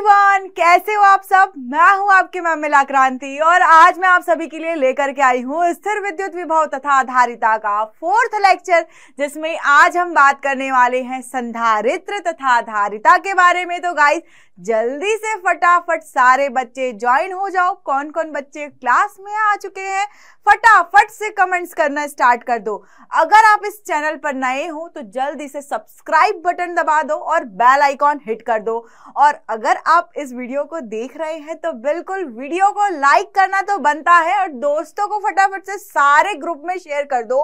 Everyone कैसे हो आप सब मैं हूं आपके मैम मिला क्रांति और आज मैं आप सभी के लिए लेकर के आई हूं स्थिर विद्युत विभव तथा आधारिता का फोर्थ लेक्चर जिसमें आज हम बात करने वाले हैं संधारित्र तथा आधारिता के बारे में तो गाइस जल्दी से फटाफट सारे बच्चे ज्वाइन हो जाओ कौन कौन बच्चे क्लास में आ चुके हैं फटाफट से कमेंट्स करना स्टार्ट कर दो अगर आप इस चैनल पर नए हो तो जल्दी से सब्सक्राइब बटन दबा दो और बेल आइकॉन हिट कर दो और अगर आप इस वीडियो को देख रहे हैं तो बिल्कुल वीडियो को लाइक करना तो बनता है और दोस्तों को फटाफट से सारे ग्रुप में शेयर कर दो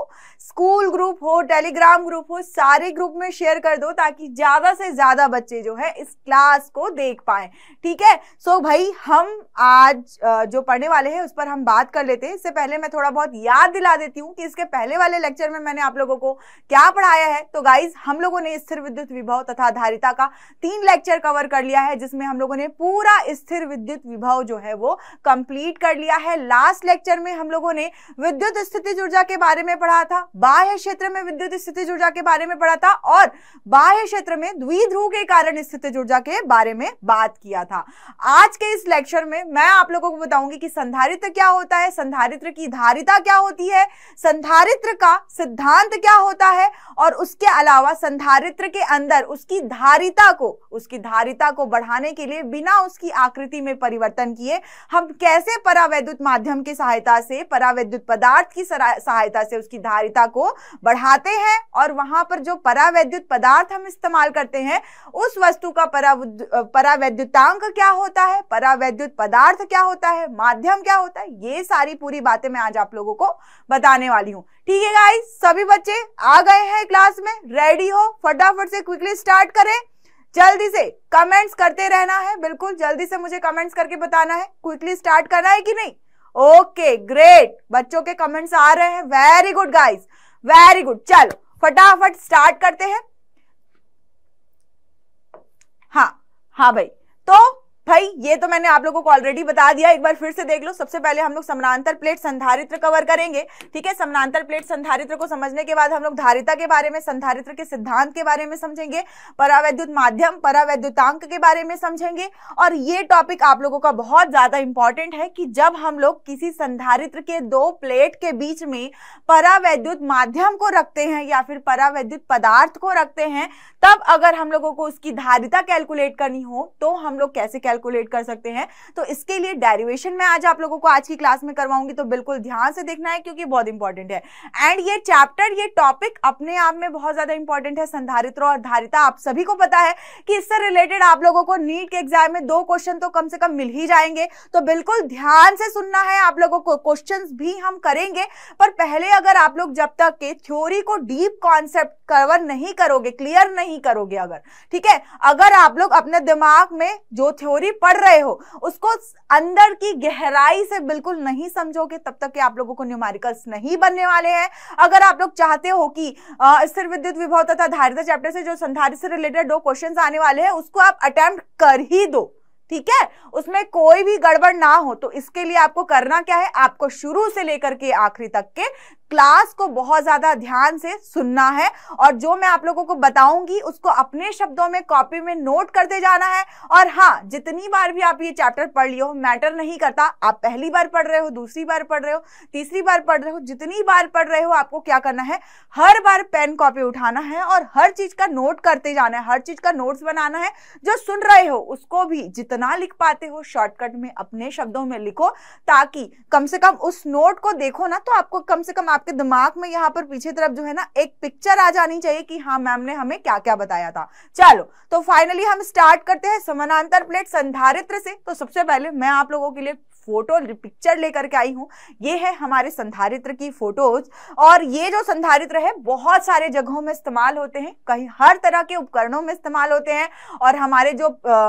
स्कूल ग्रुप हो टेलीग्राम ग्रुप हो सारे ग्रुप में शेयर कर दो ताकि ज़्यादा से ज़्यादा बच्चे जो है इस क्लास को देख देख पाए ठीक है सो so भाई हम आज जो पढ़ने वाले हैं उस पर हम बात कर लेते हैं इससे पहले मैं थोड़ा बहुत याद दिला देती हूँ कि इसके पहले वाले लेक्चर में मैंने आप लोगों को क्या पढ़ाया है तो गाइज हम लोगों ने स्थिर विद्युत विभव तथा धारिता का तीन लेक्चर कवर कर लिया है जिसमें हम लोगों ने पूरा स्थिर विद्युत विभव जो है वो कंप्लीट कर लिया है लास्ट लेक्चर में हम लोगों ने विद्युत स्थिति ऊर्जा के बारे में पढ़ा था बाह्य क्षेत्र में विद्युत स्थिति ऊर्जा के बारे में पढ़ा था और बाह्य क्षेत्र में द्विध्रुव के कारण स्थिति ऊर्जा के बारे में बात किया था आज के इस लेक्चर में मैं आप लोगों को बताऊंगी कि संधारित्र क्या होता है संधारित्र की धारिता क्या होती है संधारित्र का सिद्धांत क्या होता है और उसके अलावा संधारित्र के अंदर उसकी धारिता को उसकी धारिता को बढ़ाने के लिए बिना उसकी आकृति में परिवर्तन किए हम कैसे परावैद्युत माध्यम की सहायता से परावैद्युत पदार्थ की सहायता से उसकी धारिता को बढ़ाते हैं और वहां पर जो परावैद्युत पदार्थ हम इस्तेमाल करते हैं उस वस्तु का परावैद्युत परावैद्युतांक क्या होता है परावैद्युत पदार्थ क्या होता है माध्यम क्या होता है ये सारी पूरी बातें मैं आज आप लोगों को बताने वाली हूँ ठीक है गाइस सभी बच्चे आ गए हैं क्लास में रेडी हो फटाफट से क्विकली स्टार्ट करें जल्दी से कमेंट्स करते रहना है बिल्कुल जल्दी से मुझे कमेंट्स करके बताना है क्विकली स्टार्ट करना है कि नहीं ओके ग्रेट बच्चों के कमेंट्स आ रहे हैं very good guys very good चलो फटाफट स्टार्ट करते हैं हाँ हाँ भाई तो भाई ये तो मैंने आप लोगों को ऑलरेडी बता दिया एक बार फिर से देख लो सबसे पहले हम लोग समानांतर प्लेट संधारित्र कवर करेंगे ठीक है समानांतर प्लेट संधारित्र को समझने के बाद हम लोग धारिता के बारे में संधारित्र के सिद्धांत के बारे में समझेंगे परावैद्युत माध्यम परावैद्युतांक के बारे में समझेंगे और ये टॉपिक आप लोगों का बहुत ज्यादा इंपॉर्टेंट है कि जब हम लोग किसी संधारित्र के दो प्लेट के बीच में परावैद्युत माध्यम को रखते हैं या फिर परावैद्युत पदार्थ को रखते हैं तब अगर हम लोगों को उसकी धारिता कैलकुलेट करनी हो तो हम लोग कैसे कैलकुलेट कर सकते हैं तो इसके लिए डेरिवेशन में आज आप लोगों को आज की क्लास में करवाऊंगी तो बिल्कुल ध्यान से देखना है क्योंकि बहुत इंपॉर्टेंट है एंड ये चैप्टर ये टॉपिक अपने आप में बहुत ज्यादा इंपॉर्टेंट है संधारित्र और धारिता आप सभी को पता है कि इससे रिलेटेड आप लोगों को नीट के एग्जाम में दो क्वेश्चन तो कम से कम मिल ही जाएंगे तो बिल्कुल ध्यान से सुनना है आप लोगों को क्वेश्चन भी हम करेंगे पर पहले अगर आप लोग जब तक के थ्योरी को डीप कॉन्सेप्ट कवर नहीं करोगे क्लियर नहीं करोगे अगर ठीक है अगर आप लोग अपने दिमाग में जो थ्योरी भी पढ़ रहे हो उसको अंदर की गहराई से बिल्कुल नहीं समझोगे तब तक कि आप लोगों को न्यूमारिकल्स नहीं बनने वाले हैं अगर आप लोग चाहते हो कि स्थिर विद्युत विभव तथा धारिता चैप्टर से जो संधारित से रिलेटेड दो क्वेश्चन आने वाले हैं उसको आप अटेम्प्ट कर ही दो ठीक है उसमें कोई भी गड़बड़ ना हो तो इसके लिए आपको करना क्या है आपको शुरू से लेकर के आखिरी तक के क्लास को बहुत ज़्यादा ध्यान से सुनना है और जो मैं आप लोगों को बताऊंगी उसको अपने शब्दों में कॉपी में नोट करते जाना है और हाँ जितनी बार भी आप ये चैप्टर पढ़ लियो मैटर नहीं करता आप पहली बार पढ़ रहे हो दूसरी बार पढ़ रहे हो तीसरी बार पढ़ रहे हो जितनी बार पढ़ रहे हो आपको क्या करना है हर बार पेन कॉपी उठाना है और हर चीज़ का नोट करते जाना है हर चीज़ का नोट्स बनाना है जो सुन रहे हो उसको भी जितना लिख पाते हो शॉर्टकट में अपने शब्दों में लिखो ताकि कम से कम उस नोट को देखो ना तो आपको कम से कम आपके दिमाग में यहाँ पर पीछे तरफ जो है ना एक पिक्चर आ जानी चाहिए कि हाँ मैम ने हमें क्या क्या बताया था चलो तो फाइनली हम स्टार्ट करते हैं समानांतर प्लेट संधारित्र से तो सबसे पहले मैं आप लोगों के लिए फोटो पिक्चर लेकर के आई हूँ ये है हमारे संधारित्र की फोटोज और ये जो संधारित्र है बहुत सारे जगहों में इस्तेमाल होते हैं कहीं हर तरह के उपकरणों में इस्तेमाल होते हैं और हमारे जो आ,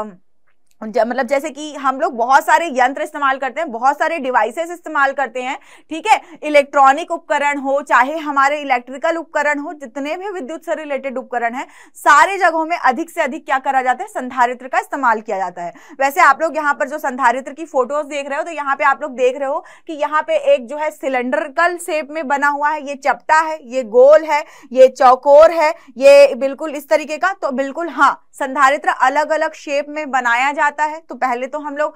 मतलब जैसे कि हम लोग बहुत सारे यंत्र इस्तेमाल करते हैं बहुत सारे डिवाइसेस इस्तेमाल करते हैं ठीक है इलेक्ट्रॉनिक उपकरण हो चाहे हमारे इलेक्ट्रिकल उपकरण हो जितने भी विद्युत से रिलेटेड उपकरण है सारे जगहों में अधिक से अधिक क्या करा जाता है संधारित्र का इस्तेमाल किया जाता है वैसे आप लोग यहाँ पर जो संधारित्र की फोटोज देख रहे हो तो यहाँ पे आप लोग देख रहे हो कि यहाँ पे एक जो है सिलेंडरकल शेप में बना हुआ है ये चपटा है ये गोल है ये चौकोर है ये बिल्कुल इस तरीके का तो बिल्कुल हाँ संधारित्र अलग अलग शेप में बनाया जा आता है तो पहले तो हम लोग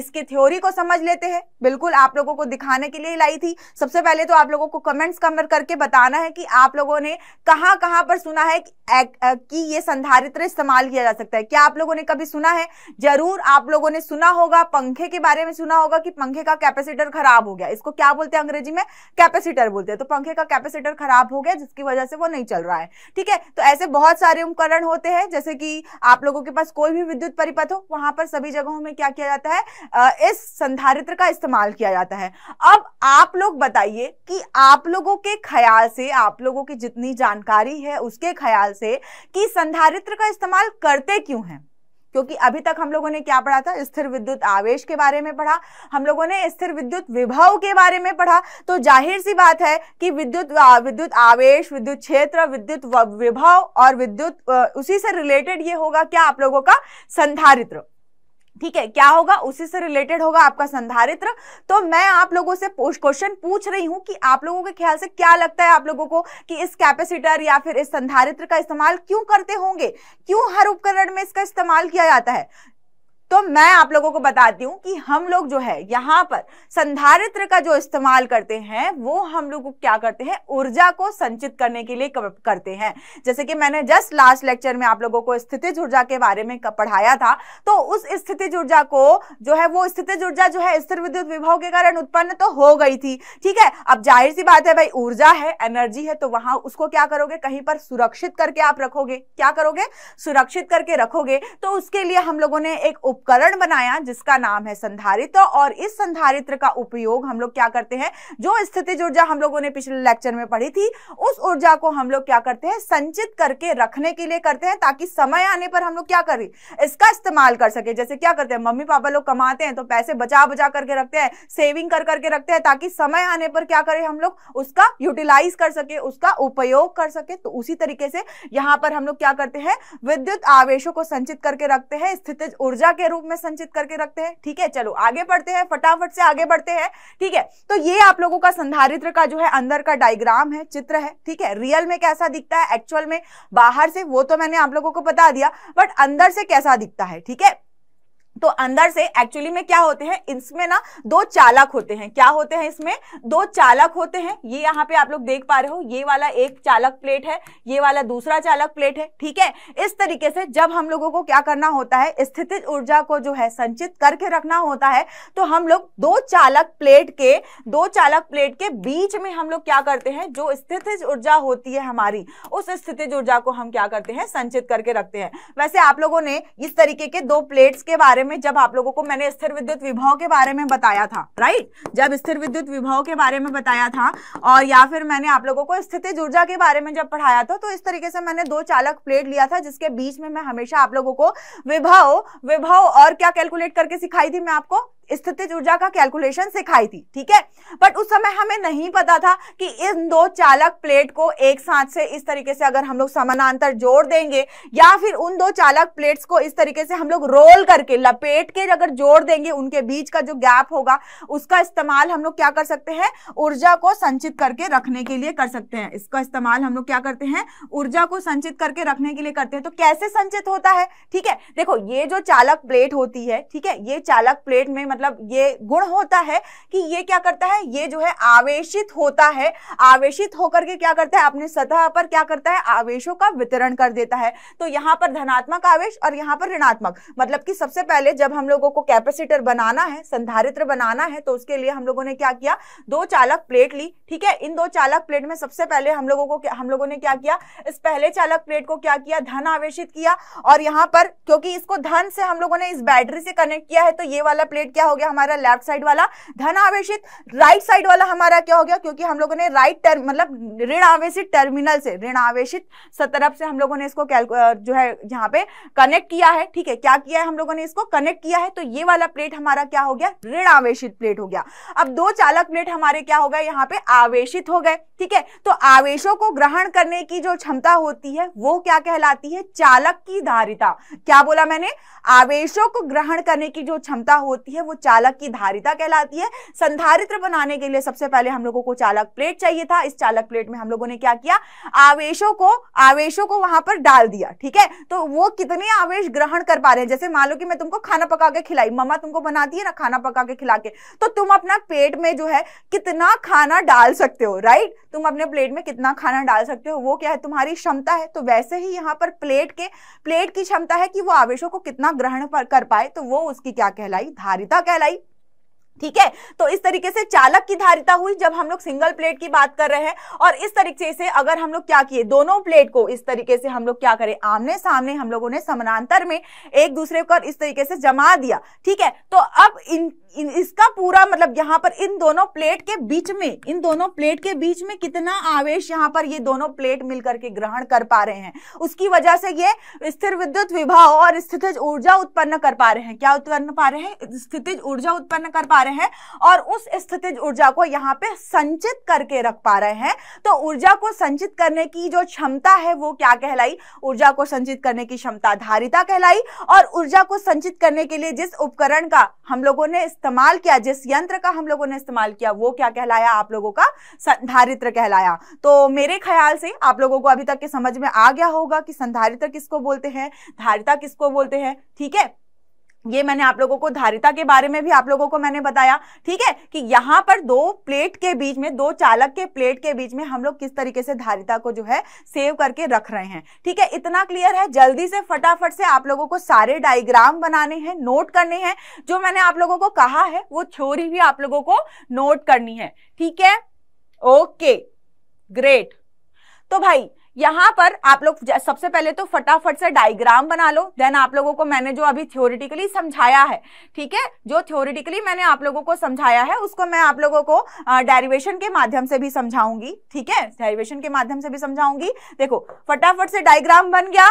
इसके थ्योरी को समझ लेते हैं बिल्कुल आप लोगों को दिखाने के लिए लाई थी सबसे पहले तो आप लोगों को कमेंट्स कमर करके बताना है कि आप लोगों ने कहाँ कहाँ पर सुना है कि, एक, कि ये संधारित्र इस्तेमाल किया जा सकता है क्या आप लोगों ने कभी सुना है जरूर आप लोगों ने सुना होगा पंखे के बारे में सुना होगा कि पंखे का कैपेसिटर खराब हो गया इसको क्या बोलते हैं अंग्रेजी में कैपेसिटर बोलते हैं तो पंखे का कैपेसिटर खराब हो गया जिसकी वजह से वो नहीं चल रहा है ठीक है तो ऐसे बहुत सारे उपकरण होते हैं जैसे कि आप लोगों के पास कोई भी विद्युत परिपथ हो वहां यहाँ पर सभी जगहों में क्या किया जाता है इस संधारित्र का इस्तेमाल किया जाता है अब आप लोग बताइए कि आप लोगों के ख्याल से आप लोगों की जितनी जानकारी है उसके ख्याल से कि संधारित्र का इस्तेमाल करते क्यों है क्योंकि अभी तक हम लोगों ने क्या पढ़ा था स्थिर विद्युत आवेश के बारे में पढ़ा हम लोगों ने स्थिर विद्युत विभव के बारे में पढ़ा तो जाहिर सी बात है कि विद्युत विद्युत आवेश विद्युत क्षेत्र विद्युत विभव और विद्युत उसी से रिलेटेड ये होगा क्या आप लोगों का संधारित्र ठीक है क्या होगा उसी से रिलेटेड होगा आपका संधारित्र तो मैं आप लोगों से पोस्ट क्वेश्चन पूछ रही हूँ कि आप लोगों के ख्याल से क्या लगता है आप लोगों को कि इस कैपेसिटर या फिर इस संधारित्र का इस्तेमाल क्यों करते होंगे क्यों हर उपकरण में इसका इस्तेमाल किया जाता है तो मैं आप लोगों को बताती हूँ कि हम लोग जो है यहाँ पर संधारित्र का जो इस्तेमाल करते हैं वो हम लोग क्या करते हैं ऊर्जा को संचित करने के लिए करते हैं जैसे कि मैंने जस्ट लास्ट लेक्चर में आप लोगों को स्थिति ऊर्जा के बारे में पढ़ाया था तो उस स्थिति ऊर्जा को जो है वो स्थिति ऊर्जा जो है स्थिर विद्युत विभव के कारण उत्पन्न तो हो गई थी ठीक है अब जाहिर सी बात है भाई ऊर्जा है एनर्जी है तो वहां उसको क्या करोगे कहीं पर सुरक्षित करके आप रखोगे क्या करोगे सुरक्षित करके रखोगे तो उसके लिए हम लोगों ने एक उपकरण बनाया जिसका नाम है संधारित्र और इस संधारित्र का उपयोग हम लोग क्या करते हैं जो स्थिति ऊर्जा हम लोगों ने पिछले लेक्चर में पढ़ी थी उस ऊर्जा को हम लोग क्या करते हैं संचित करके रखने के लिए करते हैं ताकि समय आने पर हम लोग क्या करें इसका इस्तेमाल कर सके जैसे क्या करते हैं मम्मी पापा लोग कमाते हैं तो पैसे बचा बचा करके रखते हैं सेविंग कर करके रखते हैं ताकि समय आने पर क्या करें हम लोग उसका यूटिलाइज कर सके उसका उपयोग कर सके तो उसी तरीके से यहां पर हम लोग क्या करते हैं विद्युत आवेशों को संचित करके रखते हैं स्थितिज ऊर्जा के रूप में संचित करके रखते हैं ठीक है चलो आगे बढ़ते हैं फटाफट से आगे बढ़ते हैं ठीक है तो ये आप लोगों का संधारित्र का जो है अंदर का डायग्राम है चित्र है ठीक है रियल में कैसा दिखता है एक्चुअल में बाहर से वो तो मैंने आप लोगों को बता दिया बट अंदर से कैसा दिखता है ठीक है तो अंदर से एक्चुअली में क्या होते हैं इसमें ना दो चालक होते हैं क्या होते हैं इसमें दो चालक होते हैं ये यहाँ पे आप लोग देख पा रहे हो ये वाला एक चालक प्लेट है ये वाला दूसरा चालक प्लेट है ठीक है इस तरीके से जब हम लोगों को क्या करना होता है स्थिति ऊर्जा को जो है संचित करके रखना होता है तो हम लोग दो चालक प्लेट के दो चालक प्लेट के बीच में हम लोग क्या करते हैं जो स्थितिज ऊर्जा होती है हमारी उस स्थितिज ऊर्जा को हम क्या करते हैं संचित करके रखते हैं वैसे आप लोगों ने इस तरीके के दो प्लेट्स के बारे बारे में जब आप लोगों को मैंने स्थिर विद्युत विभव के बारे में बताया था राइट जब स्थिर विद्युत विभव के बारे में बताया था और या फिर मैंने आप लोगों को स्थिति ऊर्जा के बारे में जब पढ़ाया था तो इस तरीके से मैंने दो चालक प्लेट लिया था जिसके बीच में मैं हमेशा आप लोगों को विभव विभव और क्या कैलकुलेट करके सिखाई थी मैं आपको स्थितिज ऊर्जा का कैलकुलेशन सिखाई थी ठीक है बट उस समय हमें नहीं पता था कि इन दो चालक प्लेट को एक साथ से इस तरीके से अगर हम लोग समानांतर जोड़ देंगे या फिर उन दो चालक प्लेट्स को इस तरीके से हम लोग रोल करके लपेट के अगर जोड़ देंगे उनके बीच का जो गैप होगा उसका इस्तेमाल हम लोग क्या कर सकते हैं ऊर्जा को संचित करके रखने के लिए कर सकते हैं इसका इस्तेमाल हम लोग क्या करते हैं ऊर्जा को संचित करके रखने के लिए करते हैं तो कैसे संचित होता है ठीक है देखो ये जो चालक प्लेट होती है ठीक है ये चालक प्लेट में मतलब मतलब ये गुण होता है कि ये क्या करता है ये जो है आवेशित होता है आवेशित होकर के क्या करता है अपने सतह पर क्या करता है आवेशों का वितरण कर देता है तो यहाँ पर धनात्मक आवेश और यहाँ पर ऋणात्मक मतलब कि सबसे पहले जब हम लोगों को कैपेसिटर बनाना है संधारित्र बनाना है तो उसके लिए हम लोगों ने क्या किया दो चालक प्लेट ली ठीक है इन दो चालक प्लेट में सबसे पहले हम लोगों को हम लोगों ने क्या किया इस पहले चालक प्लेट को क्या किया धन आवेशित किया और यहाँ पर क्योंकि इसको धन से हम लोगों ने इस बैटरी से कनेक्ट किया है तो ये वाला प्लेट क्या हो गया हमारा लेफ्ट साइड वाला धन आवेशित राइट साइड वाला हमारा क्या हो गया क्योंकि हम लोगों ने राइट टर्म मतलब ऋण आवेशित टर्मिनल से ऋण आवेशित सतरफ से हम लोगों ने इसको जो है यहाँ पे कनेक्ट किया है ठीक है क्या किया है हम लोगों ने इसको कनेक्ट किया है तो ये वाला प्लेट हमारा क्या हो गया ऋण आवेशित प्लेट हो गया अब दो चालक प्लेट हमारे क्या हो गए यहाँ पे आवेशित हो गए ठीक है तो आवेशों को ग्रहण करने की जो क्षमता होती है वो क्या कहलाती है चालक की धारिता क्या बोला मैंने आवेशों को ग्रहण करने की जो क्षमता होती है वो चालक की धारिता कहलाती है संधारित्र बनाने के लिए सबसे पहले हम लोगों को चालक प्लेट चाहिए था इस चालक प्लेट में हम लोगों ने क्या किया आवेशों को आवेशों को वहां पर डाल दिया ठीक है तो वो कितने आवेश ग्रहण कर पा रहे हैं जैसे मान लो कि मैं तुमको खाना पका के खिलाई ममा तुमको बनाती है ना खाना पका के खिला के तो तुम अपना पेट में जो है कितना खाना डाल सकते हो राइट तुम अपने प्लेट में कितना खाना डाल सकते हो वो क्या है तुम्हारी क्षमता है तो वैसे ही यहाँ पर प्लेट के प्लेट की क्षमता है कि वो आवेशों को कितना ग्रहण कर पाए तो वो उसकी क्या कहलाई धारिता कहलाई ठीक है तो इस तरीके से चालक की धारिता हुई जब हम लोग सिंगल प्लेट की बात कर रहे हैं और इस तरीके से अगर हम लोग क्या किए दोनों प्लेट को इस तरीके से हम लोग क्या करें आमने सामने हम लोगों ने समानांतर में एक दूसरे को इस तरीके से जमा दिया ठीक है तो अब इन, इन इसका पूरा मतलब यहाँ पर इन दोनों प्लेट के बीच में इन दोनों प्लेट के बीच में कितना आवेश यहाँ पर ये दोनों प्लेट मिलकर के ग्रहण कर पा रहे हैं उसकी वजह से ये स्थिर विद्युत विभाव और स्थितिज ऊर्जा उत्पन्न कर पा रहे हैं क्या उत्पन्न पा रहे हैं स्थितिज ऊर्जा उत्पन्न कर पा रहे हैं रहे हैं और उस स्थितिज ऊर्जा को यहाँ पे संचित करके रख पा रहे हैं तो ऊर्जा को संचित करने की जो क्षमता है वो क्या कहलाई ऊर्जा को संचित करने की क्षमता धारिता कहलाई और ऊर्जा को संचित करने के लिए जिस उपकरण का हम लोगों ने इस्तेमाल किया जिस यंत्र का हम लोगों ने इस्तेमाल किया वो क्या कहलाया आप लोगों का संधारित्र कहलाया तो मेरे ख्याल से आप लोगों को अभी तक के समझ में आ गया होगा कि संधारित्र किसको बोलते हैं धारिता किसको बोलते हैं ठीक है थीके? ये मैंने आप लोगों को धारिता के बारे में भी आप लोगों को मैंने बताया ठीक है कि यहाँ पर दो प्लेट के बीच में दो चालक के प्लेट के बीच में हम लोग किस तरीके से धारिता को जो है सेव करके रख रहे हैं ठीक है इतना क्लियर है जल्दी से फटाफट से आप लोगों को सारे डायग्राम बनाने हैं नोट करने हैं जो मैंने आप लोगों को कहा है वो थ्योरी भी आप लोगों को नोट करनी है ठीक है ओके ग्रेट तो भाई यहां पर आप लोग सबसे पहले तो फटाफट से डायग्राम बना लो देन आप लोगों को मैंने जो अभी थ्योरिटिकली समझाया है ठीक है जो थ्योरिटिकली मैंने आप लोगों को समझाया है उसको मैं आप लोगों को डेरिवेशन के माध्यम से भी समझाऊंगी ठीक है डेरिवेशन के माध्यम से भी समझाऊंगी देखो फटाफट से डायग्राम बन गया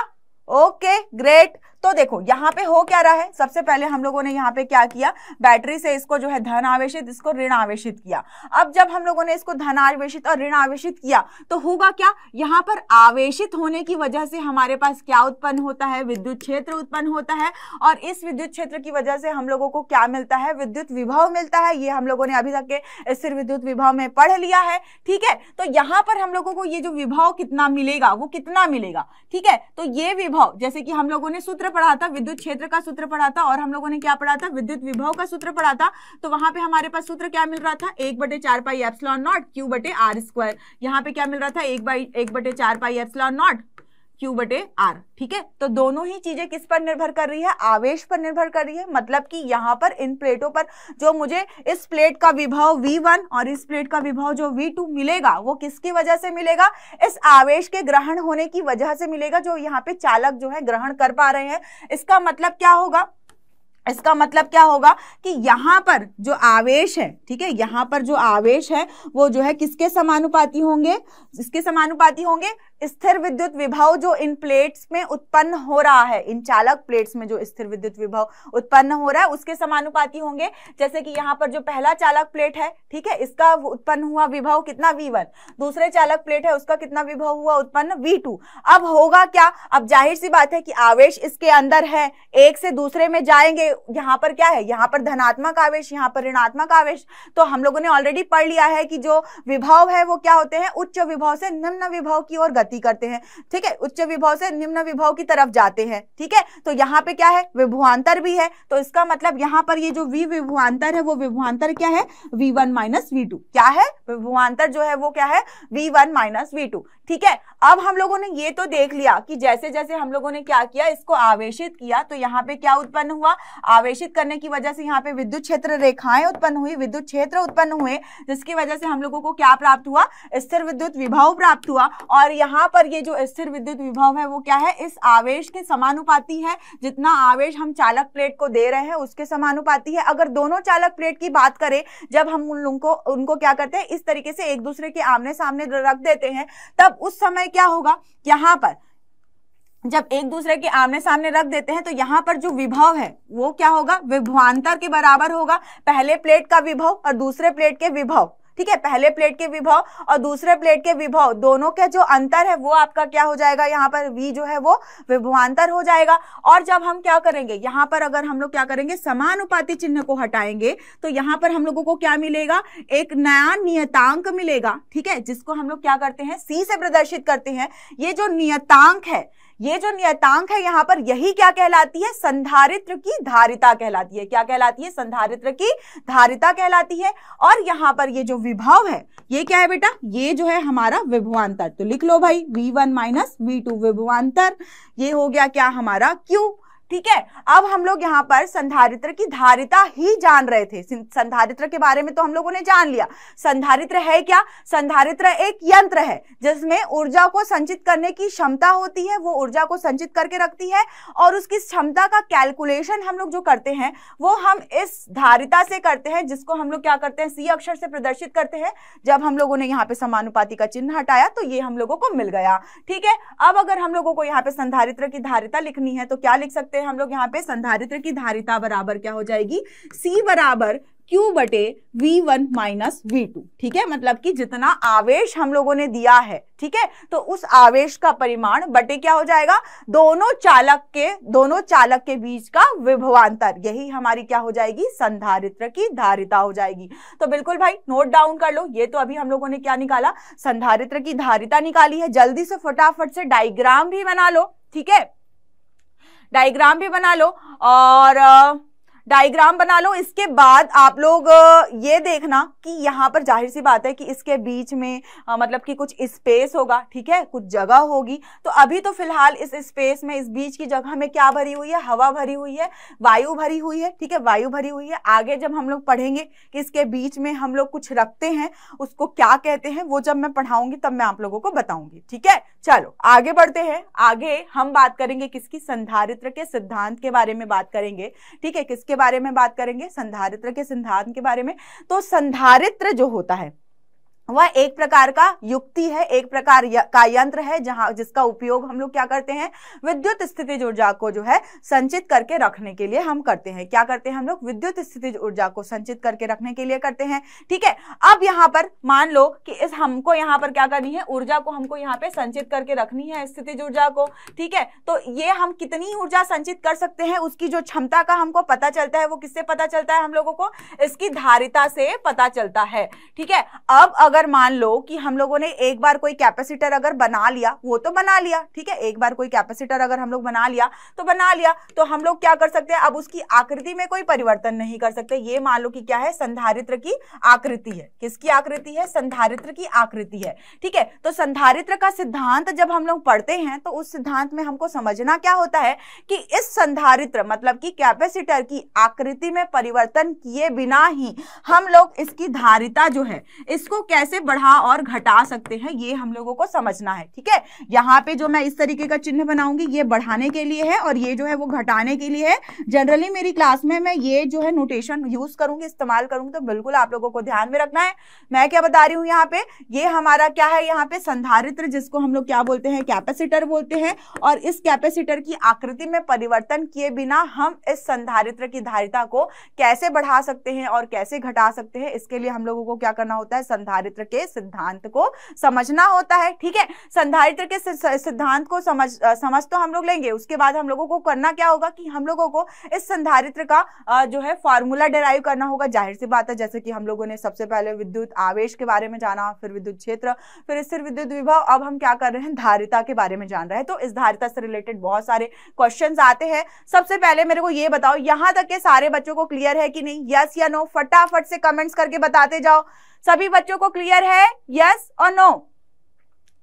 ओके ग्रेट तो देखो यहाँ पे हो क्या रहा है सबसे पहले हम लोगों ने यहाँ पे क्या किया बैटरी से इसको जो है धन आवेशित इसको ऋण आवेशित किया अब जब हम लोगों ने इसको धन आवेशित और ऋण आवेशित किया तो होगा क्या यहाँ पर आवेशित होने की वजह से हमारे पास क्या उत्पन्न होता है विद्युत क्षेत्र उत्पन्न होता है और इस विद्युत क्षेत्र की वजह से हम लोगों को क्या मिलता है विद्युत विभव मिलता है ये हम लोगों ने अभी तक के स्थिर विद्युत विभव में पढ़ लिया है ठीक है तो यहाँ पर हम लोगों को ये जो विभव कितना मिलेगा वो कितना मिलेगा ठीक है तो ये विभव जैसे कि हम लोगों ने सूत्र पढ़ा था विद्युत क्षेत्र का सूत्र पढ़ा था और हम लोगों ने क्या पढ़ा था विद्युत विभव का सूत्र पढ़ा था तो वहां पे हमारे पास सूत्र क्या मिल रहा था एक बटे चार पाई एप्सलॉन नॉट क्यू बटे आर स्क्वायर यहाँ पे क्या मिल रहा था एक बाई एक बटे चार पाई एप्सलॉन नॉट क्यू बटे आर ठीक है तो दोनों ही चीजें किस पर निर्भर कर रही है आवेश पर निर्भर कर रही है मतलब कि यहाँ पर इन प्लेटों पर जो मुझे इस प्लेट का विभव वन और इस प्लेट का विभव जो वी टू मिलेगा वो किसकी वजह से मिलेगा इस आवेश के ग्रहण होने की वजह से मिलेगा जो यहाँ पे चालक जो है ग्रहण कर पा रहे हैं इसका मतलब क्या होगा इसका मतलब क्या होगा कि यहाँ पर जो आवेश है ठीक है यहाँ पर जो आवेश है वो जो है किसके समानुपाती होंगे इसके समानुपाती होंगे स्थिर विद्युत विभव जो इन प्लेट्स में उत्पन्न हो रहा है इन चालक प्लेट्स में जो स्थिर विद्युत विभव उत्पन्न हो रहा है उसके समानुपाती होंगे जैसे कि यहाँ पर जो पहला चालक प्लेट है ठीक है इसका उत्पन्न हुआ विभव कितना V1 दूसरे चालक प्लेट है उसका कितना विभव हुआ उत्पन्न V2 अब होगा क्या अब जाहिर सी बात है कि आवेश इसके अंदर है एक से दूसरे में जाएंगे यहाँ पर क्या है यहाँ पर धनात्मक आवेश यहाँ पर ऋणात्मक आवेश तो हम लोगों ने ऑलरेडी पढ़ लिया है कि जो विभव है वो क्या होते हैं उच्च विभव से निम्न विभव की ओर गति गति करते हैं ठीक है उच्च विभव से निम्न विभव की तरफ जाते हैं ठीक है तो यहाँ पे क्या है विभुआंतर भी है तो इसका मतलब यहाँ पर ये जो वी विभुआंतर है वो विभुआंतर क्या है V one minus V two क्या है विभुआंतर जो है वो क्या है V one minus V two ठीक है अब हम लोगों ने ये तो देख लिया कि जैसे जैसे हम लोगों ने क्या किया इसको आवेशित किया तो यहाँ पे क्या उत्पन्न हुआ आवेशित करने की वजह से यहाँ पे विद्युत क्षेत्र रेखाएं उत्पन्न हुई विद्युत क्षेत्र उत्पन्न हुए जिसकी वजह से हम लोगों को क्या प्राप्त हुआ स्थिर विद्युत विभाव प्राप्त हुआ और यहाँ यहाँ पर ये जो स्थिर विद्युत विभव है वो क्या है इस आवेश के समानुपाती है जितना आवेश हम चालक प्लेट को दे रहे हैं उसके समानुपाती है अगर दोनों चालक प्लेट की बात करें जब हम उन लोगों को उनको क्या करते हैं इस तरीके से एक दूसरे के आमने सामने रख देते हैं तब उस समय क्या होगा यहाँ पर जब एक दूसरे के आमने सामने रख देते हैं तो यहाँ पर जो विभव है वो क्या होगा विभवांतर के बराबर होगा पहले प्लेट का विभव और दूसरे प्लेट के विभव ठीक है पहले प्लेट के विभव और दूसरे प्लेट के विभव दोनों के जो अंतर है वो आपका क्या हो जाएगा यहाँ पर वी जो है वो विभवांतर हो जाएगा और जब हम क्या करेंगे यहाँ पर अगर हम लोग क्या करेंगे समानुपाती चिन्ह को हटाएंगे तो यहाँ पर हम लोगों को क्या मिलेगा एक नया नियतांक मिलेगा ठीक है जिसको हम लोग क्या करते हैं सी से प्रदर्शित करते हैं ये जो नियतांक है ये जो नियतांक है यहाँ पर यही क्या कहलाती है संधारित्र की धारिता कहलाती है क्या कहलाती है संधारित्र की धारिता कहलाती है और यहां पर ये जो विभव है ये क्या है बेटा ये जो है हमारा विभवांतर तो लिख लो भाई V one minus V two ये हो गया क्या हमारा क्यू ठीक है अब हम लोग यहाँ पर संधारित्र की धारिता ही जान रहे थे संधारित्र के बारे में तो हम लोगों ने जान लिया संधारित्र है क्या संधारित्र एक यंत्र है जिसमें ऊर्जा को संचित करने की क्षमता होती है वो ऊर्जा को संचित करके रखती है और उसकी क्षमता का कैलकुलेशन हम लोग जो करते हैं वो हम इस धारिता से करते हैं जिसको हम लोग क्या करते हैं सी अक्षर से प्रदर्शित करते हैं जब हम लोगों ने यहाँ पे समानुपाति का चिन्ह हटाया तो ये हम लोगों को मिल गया ठीक है अब अगर हम लोगों को यहाँ पे संधारित्र की धारिता लिखनी है तो क्या लिख सकते सकते हैं हम लोग यहाँ पे संधारित्र की धारिता बराबर क्या हो जाएगी सी बराबर Q बटे V one minus V two ठीक है मतलब कि जितना आवेश हम लोगों ने दिया है ठीक है तो उस आवेश का परिमाण बटे क्या हो जाएगा दोनों चालक के दोनों चालक के बीच का विभवांतर यही हमारी क्या हो जाएगी संधारित्र की धारिता हो जाएगी तो बिल्कुल भाई नोट डाउन कर लो ये तो अभी हम लोगों ने क्या निकाला संधारित्र की धारिता निकाली है जल्दी से फटाफट से डाइग्राम भी बना लो ठीक है डायग्राम भी बना लो और डायग्राम बना लो इसके बाद आप लोग ये देखना कि यहाँ पर जाहिर सी बात है कि इसके बीच में आ, मतलब कि कुछ स्पेस होगा ठीक है कुछ जगह होगी तो अभी तो फिलहाल इस स्पेस में इस बीच की जगह में क्या भरी हुई है हवा भरी हुई है वायु भरी हुई है ठीक है वायु भरी हुई है आगे जब हम लोग पढ़ेंगे कि इसके बीच में हम लोग कुछ रखते हैं उसको क्या कहते हैं वो जब मैं पढ़ाऊंगी तब मैं आप लोगों को बताऊंगी ठीक है चलो आगे बढ़ते हैं आगे हम बात करेंगे किसकी संधारित्र के सिद्धांत के बारे में बात करेंगे ठीक है किसके बारे में बात करेंगे संधारित्र के सिद्धांत के बारे में तो संधारित्र जो होता है वह एक प्रकार का युक्ति है एक प्रकार का यंत्र है जहां जिसका उपयोग हम लोग क्या करते हैं विद्युत स्थिति ऊर्जा को जो है संचित करके रखने के लिए हम करते हैं क्या करते हैं हम लोग विद्युत स्थिति ऊर्जा को संचित करके रखने के लिए करते हैं ठीक है अब यहाँ पर मान लो कि इस हमको यहाँ पर क्या करनी है ऊर्जा को हमको यहाँ पे संचित करके रखनी है स्थिति ऊर्जा को ठीक है तो ये हम कितनी ऊर्जा संचित कर सकते हैं उसकी जो क्षमता का हमको पता चलता है वो किससे पता चलता है हम लोगों को इसकी धारिता से पता चलता है ठीक है अब अगर अगर मान लो कि हम लोगों ने एक बार कोई कैपेसिटर अगर बना लिया वो तो बना लिया ठीक है एक बार कोई कैपेसिटर अगर हम लोग बना लिया तो बना लिया तो हम लोग क्या कर सकते हैं अब उसकी आकृति में कोई परिवर्तन नहीं कर सकते ये मान लो कि क्या है संधारित्र की आकृति है किसकी आकृति है संधारित्र की आकृति है ठीक है तो संधारित्र का सिद्धांत जब हम लोग पढ़ते हैं तो उस सिद्धांत में हमको समझना क्या होता है कि इस संधारित्र मतलब कि कैपेसिटर की आकृति में परिवर्तन किए बिना ही हम लोग इसकी धारिता जो है इसको कैसे कैसे बढ़ा और घटा सकते हैं ये हम लोगों को समझना है ठीक है यहाँ पे जो मैं इस तरीके का चिन्ह बनाऊंगी ये बढ़ाने के लिए है और ये जो है वो घटाने के लिए है जनरली मेरी क्लास में मैं ये जो है नोटेशन यूज करूंगी इस्तेमाल करूंगी तो बिल्कुल आप लोगों को ध्यान में रखना है मैं क्या बता रही हूँ यहाँ पे ये हमारा क्या है यहाँ पे संधारित्र जिसको हम लोग क्या बोलते हैं कैपेसिटर बोलते हैं और इस कैपेसिटर की आकृति में परिवर्तन किए बिना हम इस संधारित्र की धारिता को कैसे बढ़ा सकते हैं और कैसे घटा सकते हैं इसके लिए हम लोगों को क्या करना होता है संधारित्र संधारित्र के सिद्धांत को समझना होता है ठीक है संधारित्र के सिद्धांत को समझ समझ तो हम लोग लेंगे उसके बाद हम लोगों को करना क्या होगा कि हम लोगों को इस संधारित्र का जो है फार्मूला डिराइव करना होगा जाहिर सी बात है जैसे कि हम लोगों ने सबसे पहले विद्युत आवेश के बारे में जाना फिर विद्युत क्षेत्र फिर स्थिर विद्युत विभव अब हम क्या कर रहे हैं धारिता के बारे में जान रहे हैं तो इस धारिता से रिलेटेड बहुत सारे क्वेश्चन आते हैं सबसे पहले मेरे को ये बताओ यहां तक के सारे बच्चों को क्लियर है कि नहीं यस या नो फटाफट से कमेंट्स करके बताते जाओ सभी बच्चों को क्लियर है यस और नो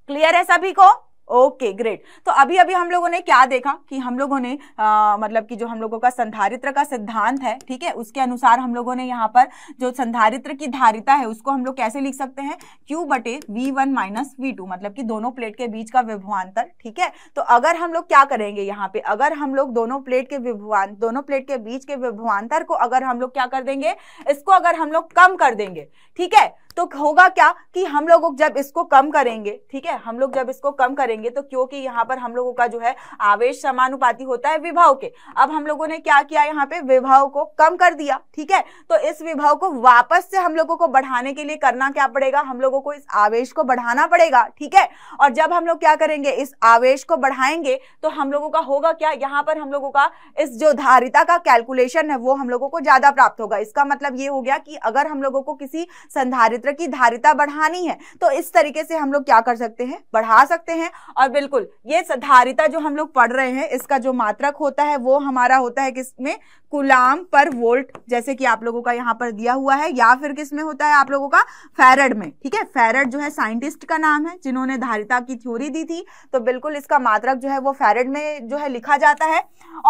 क्लियर है सभी को ओके okay, ग्रेट तो अभी अभी हम लोगों ने क्या देखा कि हम लोगों ने आ, मतलब कि जो हम लोगों का संधारित्र का सिद्धांत है ठीक है उसके अनुसार हम लोगों ने यहाँ पर जो संधारित्र की धारिता है उसको हम लोग कैसे लिख सकते हैं क्यू बटे V one minus V two मतलब कि दोनों प्लेट के बीच का विभवान्तर ठीक है तो अगर हम लोग क्या करेंगे यहाँ पे अगर हम लोग दोनों प्लेट के विभवान दोनों प्लेट के बीच के विभवान्तर को अगर हम लोग क्या कर देंगे इसको अगर हम लोग कम कर देंगे ठीक है तो होगा क्या कि हम लोग जब इसको कम करेंगे ठीक है हम लोग जब इसको कम करेंगे तो क्योंकि यहाँ पर हम लोगों का जो है आवेश समानुपाती होता है विभाव के अब हम लोगों ने क्या किया यहाँ पे विभाव को कम कर दिया ठीक है तो इस विभाव को वापस से हम लोगों को बढ़ाने के लिए करना क्या पड़ेगा हम लोगों को इस आवेश को बढ़ाना पड़ेगा ठीक है और जब हम लोग क्या करेंगे इस आवेश को बढ़ाएंगे तो हम लोगों का होगा क्या यहाँ पर हम लोगों का इस जो धारिता का कैलकुलेशन है वो हम लोगों को ज्यादा प्राप्त होगा इसका मतलब ये हो गया कि अगर हम लोगों को किसी संधारित क्षेत्र की धारिता बढ़ानी है तो इस तरीके से हम लोग क्या कर सकते हैं बढ़ा सकते हैं और बिल्कुल ये धारिता जो हम लोग पढ़ रहे हैं इसका जो मात्रक होता है वो हमारा होता है किसमें कुलाम पर वोल्ट जैसे कि आप लोगों का यहाँ पर दिया हुआ है या फिर किसमें होता है आप लोगों का फेरड में ठीक है फेरड जो है साइंटिस्ट का नाम है जिन्होंने धारिता की थ्योरी दी थी तो बिल्कुल इसका मात्रक जो है वो फेरड में जो है लिखा जाता है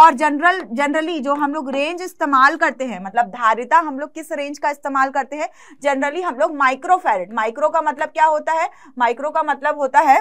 और जनरल जनरली जो हम लोग रेंज इस्तेमाल करते हैं मतलब धारिता हम लोग किस रेंज का इस्तेमाल करते हैं जनरली हम लोग माइक्रोफेरेट माइक्रो का मतलब क्या होता है माइक्रो का मतलब होता है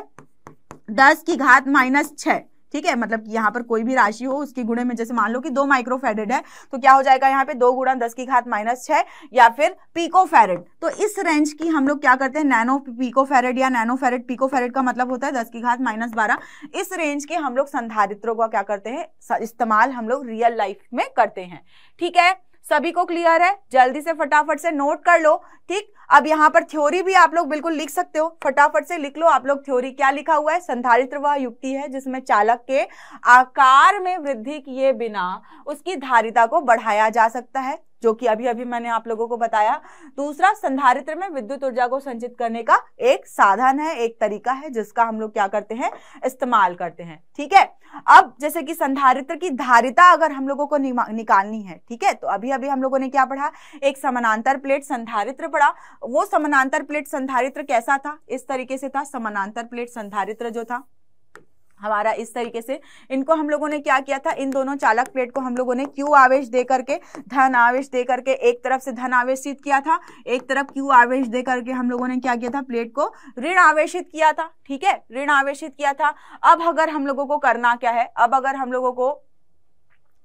दस की घात माइनस छः ठीक है मतलब यहाँ पर कोई भी राशि हो उसकी गुणे में जैसे मान लो कि दो माइक्रोफेरेड है तो क्या हो जाएगा यहाँ पे दो गुणा दस की घात माइनस छः या फिर पीकोफेरेड तो इस रेंज की हम लोग क्या करते हैं नैनो पीकोफेरेड या नैनोफेरेड पीकोफेरेड का मतलब होता है दस की घात माइनस बारह इस रेंज के हम लोग संधारित्रों का क्या करते हैं इस्तेमाल हम लोग रियल लाइफ में करते हैं ठीक है सभी को क्लियर है जल्दी से फटाफट से नोट कर लो ठीक अब यहाँ पर थ्योरी भी आप लोग बिल्कुल लिख सकते हो फटाफट से लिख लो आप लोग थ्योरी क्या लिखा हुआ है संधारित्र वह युक्ति है जिसमें चालक के आकार में वृद्धि किए बिना उसकी धारिता को बढ़ाया जा सकता है जो कि अभी अभी मैंने आप लोगों को बताया दूसरा संधारित्र में विद्युत ऊर्जा को संचित करने का एक साधन है एक तरीका है जिसका हम लोग क्या करते हैं इस्तेमाल करते हैं ठीक है अब जैसे कि संधारित्र की धारिता अगर हम लोगों को निकालनी है ठीक है तो अभी अभी हम लोगों ने क्या पढ़ा एक समानांतर प्लेट संधारित्र पढ़ा वो समानांतर प्लेट संधारित्र कैसा था इस तरीके से था समानांतर प्लेट संधारित्र जो था हमारा इस तरीके से इनको हम लोगों ने क्या किया था इन दोनों चालक प्लेट को हम लोगों ने क्यू आवेश दे करके धन आवेश दे करके एक तरफ से धन आवेशित किया था एक तरफ क्यू आवेश दे करके हम लोगों ने क्या किया था प्लेट को ऋण आवेशित किया था ठीक है ऋण आवेशित किया था अब अगर हम लोगों को करना क्या है अब अगर हम लोगों को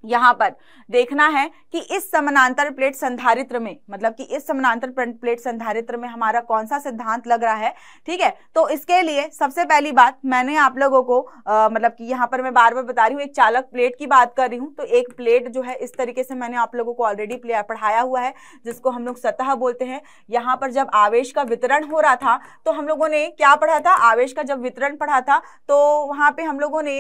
यहाँ पर देखना है कि इस समानांतर प्लेट संधारित्र में मतलब कि इस समानांतर प्लेट संधारित्र में हमारा कौन सा सिद्धांत लग रहा है ठीक है तो इसके लिए सबसे पहली बात मैंने आप लोगों को आ, मतलब कि यहाँ पर मैं बार बार बता रही हूँ एक चालक प्लेट की बात कर रही हूँ तो एक प्लेट जो है इस तरीके से मैंने आप लोगों को ऑलरेडी पढ़ाया हुआ है जिसको हम लोग सतह बोलते हैं यहाँ पर जब आवेश का वितरण हो रहा था तो हम लोगों ने क्या पढ़ा था आवेश का जब वितरण पढ़ा था तो वहाँ पे हम लोगों ने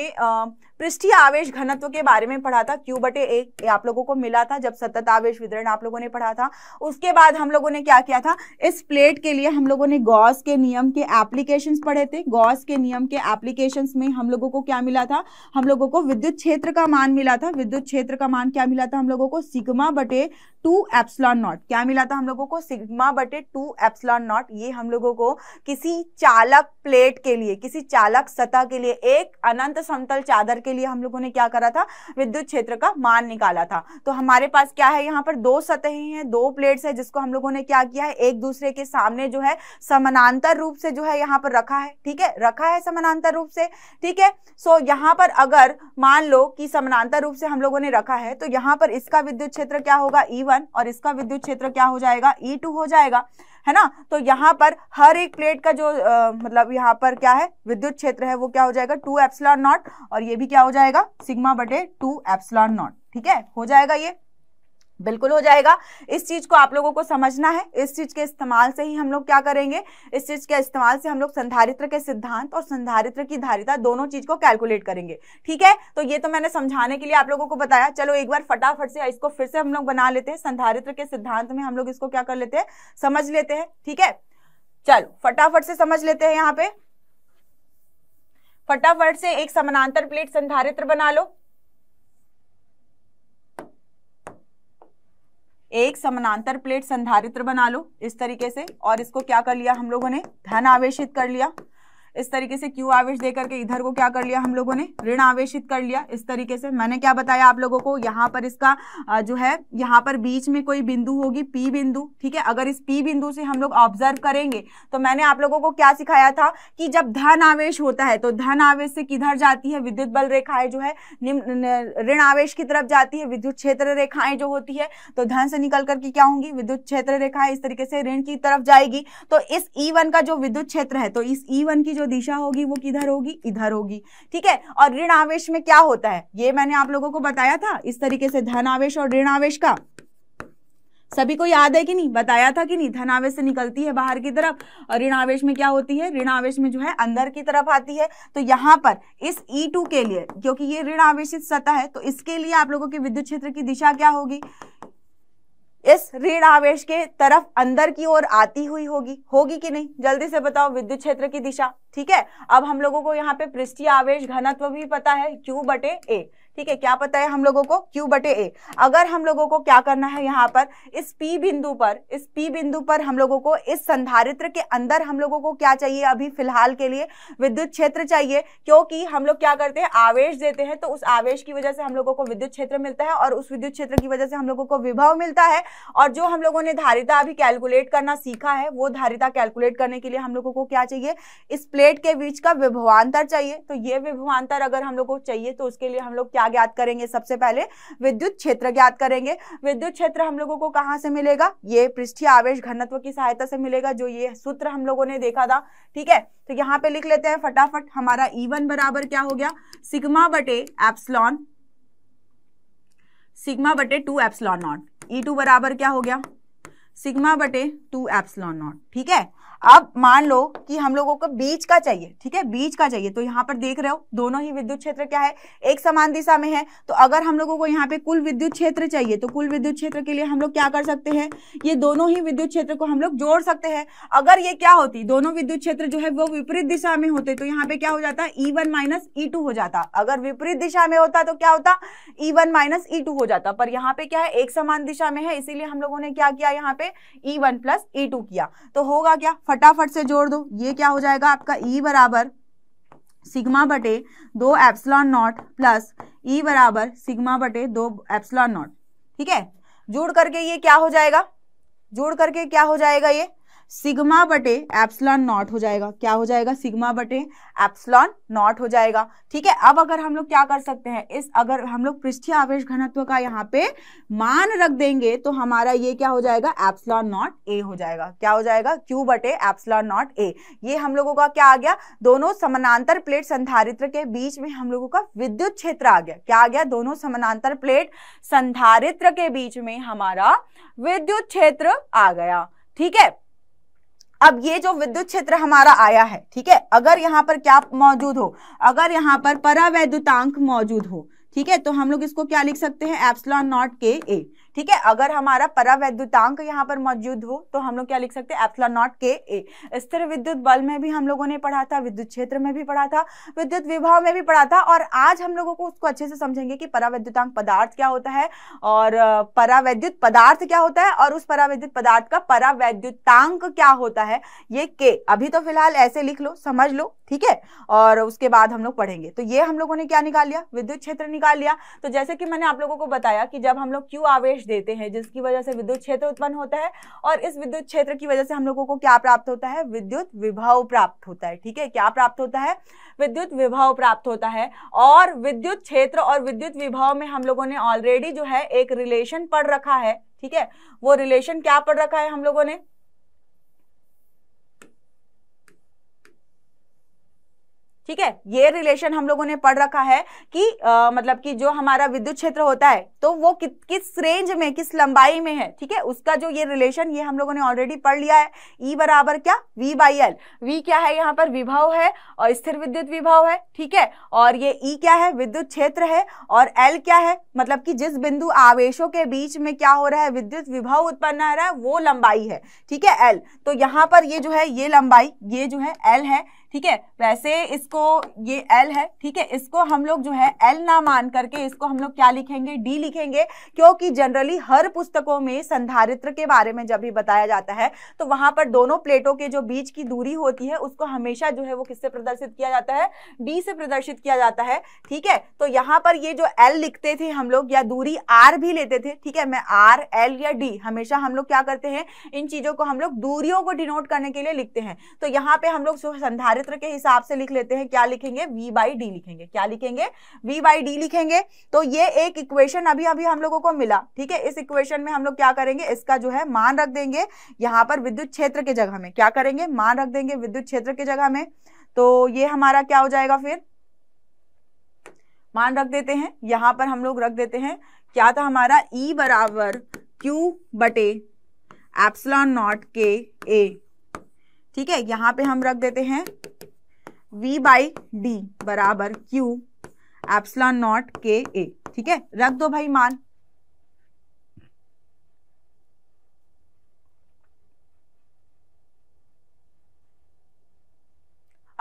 पृष्ठीय आवेश घनत्व के बारे में पढ़ा था क्यू बटे ए आप लोगों को मिला था जब सतत आवेश वितरण आप लोगों ने पढ़ा था उसके बाद हम लोगों ने क्या किया था इस प्लेट के लिए हम लोगों ने गॉस के नियम के एप्लीकेशन पढ़े थे गॉस के नियम के एप्लीकेशन में हम लोगों को क्या मिला था हम लोगों को विद्युत क्षेत्र का मान मिला था विद्युत क्षेत्र का मान क्या मिला था हम लोगों को सिग्मा बटे टू एप्सलॉन नॉट क्या मिला था हम लोगों को सिग्मा बटे टू एप्सलॉन नॉट ये हम लोगों को किसी चालक प्लेट के लिए किसी चालक सतह के लिए एक अनंत समतल चादर के के लिए हम लोगों ने क्या करा था विद्युत क्षेत्र का मान निकाला था तो हमारे पास क्या है यहाँ पर दो सतहें हैं दो प्लेट्स है जिसको हम लोगों ने क्या किया है एक दूसरे के सामने जो है समानांतर रूप से जो है यहाँ पर रखा है ठीक है रखा है समानांतर रूप से ठीक है सो यहाँ पर अगर मान लो कि समानांतर रूप से हम लोगों ने रखा है तो यहाँ पर इसका विद्युत क्षेत्र क्या होगा ई e और इसका विद्युत क्षेत्र क्या हो जाएगा ई e हो जाएगा है ना तो यहाँ पर हर एक प्लेट का जो आ, मतलब यहाँ पर क्या है विद्युत क्षेत्र है वो क्या हो जाएगा टू एप्सलॉन नॉट और ये भी क्या हो जाएगा सिग्मा बटे टू एप्सलॉन नॉट ठीक है हो जाएगा ये बिल्कुल हो जाएगा इस चीज़ को आप लोगों को समझना है इस चीज़ के इस्तेमाल से ही हम लोग क्या करेंगे इस चीज़ के इस्तेमाल से हम लोग संधारित्र के सिद्धांत और संधारित्र की धारिता दोनों चीज़ को कैलकुलेट करेंगे ठीक है तो ये तो मैंने समझाने के लिए आप लोगों को बताया चलो एक बार फटाफट से इसको फिर से हम लोग बना लेते हैं संधारित्र के सिद्धांत में हम लोग इसको क्या कर लेते हैं समझ लेते हैं ठीक है चलो फटाफट से समझ लेते हैं यहाँ पे फटाफट से एक समानांतर प्लेट संधारित्र बना लो एक समानांतर प्लेट संधारित्र बना लो इस तरीके से और इसको क्या कर लिया हम लोगों ने धन आवेशित कर लिया इस तरीके से क्यू आवेश दे करके इधर को क्या कर लिया हम लोगों ने ऋण आवेशित कर लिया इस तरीके से मैंने क्या बताया आप लोगों को यहाँ पर इसका जो है यहाँ पर बीच में कोई बिंदु होगी पी बिंदु ठीक है अगर इस पी बिंदु से हम लोग ऑब्जर्व करेंगे तो मैंने आप लोगों को क्या सिखाया था कि जब धन आवेश होता है तो धन आवेश से किधर जाती है विद्युत बल रेखाएं जो है निम्न ऋण आवेश की तरफ जाती है विद्युत क्षेत्र रेखाएं जो होती है तो धन से निकल करके क्या होंगी विद्युत क्षेत्र रेखाएं इस तरीके से ऋण की तरफ जाएगी तो इस ई e का जो विद्युत क्षेत्र है तो इस ई e की जो दिशा होगी वो किधर होगी इधर होगी ठीक है और ऋण आवेश में क्या होता है ये मैंने आप लोगों को बताया था इस तरीके से धन आवेश और ऋण आवेश का सभी को याद है कि नहीं बताया था कि नहीं धन आवेश से निकलती है बाहर की तरफ और ऋण आवेश में क्या होती है ऋण आवेश में जो है अंदर की तरफ आती है तो यहाँ पर इस E2 के लिए क्योंकि ये ऋण आवेशित सतह है तो इसके लिए आप लोगों के विद्युत क्षेत्र की दिशा क्या होगी इस ऋण आवेश के तरफ अंदर की ओर आती हुई होगी होगी कि नहीं जल्दी से बताओ विद्युत क्षेत्र की दिशा ठीक है अब हम लोगों को यहाँ पे पृष्ठीय आवेश घनत्व भी पता है क्यू बटे ए ठीक है क्या पता है हम लोगों को क्यू बटे ए अगर हम लोगों को क्या करना है यहाँ पर इस पी बिंदु पर इस पी बिंदु पर हम लोगों को इस संधारित्र के अंदर हम लोगों को क्या चाहिए अभी फिलहाल के लिए विद्युत क्षेत्र चाहिए क्योंकि हम लोग क्या करते हैं आवेश देते हैं तो उस आवेश की वजह से हम लोगों को विद्युत क्षेत्र मिलता है और उस विद्युत क्षेत्र की वजह से हम लोगों को विभव मिलता है और जो हम लोगों ने धारिता अभी कैलकुलेट करना सीखा है वो धारिता कैलकुलेट करने के लिए हम लोगों को क्या चाहिए इस प्लेट के बीच का विभवान्तर चाहिए तो ये विभवान्तर अगर हम लोग को चाहिए तो उसके लिए हम लोग क्या ज्ञात करेंगे सबसे पहले विद्युत क्षेत्र ज्ञात करेंगे विद्युत क्षेत्र हम लोगों को कहाँ से मिलेगा ये पृष्ठीय आवेश घनत्व की सहायता से मिलेगा जो ये सूत्र हम लोगों ने देखा था ठीक है तो यहाँ पे लिख लेते हैं फटाफट हमारा ईवन e बराबर क्या हो गया सिग्मा बटे एप्सलॉन सिग्मा बटे two epsilon naught E e two बराबर क्या हो गया सिग्मा बटे टू एप्सलॉन नॉट ठीक है अब मान लो कि हम लोगों को बीच का चाहिए ठीक है बीच का चाहिए तो यहाँ पर देख रहे हो दोनों ही विद्युत क्षेत्र क्या है एक समान दिशा में है तो अगर हम लोगों को यहाँ पे कुल विद्युत क्षेत्र चाहिए तो कुल विद्युत क्षेत्र के लिए हम लोग क्या कर सकते हैं ये दोनों ही विद्युत क्षेत्र को हम लोग जोड़ सकते हैं अगर ये क्या होती दोनों विद्युत क्षेत्र जो है वो विपरीत दिशा में होते तो यहाँ पे क्या हो जाता E one minus E two हो जाता अगर विपरीत दिशा में होता तो क्या होता E one minus E two हो जाता पर यहाँ पे क्या है एक समान दिशा में है इसीलिए हम लोगों ने क्या किया यहाँ पे E one plus E two किया तो होगा क्या फटाफट से जोड़ दो ये क्या हो जाएगा आपका ई e बराबर सिग्मा बटे दो epsilon naught plus E e बराबर सिग्मा बटे दो एप्सलॉन नॉट ठीक है जोड़ करके ये क्या हो जाएगा जोड़ करके क्या हो जाएगा ये सिग्मा बटे एप्सलॉन नॉट हो जाएगा क्या हो जाएगा सिग्मा बटे एप्सलॉन नॉट हो जाएगा ठीक है अब अगर हम लोग क्या कर सकते हैं इस अगर हम लोग पृष्ठीय आवेश घनत्व का यहाँ पे मान रख देंगे तो हमारा ये क्या हो जाएगा एप्सलॉन नॉट ए हो जाएगा क्या हो जाएगा क्यू बटे एप्सलॉन नॉट ए ये हम लोगों का क्या आ गया दोनों समानांतर प्लेट संधारित्र के बीच में हम लोगों का विद्युत क्षेत्र आ गया क्या आ गया दोनों समानांतर प्लेट संधारित्र के बीच में हमारा विद्युत क्षेत्र आ गया ठीक है अब ये जो विद्युत क्षेत्र हमारा आया है ठीक है अगर यहाँ पर क्या मौजूद हो अगर यहाँ पर परावैद्युतांक मौजूद हो ठीक है तो हम लोग इसको क्या लिख सकते हैं एप्सलॉन नॉट के ए ठीक है अगर हमारा परावैद्युतांक यहाँ पर मौजूद हो तो हम लोग क्या लिख सकते हैं एप्सला नॉट के ए स्थिर विद्युत बल में भी हम लोगों ने पढ़ा था विद्युत क्षेत्र में भी पढ़ा था विद्युत विभाव में भी पढ़ा था और आज हम लोगों को उसको अच्छे से समझेंगे कि परावैद्युतांक पदार्थ क्या होता है और परावैद्युत पदार्थ क्या होता है और उस परावैद्युत पदार्थ का परावैद्युतांक क्या होता है ये के अभी तो फिलहाल ऐसे लिख लो समझ लो ठीक है और उसके बाद हम लोग पढ़ेंगे तो ये हम लोगों ने क्या निकाल लिया विद्युत क्षेत्र निकाल लिया तो जैसे कि मैंने आप लोगों को बताया कि जब हम लोग क्यू आवेश प्रकाश देते हैं जिसकी वजह से विद्युत क्षेत्र उत्पन्न होता है और इस विद्युत क्षेत्र की वजह से हम लोगों को क्या प्राप्त होता है विद्युत विभव प्राप्त होता है ठीक है क्या प्राप्त होता है विद्युत विभव प्राप्त होता है और विद्युत क्षेत्र और विद्युत विभव में हम लोगों ने ऑलरेडी जो है एक रिलेशन पढ़ रखा है ठीक है वो रिलेशन क्या पढ़ रखा है हम लोगों ने ठीक है ये रिलेशन हम लोगों ने पढ़ रखा है कि आ, मतलब कि जो हमारा विद्युत क्षेत्र होता है तो वो कि, किस रेंज में किस लंबाई में है ठीक है उसका जो ये रिलेशन ये हम लोगों ने ऑलरेडी पढ़ लिया है ई e बराबर क्या वी बाई एल वी क्या है यहाँ पर विभाव है और स्थिर विद्युत विभाव है ठीक है और ये ई e क्या है विद्युत क्षेत्र है और एल क्या है मतलब कि जिस बिंदु आवेशों के बीच में क्या हो रहा है विद्युत विभाव उत्पन्न आ रहा है वो लंबाई है ठीक है एल तो यहाँ पर ये जो है ये लंबाई ये जो है एल है ठीक है वैसे इसको ये एल है ठीक है इसको हम लोग जो है एल ना मान करके इसको हम लोग क्या लिखेंगे डी लिखेंगे क्योंकि जनरली हर पुस्तकों में संधारित्र के बारे में जब भी बताया जाता है तो वहां पर दोनों प्लेटों के जो बीच की दूरी होती है उसको हमेशा जो है वो किससे प्रदर्शित किया जाता है डी से प्रदर्शित किया जाता है ठीक है तो यहाँ पर ये जो एल लिखते थे हम लोग या दूरी आर भी लेते थे ठीक है मैं आर एल या डी हमेशा हम लोग क्या करते हैं इन चीजों को हम लोग दूरियों को डिनोट करने के लिए लिखते हैं तो यहाँ पे हम लोग जो संधारित चारित्र के हिसाब से लिख लेते हैं क्या लिखेंगे v बाई डी लिखेंगे क्या लिखेंगे v बाई डी लिखेंगे तो ये एक इक्वेशन अभी अभी हम लोगों को मिला ठीक है इस इक्वेशन में हम लोग क्या करेंगे इसका जो है मान रख देंगे यहाँ पर विद्युत क्षेत्र के जगह में क्या करेंगे मान रख देंगे विद्युत क्षेत्र के जगह में तो ये हमारा क्या हो जाएगा फिर मान रख देते हैं यहां पर हम लोग रख देते हैं क्या था हमारा E बराबर Q बटे एप्सलॉन नॉट के ए ठीक है यहां पे हम रख देते हैं v बाई डी बराबर q epsilon naught K A ठीक है रख दो भाई मान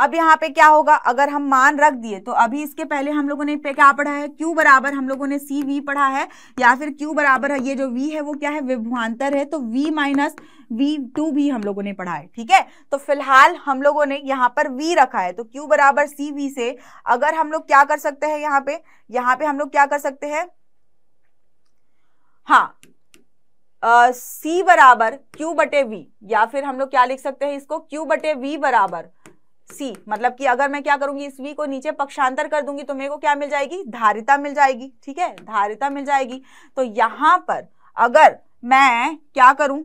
अब यहाँ पे क्या होगा अगर हम मान रख दिए तो अभी इसके पहले हम लोगों ने पे क्या पढ़ा है क्यू बराबर हम लोगों ने सी वी पढ़ा है या फिर क्यू बराबर है ये जो वी है वो क्या है विभ्वान्तर है तो वी माइनस वी टू भी हम लोगों ने पढ़ा है ठीक है तो फिलहाल हम लोगों ने यहाँ पर वी रखा है तो क्यू बराबर सी वी से अगर हम लोग क्या कर सकते हैं यहाँ पे यहाँ पे हम लोग क्या कर सकते हैं हाँ सी बराबर क्यू बटे वी या फिर हम लोग क्या लिख सकते हैं इसको क्यू बटे वी बराबर सी मतलब कि अगर मैं क्या करूंगी इस वी को नीचे पक्षांतर कर दूंगी तो मेरे को क्या मिल जाएगी धारिता मिल जाएगी ठीक है धारिता मिल जाएगी तो यहां पर अगर मैं क्या करूं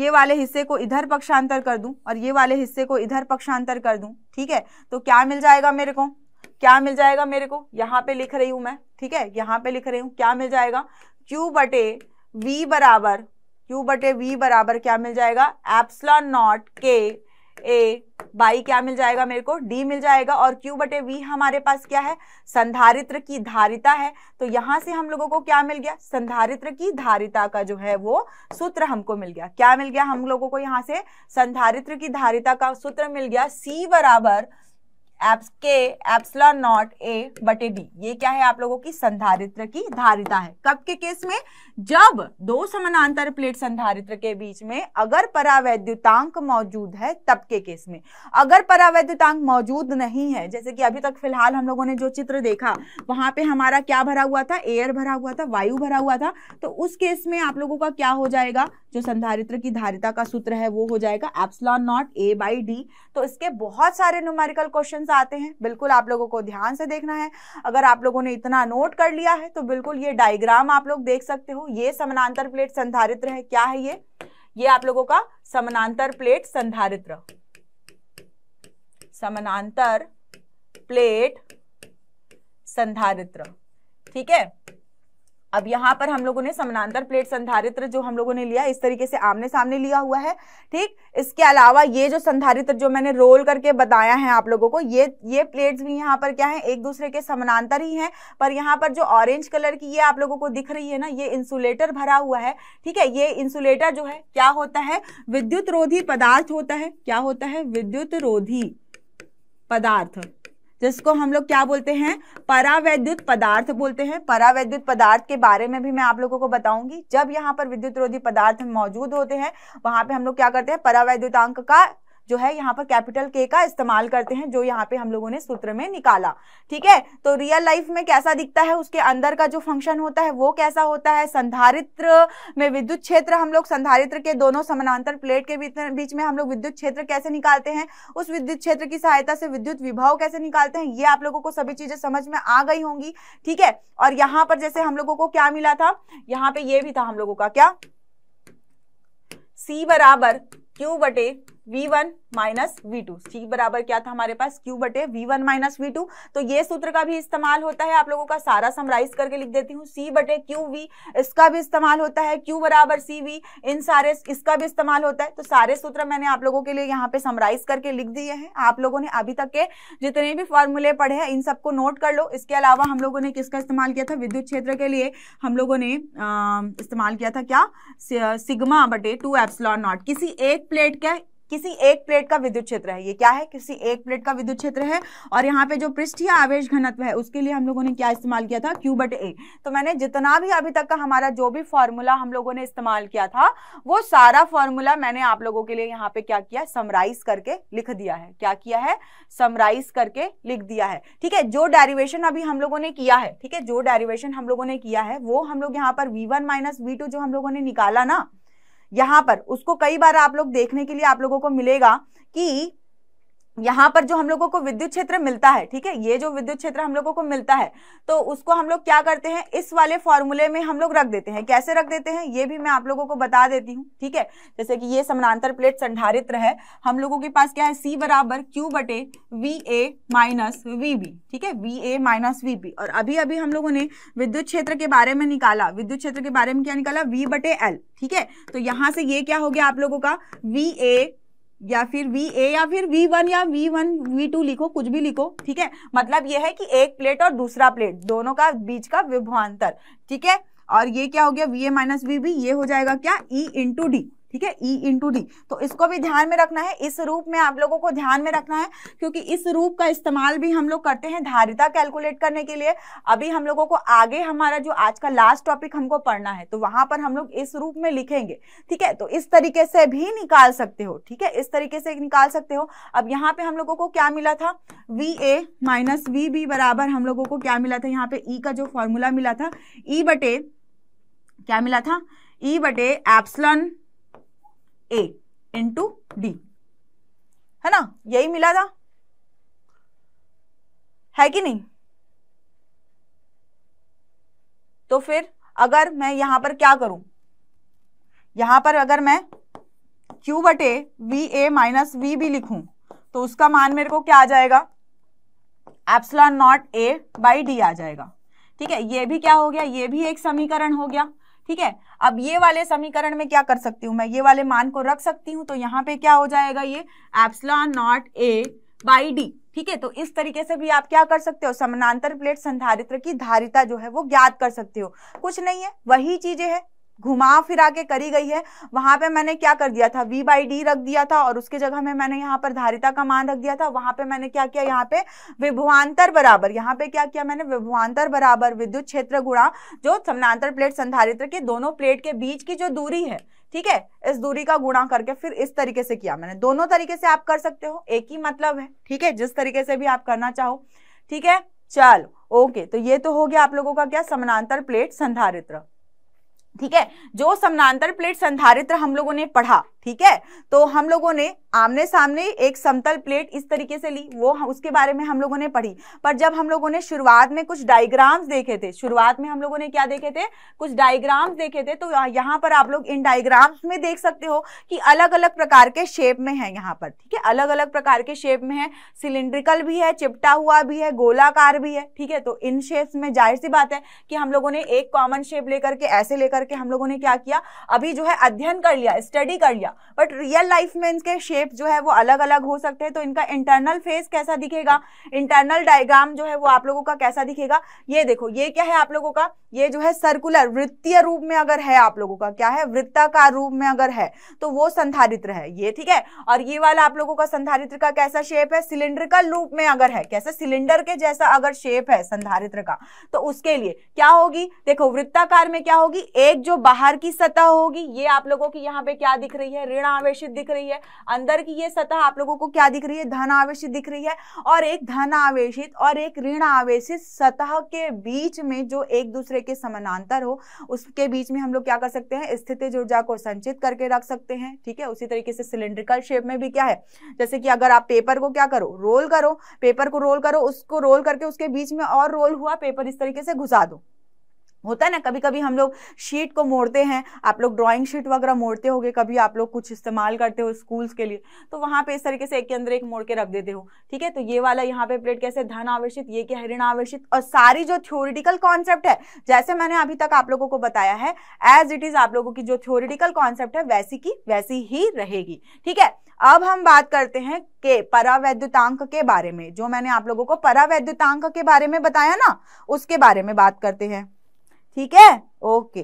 ये वाले हिस्से को इधर पक्षांतर कर दूं और ये वाले हिस्से को इधर पक्षांतर कर दूं ठीक है तो क्या मिल जाएगा मेरे को क्या मिल जाएगा मेरे को यहां पे लिख रही हूं मैं ठीक है यहां पे लिख रही हूँ क्या मिल जाएगा क्यू बटे वी बराबर क्यू बटे वी बराबर क्या मिल जाएगा epsilon naught K A by क्या मिल जाएगा मेरे को डी मिल जाएगा और क्यू बटे वी हमारे पास क्या है संधारित्र की धारिता है तो यहां से हम लोगों को क्या मिल गया संधारित्र की धारिता का जो है वो सूत्र हमको मिल गया क्या मिल गया हम लोगों को यहाँ से संधारित्र की धारिता का सूत्र मिल गया सी बराबर एप्स के एप्सला नॉट ए बटे डी ये क्या है आप लोगों की संधारित्र की धारिता है कब के केस में जब दो समानांतर प्लेट संधारित्र के बीच में अगर परावैद्युतांक मौजूद है तब के केस में अगर परावैद्युतांक मौजूद नहीं है जैसे कि अभी तक फिलहाल हम लोगों ने जो चित्र देखा वहां पे हमारा क्या भरा हुआ था एयर भरा हुआ था वायु भरा हुआ था तो उस केस में आप लोगों का क्या हो जाएगा जो संधारित्र की धारिता का सूत्र है वो हो जाएगा epsilon naught A by D तो इसके बहुत सारे न्यूमेरिकल क्वेश्चन क्वेश्चंस आते हैं बिल्कुल आप लोगों को ध्यान से देखना है अगर आप लोगों ने इतना नोट कर लिया है तो बिल्कुल ये डायग्राम आप लोग देख सकते हो ये समानांतर प्लेट संधारित्र है क्या है ये ये आप लोगों का समानांतर प्लेट संधारित्र समानांतर प्लेट संधारित्र ठीक है अब यहाँ पर हम लोगों ने समानांतर प्लेट संधारित्र जो हम लोगों ने लिया इस तरीके से आमने सामने लिया हुआ है ठीक इसके अलावा ये जो संधारित्र जो मैंने रोल करके बताया है आप लोगों को ये ये प्लेट्स भी यहाँ पर क्या है एक दूसरे के समानांतर ही हैं पर यहाँ पर जो ऑरेंज कलर की ये आप लोगों को दिख रही है ना ये इंसुलेटर भरा हुआ है ठीक है ये इंसुलेटर जो है क्या होता है विद्युत रोधी पदार्थ होता है क्या होता है विद्युत रोधी पदार्थ जिसको हम लोग क्या बोलते हैं परावैद्युत पदार्थ बोलते हैं परावैद्युत पदार्थ के बारे में भी मैं आप लोगों को बताऊंगी जब यहाँ पर विद्युत रोधी पदार्थ मौजूद होते हैं वहां पे हम लोग क्या करते हैं परावैद्युतांक का जो है यहाँ पर कैपिटल के का इस्तेमाल करते हैं जो यहाँ पे हम लोगों ने सूत्र में निकाला ठीक है तो रियल लाइफ में कैसा दिखता है उसके अंदर का जो फंक्शन होता है वो कैसा होता है संधारित्र में विद्युत क्षेत्र हम लोग संधारित्र के दोनों समानांतर प्लेट के बीच में हम लोग विद्युत क्षेत्र कैसे निकालते हैं उस विद्युत क्षेत्र की सहायता से विद्युत विभाव कैसे निकालते हैं ये आप लोगों को सभी चीजें समझ में आ गई होंगी ठीक है और यहाँ पर जैसे हम लोगों को क्या मिला था यहाँ पे ये भी था हम लोगों का क्या सी बराबर क्यू बटे V one minus V two C बराबर क्या था हमारे पास क्यू बटे V one minus V two तो ये सूत्र का भी इस्तेमाल होता है आप लोगों का सारा समराइज करके लिख देती हूँ सी बटे क्यू वी इसका भी इस्तेमाल होता है क्यू बराबर सी वी इन सारे इसका भी इस्तेमाल होता है तो सारे सूत्र मैंने आप लोगों के लिए यहाँ पे समराइज करके लिख दिए हैं आप लोगों ने अभी तक के जितने भी फॉर्मूले पढ़े हैं इन सबको नोट कर लो इसके अलावा हम लोगों ने किसका इस्तेमाल किया था विद्युत क्षेत्र के लिए हम लोगों ने इस्तेमाल किया था क्या सिग्मा बटे टू एप्सलॉन नॉट किसी एक प्लेट का किसी एक प्लेट का विद्युत क्षेत्र है ये क्या है किसी एक प्लेट का विद्युत क्षेत्र है और यहाँ पे जो पृष्ठीय आवेश घनत्व है उसके लिए हम लोगों ने क्या इस्तेमाल किया था क्यू बट ए तो मैंने जितना भी अभी तक का हमारा जो भी फॉर्मूला हम लोगों ने इस्तेमाल किया था वो सारा फॉर्मूला मैंने आप लोगों के लिए यहाँ पे क्या किया समराइज करके लिख दिया है क्या किया है समराइज करके लिख दिया है ठीक है जो डेरिवेशन अभी हम लोगों ने किया है ठीक है जो डेरिवेशन हम लोगों ने किया है वो हम लोग यहाँ पर V one minus V two जो हम लोगों ने निकाला ना यहाँ पर उसको कई बार आप लोग देखने के लिए आप लोगों को मिलेगा कि यहाँ पर जो हम लोगों को विद्युत क्षेत्र मिलता है ठीक है ये जो विद्युत क्षेत्र हम लोगों को मिलता है तो उसको हम लोग क्या करते हैं इस वाले फॉर्मूले में हम लोग रख देते हैं कैसे रख देते हैं ये भी मैं आप लोगों को बता देती हूँ ठीक है जैसे कि ये समानांतर प्लेट संधारित्र है हम लोगों के पास क्या है सी बराबर क्यू बटे V A minus V B ठीक है V A minus V B और अभी अभी हम लोगों ने विद्युत क्षेत्र के बारे में निकाला विद्युत क्षेत्र के बारे में क्या निकाला वी बटे एल ठीक है तो यहाँ से ये क्या हो गया आप लोगों का वी ए या फिर वी ए या फिर वी वन या वी वन वी टू लिखो कुछ भी लिखो ठीक है मतलब ये है कि एक प्लेट और दूसरा प्लेट दोनों का बीच का विभवान्तर ठीक है और ये क्या हो गया V A minus V B ये हो जाएगा क्या ई इंटू डी ठीक है ई इंटू डी तो इसको भी ध्यान में रखना है इस रूप में आप लोगों को ध्यान में रखना है क्योंकि इस रूप का इस्तेमाल भी हम लोग करते हैं धारिता कैलकुलेट करने के लिए अभी हम लोगों को आगे हमारा जो आज का लास्ट टॉपिक हमको पढ़ना है तो वहां पर हम लोग इस रूप में लिखेंगे ठीक है तो इस तरीके से भी निकाल सकते हो ठीक है इस तरीके से निकाल सकते हो अब यहाँ पे हम लोगों को क्या मिला था V A minus V B बराबर हम लोगों को क्या मिला था यहाँ पे ई e का जो फॉर्मूला मिला था ई e बटे क्या मिला था ई e बटे एप्सलन ए इंटू डी है ना यही मिला था है कि नहीं तो फिर अगर मैं यहां पर क्या करूं यहां पर अगर मैं क्यू बटे वी ए माइनस वी भी लिखू तो उसका मान मेरे को क्या आ जाएगा epsilon naught A by D आ जाएगा ठीक है ये भी क्या हो गया ये भी एक समीकरण हो गया ठीक है अब ये वाले समीकरण में क्या कर सकती हूँ मैं ये वाले मान को रख सकती हूँ तो यहाँ पे क्या हो जाएगा ये epsilon naught A by D ठीक है तो इस तरीके से भी आप क्या कर सकते हो समानांतर प्लेट संधारित्र की धारिता जो है वो ज्ञात कर सकते हो कुछ नहीं है वही चीजें हैं घुमा फिरा के करी गई है वहां पे मैंने क्या कर दिया था v बाई डी रख दिया था और उसके जगह में मैंने यहाँ पर धारिता का मान रख दिया था वहां पे मैंने क्या किया यहाँ पे विभुआंतर बराबर यहाँ पे क्या किया मैंने विभुआंतर बराबर विद्युत क्षेत्र गुणा जो समानांतर प्लेट संधारित्र के दोनों प्लेट के बीच की जो दूरी है ठीक है इस दूरी का गुणा करके फिर इस तरीके से किया मैंने दोनों तरीके से आप कर सकते हो एक ही मतलब है ठीक है जिस तरीके से भी आप करना चाहो ठीक है चलो ओके तो ये तो हो गया आप लोगों का क्या समानांतर प्लेट संधारित्र ठीक है जो समानांतर प्लेट संधारित्र हम लोगों ने पढ़ा ठीक है तो हम लोगों ने आमने सामने एक समतल प्लेट इस तरीके से ली वो उसके बारे में हम लोगों ने पढ़ी पर जब हम लोगों ने शुरुआत में कुछ डायग्राम्स देखे थे शुरुआत में हम लोगों ने क्या देखे थे कुछ डायग्राम्स देखे थे तो यहाँ पर आप लोग इन डायग्राम्स में देख सकते हो कि अलग अलग प्रकार के शेप में है यहाँ पर ठीक है अलग अलग प्रकार के शेप में है सिलिंड्रिकल भी है चिपटा हुआ भी है गोलाकार भी है ठीक है तो इन शेप्स में जाहिर सी बात है कि हम लोगों ने एक कॉमन शेप लेकर के ऐसे लेकर करके हम लोगों ने क्या किया अभी जो है अध्ययन कर लिया स्टडी कर लिया बट रियल लाइफ में इनके शेप जो है वो अलग अलग हो सकते हैं तो इनका इंटरनल फेस कैसा दिखेगा इंटरनल डायग्राम जो है वो आप लोगों का कैसा दिखेगा ये देखो ये क्या है आप लोगों का ये जो है सर्कुलर वृत्तीय रूप में अगर है आप लोगों का क्या है वृत्ताकार रूप में अगर है तो वो संधारित्र है ये ठीक है और ये वाला आप लोगों का संधारित्र का कैसा शेप है सिलेंड्रिकल रूप में अगर है कैसे सिलेंडर के जैसा अगर शेप है संधारित्र का तो उसके लिए क्या होगी देखो वृत्ताकार में क्या होगी ए एक जो बाहर की सतह होगी ये आप लोगों की यहाँ पे क्या दिख रही है ऋण आवेश दिख रही है अंदर की ये सतह आप लोगों को क्या दिख रही है धन आवेश दिख रही है और एक धन आवेशित और एक ऋण आवेशित सतह के बीच में जो एक दूसरे के समानांतर हो उसके बीच में हम लोग क्या कर सकते हैं स्थिति ऊर्जा को संचित करके रख सकते हैं ठीक है उसी तरीके से सिलेंड्रिकल शेप में भी क्या है जैसे कि अगर आप पेपर को क्या करो रोल करो पेपर को रोल करो उसको रोल करके उसके बीच में और रोल हुआ पेपर इस तरीके से घुसा दो होता है ना कभी कभी हम लोग शीट को मोड़ते हैं आप लोग ड्राइंग शीट वगैरह मोड़ते होगे कभी आप लोग कुछ इस्तेमाल करते हो स्कूल्स के लिए तो वहाँ पे इस तरीके से एक के अंदर एक मोड़ के रख देते हो ठीक है तो ये वाला यहाँ पे प्लेट कैसे धन आवेशित ये क्या हरिण आवेशित और सारी जो थ्योरिटिकल कॉन्सेप्ट है जैसे मैंने अभी तक आप लोगों को बताया है एज इट इज आप लोगों की जो थ्योरिटिकल कॉन्सेप्ट है वैसी की वैसी ही रहेगी ठीक है अब हम बात करते हैं के परावैद्युतांक के बारे में जो मैंने आप लोगों को परावैद्युतांक के बारे में बताया ना उसके बारे में बात करते हैं ठीक है ओके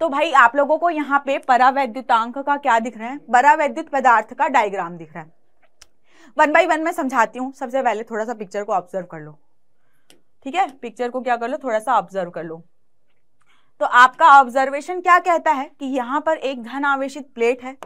तो भाई आप लोगों को यहाँ पे परावैद्युतांक का क्या दिख रहा है परावैद्युत पदार्थ का डायग्राम दिख रहा है वन बाई वन में समझाती हूँ सबसे पहले थोड़ा सा पिक्चर को ऑब्जर्व कर लो ठीक है पिक्चर को क्या कर लो थोड़ा सा ऑब्जर्व कर लो तो आपका ऑब्जर्वेशन क्या कहता है कि यहाँ पर एक धन आवेशित प्लेट है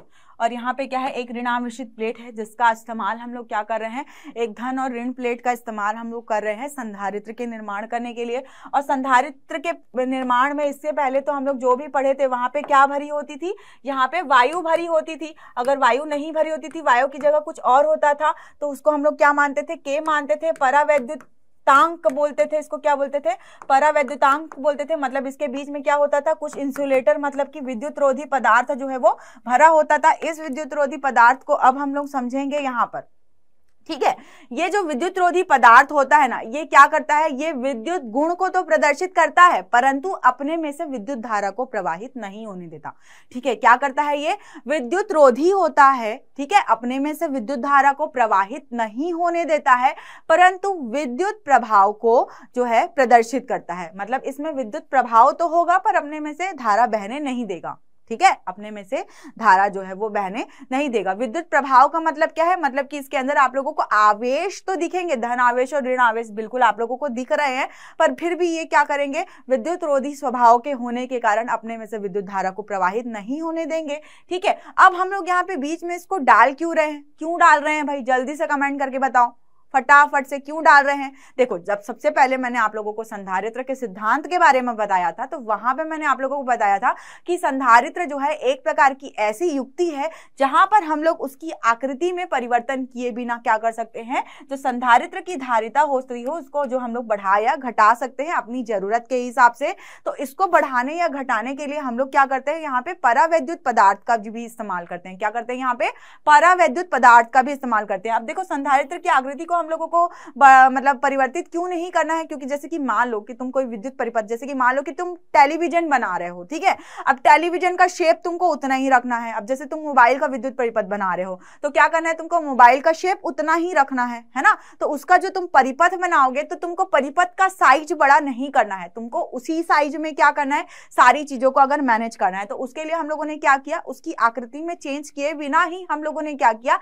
और यहाँ पे क्या है एक ऋणावेशित प्लेट है जिसका इस्तेमाल हम लोग क्या कर रहे हैं एक धन और ऋण प्लेट का इस्तेमाल हम लोग कर रहे हैं संधारित्र के निर्माण करने के लिए और संधारित्र के निर्माण में इससे पहले तो हम लोग जो भी पढ़े थे वहाँ पे क्या भरी होती थी यहाँ पे वायु भरी होती थी अगर वायु नहीं भरी होती थी वायु की जगह कुछ और होता था तो उसको हम लोग क्या मानते थे के मानते थे परावैद्युत तांक बोलते थे इसको क्या बोलते थे परावैद्युतांक बोलते थे मतलब इसके बीच में क्या होता था कुछ इंसुलेटर मतलब कि विद्युत रोधी पदार्थ जो है वो भरा होता था इस विद्युत रोधी पदार्थ को अब हम लोग समझेंगे यहाँ पर ठीक है ये जो विद्युत रोधी पदार्थ होता है ना ये क्या करता है ये विद्युत गुण को तो प्रदर्शित करता है परंतु अपने में से विद्युत धारा को प्रवाहित नहीं होने देता ठीक है क्या करता है ये विद्युत रोधी होता है ठीक है अपने में से विद्युत धारा को प्रवाहित नहीं होने देता है परंतु विद्युत प्रभाव को जो है प्रदर्शित करता है मतलब इसमें विद्युत प्रभाव तो होगा पर अपने में से धारा बहने नहीं देगा ठीक है अपने में से धारा जो है वो बहने नहीं देगा विद्युत प्रभाव का मतलब क्या है मतलब कि इसके अंदर आप लोगों को आवेश तो दिखेंगे धन आवेश और ऋण आवेश बिल्कुल आप लोगों को दिख रहे हैं पर फिर भी ये क्या करेंगे विद्युत रोधी स्वभाव के होने के कारण अपने में से विद्युत धारा को प्रवाहित नहीं होने देंगे ठीक है अब हम लोग यहाँ पे बीच में इसको डाल क्यों रहे हैं क्यों डाल रहे हैं भाई जल्दी से कमेंट करके बताओ फटाफट से क्यों डाल रहे हैं देखो जब सबसे पहले मैंने आप लोगों को संधारित्र के सिद्धांत के बारे में बताया था तो वहां पे मैंने आप लोगों को बताया था कि संधारित्र जो है एक प्रकार की ऐसी युक्ति है जहां पर हम लोग उसकी आकृति में परिवर्तन किए बिना क्या कर सकते हैं जो संधारित्र की धारिता होती हो उसको जो हम लोग बढ़ा या घटा सकते हैं अपनी जरूरत के हिसाब से तो इसको बढ़ाने या घटाने के लिए हम लोग क्या करते हैं यहाँ पे परावैद्युत पदार्थ का भी इस्तेमाल करते हैं क्या करते हैं यहाँ पे परावैद्युत पदार्थ का भी इस्तेमाल करते हैं अब देखो संधारित्र की आकृति को हम लोगों को मतलब परिवर्तित क्यों नहीं करना है क्योंकि जैसे कि मान लो कि तुम कोई विद्युत परिपथ जैसे कि मान लो कि तुम टेलीविजन बना रहे हो ठीक है अब टेलीविजन का शेप तुमको उतना ही रखना है अब जैसे तुम मोबाइल का विद्युत परिपथ बना रहे हो तो क्या करना है तुमको मोबाइल का शेप उतना ही रखना है है ना तो उसका जो तुम परिपथ बनाओगे तो तुमको परिपथ का साइज बड़ा नहीं करना है तुमको उसी साइज में क्या करना है सारी चीजों को अगर मैनेज करना है तो उसके लिए हम लोगों ने क्या किया उसकी आकृति में चेंज किए बिना ही हम लोगों ने क्या किया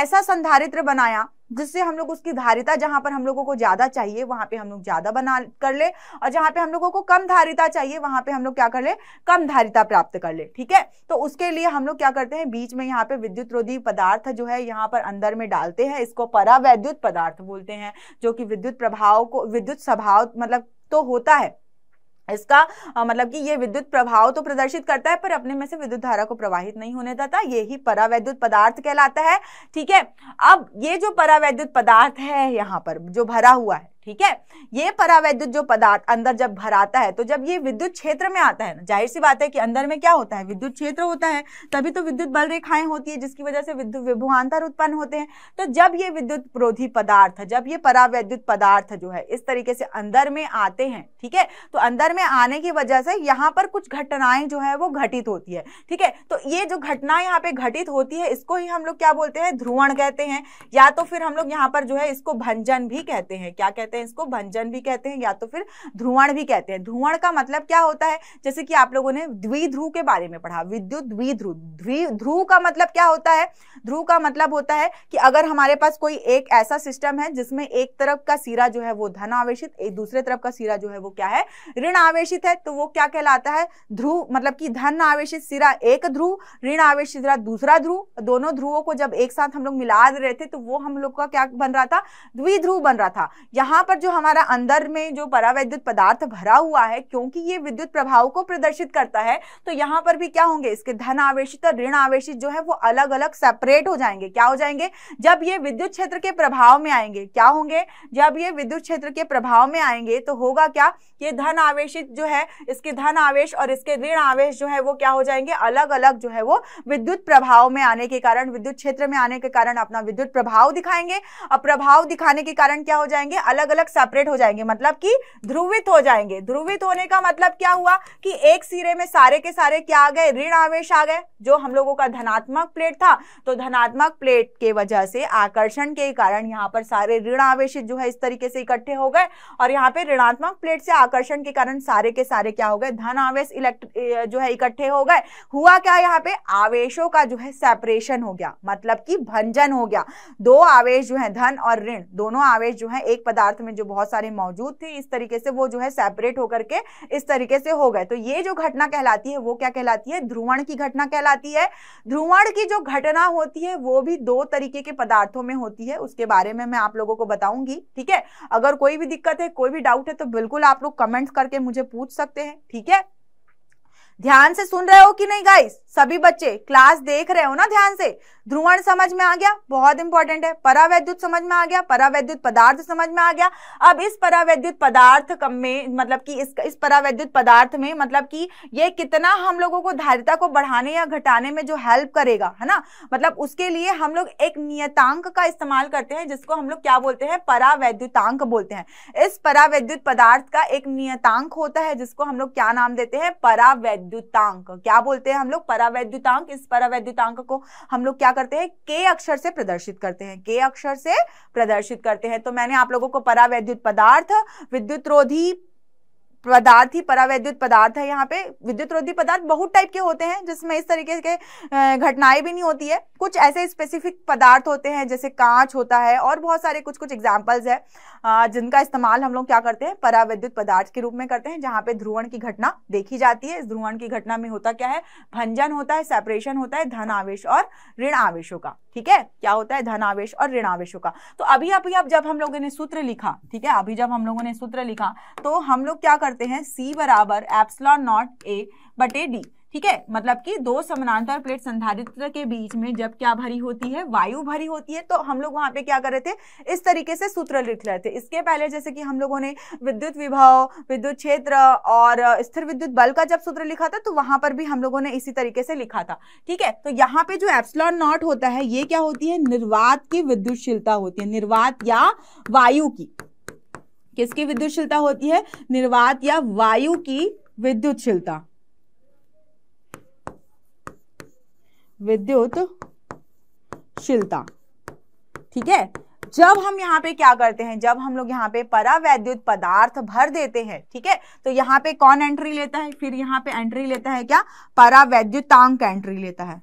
ऐसा संधारित्र बनाया जिससे हम लोग उसकी धारिता जहाँ पर हम लोगों को ज़्यादा चाहिए वहां पे हम लोग ज़्यादा बना कर ले और जहां पे हम लोगों को कम धारिता चाहिए वहां पे हम लोग क्या कर ले कम धारिता प्राप्त कर ले ठीक है तो उसके लिए हम लोग क्या करते हैं बीच में यहाँ पे विद्युत रोधी पदार्थ जो है यहाँ पर अंदर में डालते हैं इसको परावैद्युत पदार्थ बोलते हैं जो कि विद्युत प्रभाव को विद्युत स्वभाव मतलब तो होता है इसका आ, मतलब कि ये विद्युत प्रभाव तो प्रदर्शित करता है पर अपने में से विद्युत धारा को प्रवाहित नहीं होने देता ये ही परावैद्युत पदार्थ कहलाता है ठीक है अब ये जो परावैद्युत पदार्थ है यहाँ पर जो भरा हुआ है ठीक है ये परावैद्युत जो पदार्थ अंदर जब भराता है तो जब ये विद्युत क्षेत्र में आता है जाहिर सी बात है कि अंदर में क्या होता है विद्युत क्षेत्र होता है तभी तो विद्युत बल रेखाएं होती है जिसकी वजह से विद्युत विभुआंतर उत्पन्न होते हैं तो जब ये विद्युत विरोधी पदार्थ जब ये परावैद्युत पदार्थ जो है इस तरीके से अंदर में आते हैं ठीक है तो अंदर में आने की वजह से यहाँ पर कुछ घटनाएं जो है वो घटित होती है ठीक है तो ये जो घटना यहाँ पे घटित होती है इसको ही हम लोग क्या बोलते हैं ध्रुवण कहते हैं या तो फिर हम लोग यहाँ पर जो है इसको भंजन भी कहते हैं क्या कहते हैं कहते हैं इसको भंजन भी कहते हैं या तो फिर ध्रुवण भी कहते हैं ध्रुवण का मतलब क्या होता है जैसे कि आप लोगों ने द्विध्रुव के बारे में पढ़ा विद्युत द्विध्रुव ध्रुव का मतलब क्या होता है ध्रुव का मतलब होता है कि अगर हमारे पास कोई एक ऐसा सिस्टम है जिसमें एक तरफ का सिरा जो है वो धन आवेशित एक दूसरे तरफ का सिरा जो है वो क्या है ऋण आवेशित है तो वो क्या कहलाता है ध्रुव मतलब कि धन आवेशित सिरा एक ध्रुव ऋण आवेशित सिरा दूसरा ध्रुव दोनों ध्रुवों को जब एक साथ हम लोग मिला रहे थे तो वो हम लोग का क्या बन रहा था द्विध्रुव बन रहा था यहाँ पर जो हमारा अंदर में जो परावैद्युत पदार्थ भरा हुआ है क्योंकि ये विद्युत प्रभाव को प्रदर्शित करता है तो यहाँ पर भी क्या होंगे इसके धन आवेश और ऋण आवेश जो है वो अलग अलग सेपरेट हो जाएंगे क्या हो जाएंगे जब ये विद्युत क्षेत्र के प्रभाव में आएंगे क्या होंगे जब ये विद्युत क्षेत्र के प्रभाव में आएंगे तो होगा क्या ये धन आवेश जो है इसके धन आवेश और इसके ऋण आवेश जो है वो क्या हो जाएंगे अलग अलग जो है वो विद्युत प्रभाव में आने के कारण विद्युत क्षेत्र में आने के कारण अपना विद्युत प्रभाव दिखाएंगे और प्रभाव दिखाने के कारण क्या हो जाएंगे अलग अलग सेपरेट हो जाएंगे मतलब कि ध्रुवित हो जाएंगे ध्रुवित होने का मतलब क्या हुआ कि एक सिरे में सारे के सारे क्या आ गए ऋण आवेश आ गए जो हम लोगों का धनात्मक प्लेट था तो धनात्मक प्लेट के वजह से आकर्षण के कारण यहाँ पर सारे ऋण आवेश जो है इस तरीके से इकट्ठे हो गए और यहाँ पे ऋणात्मक प्लेट से आकर्षण के कारण सारे के सारे क्या हो गए धन आवेश इलेक्ट्र जो है इकट्ठे हो गए हुआ क्या यहाँ पे आवेशों का जो है सेपरेशन हो गया मतलब कि भंजन हो गया दो आवेश जो है धन और ऋण दोनों आवेश जो है एक पदार्थ में जो बहुत सारे मौजूद थे इस तरीके से वो जो है सेपरेट होकर के इस तरीके से हो गए तो ये जो घटना कहलाती है वो क्या कहलाती है ध्रुवण की घटना कहलाती है ध्रुवण की जो घटना होती है वो भी दो तरीके के पदार्थों में होती है उसके बारे में मैं आप लोगों को बताऊंगी ठीक है अगर कोई भी दिक्कत है कोई भी डाउट है तो बिल्कुल आप लोग कमेंट करके मुझे पूछ सकते हैं ठीक है थीके? ध्यान से सुन रहे हो कि नहीं गाइस सभी बच्चे क्लास देख रहे हो ना ध्यान से ध्रुवण समझ में आ गया बहुत इंपॉर्टेंट है परावैद्युत समझ में आ गया परावैद्युत पदार्थ समझ में आ गया अब इस परावैद्युत पदार्थ में मतलब कि इस इस परावैद्युत पदार्थ में मतलब कि ये कितना हम लोगों को धारिता को बढ़ाने या घटाने में जो हेल्प करेगा है ना मतलब उसके लिए हम लोग एक नियतांक का इस्तेमाल करते हैं जिसको हम लोग क्या बोलते हैं परावैद्युतांक बोलते हैं इस परावैद्युत पदार्थ का एक नियतांक होता है जिसको हम लोग क्या नाम देते हैं परावैद्युत परावैद्युतांक क्या बोलते हैं हम लोग परावैद्युतांक इस परावैद्युतांक को हम लोग क्या करते हैं के अक्षर से प्रदर्शित करते हैं के अक्षर से प्रदर्शित करते हैं तो मैंने आप लोगों को परावैद्युत पदार्थ विद्युत रोधी पदार्थ ही परावैद्युत पदार्थ है यहाँ पे विद्युत रोधी पदार्थ बहुत टाइप के होते हैं जिसमें इस तरीके के घटनाएं भी नहीं होती है कुछ ऐसे स्पेसिफिक पदार्थ होते हैं जैसे कांच होता है और बहुत सारे कुछ कुछ एग्जाम्पल्स है जिनका इस्तेमाल हम लोग क्या करते हैं परावैद्युत पदार्थ के रूप में करते हैं जहाँ पे ध्रुवण की घटना देखी जाती है इस ध्रुवण की घटना में होता क्या है भंजन होता है सेपरेशन होता है धन आवेश और ऋण आवेशों का ठीक है क्या होता है धन आवेश और ऋण आवेशों का तो अभी अभी अब जब हम लोगों ने सूत्र लिखा ठीक है अभी जब हम लोगों ने सूत्र लिखा तो हम लोग क्या करते करते हैं सी बराबर एप्सलॉन नॉट ए बटे डी ठीक है मतलब कि दो समानांतर प्लेट संधारित्र के बीच में जब क्या भरी होती है वायु भरी होती है तो हम लोग वहां पे क्या कर रहे थे इस तरीके से सूत्र लिख रहे थे इसके पहले जैसे कि हम लोगों ने विद्युत विभव विद्युत क्षेत्र और स्थिर विद्युत बल का जब सूत्र लिखा था तो वहां पर भी हम लोगों ने इसी तरीके से लिखा था ठीक है तो यहाँ पे जो एप्सलॉन नॉट होता है ये क्या होती है निर्वात की विद्युतशीलता होती है निर्वात या वायु की किसकी विद्युतशीलता होती है निर्वात या वायु की विद्युतशीलता विद्युत शीलता ठीक है जब हम यहाँ पे क्या करते हैं जब हम लोग यहाँ पे परावैद्युत पदार्थ भर देते हैं ठीक है तो यहाँ पे कौन एंट्री लेता है फिर यहाँ पे एंट्री लेता है क्या परावैद्युतांक एंट्री लेता है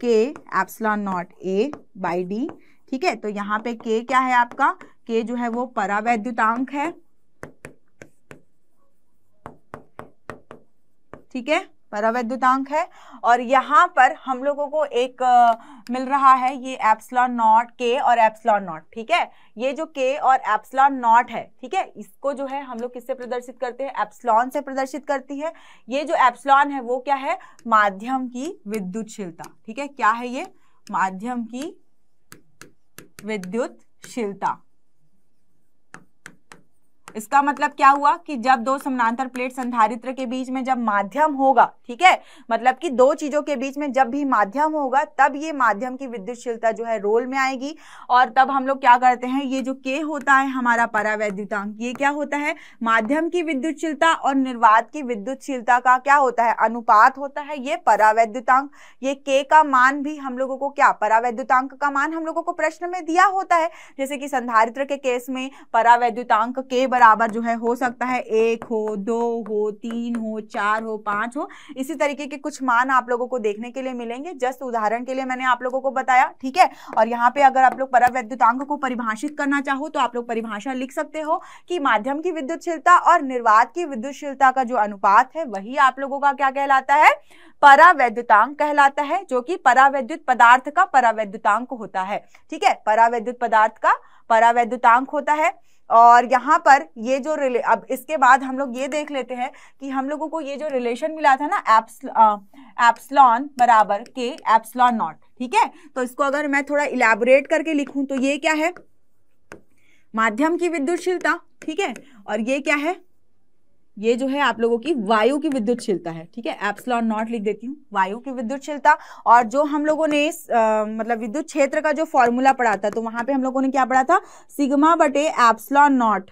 K epsilon naught A by D ठीक है तो यहाँ पे के क्या है आपका के जो है वो परावैद्युतांक है ठीक है परावैद्युतांक है और यहां पर हम लोगों को एक आ, मिल रहा है ये एप्सलॉन नॉट के और एप्सलॉन नॉट ठीक है ये जो के और एप्सलॉन नॉट है ठीक है इसको जो है हम लोग किससे प्रदर्शित करते हैं एप्सलॉन से प्रदर्शित करती है ये जो एप्सलॉन है वो क्या है माध्यम की विद्युतशीलता ठीक है क्या है ये माध्यम की विद्युतशीलता इसका मतलब क्या हुआ कि जब दो समानांतर प्लेट संधारित्र के बीच में जब माध्यम होगा ठीक है मतलब कि दो चीजों के बीच में जब भी माध्यम होगा तब ये माध्यम की विद्युतशीलता जो है रोल में आएगी और तब हम लोग क्या करते हैं ये जो के होता है हमारा परावैद्युतांक ये क्या होता है माध्यम की विद्युतशीलता और निर्वात की विद्युतशीलता का क्या होता है अनुपात होता है ये परावैद्युतांक ये के का मान भी हम लोगों को क्या परावैद्युतांक का मान हम लोगों को प्रश्न में दिया होता है जैसे कि संधारित्र के केस में परावैद्युतांक के बराबर बराबर जो है हो सकता है एक हो दो हो तीन हो चार हो पांच हो इसी तरीके के कुछ मान आप लोगों को देखने के लिए मिलेंगे जस्ट उदाहरण के लिए मैंने आप लोगों को बताया ठीक है और यहाँ पे अगर आप लोग परावैद्युतांक को परिभाषित करना चाहो तो आप लोग परिभाषा लिख सकते हो कि माध्यम की विद्युतशीलता और निर्वात की विद्युतशीलता का जो अनुपात है वही आप लोगों का क्या कहलाता है परावैद्युतांक कहलाता है जो कि परावैद्युत पदार्थ का परावैद्युतांक होता है ठीक है परावैद्युत पदार्थ का परावैद्युतांक होता है और यहाँ पर ये जो रिले अब इसके बाद हम लोग ये देख लेते हैं कि हम लोगों को ये जो रिलेशन मिला था ना एप्स एप्सलॉन बराबर के एप्सलॉन नॉट ठीक है तो इसको अगर मैं थोड़ा इलेबोरेट करके लिखूं तो ये क्या है माध्यम की विद्युतशीलता ठीक है और ये क्या है ये जो है आप लोगों की वायु की विद्युत है ठीक है एप्सलॉन नॉट लिख देती हूँ वायु की विद्युत और जो हम लोगों ने इस आ, मतलब विद्युत क्षेत्र का जो फॉर्मूला पढ़ा था तो वहां पे हम लोगों ने क्या पढ़ा था सिग्मा बटे एप्सलॉन नॉट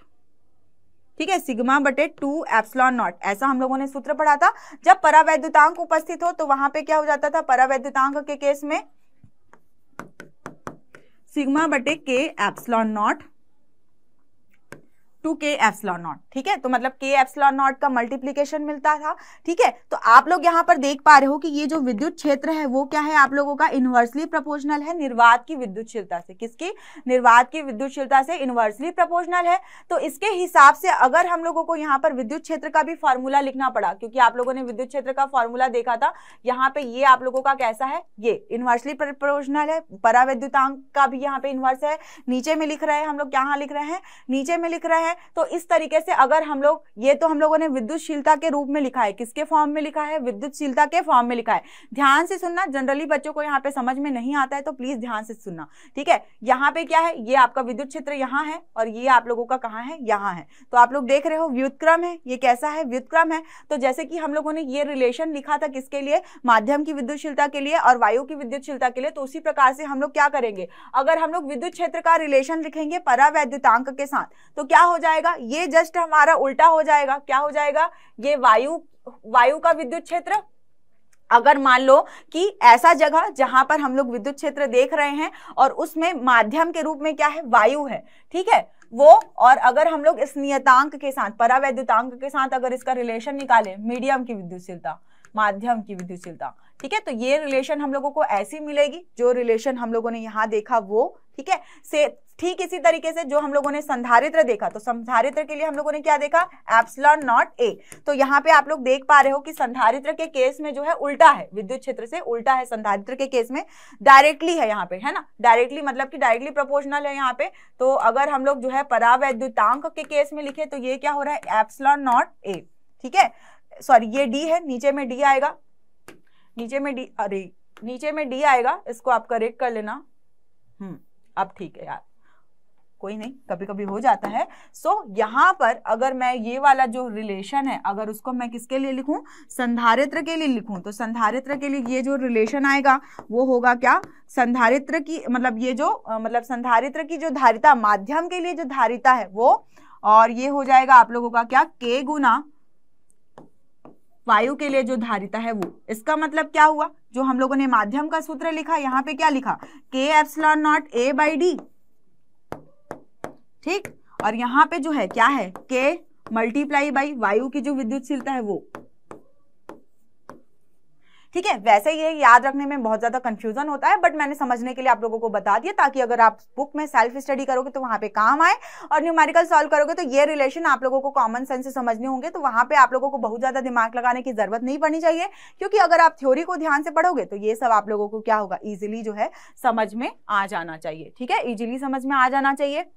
ठीक है सिग्मा बटे टू एप्सलॉन नॉट ऐसा हम लोगों ने सूत्र पढ़ा था जब परावैद्युतांक उपस्थित हो तो वहां पर क्या हो जाता था परावैद्युतांक के केस में सिग्मा बटे K epsilon naught two K epsilon naught ठीक है तो मतलब के एप्सलॉन नॉट का मल्टीप्लीकेशन मिलता था ठीक है तो आप लोग यहाँ पर देख पा रहे हो कि ये जो विद्युत क्षेत्र है वो क्या है आप लोगों का इन्वर्सली प्रपोजनल है निर्वात की विद्युतशीलता से किसकी निर्वात की विद्युतशीलता से इन्वर्सली प्रपोजनल है तो इसके हिसाब से अगर हम लोगों को यहाँ पर विद्युत क्षेत्र का भी फॉर्मूला लिखना पड़ा क्योंकि आप लोगों ने विद्युत क्षेत्र का फॉर्मूला देखा था यहाँ पे ये आप लोगों का कैसा है ये इन्वर्सली प्रपोजनल है पराविद्युतांक का भी यहाँ पे इन्वर्स है नीचे में लिख रहे हैं हम लोग यहाँ लिख रहे हैं नीचे में लिख रहे हैं तो इस तरीके से अगर हम लोग ये तो हम लोगों ने विद्युतशीलता के रूप में लिखा है किसके फॉर्म में लिखा है विद्युतशीलता के फॉर्म में लिखा है ध्यान से सुनना जनरली बच्चों को यहाँ पे समझ में नहीं आता है तो प्लीज ध्यान से सुनना ठीक है यहाँ पे क्या है ये आपका विद्युत क्षेत्र यहाँ है और ये आप लोगों का कहाँ है यहाँ है तो आप लोग देख रहे हो व्युतक्रम है ये कैसा है व्युतक्रम है तो जैसे कि हम लोगों ने ये रिलेशन लिखा था किसके लिए माध्यम की विद्युतशीलता के लिए और वायु की विद्युतशीलता के लिए तो उसी प्रकार से हम लोग क्या करेंगे अगर हम लोग विद्युत क्षेत्र का रिलेशन लिखेंगे परावैद्युतांक के साथ तो क्या हो जाए जाएगा ये जस्ट हमारा उल्टा हो जाएगा क्या हो जाएगा ये वायु वायु का विद्युत क्षेत्र अगर मान लो कि ऐसा जगह जहां पर हम लोग विद्युत क्षेत्र देख रहे हैं और उसमें माध्यम के रूप में क्या है वायु है ठीक है वो और अगर हम लोग इस नियतांक के साथ परावैद्युतांक के साथ अगर इसका रिलेशन निकाले मीडियम की विद्युतशीलता माध्यम की विद्युशीलता ठीक है तो ये रिलेशन हम लोगों को ऐसी मिलेगी जो रिलेशन हम लोगों ने यहाँ देखा वो ठीक है से ठीक इसी तरीके से जो हम लोगों ने संधारित्र देखा तो संधारित्र के लिए हम लोगों ने क्या देखा एप्सलॉन नॉट ए तो यहाँ पे आप लोग देख पा रहे हो कि संधारित्र के केस में जो है उल्टा है विद्युत क्षेत्र से उल्टा है संधारित्र के केस में डायरेक्टली है यहाँ पे है ना डायरेक्टली मतलब कि डायरेक्टली प्रोपोर्शनल है यहाँ पे तो अगर हम लोग जो है परावैद्युतांक के केस में लिखे तो ये क्या हो रहा है एप्सलॉन नॉट ए ठीक है सॉरी ये डी है नीचे में डी आएगा नीचे में डी अरे नीचे में डी आएगा इसको आप करेक्ट कर लेना हम्म अब ठीक है यार कोई नहीं कभी कभी हो जाता है सो so, यहाँ पर अगर मैं ये वाला जो रिलेशन है अगर उसको मैं किसके लिए लिखूं संधारित्र के लिए लिखूं तो संधारित्र के लिए ये जो रिलेशन आएगा वो होगा क्या संधारित्र की मतलब ये जो मतलब संधारित्र की जो धारिता माध्यम के लिए जो धारिता है वो और ये हो जाएगा आप लोगों का क्या के गुना वायु के लिए जो धारिता है वो इसका मतलब क्या हुआ जो हम लोगों ने माध्यम का सूत्र लिखा यहाँ पे क्या लिखा K epsilon naught A by D ठीक और यहाँ पे जो है क्या है के मल्टीप्लाई बाई वायु की जो विद्युतशीलता है वो ठीक है वैसे ये याद रखने में बहुत ज्यादा कंफ्यूजन होता है बट मैंने समझने के लिए आप लोगों को बता दिया ताकि अगर आप बुक में सेल्फ स्टडी करोगे तो वहां पे काम आए और न्यूमेरिकल सॉल्व करोगे तो ये रिलेशन आप लोगों को कॉमन सेंस से समझने होंगे तो वहां पर आप लोगों को बहुत ज्यादा दिमाग लगाने की जरूरत नहीं पड़नी चाहिए क्योंकि अगर आप थ्योरी को ध्यान से पढ़ोगे तो ये सब आप लोगों को क्या होगा इजिली जो है समझ में आ जाना चाहिए ठीक है इजिली समझ में आ जाना चाहिए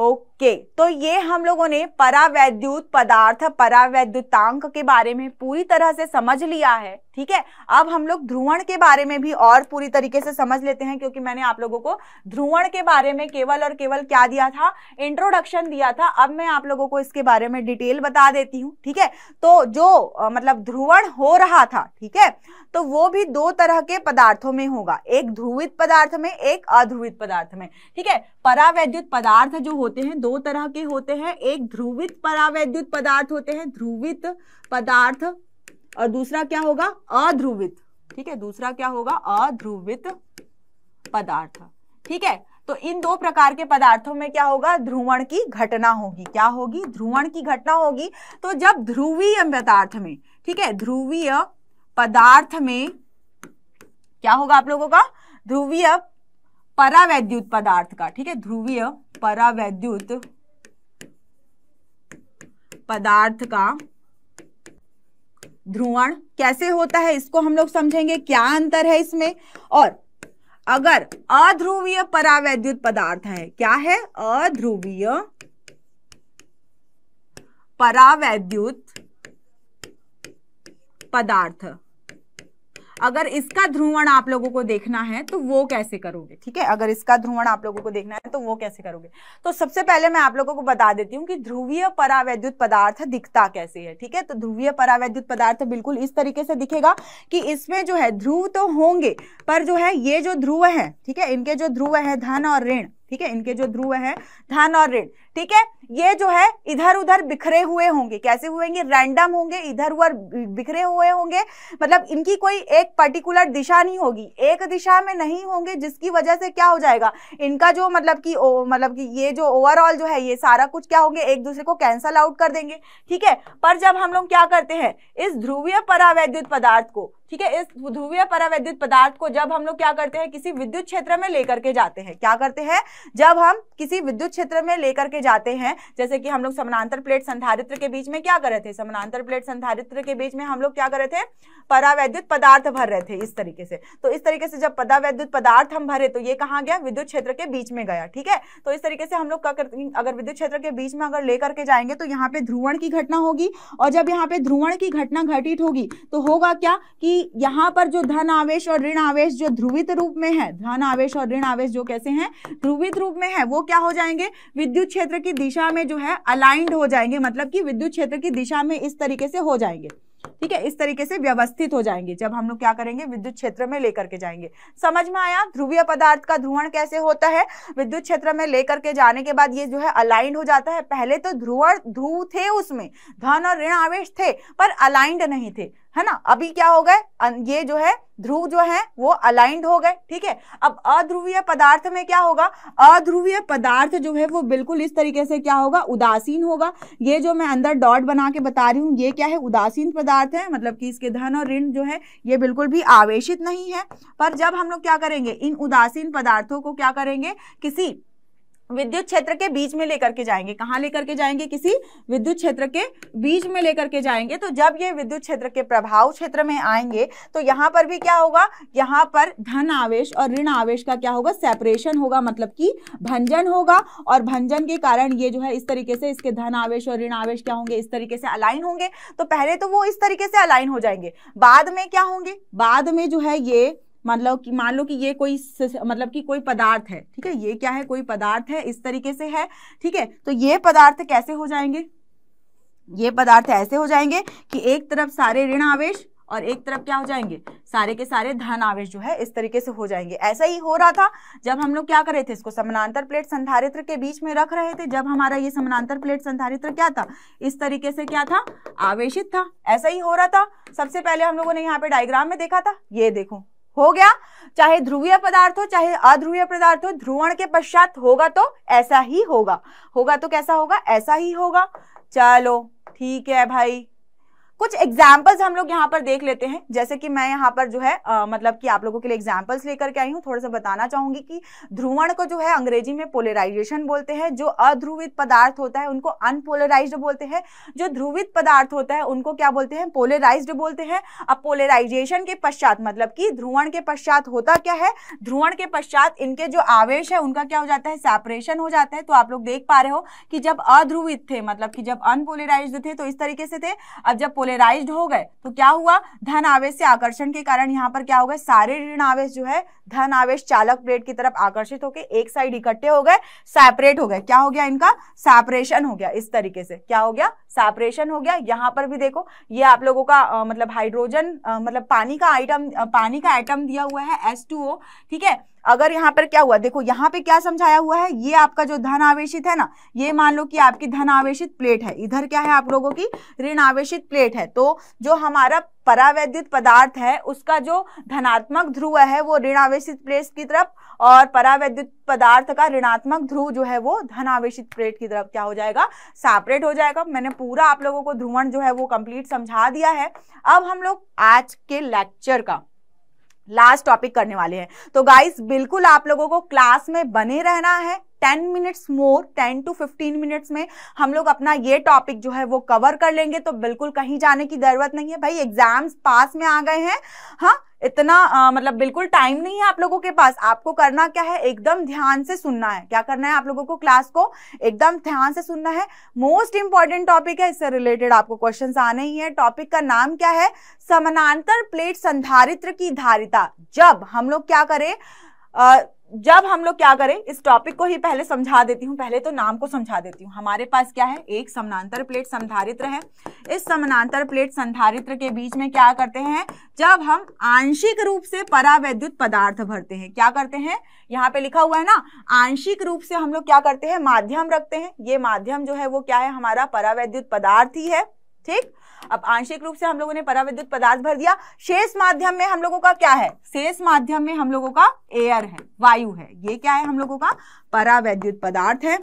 ओके okay, तो ये हम लोगों ने परावैद्युत पदार्थ परावैद्युतांक के बारे में पूरी तरह से समझ लिया है ठीक है अब हम लोग ध्रुवण के बारे में भी और पूरी तरीके से समझ लेते हैं क्योंकि मैंने आप लोगों को ध्रुवण के बारे में केवल और केवल क्या दिया था इंट्रोडक्शन दिया था अब मैं आप लोगों को इसके बारे में डिटेल बता देती हूँ ठीक है तो जो मतलब ध्रुवण हो रहा था ठीक है तो वो भी दो तरह के पदार्थों में होगा एक ध्रुवित पदार्थ में एक अध्रुवित पदार्थ में ठीक है परावैद्युत पदार्थ जो होते हैं दो तरह के होते हैं एक ध्रुवित परावैद्युत पदार्थ होते हैं ध्रुवित पदार्थ और दूसरा क्या होगा अध्रुवित ठीक है दूसरा क्या होगा अध्रुवित पदार्थ ठीक है तो इन दो प्रकार के पदार्थों में क्या होगा ध्रुवण की घटना होगी क्या होगी ध्रुवण की घटना होगी तो जब ध्रुवीय पदार्थ में ठीक है ध्रुवीय पदार्थ में क्या होगा आप लोगों का ध्रुवीय परावैद्युत पदार्थ का ठीक है ध्रुवीय परावैद्युत पदार्थ का ध्रुवण कैसे होता है इसको हम लोग समझेंगे क्या अंतर है इसमें और अगर अध्रुवीय परावैद्युत पदार्थ है क्या है अध्रुवीय परावैद्युत पदार्थ अगर इसका ध्रुवण आप लोगों को देखना है तो वो कैसे करोगे ठीक है अगर इसका ध्रुवण आप लोगों को देखना है तो वो कैसे करोगे तो सबसे पहले मैं आप लोगों को बता देती हूँ कि ध्रुवीय परावैद्युत पदार्थ दिखता कैसे है ठीक है तो ध्रुवीय परावैद्युत पदार्थ बिल्कुल इस तरीके से दिखेगा कि इसमें जो है ध्रुव तो होंगे पर जो है ये जो ध्रुव है ठीक है इनके जो ध्रुव है धन और ऋण ठीक है इनके जो ध्रुव है धन और ऋण ठीक है ये जो है इधर उधर बिखरे हुए होंगे कैसे हुएंगे रैंडम होंगे इधर उधर बिखरे हुए होंगे मतलब इनकी कोई एक पर्टिकुलर दिशा नहीं होगी एक दिशा में नहीं होंगे जिसकी वजह से क्या हो जाएगा इनका जो मतलब कि मतलब कि ये जो ओवरऑल जो है ये सारा कुछ क्या होंगे एक दूसरे को कैंसल आउट कर देंगे ठीक है पर जब हम लोग क्या करते हैं इस ध्रुवीय परावैद्युत पदार्थ को ठीक है इस ध्रुवीय परावैद्युत पदार्थ को जब हम लोग क्या करते हैं किसी विद्युत क्षेत्र में लेकर के जाते हैं क्या करते हैं जब हम किसी विद्युत क्षेत्र में लेकर के जाते हैं जैसे कि हम लोग समानांतर प्लेट संधारित्र के बीच में क्या कर रहे थे समानांतर प्लेट संधारित्र के बीच में हम लोग क्या कर रहे थे परावैद्युत पदार्थ भर रहे थे इस तरीके से तो इस तरीके से जब परावैद्युत पदार्थ हम भरे तो ये कहाँ गया विद्युत क्षेत्र के बीच में गया ठीक है तो इस तरीके से हम लोग अगर विद्युत क्षेत्र के बीच में अगर लेकर के जाएंगे तो यहाँ पे ध्रुवण की घटना होगी और जब यहाँ पे ध्रुवण की घटना घटित होगी तो होगा क्या कि यहां पर जो धन आवेश और ऋण आवेश जो ध्रुवित रूप में है धन आवेश और ऋण आवेश जो कैसे हैं ध्रुवित रूप में है वो क्या हो जाएंगे विद्युत क्षेत्र की दिशा में जो है अलाइंड हो जाएंगे मतलब कि विद्युत क्षेत्र की दिशा में इस तरीके से हो जाएंगे ठीक है इस तरीके से व्यवस्थित हो जाएंगे जब हम लोग क्या करेंगे विद्युत क्षेत्र में लेकर के जाएंगे समझ में आया ध्रुवीय पदार्थ का ध्रुवण कैसे होता है विद्युत क्षेत्र में लेकर के जाने के बाद ये जो है अलाइंड हो जाता है पहले तो ध्रुवण ध्रुव थे उसमें धन और ऋण आवेश थे पर अलाइंड नहीं थे है ना अभी क्या हो गए ये जो है ध्रुव जो है वो अलाइंड हो गए ठीक है अब अध्रुवीय पदार्थ में क्या होगा अध्रुवीय पदार्थ जो है वो बिल्कुल इस तरीके से क्या होगा उदासीन होगा ये जो मैं अंदर डॉट बना के बता रही हूँ ये क्या है उदासीन पदार्थ है मतलब कि इसके धन और ऋण जो है ये बिल्कुल भी आवेशित नहीं है पर जब हम लोग क्या करेंगे इन उदासीन पदार्थों को क्या करेंगे किसी विद्युत क्षेत्र के बीच में लेकर के जाएंगे कहाँ लेकर के जाएंगे किसी विद्युत क्षेत्र के बीच में लेकर के जाएंगे तो जब ये विद्युत क्षेत्र के प्रभाव क्षेत्र में आएंगे तो यहाँ पर भी क्या होगा यहाँ पर धन आवेश और ऋण आवेश का क्या होगा सेपरेशन होगा मतलब कि भंजन होगा और भंजन के कारण ये जो है इस तरीके से इसके धन आवेश और ऋण आवेश क्या होंगे इस तरीके से अलाइन होंगे तो पहले तो वो इस तरीके से अलाइन हो जाएंगे बाद में क्या होंगे बाद में जो है ये मतलब कि मान लो कि ये कोई मतलब कि कोई पदार्थ है ठीक है ये क्या है कोई पदार्थ है इस तरीके से है ठीक है तो ये पदार्थ कैसे हो जाएंगे ये पदार्थ ऐसे हो जाएंगे कि एक तरफ सारे ऋण आवेश और एक तरफ क्या हो जाएंगे सारे के सारे धन आवेश जो है इस तरीके से हो जाएंगे ऐसा ही हो रहा था जब हम लोग क्या कर रहे थे इसको समानांतर प्लेट संधारित्र के बीच में रख रहे थे जब हमारा ये समानांतर प्लेट संधारित्र क्या था इस तरीके से क्या था आवेशित था ऐसा ही हो रहा था सबसे पहले हम लोगों ने यहाँ पे डायग्राम में देखा था ये देखो हो गया चाहे ध्रुवीय पदार्थ हो चाहे अध्रुवीय पदार्थ हो ध्रुवण के पश्चात होगा तो ऐसा ही होगा होगा तो कैसा होगा ऐसा ही होगा चलो ठीक है भाई कुछ एग्जाम्पल्स हम लोग यहाँ पर देख लेते हैं जैसे कि मैं यहाँ पर जो है आ, मतलब कि आप लोगों के लिए एग्जाम्पल्स लेकर के आई हूँ थोड़ा सा बताना चाहूंगी कि ध्रुवण को जो है अंग्रेजी में पोलराइजेशन बोलते हैं जो अध्रुवित पदार्थ होता है उनको अनपोलराइज्ड बोलते हैं जो ध्रुवित पदार्थ होता है उनको क्या बोलते हैं पोलराइज बोलते हैं अब पोलराइजेशन के पश्चात मतलब कि ध्रुवण के पश्चात होता क्या है ध्रुवण के पश्चात इनके जो आवेश है उनका क्या हो जाता है सेपरेशन हो जाता है तो आप लोग देख पा रहे हो कि जब अध्रुवित थे मतलब कि जब अनपोलराइज थे तो इस तरीके से थे अब जब पोलराइज हो गए तो क्या हुआ धन आवेश से आकर्षण के कारण यहाँ पर क्या हो गए सारे ऋण आवेश जो है धन आवेश चालक प्लेट की तरफ आकर्षित होकर एक साइड इकट्ठे हो गए सेपरेट हो गए क्या हो गया इनका सेपरेशन हो गया इस तरीके से क्या हो गया सेपरेशन हो गया यहाँ पर भी देखो ये आप लोगों का आ, मतलब हाइड्रोजन मतलब पानी का आइटम पानी का आइटम दिया हुआ है एस ठीक है अगर यहाँ पर क्या हुआ देखो यहाँ पे क्या समझाया हुआ है ये आपका जो धन आवेशित है ना ये मान लो कि आपकी धन आवेशित प्लेट है इधर क्या है आप लोगों की ऋण आवेशित प्लेट है तो जो हमारा परावैद्युत पदार्थ है उसका जो धनात्मक ध्रुव है वो ऋण आवेशित प्लेट की तरफ और परावैद्युत पदार्थ का ऋणात्मक ध्रुव जो है वो धन आवेशित प्लेट की तरफ क्या हो जाएगा सापरेट हो जाएगा मैंने पूरा आप लोगों को ध्रुवण जो है वो कंप्लीट समझा दिया है अब हम लोग आज के लेक्चर का लास्ट टॉपिक करने वाले हैं तो गाइस बिल्कुल आप लोगों को क्लास में बने रहना है ten minutes more ten to fifteen minutes में हम लोग अपना ये टॉपिक जो है वो कवर कर लेंगे तो बिल्कुल कहीं जाने की ज़रूरत नहीं है भाई एग्जाम्स पास में आ गए हैं हाँ इतना आ, मतलब बिल्कुल टाइम नहीं है आप लोगों के पास आपको करना क्या है एकदम ध्यान से सुनना है क्या करना है आप लोगों को क्लास को एकदम ध्यान से सुनना है मोस्ट इंपॉर्टेंट टॉपिक है इससे रिलेटेड आपको क्वेश्चंस आने ही है टॉपिक का नाम क्या है समानांतर प्लेट संधारित्र की धारिता जब हम लोग क्या करें जब हम लोग क्या करें इस टॉपिक को ही पहले समझा देती हूँ पहले तो नाम को समझा देती हूँ हमारे पास क्या है एक समानांतर प्लेट संधारित्र है इस समानांतर प्लेट संधारित्र के बीच में क्या करते हैं जब हम आंशिक रूप से परावैद्युत पदार्थ भरते हैं क्या करते हैं यहाँ पे लिखा हुआ है ना आंशिक रूप से हम लोग क्या करते हैं माध्यम रखते हैं ये माध्यम जो है वो क्या है हमारा परावैद्युत पदार्थ ही है ठीक अब आंशिक रूप से हम लोगों ने पराविद्युत पदार्थ भर दिया शेष माध्यम में हम लोगों का क्या है शेष माध्यम में हम लोगों का एयर है वायु है ये क्या है हम लोगों का परावैद्युत पदार्थ है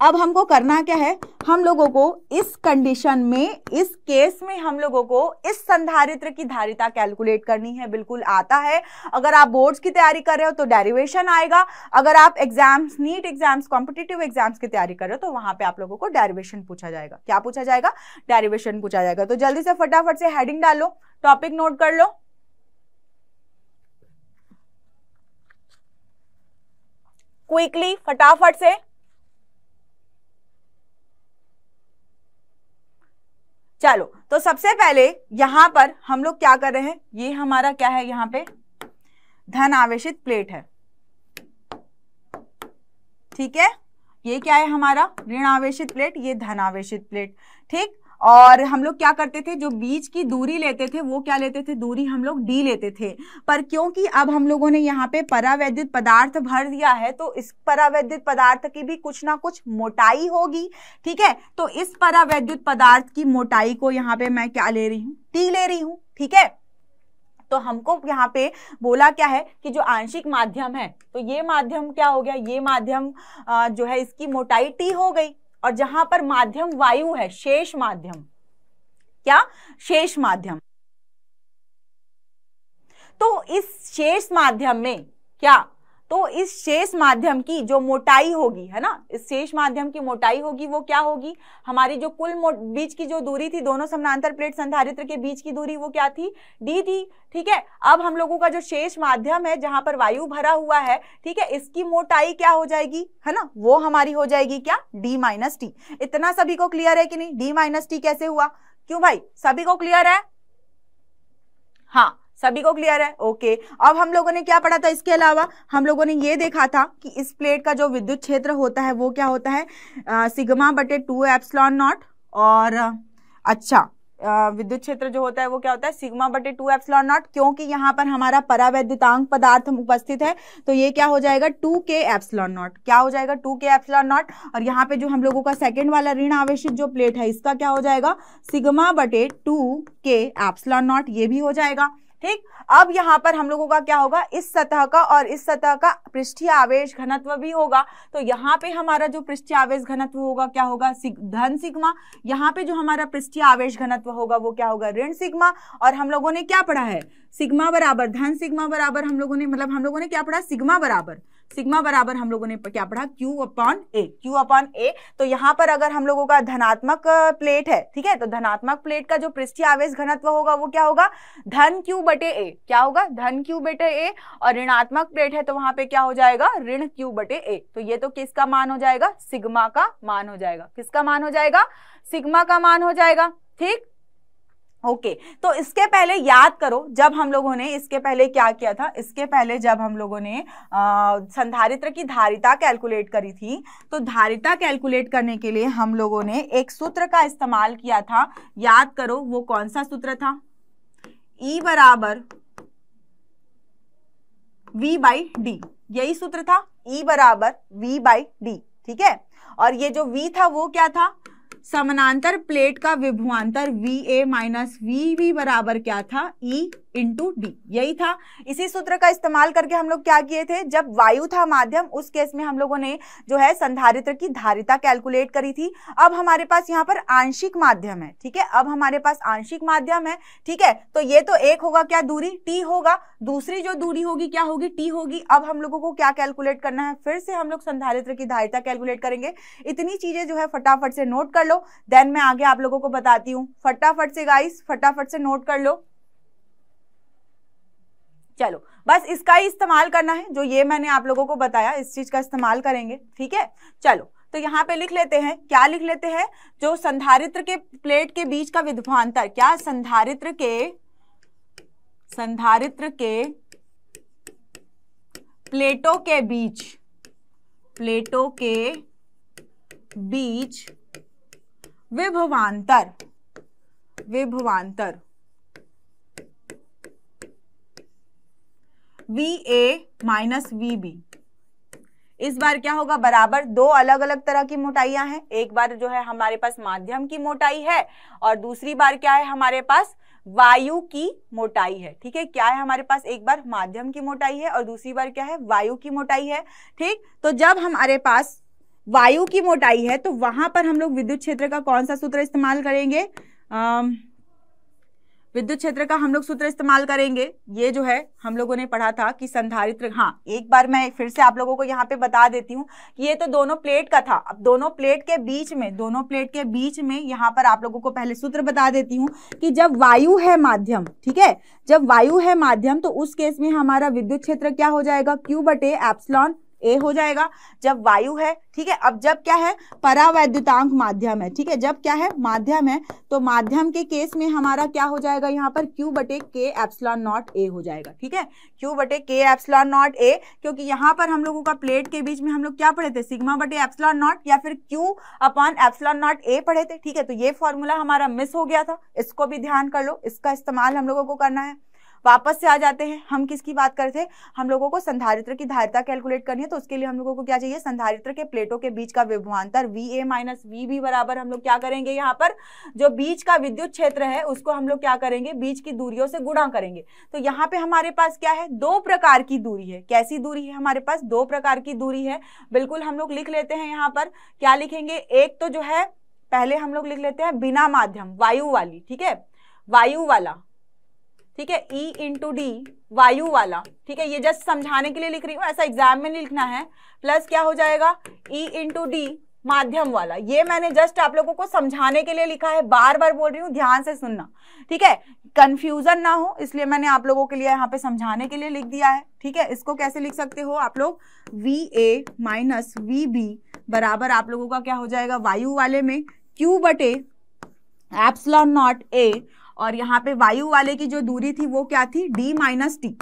अब हमको करना क्या है हम लोगों को इस कंडीशन में इस केस में हम लोगों को इस संधारित्र की धारिता कैलकुलेट करनी है बिल्कुल आता है अगर आप बोर्ड्स की तैयारी कर रहे हो तो डेरिवेशन आएगा अगर आप exams NEET exams competitive exams की तैयारी कर रहे हो तो वहां पे आप लोगों को डेरिवेशन पूछा जाएगा क्या पूछा जाएगा डेरिवेशन पूछा जाएगा तो जल्दी से फटाफट से हेडिंग डालो टॉपिक नोट कर लो क्विकली फटाफट से चलो तो सबसे पहले यहां पर हम लोग क्या कर रहे हैं ये हमारा क्या है यहां पे धन आवेशित प्लेट है ठीक है ये क्या है हमारा ऋण आवेशित प्लेट ये धन आवेशित प्लेट ठीक और हम लोग क्या करते थे जो बीच की दूरी लेते थे वो क्या लेते थे दूरी हम लोग डी लेते थे पर क्योंकि अब हम लोगों ने यहाँ पे परावैद्युत पदार्थ भर दिया है तो इस परावैद्युत पदार्थ की भी कुछ ना कुछ मोटाई होगी ठीक है तो इस परावैद्युत पदार्थ की मोटाई को यहाँ पे मैं क्या ले रही हूँ टी ले रही हूँ ठीक है तो हमको यहाँ पे बोला क्या है कि जो आंशिक माध्यम है तो ये माध्यम क्या हो गया ये माध्यम जो है इसकी मोटाई टी हो गई और जहां पर माध्यम वायु है शेष माध्यम क्या शेष माध्यम तो इस शेष माध्यम में क्या तो इस शेष माध्यम की जो मोटाई होगी है ना इस शेष माध्यम की मोटाई होगी वो क्या होगी हमारी जो कुल बीच की जो दूरी थी दोनों समानांतर प्लेट संधारित्र के बीच की दूरी वो क्या थी डी थी ठीक है अब हम लोगों का जो शेष माध्यम है जहां पर वायु भरा हुआ है ठीक है इसकी मोटाई क्या हो जाएगी है ना वो हमारी हो जाएगी क्या डी माइनस टी इतना सभी को क्लियर है कि नहीं डी माइनस टी कैसे हुआ क्यों भाई सभी को क्लियर है हाँ सभी को क्लियर है ओके अब हम लोगों ने क्या पढ़ा था इसके अलावा हम लोगों ने ये देखा था कि इस प्लेट का जो विद्युत क्षेत्र होता है वो क्या होता है सिग्मा बटे टू एप्सलॉन नॉट और अच्छा विद्युत क्षेत्र जो होता है वो क्या होता है सिग्मा बटे टू एप्सलॉन नॉट क्योंकि यहाँ पर हमारा परावैद्युतांक पदार्थ उपस्थित है तो ये क्या हो जाएगा टू के एप्सलॉन नॉट क्या हो जाएगा टू के एप्सलॉन नॉट और यहाँ पे जो हम लोगों का सेकेंड वाला ऋण आवेश जो प्लेट है इसका क्या हो जाएगा सिग्मा बटे टू के एप्सलॉन नॉट ये भी हो जाएगा ठीक अब यहाँ पर हम लोगों का क्या होगा इस सतह का और इस सतह का पृष्ठीय आवेश घनत्व भी होगा तो यहाँ पे हमारा जो पृष्ठीय आवेश घनत्व होगा क्या होगा धन सिग्मा यहाँ पे जो हमारा पृष्ठीय आवेश घनत्व होगा वो क्या होगा ऋण सिग्मा और हम लोगों ने क्या पढ़ा है सिग्मा बराबर धन सिग्मा बराबर हम लोगों ने मतलब हम लोगों ने क्या पढ़ा सिग्मा बराबर सिग्मा बराबर हम लोगों ने क्या पढ़ा Q upon A Q upon A तो यहाँ पर अगर हम लोगों का धनात्मक प्लेट है ठीक है तो धनात्मक प्लेट का जो पृष्ठीय आवेश घनत्व होगा वो क्या होगा धन Q बटे ए क्या होगा धन Q बटे ए और ऋणात्मक प्लेट है तो वहां पे क्या हो जाएगा ऋण Q बटे ए तो ये तो किसका मान हो जाएगा सिग्मा का मान हो जाएगा किसका मान हो जाएगा सिग्मा का मान हो जाएगा ठीक ओके okay, तो इसके पहले याद करो जब हम लोगों ने इसके पहले क्या किया था इसके पहले जब हम लोगों ने संधारित्र की धारिता कैलकुलेट करी थी तो धारिता कैलकुलेट करने के लिए हम लोगों ने एक सूत्र का इस्तेमाल किया था याद करो वो कौन सा सूत्र था ई e बराबर वी बाई डी यही सूत्र था ई e बराबर वी बाई डी ठीक है और ये जो वी था वो क्या था समानांतर प्लेट का विभवांतर वी ए माइनस वी बराबर क्या था ई e इंटू डी यही था इसी सूत्र का इस्तेमाल करके हम लोग क्या किए थे जब वायु था माध्यम उस केस में हम लोगों ने जो है संधारित्र की धारिता कैलकुलेट करी थी अब हमारे पास यहाँ पर आंशिक माध्यम है ठीक है अब हमारे पास आंशिक माध्यम है ठीक है तो ये तो एक होगा क्या दूरी टी होगा दूसरी जो दूरी होगी क्या होगी टी होगी अब हम लोगों को क्या कैलकुलेट करना है फिर से हम लोग संधारित्र की धारिता कैलकुलेट करेंगे इतनी चीजें जो है फटाफट से नोट कर लो देन मैं आगे आप लोगों को बताती हूँ फटाफट से गाइस फटाफट से नोट कर लो चलो बस इसका ही इस्तेमाल करना है जो ये मैंने आप लोगों को बताया इस चीज का इस्तेमाल करेंगे ठीक है चलो तो यहाँ पे लिख लेते हैं क्या लिख लेते हैं जो संधारित्र के प्लेट के बीच का विध्वांतर क्या संधारित्र के संधारित्र के प्लेटों के बीच प्लेटों के बीच विभवांतर विभवांतर V A minus V B इस बार क्या होगा बराबर दो अलग अलग तरह की मोटाइयां हैं एक बार जो है हमारे पास माध्यम की मोटाई है और दूसरी बार क्या है हमारे पास वायु की मोटाई है ठीक है क्या है हमारे पास एक बार माध्यम की मोटाई है और दूसरी बार क्या है वायु की मोटाई है ठीक तो जब हमारे पास वायु की मोटाई है तो वहां पर हम लोग विद्युत क्षेत्र का कौन सा सूत्र इस्तेमाल करेंगे अः विद्युत क्षेत्र का हम लोग सूत्र इस्तेमाल करेंगे ये जो है हम लोगों ने पढ़ा था कि संधारित्र हाँ एक बार मैं फिर से आप लोगों को यहाँ पे बता देती हूँ कि ये तो दोनों प्लेट का था अब दोनों प्लेट के बीच में दोनों प्लेट के बीच में यहाँ पर आप लोगों को पहले सूत्र बता देती हूँ कि जब वायु है माध्यम ठीक है जब वायु है माध्यम तो उस केस में हमारा विद्युत क्षेत्र क्या हो जाएगा क्यू बटे एप्सलॉन ए हो जाएगा जब वायु है ठीक है अब जब क्या है परावैद्युतांक माध्यम है ठीक है जब क्या है माध्यम है तो माध्यम के केस में हमारा क्या हो जाएगा यहाँ पर क्यू बटे के एप्सलॉन नॉट ए हो जाएगा ठीक है क्यू बटे के एप्सलॉन नॉट ए क्योंकि यहाँ पर हम लोगों का प्लेट के बीच में हम लोग क्या पढ़े थे सिग्मा बटे एप्सलॉन नॉट या फिर Q upon epsilon naught A पढ़े थे ठीक है तो ये फॉर्मूला हमारा मिस हो गया था इसको भी ध्यान कर लो इसका इस्तेमाल हम लोगों को करना है वापस से आ जाते हैं हम किसकी बात करते हैं हम लोगों को संधारित्र की धारिता कैलकुलेट करनी है तो उसके लिए हम लोगों को क्या चाहिए संधारित्र के प्लेटों के बीच का विभवान्तर V A minus V B बराबर हम लोग क्या करेंगे यहाँ पर जो बीच का विद्युत क्षेत्र है उसको हम लोग क्या करेंगे बीच की दूरियों से गुणा करेंगे तो यहाँ पे हमारे पास क्या है दो प्रकार की दूरी है कैसी दूरी है हमारे पास दो प्रकार की दूरी है बिल्कुल हम लोग लिख लेते हैं यहाँ पर क्या लिखेंगे एक तो जो है पहले हम लोग लिख लेते हैं बिना माध्यम वायु वाली ठीक है वायु वाला ठीक है E इंटू डी वायु वाला ठीक है ये जस्ट समझाने के लिए लिख रही हूँ ऐसा एग्जाम में लिखना है प्लस क्या हो जाएगा E इंटू डी माध्यम वाला ये मैंने जस्ट आप लोगों को समझाने के लिए लिखा है बार बार बोल रही हूँ ध्यान से सुनना ठीक है कंफ्यूजन ना हो इसलिए मैंने आप लोगों के लिए यहाँ पे समझाने के लिए लिख दिया है ठीक है इसको कैसे लिख सकते हो आप लोग V A minus V B बराबर आप लोगों का क्या हो जाएगा वायु वाले में क्यू बटे एप्सलॉन नॉट ए और यहाँ पे वायु वाले की जो दूरी थी वो क्या थी डी माइनस टी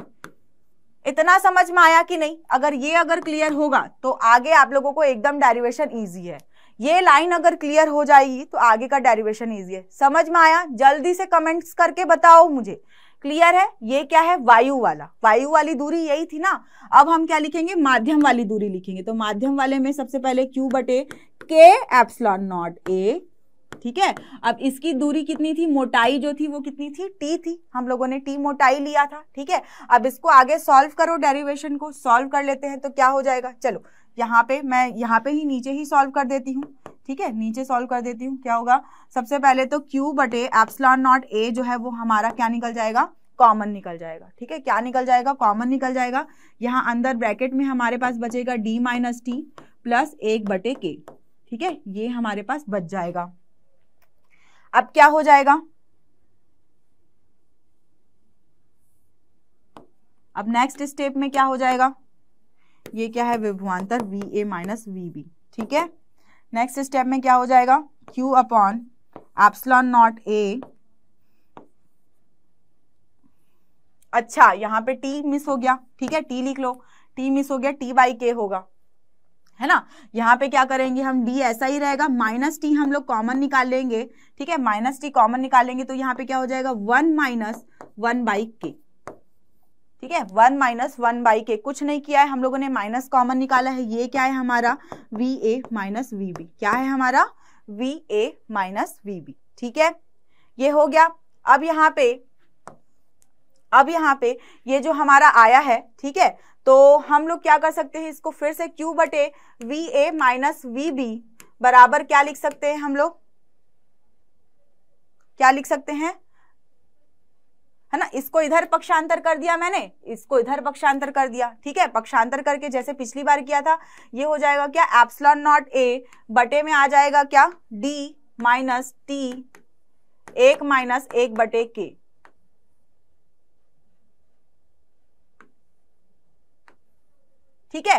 इतना समझ में आया कि नहीं अगर ये अगर क्लियर होगा तो आगे आप लोगों को एकदम डेरिवेशन ईजी है ये लाइन अगर क्लियर हो जाएगी तो आगे का डेरिवेशन ईजी है समझ में आया जल्दी से कमेंट्स करके बताओ मुझे क्लियर है ये क्या है वायु वाला वायु वाली दूरी यही थी ना अब हम क्या लिखेंगे माध्यम वाली दूरी लिखेंगे तो माध्यम वाले में सबसे पहले क्यू बटे के एप्सलॉन नॉट ए ठीक है अब इसकी दूरी कितनी थी मोटाई जो थी वो कितनी थी टी थी हम लोगों ने टी मोटाई लिया था ठीक है अब इसको आगे सॉल्व करो डेरिवेशन को सॉल्व कर लेते हैं तो क्या हो जाएगा चलो यहाँ पे मैं यहाँ पे ही नीचे ही सॉल्व कर देती हूँ ठीक है नीचे सॉल्व कर देती हूँ क्या होगा सबसे पहले तो क्यू बटे एप्सलॉन नॉट ए जो है वो हमारा क्या निकल जाएगा कॉमन निकल जाएगा ठीक है क्या निकल जाएगा कॉमन निकल जाएगा यहाँ अंदर ब्रैकेट में हमारे पास बचेगा डी माइनस टी प्लस एक बटे के ठीक है ये हमारे पास बच जाएगा अब क्या हो जाएगा अब नेक्स्ट स्टेप में क्या हो जाएगा ये क्या है विभवान्तर V A minus V B ठीक है नेक्स्ट स्टेप में क्या हो जाएगा Q upon epsilon naught A अच्छा यहां पे टी मिस हो गया ठीक है टी लिख लो टी मिस हो गया टी बाई के होगा है ना यहाँ पे क्या करेंगे हम डी ऐसा ही रहेगा माइनस टी हम लोग कॉमन निकाल लेंगे ठीक है माइनस टी कॉमन निकालेंगे तो यहाँ पे क्या हो जाएगा वन माइनस वन बाई के ठीक है वन माइनस वन बाई के कुछ नहीं किया है हम लोगों ने माइनस कॉमन निकाला है ये क्या है हमारा V A minus V B क्या है हमारा V A minus V B ठीक है ये हो गया अब यहाँ पे अब यहाँ पे ये जो हमारा आया है ठीक है तो हम लोग क्या कर सकते हैं इसको फिर से क्यू बटे V A minus V B बराबर क्या लिख सकते हैं हम लोग क्या लिख सकते हैं है ना इसको इधर पक्षांतर कर दिया मैंने इसको इधर पक्षांतर कर दिया ठीक है पक्षांतर करके जैसे पिछली बार किया था ये हो जाएगा क्या एप्सलॉन नॉट ए बटे में आ जाएगा क्या डी माइनस टी एक माइनस एक बटे के ठीक है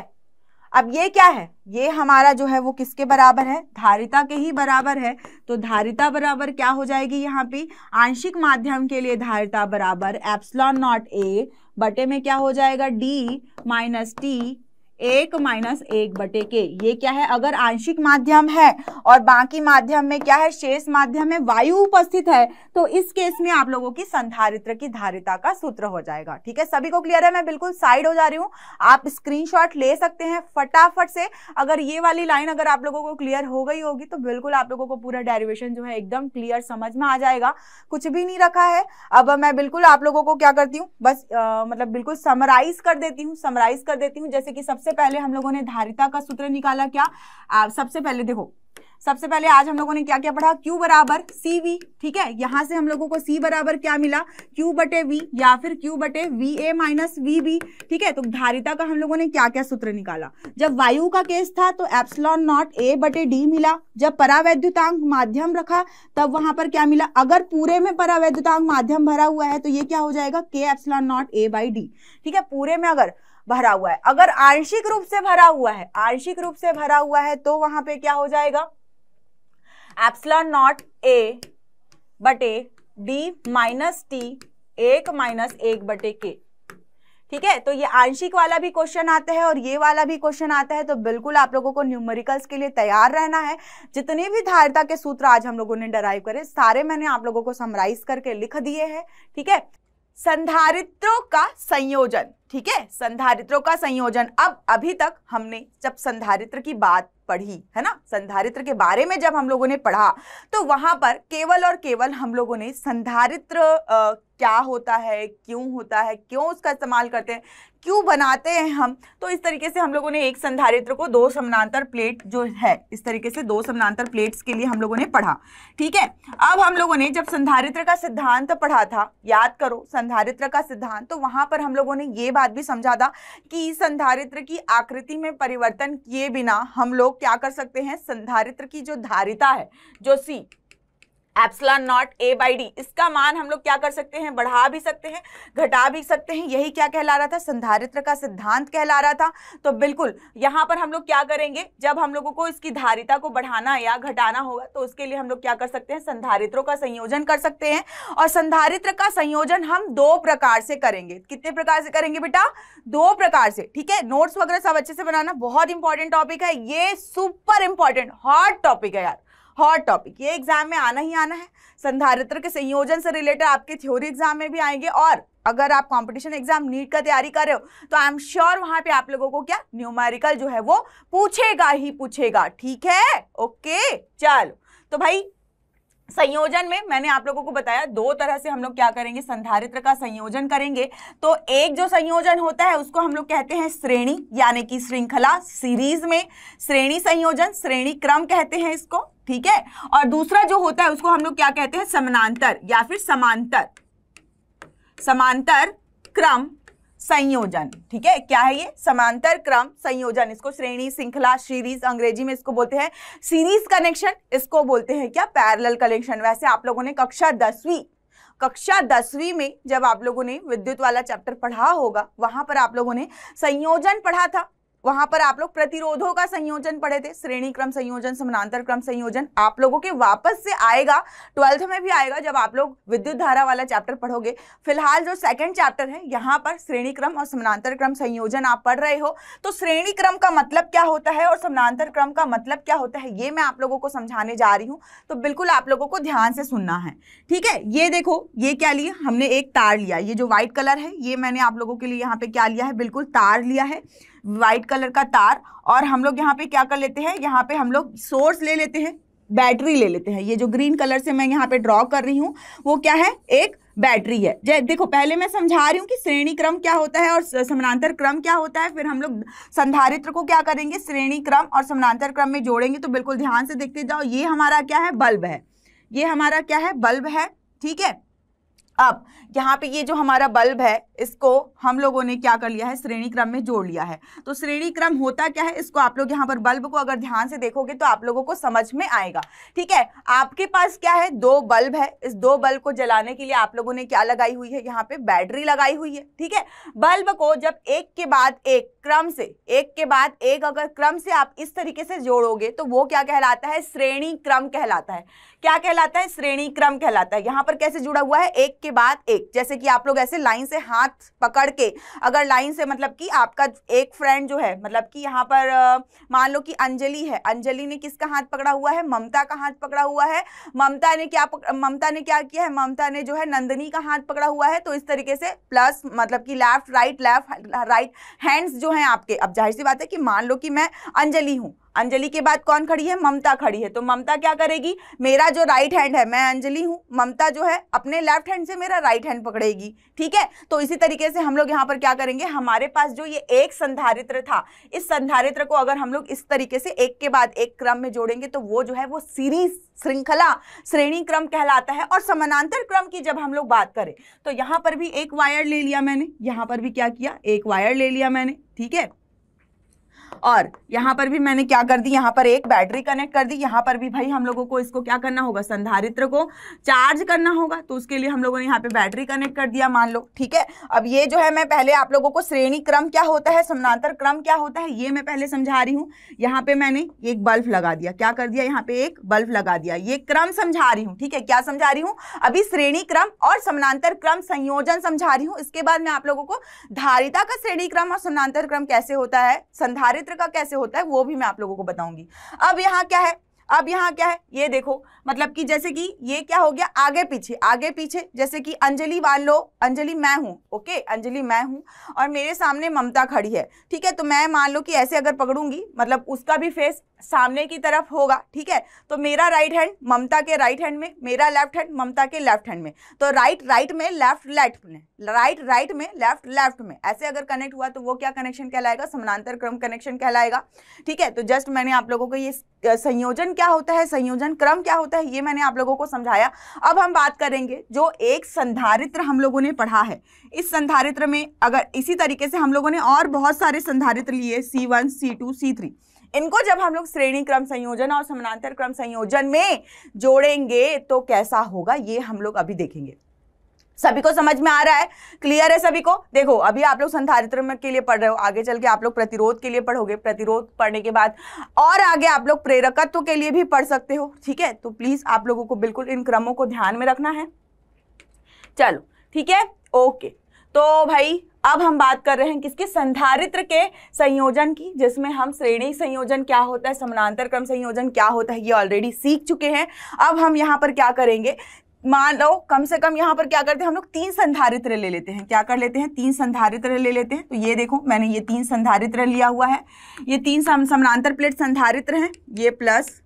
अब ये क्या है ये हमारा जो है वो किसके बराबर है धारिता के ही बराबर है तो धारिता बराबर क्या हो जाएगी यहाँ पे आंशिक माध्यम के लिए धारिता बराबर एप्सलॉन नॉट ए बटे में क्या हो जाएगा डी माइनस टी एक माइनस एक बटे के ये क्या है अगर आंशिक माध्यम है और बाकी माध्यम में क्या है शेष माध्यम में वायु उपस्थित है तो इस केस में आप लोगों की संधारित्र की धारिता का सूत्र हो जाएगा ठीक है सभी को क्लियर है मैं बिल्कुल साइड हो जा रही हूँ आप स्क्रीनशॉट ले सकते हैं फटाफट से अगर ये वाली लाइन अगर आप लोगों को क्लियर हो गई होगी तो बिल्कुल आप लोगों को पूरा डेरिवेशन जो है एकदम क्लियर समझ में आ जाएगा कुछ भी नहीं रखा है अब मैं बिल्कुल आप लोगों को क्या करती हूँ बस आ, मतलब बिल्कुल समराइज कर देती हूँ समराइज कर देती हूँ जैसे कि सबसे सबसे पहले हम लोगों ने धारिता का सूत्र निकाला क्या आ, सबसे पहले देखो सबसे पहले आज हम लोगों ने क्या क्या पढ़ा Q बराबर सी वी ठीक है यहां से हम लोगों को C बराबर क्या मिला Q बटे वी या फिर Q बटे V A minus V B ठीक है तो धारिता का हम लोगों ने क्या क्या सूत्र निकाला जब वायु का केस था तो एप्सलॉन नॉट A बटे डी मिला जब परावैद्युतांक माध्यम रखा तब वहां पर क्या मिला अगर पूरे में परावैद्युतांक माध्यम भरा हुआ है तो ये क्या हो जाएगा K epsilon naught A by D ठीक है पूरे में अगर भरा हुआ है अगर आंशिक रूप से भरा हुआ है आंशिक रूप से भरा हुआ है तो वहां पे क्या हो जाएगा एप्सलॉन नॉट ए बटे डी माइनस टी एक माइनस एक बटे के ठीक है तो ये आंशिक वाला भी क्वेश्चन आता है और ये वाला भी क्वेश्चन आता है तो बिल्कुल आप लोगों को न्यूमेरिकल्स के लिए तैयार रहना है जितने भी धारिता के सूत्र आज हम लोगों ने डराइव करे सारे मैंने आप लोगों को समराइज करके लिख दिए हैं ठीक है संधारित्रों का संयोजन ठीक है संधारित्रों का संयोजन अब अभी तक हमने जब संधारित्र की बात पढ़ी है ना संधारित्र के बारे में जब हम लोगों ने पढ़ा तो वहां पर केवल और केवल हम लोगों ने संधारित्र आ, क्या होता है क्यों होता है क्यों उसका इस्तेमाल करते हैं क्यों बनाते हैं हम तो इस तरीके से हम लोगों ने एक संधारित्र को दो समानांतर प्लेट जो है इस तरीके से दो समानांतर प्लेट्स के लिए हम लोगों ने पढ़ा ठीक है अब हम लोगों ने जब संधारित्र का सिद्धांत पढ़ा था याद करो संधारित्र का सिद्धांत तो वहां पर हम लोगों ने ये बात भी समझा था कि संधारित्र की आकृति में परिवर्तन किए बिना हम लोग क्या कर सकते हैं संधारित्र की जो धारिता है जो C epsilon naught A by D इसका मान हम लोग क्या कर सकते हैं बढ़ा भी सकते हैं घटा भी सकते हैं यही क्या कहला रहा था संधारित्र का सिद्धांत कहला रहा था तो बिल्कुल यहाँ पर हम लोग क्या करेंगे जब हम लोगों को इसकी धारिता को बढ़ाना या घटाना होगा तो उसके लिए हम लोग क्या कर सकते हैं संधारित्रों का संयोजन कर सकते हैं और संधारित्र का संयोजन हम दो प्रकार से करेंगे कितने प्रकार से करेंगे बेटा दो प्रकार से ठीक है नोट्स वगैरह सब अच्छे से बनाना बहुत इंपॉर्टेंट टॉपिक है ये सुपर इंपॉर्टेंट हॉट टॉपिक है यार हॉट टॉपिक ये एग्जाम में आना ही आना है संधारित्र के संयोजन से रिलेटेड आपके थ्योरी एग्जाम में भी आएंगे और अगर आप कंपटीशन एग्जाम नीट का तैयारी कर रहे हो तो आई एम श्योर वहां पे आप लोगों को क्या न्यूमेरिकल जो है वो पूछेगा ही पूछेगा ठीक है ओके चलो तो भाई संयोजन में मैंने आप लोगों को बताया दो तरह से हम लोग क्या करेंगे संधारित्र का संयोजन करेंगे तो एक जो संयोजन होता है उसको हम लोग कहते हैं श्रेणी यानी कि श्रृंखला सीरीज में श्रेणी संयोजन श्रेणी क्रम कहते हैं इसको ठीक है और दूसरा जो होता है उसको हम लोग क्या कहते हैं समानांतर या फिर समांतर समांतर क्रम संयोजन ठीक है क्या है ये समांतर क्रम संयोजन इसको श्रेणी श्रृंखला सीरीज अंग्रेजी में इसको बोलते हैं सीरीज कनेक्शन इसको बोलते हैं क्या पैरेलल कनेक्शन वैसे आप लोगों ने कक्षा दसवीं कक्षा दसवीं में जब आप लोगों ने विद्युत वाला चैप्टर पढ़ा होगा वहां पर आप लोगों ने संयोजन पढ़ा था वहां पर आप लोग प्रतिरोधों का संयोजन पढ़े थे श्रेणी क्रम संयोजन समानांतर क्रम संयोजन आप लोगों के वापस से आएगा ट्वेल्थ में भी आएगा जब आप लोग विद्युत धारा वाला चैप्टर पढ़ोगे फिलहाल जो सेकंड चैप्टर है यहाँ पर श्रेणी क्रम और समानांतर क्रम संयोजन आप पढ़ रहे हो तो श्रेणी क्रम का मतलब क्या होता है और समानांतर क्रम का मतलब क्या होता है ये मैं आप लोगों को समझाने जा रही हूँ तो बिल्कुल आप लोगों को ध्यान से सुनना है ठीक है ये देखो ये क्या लिया हमने एक तार लिया ये जो व्हाइट कलर है ये मैंने आप लोगों के लिए यहाँ पे क्या लिया है बिल्कुल तार लिया है वाइट कलर का तार और हम लोग यहाँ पे क्या कर लेते हैं यहाँ पे हम लोग सोर्स ले लेते हैं बैटरी ले लेते हैं ये जो ग्रीन कलर से मैं यहाँ पे ड्रॉ कर रही हूँ वो क्या है एक बैटरी है जय देखो पहले मैं समझा रही हूँ कि श्रेणी क्रम क्या होता है और समानांतर क्रम क्या होता है फिर हम लोग संधारित्र को क्या करेंगे श्रेणी क्रम और समानांतर क्रम में जोड़ेंगे तो बिल्कुल ध्यान से देखते जाओ ये हमारा क्या है बल्ब है ये हमारा क्या है बल्ब है ठीक है अब यहाँ पे ये जो हमारा बल्ब है इसको हम लोगों ने क्या कर लिया है श्रेणी क्रम में जोड़ लिया है तो श्रेणी क्रम होता क्या है इसको आप लोग यहाँ पर बल्ब को अगर ध्यान से देखोगे तो आप लोगों को समझ में आएगा ठीक है आपके पास क्या है दो बल्ब है इस दो बल्ब को जलाने के लिए आप लोगों ने क्या लगाई हुई है यहाँ पे बैटरी लगाई हुई है ठीक है बल्ब को जब एक के बाद एक क्रम से एक के बाद एक अगर क्रम से आप इस तरीके से जोड़ोगे तो वो क्या कहलाता है श्रेणी क्रम कहलाता है क्या कहलाता है श्रेणी क्रम कहलाता है यहाँ पर कैसे जुड़ा हुआ है एक के बाद एक जैसे कि आप लोग ऐसे लाइन से हाथ पकड़ के अगर लाइन से मतलब कि आपका एक फ्रेंड जो है मतलब कि यहाँ पर मान लो कि अंजलि है अंजलि ने किसका हाथ पकड़ा हुआ है ममता का हाथ पकड़ा हुआ है ममता ने क्या ममता ने क्या किया है ममता ने जो है नंदनी का हाथ पकड़ा हुआ है तो इस तरीके से प्लस मतलब कि left right left right hands जो हैं आपके अब जाहिर सी बात है कि मान लो कि मैं अंजलि हूँ अंजलि के बाद कौन खड़ी है ममता खड़ी है तो ममता क्या करेगी मेरा जो राइट हैंड है मैं अंजलि हूँ ममता जो है अपने लेफ्ट हैंड से मेरा राइट हैंड पकड़ेगी ठीक है तो इसी तरीके से हम लोग यहाँ पर क्या करेंगे हमारे पास जो ये एक संधारित्र था इस संधारित्र को अगर हम लोग इस तरीके से एक के बाद एक क्रम में जोड़ेंगे तो वो जो है वो सीरीज श्रृंखला श्रेणी क्रम कहलाता है और समानांतर क्रम की जब हम लोग बात करें तो यहाँ पर भी एक वायर ले लिया मैंने यहाँ पर भी क्या किया एक वायर ले लिया मैंने ठीक है और यहाँ पर भी मैंने क्या कर दी यहाँ पर एक बैटरी कनेक्ट कर दी यहाँ पर भी भाई हम लोगों को इसको क्या करना होगा संधारित्र को चार्ज करना होगा तो उसके लिए हम लोगों ने यहाँ पे बैटरी कनेक्ट कर दिया मान लो ठीक है अब ये जो है मैं पहले आप लोगों को श्रेणी क्रम क्या होता है समानांतर क्रम क्या होता है ये मैं पहले समझा रही हूँ यहाँ पे मैंने एक बल्ब लगा दिया क्या कर दिया यहाँ पे एक बल्ब लगा दिया ये क्रम समझा रही हूँ ठीक है क्या समझा रही हूँ अभी श्रेणी क्रम और समानांतर क्रम संयोजन समझा रही हूँ इसके बाद मैं आप लोगों को धारिता का श्रेणी क्रम और समानांतर क्रम कैसे होता है संधारित्र का कैसे होता है वो भी मैं आप लोगों को बताऊंगी अब यहाँ क्या है अब यहाँ क्या है ये देखो मतलब कि जैसे कि ये क्या हो गया आगे पीछे आगे पीछे जैसे कि अंजलि लो अंजलि मैं हूँ ओके अंजलि मैं हूँ और मेरे सामने ममता खड़ी है ठीक है तो मैं मान लो कि ऐसे अगर पकड़ूंगी मतलब उसका भी फेस सामने की तरफ होगा ठीक है तो मेरा राइट हैंड ममता के राइट हैंड में मेरा लेफ्ट हैंड ममता के लेफ्ट हैंड में तो राइट राइट में लेफ्ट लेफ्ट में राइट राइट में लेफ्ट लेफ्ट में ऐसे अगर कनेक्ट हुआ तो वो क्या कनेक्शन कहलाएगा समानांतर क्रम कनेक्शन कहलाएगा ठीक है तो जस्ट मैंने आप लोगों को ये संयोजन क्या होता है संयोजन क्रम क्या होता होता है ये मैंने आप लोगों को समझाया अब हम बात करेंगे जो एक संधारित्र हम लोगों ने पढ़ा है इस संधारित्र में अगर इसी तरीके से हम लोगों ने और बहुत सारे संधारित्र लिए सी वन सी इनको जब हम लोग श्रेणी क्रम संयोजन और समानांतर क्रम संयोजन में जोड़ेंगे तो कैसा होगा ये हम लोग अभी देखेंगे सभी को समझ में आ रहा है क्लियर है सभी को देखो अभी आप लोग संधारित्र के लिए पढ़ रहे हो आगे चल के आप लोग प्रतिरोध के लिए पढ़ोगे प्रतिरोध पढ़ने के बाद और आगे आप लोग प्रेरकत्व के लिए भी पढ़ सकते हो ठीक है तो प्लीज आप लोगों को बिल्कुल इन क्रमों को ध्यान में रखना है चलो ठीक है ओके तो भाई अब हम बात कर रहे हैं किसके संधारित्र के संयोजन की जिसमें हम श्रेणी संयोजन क्या होता है समानांतर क्रम संयोजन क्या होता है ये ऑलरेडी सीख चुके हैं अब हम यहाँ पर क्या करेंगे मान लो कम से कम यहाँ पर क्या करते हैं हम लोग तीन संधारित्र ले लेते हैं क्या कर लेते हैं तीन संधारित्र ले लेते हैं तो ये देखो मैंने ये तीन संधारित्र लिया हुआ है ये तीन समानांतर प्लेट संधारित्र हैं ये प्लस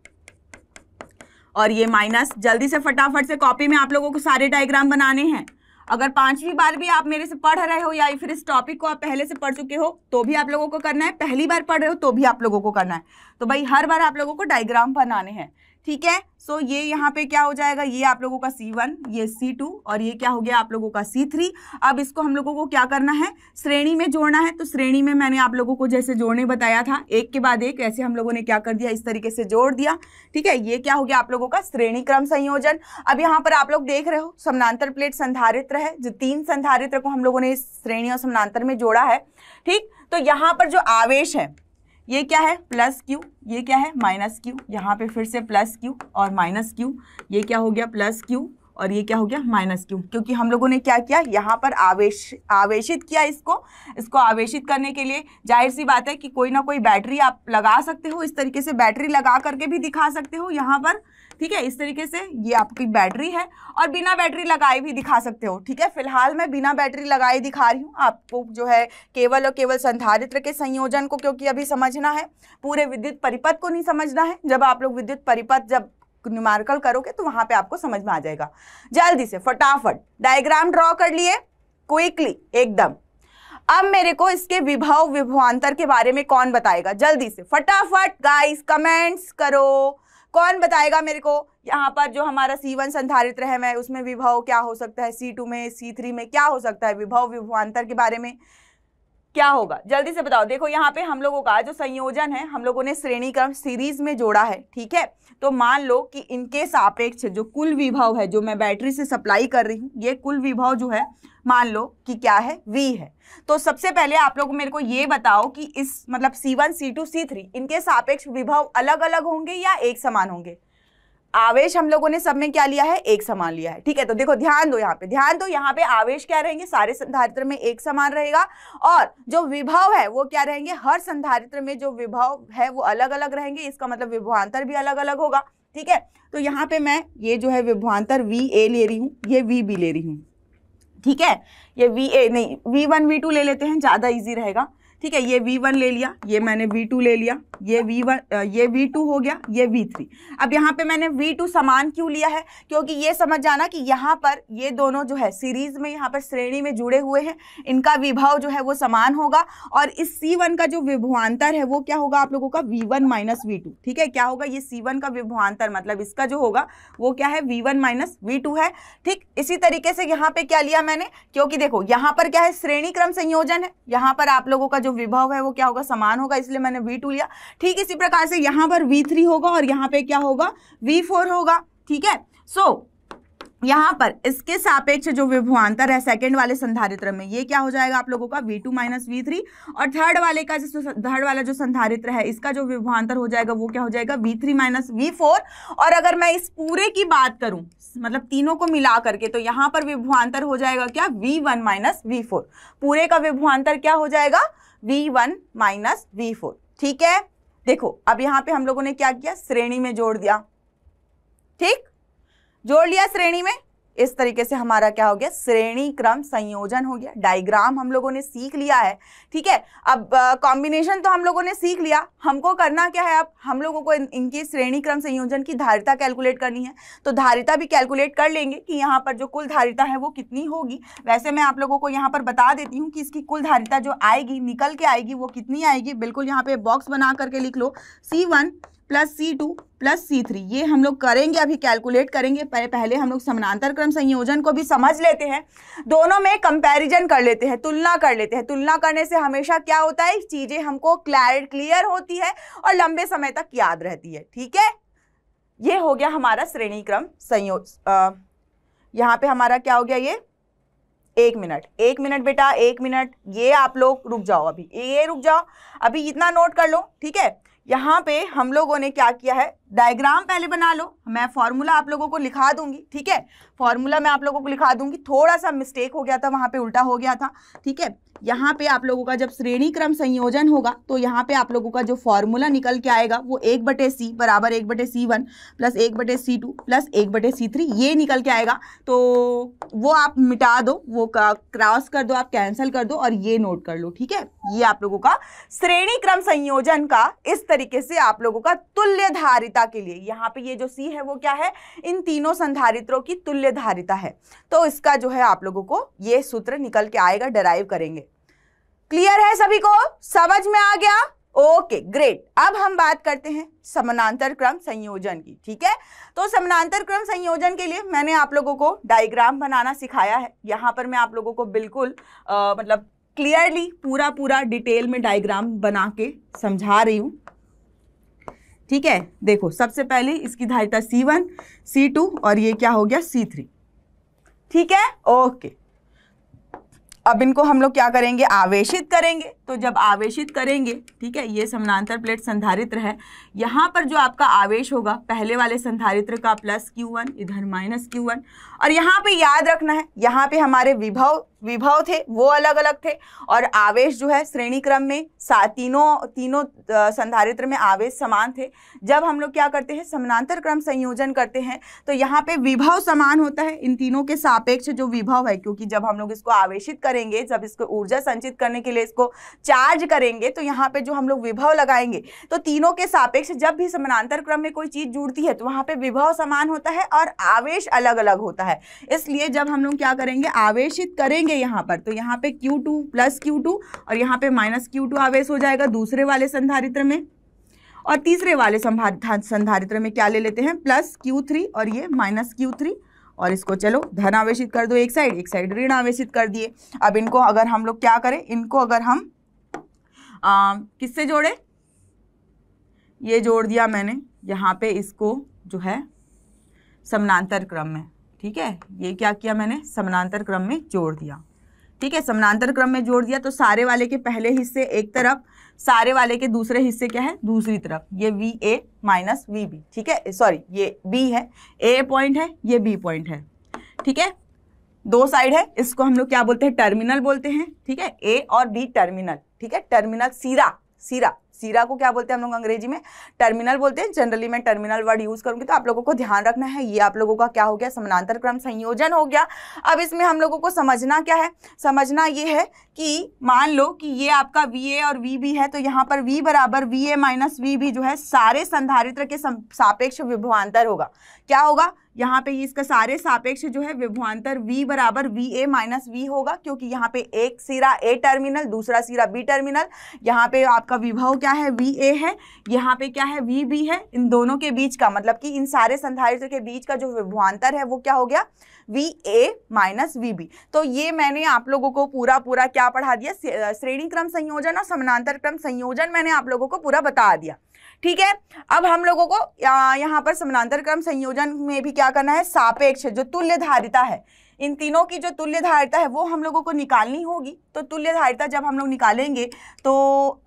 और ये माइनस जल्दी से फटाफट से कॉपी में आप लोगों को सारे डायग्राम बनाने हैं अगर पांचवी बार भी आप मेरे से पढ़ रहे हो या फिर इस टॉपिक को आप पहले से पढ़ चुके हो तो भी आप लोगों को करना है पहली बार पढ़ रहे हो तो भी आप लोगों को करना है तो भाई हर बार आप लोगों को डायग्राम बनाने हैं ठीक है सो so, ये यहाँ पे क्या हो जाएगा ये आप लोगों का C1 ये C2 और ये क्या हो गया आप लोगों का C3 अब इसको हम लोगों को क्या करना है श्रेणी में जोड़ना है तो श्रेणी में मैंने आप लोगों को जैसे जोड़ने बताया था एक के बाद एक ऐसे हम लोगों ने क्या कर दिया इस तरीके से जोड़ दिया ठीक है ये क्या हो गया आप लोगों का श्रेणी क्रम संयोजन अब यहाँ पर आप लोग देख रहे हो समानांतर प्लेट संधारित्र है जो तीन संधारित्र को हम लोगों ने श्रेणी और समानांतर में जोड़ा है ठीक तो यहाँ पर जो आवेश है ये क्या है प्लस क्यू ये क्या है माइनस क्यू यहाँ पे फिर से प्लस क्यू और माइनस क्यू ये क्या हो गया प्लस क्यू और ये क्या हो गया माइनस क्यू क्योंकि हम लोगों ने क्या किया यहाँ पर आवेश आवेशित किया इसको इसको आवेशित करने के लिए जाहिर सी बात है कि कोई ना कोई बैटरी आप लगा सकते हो इस तरीके से बैटरी लगा करके भी दिखा सकते हो यहाँ पर ठीक है इस तरीके से ये आपकी बैटरी है और बिना बैटरी लगाए भी दिखा सकते हो ठीक है फिलहाल मैं बिना बैटरी लगाए दिखा रही हूँ आपको जो है केवल और केवल संधारित्र के संयोजन को क्योंकि अभी समझना है पूरे विद्युत परिपथ को नहीं समझना है जब आप लोग विद्युत परिपथ जब न्यूमार्कल करोगे तो वहां पर आपको समझ में आ जाएगा जल्दी से फटाफट डायग्राम ड्रॉ कर लिए क्विकली एकदम अब मेरे को इसके विभव विभवांतर के बारे में कौन बताएगा जल्दी से फटाफट गाइस कमेंट्स करो कौन बताएगा मेरे को यहाँ पर जो हमारा सी वन संधारित्र है मैं उसमें विभव क्या हो सकता है सी टू में सी थ्री में क्या हो सकता है विभव विभवान्तर के बारे में क्या होगा जल्दी से बताओ देखो यहाँ पे हम लोगों का जो संयोजन है हम लोगों ने श्रेणी क्रम सीरीज में जोड़ा है ठीक है तो मान लो कि इनके सापेक्ष जो कुल विभव है जो मैं बैटरी से सप्लाई कर रही हूँ ये कुल विभव जो है मान लो कि क्या है V है तो सबसे पहले आप लोग मेरे को ये बताओ कि इस मतलब C1, C2, C3 इनके सापेक्ष विभव अलग अलग होंगे या एक समान होंगे आवेश हम लोगों ने सब में क्या लिया है एक समान लिया है ठीक है तो देखो ध्यान दो यहाँ पे ध्यान दो यहाँ पे आवेश क्या रहेंगे सारे संधारित्र में एक समान रहेगा और जो विभव है वो क्या रहेंगे हर संधारित्र में जो विभव है वो अलग अलग रहेंगे इसका मतलब विभवान्तर भी अलग अलग होगा ठीक है तो यहाँ पे मैं ये जो है विभवान्तर वी ए ले रही हूँ ये वी बी ले रही हूँ ठीक है ये वी ए नहीं वी वन वी टू ले लेते हैं ज़्यादा ईजी रहेगा ठीक है ये वी वन ले लिया ये मैंने वी टू ले लिया ये वी वन ये वी टू हो गया ये वी थ्री अब यहाँ पे मैंने वी टू समान क्यों लिया है क्योंकि ये समझ जाना कि यहाँ पर ये दोनों जो है सीरीज में यहाँ पर श्रेणी में जुड़े हुए हैं इनका विभव जो है वो समान होगा और इस सी वन का जो विभवान्तर है वो क्या होगा आप लोगों का V one minus V two ठीक है क्या होगा ये सी वन का विभवान्तर मतलब इसका जो होगा वो क्या है V one minus V two है ठीक इसी तरीके से यहाँ पे क्या लिया मैंने क्योंकि देखो यहाँ पर क्या है श्रेणी क्रम संयोजन है यहाँ पर आप लोगों का जो विभव है वो क्या होगा समान होगा इसलिए मैंने वी टू लिया ठीक इसी प्रकार से यहां पर वी थ्री होगा और यहां पे क्या होगा वी फोर होगा ठीक है सो so, यहां पर इसके सापेक्ष जो विभवांतर है सेकंड वाले संधारित्र में ये क्या हो जाएगा आप लोगों का V2 टू माइनस वी और थर्ड वाले का जो थर्ड वाला जो संधारित्र है इसका जो विभवांतर हो जाएगा वो क्या हो जाएगा V3 थ्री माइनस वी और अगर मैं इस पूरे की बात करूं मतलब तीनों को मिला करके तो यहां पर विभवांतर हो जाएगा क्या V1 वन माइनस पूरे का विभवांतर क्या हो जाएगा V one minus V four ठीक है देखो अब यहां पे हम लोगों ने क्या किया श्रेणी में जोड़ दिया ठीक जोड़ लिया श्रेणी में इस तरीके से हमारा क्या हो गया श्रेणी क्रम संयोजन हो गया डायग्राम हम लोगों ने सीख लिया है ठीक है अब कॉम्बिनेशन तो हम लोगों ने सीख लिया हमको करना क्या है अब हम लोगों को इन, इनकी श्रेणी क्रम संयोजन की धारिता कैलकुलेट करनी है तो धारिता भी कैलकुलेट कर लेंगे कि यहाँ पर जो कुल धारिता है वो कितनी होगी वैसे मैं आप लोगों को यहाँ पर बता देती हूँ कि इसकी कुल धारिता जो आएगी निकल के आएगी वो कितनी आएगी बिल्कुल यहाँ पे बॉक्स बना करके लिख लो C one plus C two plus C three ये हम लोग करेंगे अभी कैलकुलेट करेंगे पहले हम लोग समानांतर क्रम संयोजन को भी समझ लेते हैं दोनों में कंपैरिजन कर लेते हैं तुलना कर लेते हैं तुलना करने से हमेशा क्या होता है चीज़ें हमको क्लैर क्लियर होती है और लंबे समय तक याद रहती है ठीक है ये हो गया हमारा श्रेणी क्रम संयोज यहाँ पे हमारा क्या हो गया ये एक मिनट एक मिनट बेटा एक मिनट ये आप लोग रुक जाओ अभी ये रुक जाओ अभी इतना नोट कर लो ठीक है यहाँ पे हम लोगों ने क्या किया है डायग्राम पहले बना लो मैं फॉर्मूला आप लोगों को लिखा दूंगी ठीक है फॉर्मूला मैं आप लोगों को लिखा दूंगी थोड़ा सा मिस्टेक हो गया था वहां पे उल्टा हो गया था ठीक है यहाँ पे आप लोगों का जब श्रेणी क्रम संयोजन होगा तो यहाँ पे आप लोगों का जो फॉर्मूला निकल के आएगा वो एक बटे सी बराबर एक बटे सी वन प्लस एक बटे सी टू प्लस एक बटे सी थ्री ये निकल के आएगा तो वो आप मिटा दो वो क्रॉस कर दो आप कैंसिल कर दो और ये नोट कर लो ठीक है ये आप लोगों का श्रेणी क्रम संयोजन का इस तरीके से आप लोगों का तुल्य धारिता धारिता के लिए यहाँ पे ये जो सी है वो क्या है इन तीनों संधारित्रों की तुल्य धारिता है तो इसका जो है आप लोगों को ये सूत्र निकल के आएगा डराइव करेंगे क्लियर है सभी को समझ में आ गया ओके ग्रेट अब हम बात करते हैं समानांतर क्रम संयोजन की ठीक है तो समानांतर क्रम संयोजन के लिए मैंने आप लोगों को डायग्राम बनाना सिखाया है यहाँ पर मैं आप लोगों को बिल्कुल आ, मतलब क्लियरली पूरा पूरा डिटेल में डायग्राम बना के समझा रही हूँ ठीक है देखो सबसे पहले इसकी धारिता सी वन सी टू और ये क्या हो गया सी थ्री ठीक है ओके अब इनको हम लोग क्या करेंगे आवेशित करेंगे तो जब आवेशित करेंगे ठीक है ये समानांतर प्लेट संधारित्र है यहाँ पर जो आपका आवेश होगा पहले वाले संधारित्र का प्लस क्यू वन इधर माइनस क्यू वन और यहाँ पे याद रखना है यहाँ पे हमारे विभव विभव थे वो अलग अलग थे और आवेश जो है श्रेणी क्रम में सा तीनों तीनों संधारित्र में आवेश समान थे जब हम लोग क्या करते हैं समानांतर क्रम संयोजन करते हैं तो यहाँ पे विभव समान होता है इन तीनों के सापेक्ष जो विभव है क्योंकि जब हम लोग इसको आवेशित करेंगे जब इसको ऊर्जा संचित करने के लिए इसको चार्ज करेंगे तो यहाँ पे जो हम लोग विभव लगाएंगे तो तीनों के सापेक्ष जब भी समानांतर क्रम में कोई चीज जुड़ती है तो वहाँ पे विभव समान होता है और आवेश अलग अलग होता है है इसलिए जब हम लोग क्या करेंगे आवेशित करेंगे यहाँ पर तो यहाँ पे Q two plus Q two और यहाँ पे माइनस क्यू टू आवेश हो जाएगा दूसरे वाले संधारित्र में और तीसरे वाले संधारित्र में क्या ले लेते हैं प्लस Q3 और ये माइनस क्यू और इसको चलो धन आवेशित कर दो एक साइड एक साइड ऋण आवेशित कर दिए अब इनको अगर हम लोग क्या करें इनको अगर हम किससे जोड़े ये जोड़ दिया मैंने यहाँ पे इसको जो है समानांतर क्रम में ठीक है ये क्या किया मैंने समानांतर क्रम में जोड़ दिया ठीक है समानांतर क्रम में जोड़ दिया तो सारे वाले के पहले हिस्से एक तरफ सारे वाले के दूसरे हिस्से क्या है दूसरी तरफ ये V A minus V B ठीक है सॉरी ये बी है ए पॉइंट है ये बी पॉइंट है ठीक है दो साइड है इसको हम लोग क्या बोलते हैं टर्मिनल बोलते हैं ठीक है ए और बी टर्मिनल ठीक है टर्मिनल सीरा सीरा सीरा को क्या बोलते हैं हम लोग अंग्रेजी में टर्मिनल बोलते हैं जनरली मैं टर्मिनल वर्ड यूज़ करूंगी तो आप लोगों को ध्यान रखना है ये आप लोगों का क्या हो गया समानांतर क्रम संयोजन हो गया अब इसमें हम लोगों को समझना क्या है समझना ये है कि मान लो कि ये आपका वी ए और वी बी है तो यहाँ पर वी बराबर V A minus V B जो है सारे संधारित्र के सापेक्ष विभवान्तर होगा क्या होगा यहाँ पे इसका सारे सापेक्ष जो है विभवान्तर वी बराबर वी ए माइनस वी होगा क्योंकि यहाँ पे एक सिरा ए टर्मिनल दूसरा सिरा बी टर्मिनल यहाँ पे आपका विभव क्या है वी ए है यहाँ पे क्या है वी बी है इन दोनों के बीच का मतलब कि इन सारे संधारित्र के बीच का जो विभवान्तर है वो क्या हो गया V A minus V B तो ये मैंने आप लोगों को पूरा पूरा क्या पढ़ा दिया श्रेणी क्रम संयोजन और समानांतर क्रम संयोजन मैंने आप लोगों को पूरा बता दिया ठीक है अब हम लोगों को यहाँ पर समानांतर क्रम संयोजन में भी क्या करना है सापेक्ष जो तुल्य धारिता है इन तीनों की जो तुल्य धारिता है वो हम लोगों को निकालनी होगी तो तुल्य धारिता जब हम लोग निकालेंगे तो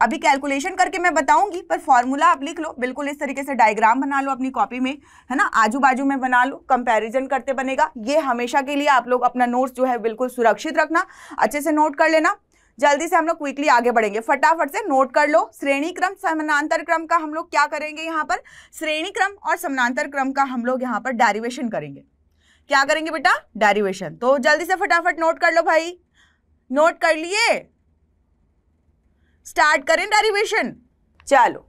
अभी कैलकुलेशन करके मैं बताऊंगी पर फॉर्मूला आप लिख लो बिल्कुल इस तरीके से डायग्राम बना लो अपनी कॉपी में है ना आजू बाजू में बना लो कंपेरिजन करते बनेगा ये हमेशा के लिए आप लोग अपना नोट्स जो है बिल्कुल सुरक्षित रखना अच्छे से नोट कर लेना जल्दी से हम लोग क्विकली आगे बढ़ेंगे फटाफट से नोट कर लो श्रेणी क्रम समानांतर क्रम का हम लोग क्या करेंगे यहाँ पर श्रेणी क्रम और समानांतर क्रम का हम लोग यहाँ पर डेरिवेशन करेंगे क्या करेंगे बेटा डेरिवेशन तो जल्दी से फटाफट नोट कर लो भाई नोट कर लिए स्टार्ट करें डेरिवेशन चलो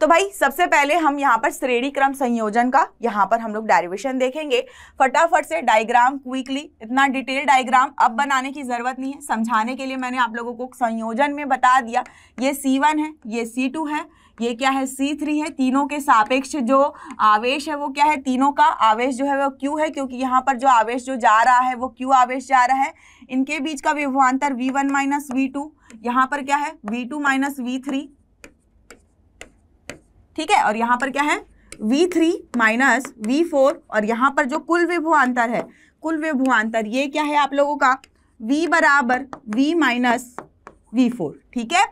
तो भाई सबसे पहले हम यहाँ पर श्रेणी क्रम संयोजन का यहाँ पर हम लोग डायरिवेशन देखेंगे फटाफट से डायग्राम क्विकली इतना डिटेल डायग्राम अब बनाने की ज़रूरत नहीं है समझाने के लिए मैंने आप लोगों को संयोजन में बता दिया ये C1 है ये C2 है ये क्या है सी थ्री है तीनों के सापेक्ष जो आवेश है वो क्या है तीनों का आवेश जो है वो क्यू है क्योंकि यहाँ पर जो आवेश जो जा रहा है वो क्यू आवेश जा रहा है इनके बीच का विभवान्तर V one minus V two यहाँ पर क्या है V two minus V three ठीक है और यहाँ पर क्या है V three minus V four और यहाँ पर जो कुल विभवान्तर है कुल विभवान्तर ये क्या है आप लोगों का वी बराबर वी माइनस वी फोर ठीक है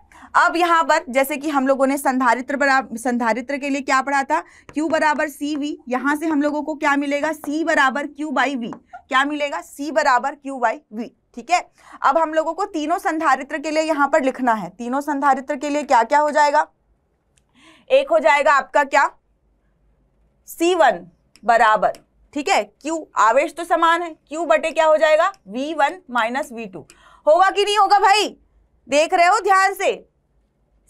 अब यहाँ पर जैसे कि हम लोगों ने संधारित्र बराबर संधारित्र के लिए क्या पढ़ा था Q बराबर सी वी यहाँ से हम लोगों को क्या मिलेगा C बराबर Q बाई वी क्या मिलेगा C बराबर Q बाई वी ठीक है अब हम लोगों को तीनों संधारित्र के लिए यहाँ पर लिखना है तीनों संधारित्र के लिए क्या क्या हो जाएगा एक हो जाएगा आपका क्या सी वन बराबर ठीक है Q आवेश तो समान है Q बटे क्या हो जाएगा V1 वन माइनस वी होगा कि नहीं होगा भाई देख रहे हो ध्यान से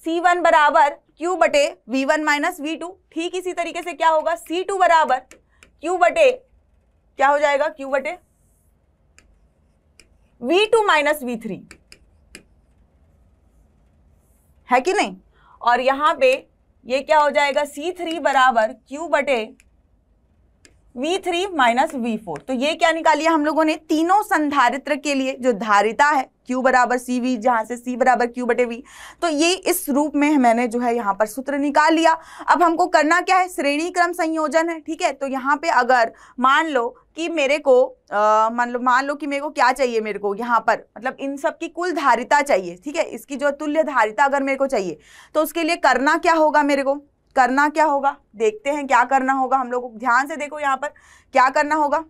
सी वन बराबर क्यू बटे V one minus V two ठीक इसी तरीके से क्या होगा सी टू बराबर क्यू बटे क्या हो जाएगा क्यू बटे V two minus V three है कि नहीं और यहां पे ये क्या हो जाएगा सी थ्री बराबर क्यू बटे V three minus V four तो ये क्या निकालिए हम लोगों ने तीनों संधारित्र के लिए जो धारिता है क्यू बराबर सी वी जहां से सी बराबर क्यू बटे वी तो ये इस रूप में मैंने जो है यहाँ पर सूत्र निकाल लिया अब हमको करना क्या है श्रेणी क्रम संयोजन है ठीक है तो यहाँ पे अगर मान लो कि मेरे को मान लो मान लो कि मेरे को क्या चाहिए मेरे को यहाँ पर मतलब इन सब की कुल धारिता चाहिए ठीक है इसकी जो तुल्य धारिता अगर मेरे को चाहिए तो उसके लिए करना क्या होगा मेरे को करना क्या होगा देखते हैं क्या करना होगा हम लोग ध्यान से देखो यहाँ पर क्या करना होगा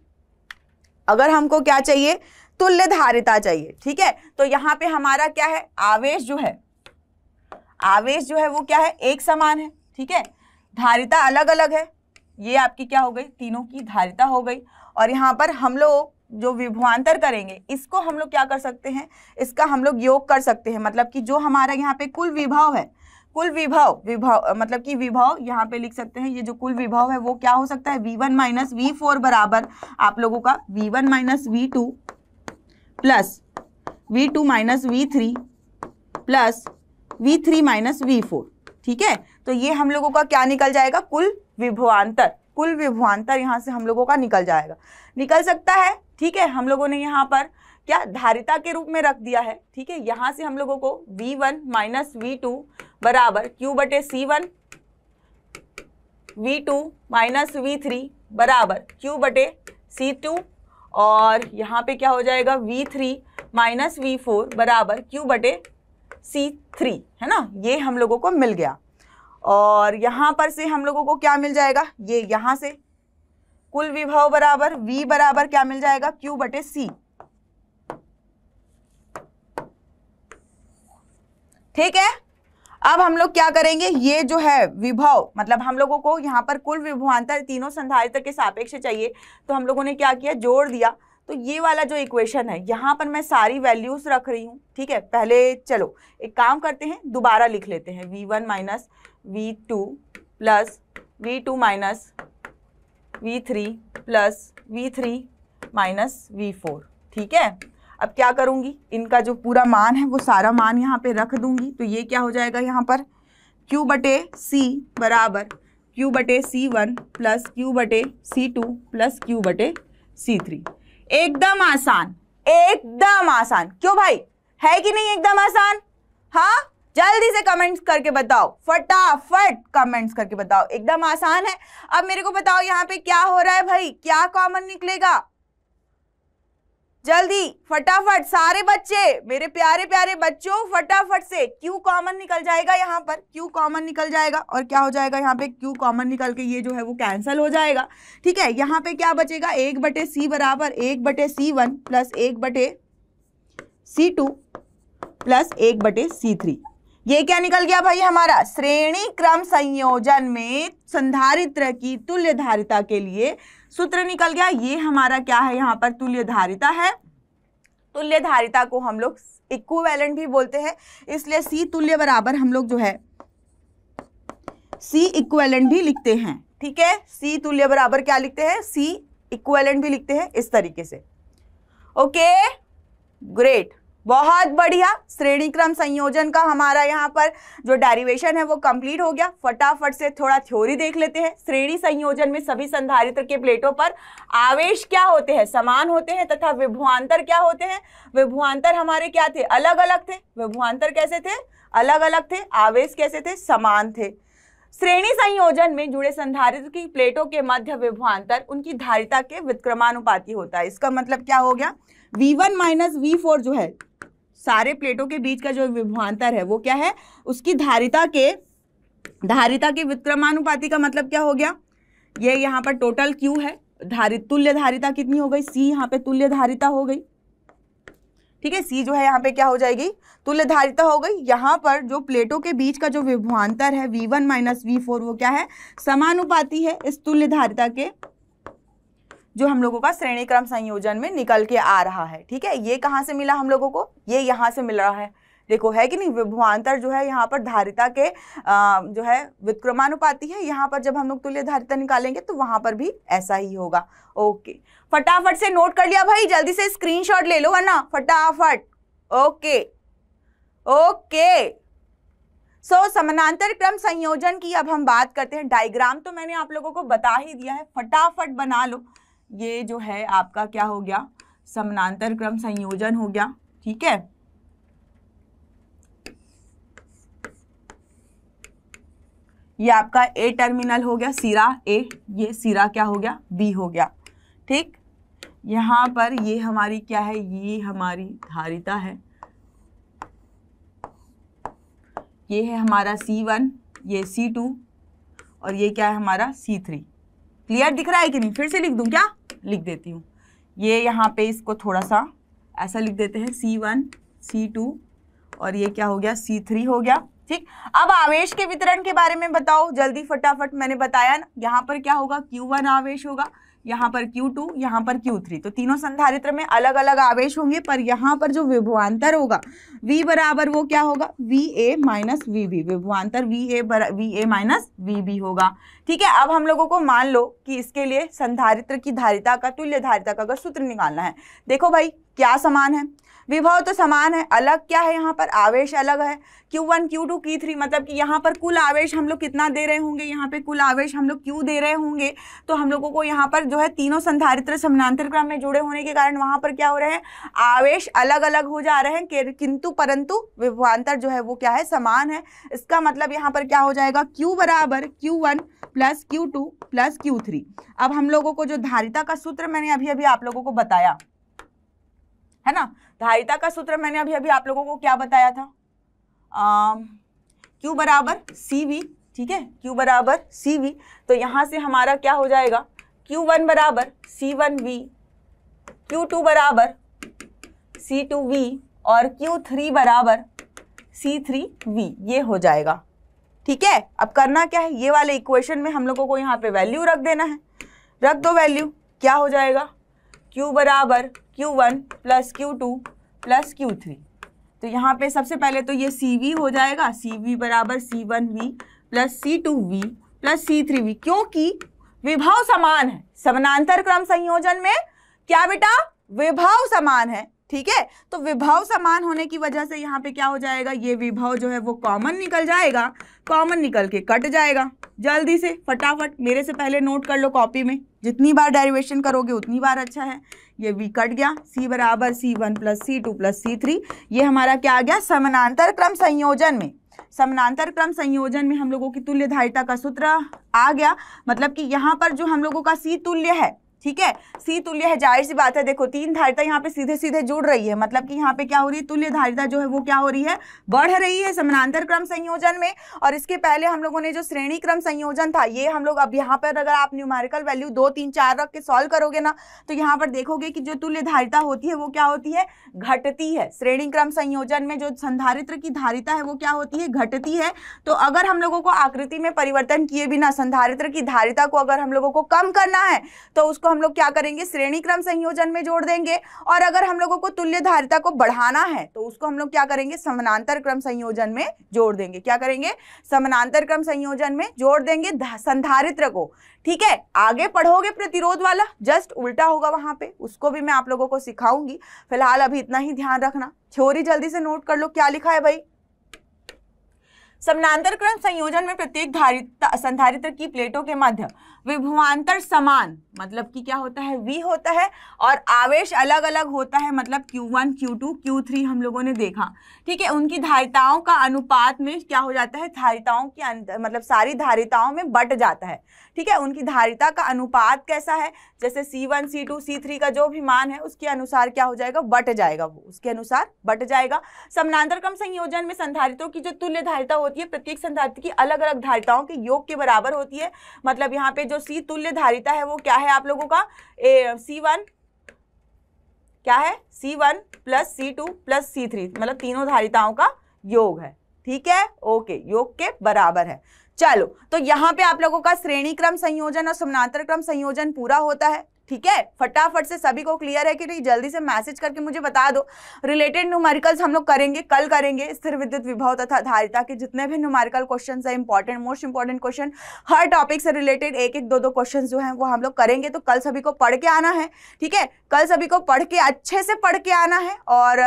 अगर हमको क्या चाहिए तुल्य धारिता चाहिए ठीक है तो यहाँ पे हमारा क्या है आवेश जो है आवेश जो है वो क्या है एक समान है ठीक है धारिता अलग अलग है ये आपकी क्या हो गई तीनों की धारिता हो गई और यहाँ पर हम लोग जो विभवान्तर करेंगे इसको हम लोग क्या कर सकते हैं इसका हम लोग योग कर सकते हैं मतलब कि जो हमारा यहाँ पे कुल विभव है कुल विभव विभव मतलब कि विभव यहाँ पे लिख सकते हैं ये जो कुल विभव है वो क्या हो सकता है V one minus V four बराबर आप लोगों का V one minus V two plus V two minus V three plus V three minus V four ठीक है तो ये हम लोगों का क्या निकल जाएगा कुल विभवान्तर कुल विभवान्तर यहाँ से हम लोगों का निकल जाएगा निकल सकता है ठीक है हम लोगों ने यहाँ पर क्या धारिता के रूप में रख दिया है ठीक है यहाँ से हम लोगों को V one minus V two बराबर क्यू बटे C one V two minus V three बराबर क्यू बटे सी टू और यहाँ पे क्या हो जाएगा V three minus V four बराबर क्यू बटे सी थ्री है ना ये हम लोगों को मिल गया और यहाँ पर से हम लोगों को क्या मिल जाएगा ये यहाँ से कुल विभव बराबर v बराबर क्या मिल जाएगा q बटे सी ठीक है अब हम लोग क्या करेंगे ये जो है विभव मतलब हम लोगों को यहाँ पर कुल विभवान्तर तीनों संधारित्र के सापेक्ष चाहिए तो हम लोगों ने क्या किया जोड़ दिया तो ये वाला जो इक्वेशन है यहाँ पर मैं सारी वैल्यूज रख रही हूँ ठीक है पहले चलो एक काम करते हैं दोबारा लिख लेते हैं V one minus V two plus V two minus V three plus V three minus V four ठीक है अब क्या करूँगी इनका जो पूरा मान है वो सारा मान यहाँ पे रख दूंगी तो ये क्या हो जाएगा यहाँ पर क्यू बटे सी बराबर क्यू बटे सी वन प्लस क्यू बटे सी टू प्लस क्यू बटे सी थ्री एकदम आसान एकदम आसान क्यों भाई है कि नहीं एकदम आसान हाँ जल्दी से कमेंट्स करके बताओ फटाफट कमेंट्स करके बताओ एकदम आसान है अब मेरे को बताओ यहाँ पे क्या हो रहा है भाई क्या कॉमन निकलेगा जल्दी फटाफट सारे बच्चे मेरे प्यारे प्यारे बच्चों फटाफट से क्यू कॉमन निकल जाएगा यहाँ पर क्यू कॉमन निकल जाएगा और क्या हो जाएगा यहाँ पे क्यू कॉमन निकल के ये जो है वो कैंसिल हो जाएगा ठीक है यहाँ पे क्या बचेगा एक बटे सी बराबर एक बटे सी वन प्लस एक बटे सी टू प्लस एक बटे सी थ्री ये क्या निकल गया भाई हमारा श्रेणी क्रम संयोजन में संधारित्र की तुल्य धारिता के लिए सूत्र निकल गया ये हमारा क्या है यहाँ पर तुल्य धारिता है तुल्य धारिता को हम लोग इक्वेलेंट भी बोलते हैं इसलिए सी तुल्य बराबर हम लोग जो है सी इक्वेलेंट भी लिखते हैं ठीक है सी तुल्य बराबर क्या लिखते हैं सी इक्वेलेंट भी लिखते हैं इस तरीके से ओके ग्रेट बहुत बढ़िया श्रेणी क्रम संयोजन का हमारा यहाँ पर जो डेरिवेशन है वो कंप्लीट हो गया फटाफट से थोड़ा थ्योरी देख लेते हैं श्रेणी संयोजन में सभी संधारित्र के प्लेटों पर आवेश क्या होते हैं समान होते हैं तथा विभुआंतर क्या होते हैं विभुआंतर हमारे क्या थे अलग अलग थे विभुआंतर कैसे थे अलग अलग थे आवेश कैसे थे समान थे श्रेणी संयोजन में जुड़े संधारित्र की प्लेटों के मध्य विभवांतर उनकी धारिता के विक्रमानुपाती होता है इसका मतलब क्या हो गया V1 वन माइनस वी जो है सारे प्लेटों के बीच का जो विभवान्तर है वो क्या है उसकी धारिता के धारिता के विक्रमानुपाति का मतलब क्या हो गया ये यहाँ पर टोटल क्यू है धारित तुल्य धारिता कितनी हो गई सी यहाँ पे तुल्य धारिता हो गई ठीक है सी जो है यहाँ पे क्या हो जाएगी तुल्य धारिता हो गई यहाँ पर जो प्लेटों के बीच का जो विभवान्तर है वी वन माइनस वो क्या है समानुपाती है इस तुल्य धारिता के जो हम लोगों का श्रेणी क्रम संयोजन में निकल के आ रहा है ठीक है ये कहाँ से मिला हम लोगों को ये यहाँ से मिल रहा है देखो है कि नहीं विभुआंतर जो है यहाँ पर धारिता के आ, जो है विक्रमानुपाति है यहाँ पर जब हम लोग तुल्य धारिता निकालेंगे तो वहाँ पर भी ऐसा ही होगा ओके फटाफट से नोट कर लिया भाई जल्दी से स्क्रीनशॉट ले लो वरना फटाफट ओके ओके सो so, समानांतर क्रम संयोजन की अब हम बात करते हैं डायग्राम तो मैंने आप लोगों को बता ही दिया है फटाफट बना लो ये जो है आपका क्या हो गया समानांतर क्रम संयोजन हो गया ठीक है ये आपका ए टर्मिनल हो गया सिरा ए ये सिरा क्या हो गया बी हो गया ठीक यहां पर ये हमारी क्या है ये हमारी धारिता है ये है हमारा सी वन ये सी टू और ये क्या है हमारा सी थ्री क्लियर दिख रहा है कि नहीं फिर से लिख दूं क्या लिख देती हूँ ये यहाँ पे इसको थोड़ा सा ऐसा लिख देते हैं सी वन सी टू और ये क्या हो गया सी थ्री हो गया ठीक अब आवेश के वितरण के बारे में बताओ जल्दी फटाफट मैंने बताया ना यहाँ पर क्या होगा Q1 आवेश होगा यहाँ पर Q2 यहाँ पर Q3 तो तीनों संधारित्र में अलग अलग आवेश होंगे पर यहाँ पर जो विभवान्तर होगा V बराबर वो क्या होगा V A minus V B विभवान्तर V A V A minus V B होगा ठीक है अब हम लोगों को मान लो कि इसके लिए संधारित्र की धारिता का तुल्य धारिता का अगर सूत्र निकालना है देखो भाई क्या समान है विभव तो समान है अलग क्या है यहाँ पर आवेश अलग है Q1, Q2, Q3 क्यू मतलब कि यहाँ पर कुल आवेश हम लोग कितना दे रहे होंगे यहाँ पे कुल आवेश हम लोग क्यों दे रहे होंगे तो हम लोगों को यहाँ पर जो है तीनों संधारित्र समानांतर क्रम में जुड़े होने के कारण वहाँ पर क्या हो रहे हैं आवेश अलग अलग हो जा रहे हैं किंतु परंतु विभवान्तर जो है वो क्या है समान है इसका मतलब यहाँ पर क्या हो जाएगा क्यू बराबर Q one plus Q two plus Q three अब हम लोगों को जो धारिता का सूत्र मैंने अभी अभी आप लोगों को बताया है ना धारिता का सूत्र मैंने अभी अभी आप लोगों को क्या बताया था क्यू बराबर सी वी ठीक है क्यू बराबर सी वी तो यहाँ से हमारा क्या हो जाएगा क्यू वन बराबर C one V Q two बराबर सी टू वी और क्यू थ्री बराबर सी थ्री वी ये हो जाएगा ठीक है अब करना क्या है ये वाले इक्वेशन में हम लोगों को यहाँ पे वैल्यू रख देना है रख दो वैल्यू क्या हो जाएगा क्यू बराबर Q one plus Q two plus Q three तो यहाँ पे सबसे पहले तो ये सी वी हो जाएगा सी वी बराबर C one V plus C two V plus C three V क्योंकि विभव समान है समानांतर क्रम संयोजन में क्या बेटा विभव समान है ठीक है तो विभव समान होने की वजह से यहाँ पे क्या हो जाएगा ये विभव जो है वो कॉमन निकल जाएगा कॉमन निकल के कट जाएगा जल्दी से फटाफट मेरे से पहले नोट कर लो कॉपी में जितनी बार डेरिवेशन करोगे उतनी बार अच्छा है ये वी कट गया सी बराबर C one plus C two plus C three ये हमारा क्या आ गया समानांतर क्रम संयोजन में समानांतर क्रम संयोजन में हम लोगों की तुल्य धारिता का सूत्र आ गया मतलब कि यहाँ पर जो हम लोगों का सी तुल्य है ठीक है सी तुल्य है जाहिर सी बात है देखो तीन धारिता यहाँ पे सीधे सीधे जुड़ रही है मतलब कि यहाँ पे क्या हो रही है तुल्य धारिता जो है वो क्या हो रही है बढ़ रही है समानांतर क्रम संयोजन में और इसके पहले हम लोगों ने जो श्रेणी क्रम संयोजन था ये हम लोग अब यहाँ पर अगर आप न्यूमारिकल वैल्यू दो तीन चार रख के सॉल्व करोगे ना तो यहाँ पर देखोगे कि जो तुल्य धारिता होती है वो क्या होती है घटती है श्रेणी क्रम संयोजन में जो संधारित्र की धारिता है वो क्या होती है घटती है तो अगर हम लोगों को आकृति में परिवर्तन किए बिना संधारित्र की धारिता को अगर हम लोगों को कम करना है तो उसको हम लोग क्या करेंगे श्रेणी क्रम संयोजन में जोड़ देंगे और अगर हम लोगों को तुल्य धारिता को बढ़ाना है तो उसको हम लोग क्या करेंगे समानांतर क्रम संयोजन में जोड़ देंगे क्या करेंगे समानांतर क्रम संयोजन में जोड़ देंगे संधारित्र को ठीक है आगे पढ़ोगे प्रतिरोध वाला जस्ट उल्टा होगा वहां पे उसको भी मैं आप लोगों को सिखाऊंगी फिलहाल अभी इतना ही ध्यान रखना थ्योरी जल्दी से नोट कर लो क्या लिखा है भाई समानांतर क्रम संयोजन में प्रत्येक धारित संधारित्र की प्लेटों के मध्य विभवांतर समान मतलब कि क्या होता है v होता है और आवेश अलग अलग होता है मतलब q1, q2, q3 हम लोगों ने देखा ठीक है उनकी धारिताओं का अनुपात में क्या हो जाता है धारिताओं की मतलब सारी धारिताओं में बट जाता है ठीक है उनकी धारिता का अनुपात कैसा है जैसे C1, C2, C3 का जो भी मान है उसके अनुसार क्या हो जाएगा बट जाएगा वो उसके अनुसार बट जाएगा समानांतर क्रम संयोजन में संधारितों की जो तुल्य धारिता होती है प्रत्येक संधारित की अलग अलग धारिताओं के योग के बराबर होती है मतलब यहाँ पे जो सी तुल्य धारिता है वो क्या है आप लोगों का ए सी वन क्या है C one plus C two plus C three मतलब तीनों धारिताओं का योग है ठीक है ओके योग के बराबर है चलो तो यहाँ पे आप लोगों का श्रेणी क्रम संयोजन और समानांतर क्रम संयोजन पूरा होता है ठीक है फटाफट से सभी को क्लियर है कि नहीं जल्दी से मैसेज करके मुझे बता दो रिलेटेड न्यूमेरिकल्स हम लोग करेंगे कल करेंगे स्थिर विद्युत विभव तथा आधारिता के जितने भी न्यूमेरिकल क्वेश्चन है इंपॉर्टेंट मोस्ट इंपॉर्टेंट क्वेश्चन हर टॉपिक से रिलेटेड एक एक दो दो क्वेश्चन जो है वो हम लोग करेंगे तो कल सभी को पढ़ के आना है ठीक है कल सभी को पढ़ के अच्छे से पढ़ के आना है और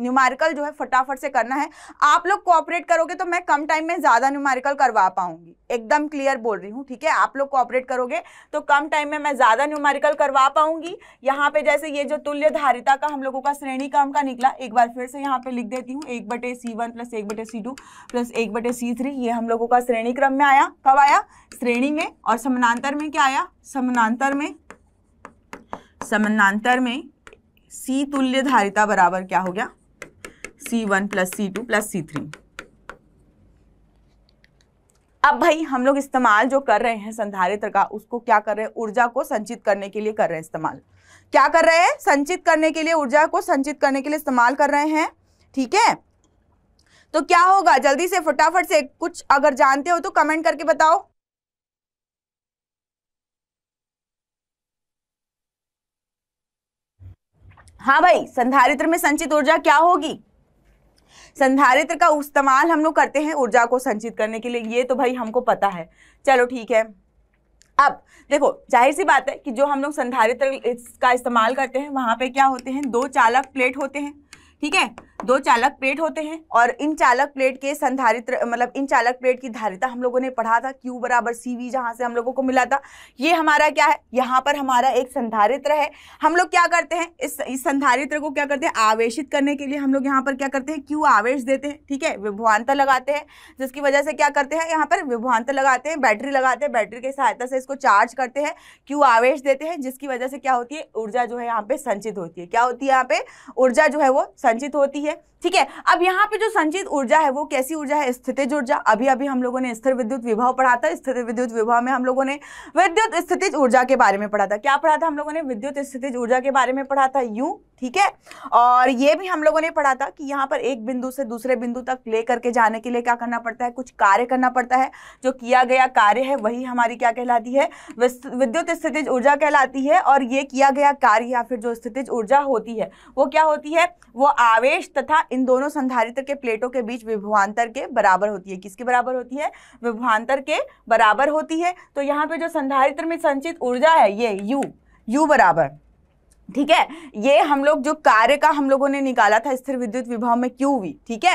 न्यूमेरिकल जो है फटाफट से करना है आप लोग कोऑपरेट करोगे तो मैं कम टाइम में ज़्यादा न्यूमेरिकल करवा पाऊंगी एकदम क्लियर बोल रही हूँ ठीक है आप लोग कोऑपरेट करोगे तो कम टाइम में मैं ज़्यादा न्यूमेरिकल करवा पाऊंगी यहाँ पे जैसे ये जो तुल्य धारिता का हम लोगों का श्रेणी क्रम का निकला एक बार फिर से यहाँ पे लिख देती हूँ एक बटे सी वन प्लस एक बटे सी टू प्लस एक बटे सी थ्री ये हम लोगों का श्रेणी क्रम में आया कब आया श्रेणी में और समानांतर में क्या आया समानांतर में समानांतर में सी तुल्य धारिता बराबर क्या हो गया C one plus C two plus C three अब भाई हम लोग इस्तेमाल जो कर रहे हैं संधारित्र का उसको क्या कर रहे हैं ऊर्जा को संचित करने के लिए कर रहे हैं इस्तेमाल क्या कर रहे हैं संचित करने के लिए ऊर्जा को संचित करने के लिए इस्तेमाल कर रहे हैं ठीक है तो क्या होगा जल्दी से फटाफट से कुछ अगर जानते हो तो कमेंट करके बताओ हाँ भाई संधारित्र में संचित ऊर्जा क्या होगी संधारित्र का इस्तेमाल हम लोग करते हैं ऊर्जा को संचित करने के लिए ये तो भाई हमको पता है चलो ठीक है अब देखो जाहिर सी बात है कि जो हम लोग संधारित्र का इस्तेमाल करते हैं वहाँ पे क्या होते हैं दो चालक प्लेट होते हैं ठीक है दो चालक प्लेट होते हैं और इन चालक प्लेट के संधारित्र मतलब इन चालक प्लेट की धारिता हम लोगों ने पढ़ा था क्यू बराबर सी वी जहाँ से हम लोगों को मिला था ये हमारा क्या है यहाँ पर हमारा एक संधारित्र है हम लोग क्या करते हैं इस, इस संधारित्र को क्या करते हैं आवेशित करने के लिए हम लोग यहाँ पर क्या करते हैं क्यू आवेश देते हैं ठीक है विभवान्तर लगाते हैं जिसकी वजह से क्या करते हैं यहाँ पर विभवान्तर लगाते हैं बैटरी लगाते हैं बैटरी की सहायता से इसको चार्ज करते हैं क्यू आवेश देते हैं जिसकी वजह से क्या होती है ऊर्जा जो है यहाँ पे संचित होती है क्या होती है यहाँ पे ऊर्जा जो है वो संचित होती है है ठीक है अब यहाँ पे जो संचित ऊर्जा है वो कैसी ऊर्जा है स्थितिज ऊर्जा अभी अभी हम लोगों ने स्थिर विद्युत विभाव पढ़ा था स्थिर विद्युत विभाव में हम लोगों ने विद्युत स्थितिज ऊर्जा के बारे में पढ़ा था क्या पढ़ा था हम लोगों ने विद्युत स्थितिज ऊर्जा के बारे में पढ़ा था यू ठीक है और ये भी हम लोगों ने पढ़ा था कि यहाँ पर एक बिंदु से दूसरे बिंदु तक ले करके जाने के लिए क्या करना पड़ता है कुछ कार्य करना पड़ता है जो किया गया कार्य है वही हमारी क्या कहलाती है विद्युत स्थितिज ऊर्जा कहलाती है और ये किया गया कार्य या फिर जो स्थितिज ऊर्जा होती है वो क्या होती है वो आवेश तथा इन दोनों संधारित्र के प्लेटों के बीच विभवान्तर के बराबर होती है किसके बराबर होती है विभवान्तर के बराबर होती है तो यहाँ पे जो संधारित्र में संचित ऊर्जा है ये यू यू बराबर ठीक है ये हम लोग जो कार्य का हम लोगों ने निकाला था स्थिर विद्युत विभव में क्यू वी ठीक है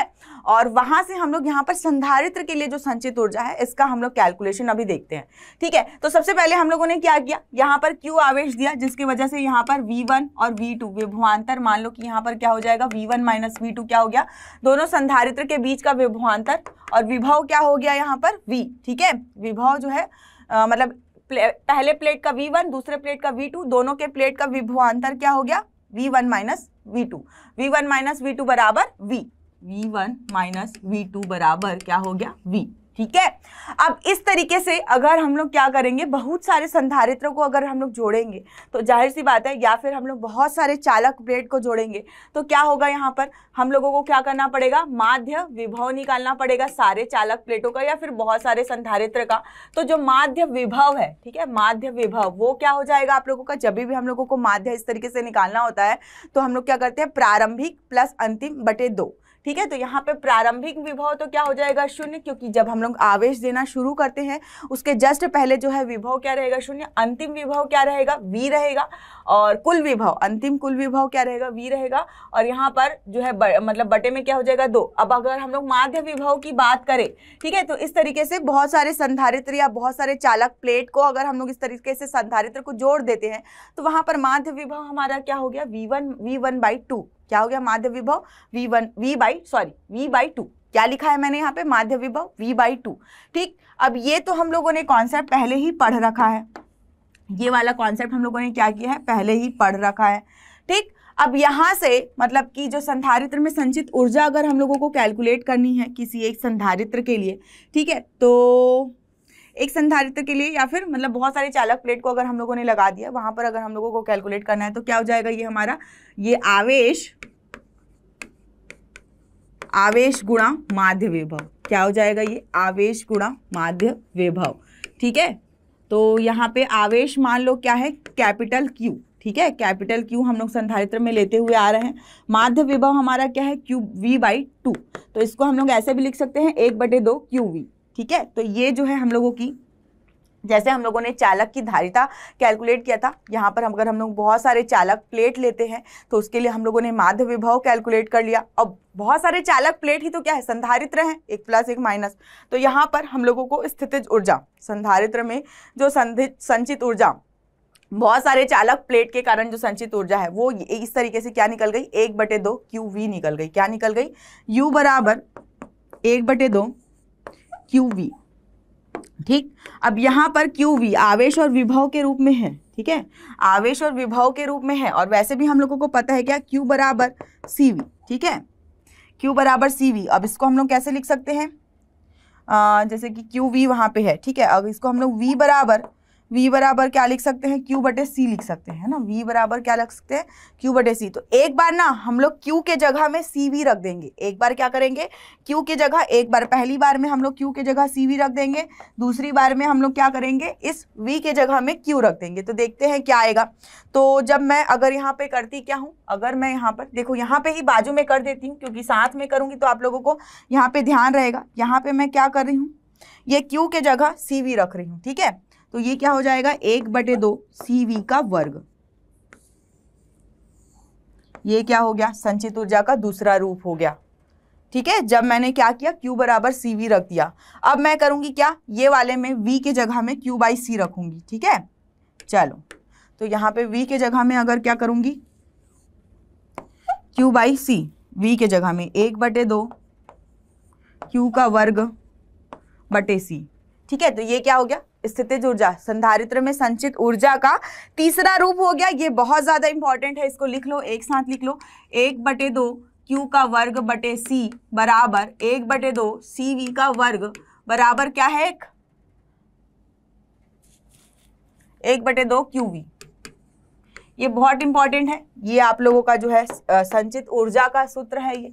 और वहां से हम लोग यहाँ पर संधारित्र के लिए जो संचित ऊर्जा है इसका हम लोग कैलकुलेशन अभी देखते हैं ठीक है तो सबसे पहले हम लोगों ने क्या किया यहाँ पर क्यू आवेश दिया जिसकी वजह से यहाँ पर वी वन और वी टू विभवान्तर मान लो कि यहाँ पर क्या हो जाएगा V one minus V two क्या हो गया दोनों संधारित्र के बीच का विभवान्तर और विभव क्या हो गया यहाँ पर वी ठीक है विभव जो है आ, मतलब प्ले, पहले प्लेट का वी वन दूसरे प्लेट का वी टू दोनों के प्लेट का विभवान्तर क्या हो गया V one minus V two V one minus V two बराबर V V one minus V two बराबर क्या हो गया वी ठीक है अब इस तरीके से अगर हम लोग क्या करेंगे बहुत सारे संधारित्रों को अगर हम लोग जोड़ेंगे तो जाहिर सी बात है या फिर हम लोग बहुत सारे चालक प्लेट को जोड़ेंगे तो क्या होगा यहाँ पर हम लोगों को क्या करना पड़ेगा माध्य विभव निकालना पड़ेगा सारे चालक प्लेटों का या फिर बहुत सारे संधारित्र का तो जो माध्य विभव है ठीक है माध्य विभव वो क्या हो जाएगा आप लोगों का जब भी हम लोगों को माध्य इस तरीके से निकालना होता है तो हम लोग क्या करते हैं प्रारंभिक प्लस अंतिम बटे दो ठीक है तो यहाँ पे प्रारंभिक विभव तो क्या हो जाएगा शून्य क्योंकि जब हम लोग आवेश देना शुरू करते हैं उसके जस्ट पहले जो है विभव क्या रहेगा शून्य अंतिम विभव क्या रहेगा वी रहेगा और कुल विभव अंतिम कुल विभव क्या रहेगा वी रहेगा और यहाँ पर जो है ब, मतलब बटे में क्या हो जाएगा दो अब अगर हम लोग माध्य विभव की बात करें ठीक है तो इस तरीके से बहुत सारे संधारित्र या बहुत सारे चालक प्लेट को अगर हम लोग इस तरीके से संधारित्र को जोड़ देते हैं तो वहाँ पर माध्य विभव हमारा क्या हो गया V one V one by two क्या हो गया माध्य विभव V one V by sorry V by two क्या लिखा है मैंने यहाँ पे माध्य विभव वी बाई टू ठीक अब ये तो हम लोगों ने कॉन्सेप्ट पहले ही पढ़ रखा है ये वाला कॉन्सेप्ट हम लोगों ने क्या किया है पहले ही पढ़ रखा है ठीक अब यहाँ से मतलब कि जो संधारित्र में संचित ऊर्जा अगर हम लोगों को कैलकुलेट करनी है किसी एक संधारित्र के लिए ठीक है तो एक संधारित्र के लिए या फिर मतलब बहुत सारे चालक प्लेट को अगर हम लोगों ने लगा दिया वहां पर अगर हम लोगों को कैलकुलेट करना है तो क्या हो जाएगा ये हमारा ये आवेश आवेश गुणा माध्य विभव क्या हो जाएगा ये आवेश गुणा माध्य विभव ठीक है तो यहाँ पे आवेश मान लो क्या है कैपिटल क्यू ठीक है कैपिटल क्यू हम लोग संधारित्र में लेते हुए आ रहे हैं माध्य विभव हमारा क्या है क्यू वी बाई टू तो इसको हम लोग ऐसे भी लिख सकते हैं एक बटे दो क्यू वी ठीक है तो ये जो है हम लोगों की जैसे हम लोगों ने चालक की धारिता कैलकुलेट किया था यहाँ पर हम अगर हम लोग बहुत सारे चालक प्लेट लेते हैं तो उसके लिए हम लोगों ने माध्य विभव कैलकुलेट कर लिया अब बहुत सारे चालक प्लेट ही तो क्या है संधारित्र हैं एक प्लस एक माइनस तो यहाँ पर हम लोगों को स्थितिज ऊर्जा संधारित्र में जो संधि संचित ऊर्जा बहुत सारे चालक प्लेट के कारण जो संचित ऊर्जा है वो इस तरीके से क्या निकल गई एक बटे दो क्यू वी निकल गई क्या निकल गई यू बराबर एक बटे दो क्यू वी ठीक अब यहाँ पर क्यू वी आवेश और विभव के रूप में है ठीक है आवेश और विभव के रूप में है और वैसे भी हम लोगों को पता है क्या क्यू बराबर सी वी ठीक है क्यू बराबर सी वी अब इसको हम लोग कैसे लिख सकते हैं जैसे कि क्यू वी वहाँ पे है ठीक है अब इसको हम लोग वी बराबर v बराबर क्या लिख सकते हैं q बटे सी लिख सकते हैं ना v बराबर क्या लिख सकते हैं q बटे सी तो एक बार ना हम लोग q के जगह में सी वी रख देंगे एक बार क्या करेंगे q के जगह एक बार पहली बार में हम लोग q के जगह सी वी रख देंगे दूसरी बार में हम लोग क्या करेंगे इस v के जगह में q रख देंगे तो देखते हैं क्या आएगा तो जब मैं अगर यहाँ पे करती क्या हूँ अगर मैं यहाँ पर देखो यहाँ पे ही बाजू में कर देती हूँ क्योंकि साथ में करूँगी तो आप लोगों को यहाँ पे ध्यान रहेगा यहाँ पे मैं क्या कर रही हूँ ये Q के जगह सी वी रख रही हूँ ठीक है तो ये क्या हो जाएगा एक बटे दो सी वी का वर्ग ये क्या हो गया संचित ऊर्जा का दूसरा रूप हो गया ठीक है जब मैंने क्या किया Q बराबर सी वी रख दिया अब मैं करूंगी क्या ये वाले में V के जगह में Q बाई सी रखूंगी ठीक है चलो तो यहां पे V के जगह में अगर क्या करूंगी Q बाई सी वी के जगह में एक बटे दो क्यू का वर्ग बटे सी ठीक है तो ये क्या हो गया स्थितिज ऊर्जा संधारित्र में संचित ऊर्जा का तीसरा रूप हो गया ये बहुत ज़्यादा इंपॉर्टेंट है इसको लिख लो एक साथ लिख लो एक बटे दो क्यू का वर्ग बटे सी बराबर एक बटे दो सी वी का वर्ग बराबर क्या है एक एक बटे दो क्यू वी ये बहुत इंपॉर्टेंट है ये आप लोगों का जो है संचित ऊर्जा का सूत्र है ये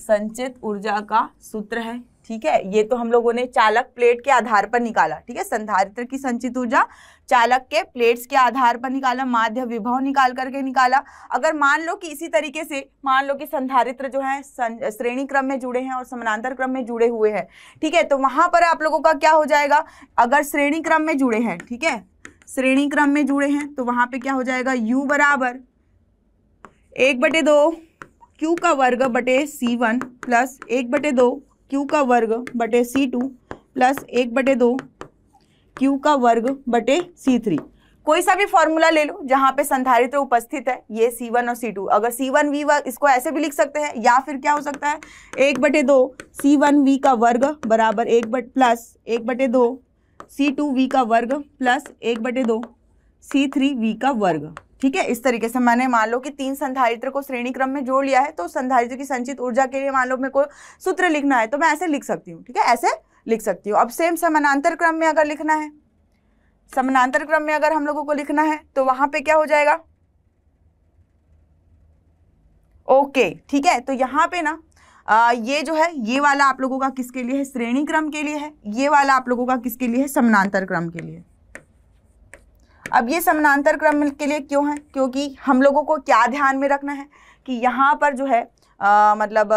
संचित ऊर्जा का सूत्र है ठीक है ये तो हम लोगों ने चालक प्लेट के आधार पर निकाला ठीक है संधारित्र की संचित ऊर्जा चालक के प्लेट्स के आधार पर निकाला माध्य विभव निकाल करके निकाला अगर मान लो कि इसी तरीके से मान लो कि संधारित्र जो है श्रेणी क्रम में जुड़े हैं और समानांतर क्रम में जुड़े हुए हैं ठीक है तो वहां पर आप लोगों का क्या हो जाएगा अगर श्रेणी क्रम में जुड़े हैं ठीक है श्रेणी क्रम में जुड़े हैं तो वहां पर क्या हो जाएगा यू बराबर एक बटे दो क्यू का वर्ग बटे सी वन प्लस एक बटे दो क्यू का वर्ग बटे सी टू प्लस एक बटे दो क्यू का वर्ग बटे सी थ्री कोई सा भी फॉर्मूला ले लो जहाँ पे संधारित्र उपस्थित है ये सी वन और सी टू अगर सी वन वी वर्ग इसको ऐसे भी लिख सकते हैं या फिर क्या हो सकता है एक बटे दो सी वन वी का वर्ग बराबर एक बट प्लस एक बटे दो सी टू वी का वर्ग प्लस एक बटे दो सी थ्री वी का वर्ग ठीक है इस तरीके से मैंने मान लो कि तीन संधारित्र को श्रेणी क्रम में जोड़ लिया है तो संधारित्र की संचित ऊर्जा के लिए मान लो मेरे को सूत्र लिखना है तो मैं ऐसे लिख सकती हूँ ठीक है ऐसे लिख सकती हूँ अब सेम समानांतर क्रम में अगर लिखना है समानांतर क्रम में अगर हम लोगों को लिखना है तो वहां पे क्या हो जाएगा ओके ठीक है तो यहाँ पे ना आ, ये जो है ये वाला आप लोगों का किसके लिए है श्रेणी क्रम के लिए है ये वाला आप लोगों का किसके लिए है समानांतर क्रम के लिए अब ये समानांतर क्रम के लिए क्यों है क्योंकि हम लोगों को क्या ध्यान में रखना है कि यहाँ पर जो है आ, मतलब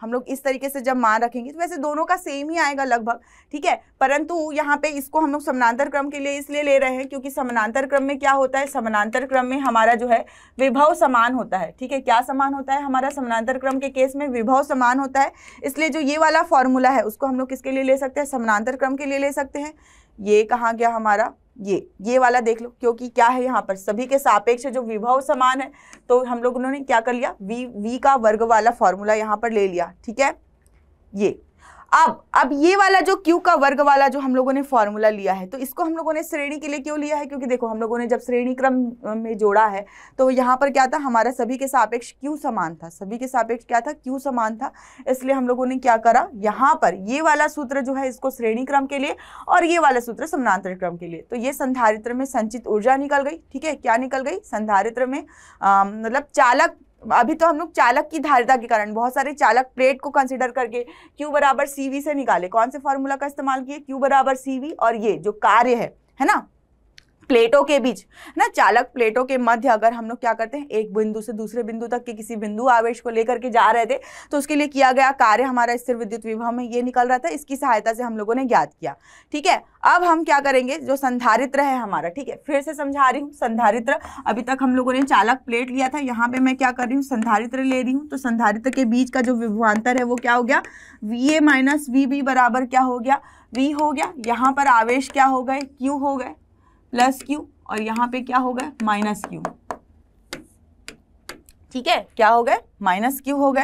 हम लोग इस तरीके से जब मान रखेंगे तो वैसे दोनों का सेम ही आएगा लगभग ठीक है परंतु यहाँ पे इसको हम लोग समानांतर क्रम के लिए इसलिए ले रहे हैं क्योंकि समानांतर क्रम में क्या होता है समानांतर क्रम में हमारा जो है विभव समान होता है ठीक है क्या समान होता है हमारा समानांतर क्रम के केस में विभव समान होता है इसलिए जो ये वाला फॉर्मूला है उसको हम लोग किसके लिए ले सकते हैं समानांतर क्रम के लिए ले सकते हैं ये कहाँ गया हमारा ये ये वाला देख लो क्योंकि क्या है यहाँ पर सभी के सापेक्ष जो विभव समान है तो हम लोग उन्होंने क्या कर लिया वी वी का वर्ग वाला फॉर्मूला यहाँ पर ले लिया ठीक है ये अब अब ये वाला जो क्यू का वर्ग वाला जो हम लोगों ने फॉर्मूला लिया है तो इसको हम लोगों ने श्रेणी के लिए क्यों लिया है क्योंकि देखो हम लोगों ने जब श्रेणी क्रम में जोड़ा है तो यहाँ पर क्या था हमारा सभी के सापेक्ष क्यू समान था सभी के सापेक्ष क्या था Q समान था इसलिए हम लोगों ने क्या करा यहाँ पर ये वाला सूत्र जो है इसको श्रेणी क्रम के लिए और ये वाला सूत्र समानांतर क्रम के लिए तो ये संधारित्र में संचित ऊर्जा निकल गई ठीक है क्या निकल गई संधारित्र में मतलब चालक अभी तो हम लोग चालक की धारिता के कारण बहुत सारे चालक प्लेट को कंसिडर करके क्यू बराबर सी से निकाले कौन से फॉर्मूला का इस्तेमाल किए क्यू बराबर सी और ये जो कार्य है है ना प्लेटों के बीच ना चालक प्लेटों के मध्य अगर हम लोग क्या करते हैं एक बिंदु से दूसरे बिंदु तक के किसी बिंदु आवेश को लेकर के जा रहे थे तो उसके लिए किया गया कार्य हमारा स्थिर विद्युत विभव में ये निकल रहा था इसकी सहायता से हम लोगों ने ज्ञात किया ठीक है अब हम क्या करेंगे जो संधारित्र है हमारा ठीक है फिर से समझा रही हूँ संधारित्र अभी तक हम लोगों ने चालक प्लेट लिया था यहाँ पे मैं क्या कर रही हूँ संधारित्र ले रही हूँ तो संधारित्र के बीच का जो विभवान्तर है वो क्या हो गया V A minus V B बराबर क्या हो गया वी हो गया यहाँ पर आवेश क्या हो गए क्यू हो गए प्लस क्यू और यहां पे क्या हो गए माइनस क्यू ठीक है क्या हो गए माइनस क्यू हो गए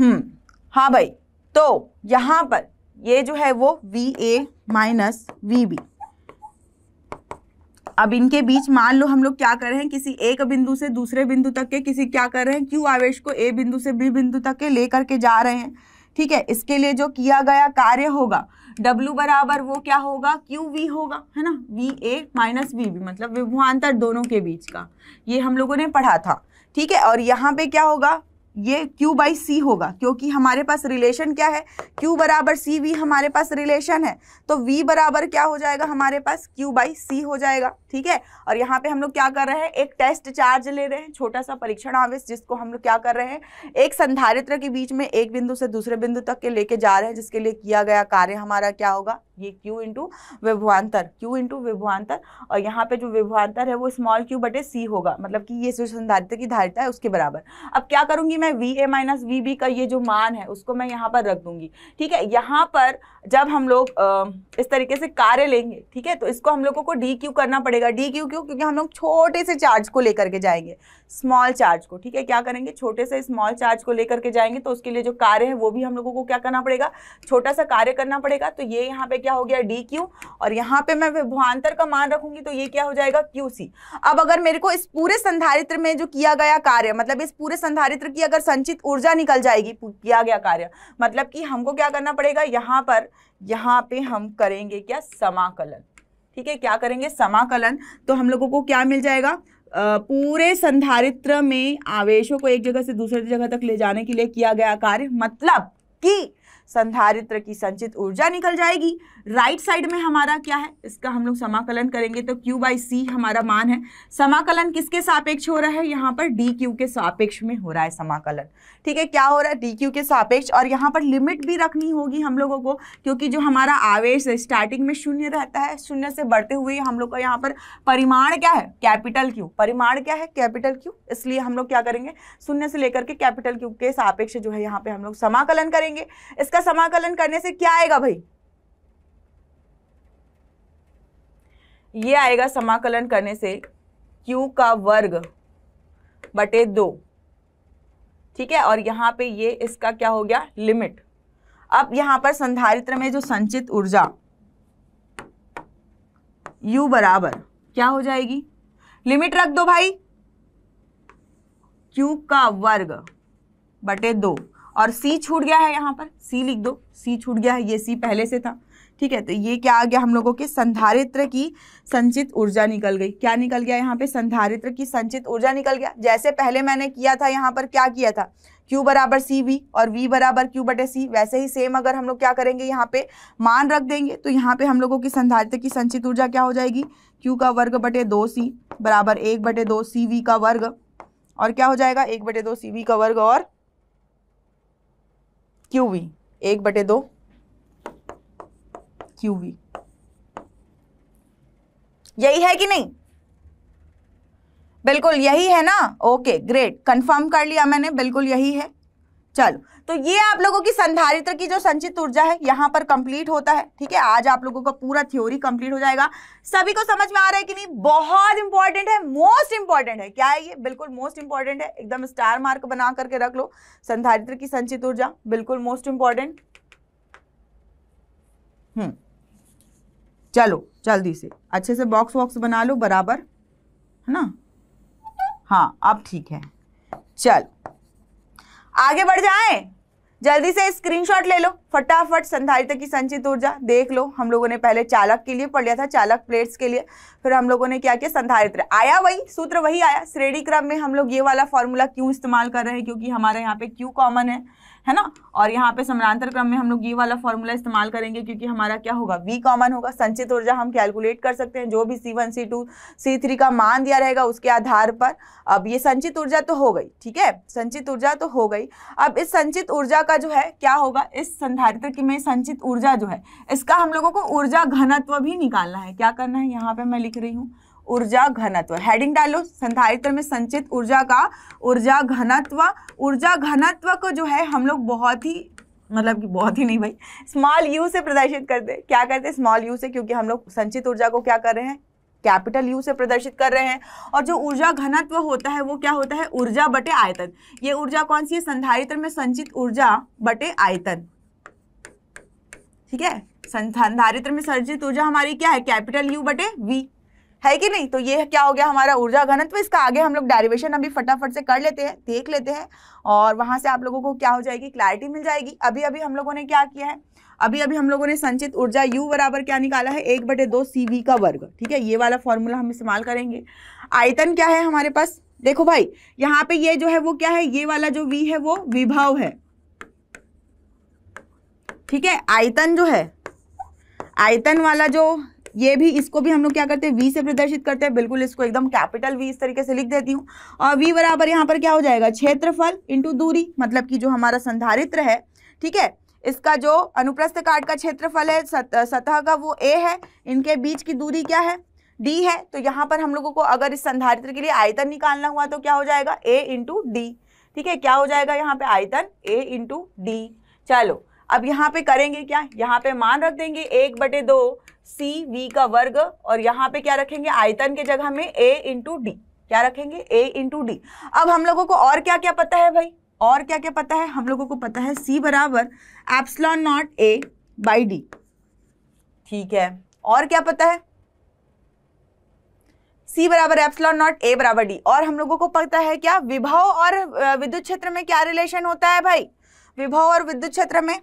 हम्म हाँ भाई तो यहां पर ये जो है वो V A minus V B अब इनके बीच मान लो हम लोग क्या कर रहे हैं किसी एक बिंदु से दूसरे बिंदु तक के किसी क्या कर रहे हैं क्यू आवेश को ए बिंदु से बी बिंदु तक के लेकर के जा रहे हैं ठीक है इसके लिए जो किया गया कार्य होगा W बराबर वो क्या होगा क्यू वी होगा है ना V A minus V B मतलब विभवान्तर दोनों के बीच का ये हम लोगों ने पढ़ा था ठीक है और यहाँ पे क्या होगा ये Q बाई सी होगा क्योंकि हमारे पास रिलेशन क्या है Q बराबर सी वी हमारे पास रिलेशन है तो V बराबर क्या हो जाएगा हमारे पास Q बाई सी हो जाएगा ठीक है और यहाँ पे हम लोग क्या कर रहे हैं एक टेस्ट चार्ज ले रहे हैं छोटा सा परीक्षण आवेश जिसको हम लोग क्या कर रहे हैं एक संधारित्र के बीच में एक बिंदु से दूसरे बिंदु तक के लेके जा रहे हैं जिसके लिए किया गया कार्य हमारा क्या होगा ये Q इंटू विभवान्तर Q इंटू विभवान्तर और यहाँ पे जो विभवान्तर है वो स्मॉल Q बटे सी होगा मतलब कि ये जो संधारित्र की धारिता है उसके बराबर अब क्या करूंगी मैं है V A minus V B का ये जो मान है उसको मैं यहाँ पर रख दूंगी ठीक है यहाँ पर जब हम लोग इस तरीके से कार्य लेंगे ठीक है तो इसको हम लोगों को डी क्यू करना पड़ेगा डी क्यू क्यों क्योंकि हम लोग छोटे से चार्ज को लेकर के जाएंगे स्मॉल चार्ज को ठीक है क्या करेंगे छोटे से स्मॉल चार्ज को लेकर के जाएंगे तो उसके लिए जो कार्य है वो भी हम लोगों को क्या करना पड़ेगा छोटा सा कार्य करना पड़ेगा तो ये यहाँ पे क्या हो गया डी क्यू और यहाँ पे मैं विभ्वान्तर का मान रखूंगी तो ये क्या हो जाएगा क्यू सी अब अगर मेरे को इस पूरे संधारित्र में जो किया गया कार्य मतलब इस पूरे संधारित्र की अगर संचित ऊर्जा निकल जाएगी किया गया कार्य मतलब कि हमको क्या करना पड़ेगा यहाँ पर यहाँ पे हम करेंगे क्या समाकलन ठीक है क्या करेंगे समाकलन तो हम लोगों को क्या मिल जाएगा पूरे संधारित्र में आवेशों को एक जगह से दूसरी जगह तक ले जाने के लिए किया गया कार्य मतलब कि संधारित्र की संचित ऊर्जा निकल जाएगी राइट साइड में हमारा क्या है इसका हम लोग समाकलन करेंगे तो क्यू बाई सी हमारा मान है समाकलन किसके सापेक्ष हो रहा है यहाँ पर डी क्यू के सापेक्ष में हो रहा है समाकलन ठीक है क्या हो रहा है डी क्यू के सापेक्ष और यहाँ पर लिमिट भी रखनी होगी हम लोगों को क्योंकि जो हमारा आवेश है स्टार्टिंग में शून्य रहता है शून्य से बढ़ते हुए हम लोग का यहाँ पर परिमाण क्या है कैपिटल क्यू परिमाण क्या है कैपिटल क्यू इसलिए हम लोग क्या करेंगे शून्य से लेकर के कैपिटल क्यू के सापेक्ष जो है यहाँ पे हम लोग समाकलन करेंगे इसका का समाकलन करने से क्या आएगा भाई ये आएगा समाकलन करने से क्यू का वर्ग बटे दो ठीक है और यहां पे ये इसका क्या हो गया लिमिट अब यहां पर संधारित्र में जो संचित ऊर्जा U बराबर क्या हो जाएगी लिमिट रख दो भाई Q का वर्ग बटे दो और सी छूट गया है यहाँ पर सी लिख दो सी छूट गया है ये सी पहले से था ठीक है तो ये क्या आ गया हम लोगों के संधारित्र की संचित ऊर्जा निकल गई क्या निकल गया यहाँ पे संधारित्र की संचित ऊर्जा निकल गया जैसे पहले मैंने किया था यहाँ पर क्या किया था Q बराबर सी वी और V बराबर Q बटे सी वैसे ही सेम अगर हम लोग क्या करेंगे यहाँ पे मान रख देंगे तो यहाँ पे हम लोगों की संधारित्र की संचित ऊर्जा क्या हो जाएगी Q का वर्ग बटे दो सी बराबर एक बटे दो सी वी का वर्ग और क्या हो जाएगा एक बटे दो सी वी का वर्ग और क्यू वी एक बटे दो क्यू वी यही है कि नहीं बिल्कुल यही है ना ओके ग्रेट कंफर्म कर लिया मैंने बिल्कुल यही है चलो तो ये आप लोगों की संधारित्र की जो संचित ऊर्जा है यहाँ पर कंप्लीट होता है ठीक है आज आप लोगों का पूरा थ्योरी कंप्लीट हो जाएगा सभी को समझ में आ रहा है कि नहीं बहुत इंपॉर्टेंट है मोस्ट इंपॉर्टेंट है क्या है ये बिल्कुल मोस्ट इंपॉर्टेंट है एकदम स्टार मार्क बना करके रख लो संधारित्र की संचित ऊर्जा बिल्कुल मोस्ट इंपॉर्टेंट हम्म चलो जल्दी से अच्छे से बॉक्स वॉक्स बना लो बराबर है ना हाँ अब ठीक है चल आगे बढ़ जाएं जल्दी से स्क्रीनशॉट ले लो फटाफट संधारित्र की संचित ऊर्जा देख लो हम लोगों ने पहले चालक के लिए पढ़ लिया था चालक प्लेट्स के लिए फिर हम लोगों ने क्या किया संधारित्र आया वही सूत्र वही आया श्रेणी क्रम में हम लोग ये वाला फॉर्मूला क्यों इस्तेमाल कर रहे हैं क्योंकि हमारे यहाँ पे क्यू कॉमन है है ना और यहाँ पे समानांतर क्रम में हम लोग ये वाला फॉर्मूला इस्तेमाल करेंगे क्योंकि हमारा क्या होगा वी कॉमन होगा संचित ऊर्जा हम कैलकुलेट कर सकते हैं जो भी C one C two C three का मान दिया रहेगा उसके आधार पर अब ये संचित ऊर्जा तो हो गई ठीक है संचित ऊर्जा तो हो गई अब इस संचित ऊर्जा का जो है क्या होगा इस संधारित्र में संचित ऊर्जा जो है इसका हम लोगों को ऊर्जा घनत्व भी निकालना है क्या करना है यहाँ पे मैं लिख रही हूँ ऊर्जा घनत्व हेडिंग डालो संधारित्र में संचित ऊर्जा का ऊर्जा घनत्व ऊर्जा घनत्व को जो है हम लोग बहुत ही मतलब कि बहुत ही नहीं भाई स्मॉल यू से प्रदर्शित करते क्या करते स्मॉल यू से क्योंकि हम लोग संचित ऊर्जा को क्या कर रहे हैं कैपिटल यू से प्रदर्शित कर रहे हैं और जो ऊर्जा घनत्व होता है वो क्या होता है ऊर्जा बटे आयतन ये ऊर्जा कौन सी है संधारित्र में संचित ऊर्जा बटे आयतन ठीक है संधारित्र में संचित ऊर्जा हमारी क्या है कैपिटल यू बटे वी है कि नहीं तो ये क्या हो गया हमारा ऊर्जा घनत्व इसका आगे हम लोग डेरिवेशन अभी फटाफट से कर लेते हैं देख लेते हैं और वहां से आप लोगों को क्या हो जाएगी क्लैरिटी मिल जाएगी अभी अभी हम लोगों ने क्या किया है अभी अभी हम लोगों ने संचित ऊर्जा U बराबर क्या निकाला है एक बटे दो सी वी का वर्ग ठीक है ये वाला फॉर्मूला हम इस्तेमाल करेंगे आयतन क्या है हमारे पास देखो भाई यहाँ पे ये जो है वो क्या है ये वाला जो V है वो विभव है ठीक है आयतन जो है आयतन वाला जो ये भी इसको भी हम लोग क्या करते हैं वी से प्रदर्शित करते हैं बिल्कुल इसको एकदम कैपिटल वी इस तरीके से लिख देती हूँ और वी बराबर यहाँ पर क्या हो जाएगा क्षेत्रफल इंटू दूरी मतलब कि जो हमारा संधारित्र है ठीक है इसका जो अनुप्रस्थ काट का क्षेत्रफल है सत, सतह का वो ए है इनके बीच की दूरी क्या है डी है तो यहाँ पर हम लोगों को अगर इस संधारित्र के लिए आयतन निकालना हुआ तो क्या हो जाएगा ए इंटू डी ठीक है क्या हो जाएगा यहाँ पे आयतन ए इंटू डी चलो अब यहाँ पे करेंगे क्या यहाँ पे मान रख देंगे एक बटे दो सी वी का वर्ग और यहाँ पे क्या रखेंगे आयतन के जगह में ए इंटू डी क्या रखेंगे ए इंटू डी अब हम लोगों को और क्या क्या पता है भाई और क्या क्या पता है हम लोगों को पता है सी बराबर epsilon naught A by D ठीक है और क्या पता है सी बराबर एप्सलॉन नॉट ए बराबर डी और हम लोगों को पता है क्या विभव और विद्युत क्षेत्र में क्या रिलेशन होता है भाई विभव और विद्युत क्षेत्र में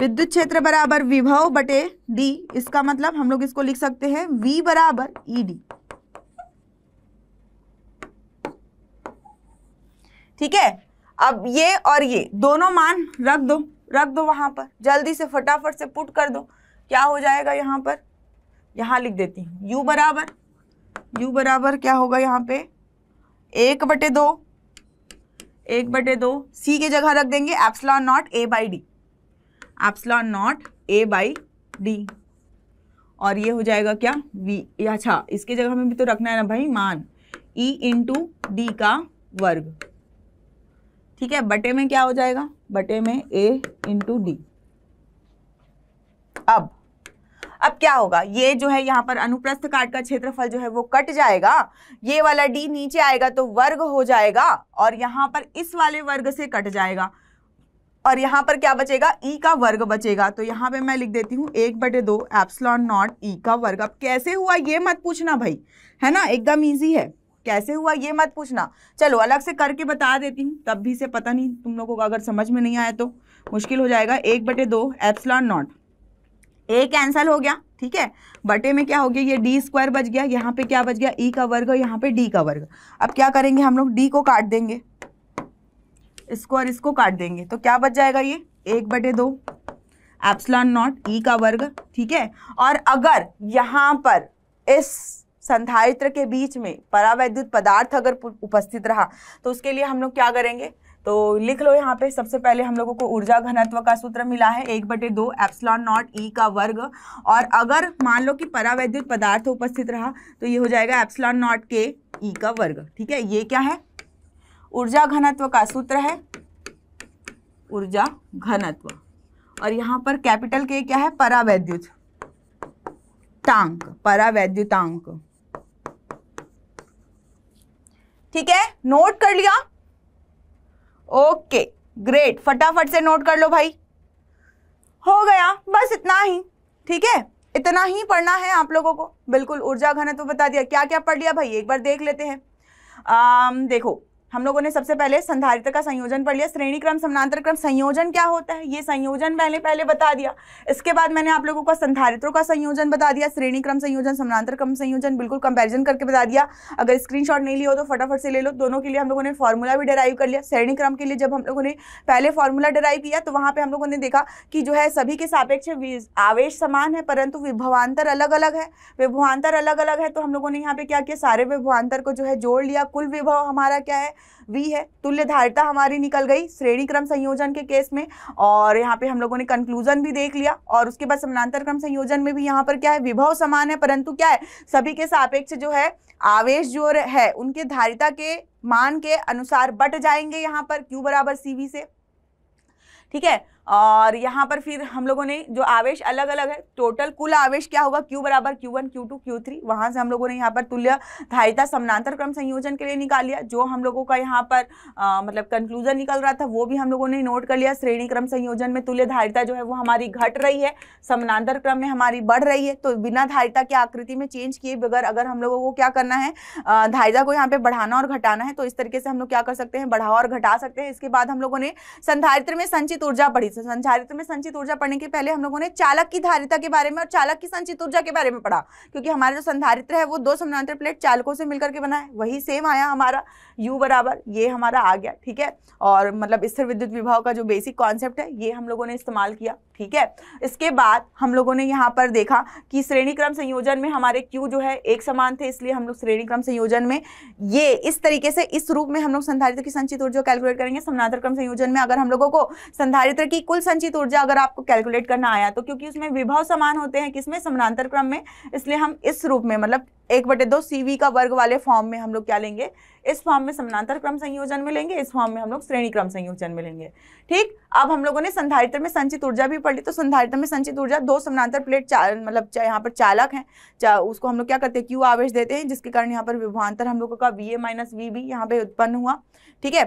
विद्युत क्षेत्र बराबर विभव बटे डी इसका मतलब हम लोग इसको लिख सकते हैं वी बराबर ई e डी ठीक है अब ये और ये दोनों मान रख दो रख दो वहां पर जल्दी से फटाफट से पुट कर दो क्या हो जाएगा यहां पर यहां लिख देती हूँ u बराबर u बराबर क्या होगा यहाँ पे एक बटे दो एक बटे दो सी के जगह रख देंगे epsilon naught A by D epsilon naught A by D और ये हो जाएगा क्या वी अच्छा इसके जगह हमें भी तो रखना है ना भाई मान ई इन टू डी का वर्ग ठीक है बटे में क्या हो जाएगा बटे में ए इंटू डी अब अब क्या होगा ये जो है यहाँ पर अनुप्रस्थ काट का क्षेत्रफल जो है वो कट जाएगा ये वाला डी नीचे आएगा तो वर्ग हो जाएगा और यहाँ पर इस वाले वर्ग से कट जाएगा और यहाँ पर क्या बचेगा ई e का वर्ग बचेगा तो यहाँ पे मैं लिख देती हूँ एक बटे दो एप्सलॉन नॉट ई e का वर्ग अब कैसे हुआ ये मत पूछना भाई है ना एकदम ईजी है कैसे हुआ ये मत पूछना चलो अलग से करके बता देती हूँ तब भी से पता नहीं तुम लोगों को अगर समझ में नहीं आया तो मुश्किल हो जाएगा एक बटे दो एप्सलॉन नॉट ए कैंसल हो गया ठीक है बटे में क्या हो गया ये डी स्क्वायर बच गया यहाँ पे क्या बच गया ई e का वर्ग और यहाँ पे डी का वर्ग अब क्या करेंगे हम लोग डी को काट देंगे इसको और इसको काट देंगे तो क्या बच जाएगा ये एक बटे दो एप्सलॉन नॉट ई का वर्ग ठीक है और अगर यहाँ पर इस संधारित्र के बीच में परावैद्युत पदार्थ अगर उपस्थित रहा तो उसके लिए हम लोग क्या करेंगे तो लिख लो यहाँ पे सबसे पहले हम लोगों को ऊर्जा घनत्व का सूत्र मिला है एक बटे दो एप्सलॉन नॉट ई का वर्ग और अगर मान लो कि परावैद्युत पदार्थ उपस्थित रहा तो ये हो जाएगा एप्सलॉन नॉट के ई का वर्ग ठीक है ये क्या है ऊर्जा घनत्व का सूत्र है ऊर्जा घनत्व और यहां पर कैपिटल के क्या है परावैद्युत तांक परावैद्युतांक ठीक है नोट कर लिया ओके ग्रेट फटाफट से नोट कर लो भाई हो गया बस इतना ही ठीक है इतना ही पढ़ना है आप लोगों को बिल्कुल ऊर्जा घनत्व बता दिया क्या क्या पढ़ लिया भाई एक बार देख लेते हैं आम, देखो हम लोगों ने सबसे पहले संधारित्र का संयोजन पढ़ लिया श्रेणी क्रम समानांतर क्रम संयोजन क्या होता है ये संयोजन मैंने पहले बता दिया इसके बाद मैंने आप लोगों को संधारित्रों का संयोजन बता दिया श्रेणी क्रम संयोजन समानांतर क्रम संयोजन बिल्कुल कंपेरिजन करके बता दिया अगर स्क्रीनशॉट नहीं लिया हो तो फटाफट से ले लो दोनों के लिए हम लोगों ने फॉर्मूला भी डराइव कर लिया श्रेणी क्रम के लिए जब हम लोगों ने पहले फॉर्मूला डराइव किया तो वहाँ पर हम लोगों ने देखा कि जो है सभी के सापेक्ष आवेश समान है परंतु विभवान्तर अलग अलग है विभवान्तर अलग अलग है तो हम लोगों ने यहाँ पर क्या किया सारे विभवान्तर को जो है जोड़ लिया कुल विभव हमारा क्या है वी है तुल्य धारिता हमारी निकल गई श्रेणी क्रम संयोजन के केस में और यहाँ पे हम लोगों ने कंक्लूजन भी देख लिया और उसके बाद समानांतर क्रम संयोजन में भी यहाँ पर क्या है विभव समान है परंतु क्या है सभी के सापेक्ष जो है आवेश जो है उनके धारिता के मान के अनुसार बट जाएंगे यहाँ पर क्यू बराबर सी से ठीक है और यहाँ पर फिर हम लोगों ने जो आवेश अलग अलग है टोटल कुल आवेश क्या होगा क्यू बराबर Q one Q two Q three वहाँ से हम लोगों ने यहाँ पर तुल्य धारिता समानांतर क्रम संयोजन के लिए निकाल लिया जो हम लोगों का यहाँ पर आ, मतलब कंक्लूजन निकल रहा था वो भी हम लोगों ने नोट कर लिया श्रेणी क्रम संयोजन में तुल्य धारिता जो है वो हमारी घट रही है समानांतर क्रम में हमारी बढ़ रही है तो बिना धारिता की आकृति में चेंज किए बगैर अगर हम लोगों को क्या करना है धारिता को यहाँ पर बढ़ाना और घटाना है तो इस तरीके से हम लोग क्या कर सकते हैं बढ़ावा और घटा सकते हैं इसके बाद हम लोगों ने संधारित्र में संचित ऊर्जा पढ़ी से संचारित तो में संचित ऊर्जा पढ़ने के पहले हम लोगों ने चालक की धारिता के बारे में और चालक की संचित ऊर्जा के बारे में पढ़ा क्योंकि हमारा जो संधारित्र है वो दो समानांतर प्लेट चालकों से मिलकर के बना है वही सेम आया हमारा यू बराबर ये हमारा आ गया ठीक है और मतलब स्थिर विद्युत विभाव का जो बेसिक कॉन्सेप्ट है ये हम लोगों ने इस्तेमाल किया ठीक है इसके बाद हम लोगों ने यहाँ पर देखा कि श्रेणी क्रम संयोजन में हमारे क्यू जो है एक समान थे इसलिए हम लोग श्रेणी क्रम संयोजन में ये इस तरीके से इस रूप में हम लोग संधारित्र की संचित ऊर्जा कैलकुलेट करेंगे समानांतर क्रम संयोजन में अगर हम लोगों को संधारित्र की कुल संचित ऊर्जा अगर आपको कैलकुलेट करना आया तो क्योंकि उसमें विभव समान होते हैं किसमें समानांतर क्रम में इसलिए हम इस रूप में मतलब एक बटे दो सी का वर्ग वाले फॉर्म में हम लोग क्या लेंगे इस फॉर्म में समानांतर क्रम संयोजन में लेंगे इस फॉर्म में हम लोग श्रेणी क्रम संयोजन में लेंगे ठीक अब हम लोगों ने संधारित्र में संचित ऊर्जा भी पढ़ ली तो संधारित्र में संचित ऊर्जा दो समानांतर प्लेट चार मतलब यहाँ पर चालक है चा, उसको हम लोग क्या करते हैं क्यू आवेश देते हैं जिसके कारण यहाँ पर विभवान्तर हम लोगों का V A minus V B यहाँ पे उत्पन्न हुआ ठीक है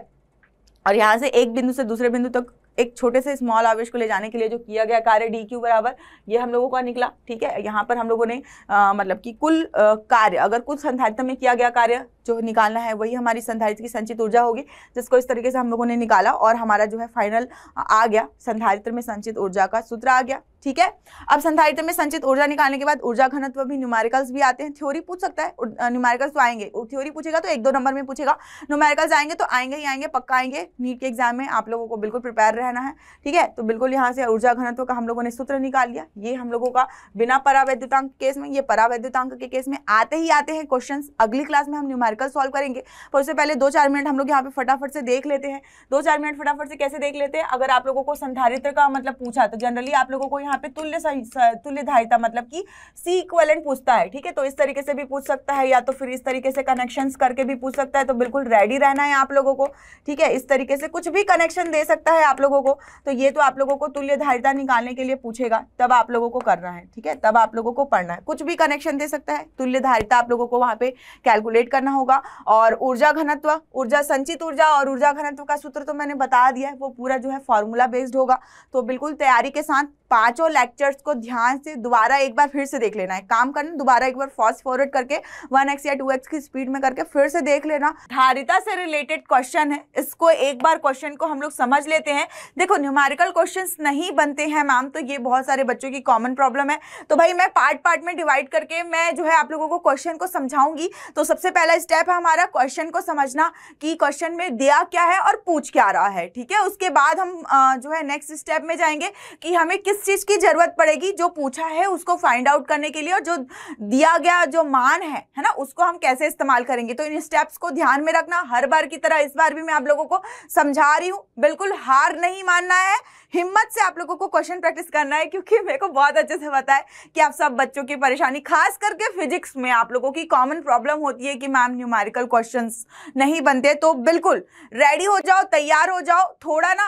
और यहाँ से एक बिंदु से दूसरे बिंदु तक एक छोटे से स्मॉल आवेश को ले जाने के लिए जो किया गया कार्य डी क्यू बराबर ये हम लोगों का निकला ठीक है यहाँ पर हम लोगों ने आ, मतलब कि कुल कार्य अगर कुल संधारित्व में किया गया कार्य जो निकालना है वही हमारी संधारित्व की संचित ऊर्जा होगी जिसको इस तरीके से हम लोगों ने निकाला और हमारा जो है फाइनल आ गया संधारित्व में संचित ऊर्जा का सूत्र आ गया ठीक है अब संधारित्र में संचित ऊर्जा निकालने के बाद ऊर्जा घनत्व भी न्यूमेरिकल्स भी आते हैं थ्योरी पूछ सकता है न्यूमेरिकल्स तो आएंगे थ्योरी पूछेगा तो एक दो नंबर में पूछेगा न्यूमेरिकल्स आएंगे तो आएंगे ही आएंगे पक्का आएंगे नीट के एग्जाम में आप लोगों को बिल्कुल प्रिपेयर रहना है ठीक है तो बिल्कुल यहाँ से ऊर्जा घनत्व का हम लोगों ने सूत्र निकाल लिया ये हम लोगों का बिना परावैद्युतांक केस में ये परावैद्युतांक के केस में आते ही आते हैं क्वेश्चन अगली क्लास में हम न्यूमेरिकल सॉल्व करेंगे पर उससे पहले दो चार मिनट हम लोग यहाँ पे फटाफट से देख लेते हैं दो चार मिनट फटाफट से कैसे देख लेते हैं अगर आप लोगों को संधारित्र का मतलब पूछा तो जनरली आप लोगों को यहाँ पे तुल्य तुल्य धारिता मतलब कि सी इक्वलेंट पूछता है ठीक है तो इस तरीके से भी पूछ सकता है या तो फिर इस तरीके से कनेक्शंस करके भी पूछ सकता है तो बिल्कुल रेडी रहना है आप लोगों को ठीक है इस तरीके से कुछ भी कनेक्शन दे सकता है आप लोगों को तो ये तो आप लोगों को तुल्य धारिता निकालने के लिए पूछेगा तब आप लोगों को करना है ठीक है तब आप लोगों को पढ़ना है कुछ भी कनेक्शन दे सकता है तुल्य धारिता आप लोगों को वहाँ पे कैलकुलेट करना होगा और ऊर्जा घनत्व ऊर्जा संचित ऊर्जा और ऊर्जा घनत्व का सूत्र तो मैंने बता दिया है वो पूरा जो है फॉर्मूला बेस्ड होगा तो बिल्कुल तैयारी के साथ पाँच पांचों लेक्चर्स को ध्यान से दोबारा एक बार फिर से देख लेना है काम करना दोबारा एक बार फास्ट फॉरवर्ड करके वन एक्स या टू एक्स की स्पीड में करके फिर से देख लेना धारिता से रिलेटेड क्वेश्चन है इसको एक बार क्वेश्चन को हम लोग समझ लेते हैं देखो न्यूमारिकल क्वेश्चन नहीं बनते हैं मैम तो ये बहुत सारे बच्चों की कॉमन प्रॉब्लम है तो भाई मैं पार्ट पार्ट में डिवाइड करके मैं जो है आप लोगों को क्वेश्चन को समझाऊंगी तो सबसे पहला स्टेप है हमारा क्वेश्चन को समझना कि क्वेश्चन में दिया क्या है और पूछ क्या रहा है ठीक है उसके बाद हम जो है नेक्स्ट स्टेप में जाएंगे कि हमें किस चीज़ की जरूरत पड़ेगी जो पूछा है उसको फाइंड आउट करने के लिए और जो दिया गया जो मान है है ना उसको हम कैसे इस्तेमाल करेंगे तो इन स्टेप्स को ध्यान में रखना हर बार की तरह इस बार भी मैं आप लोगों को समझा रही हूँ बिल्कुल हार नहीं मानना है हिम्मत से आप लोगों को क्वेश्चन प्रैक्टिस करना है क्योंकि मेरे को बहुत अच्छे से पता है कि आप सब बच्चों की परेशानी खास करके फिजिक्स में आप लोगों की कॉमन प्रॉब्लम होती है कि मैम न्यूमेरिकल क्वेश्चन नहीं बनते तो बिल्कुल रेडी हो जाओ तैयार हो जाओ थोड़ा ना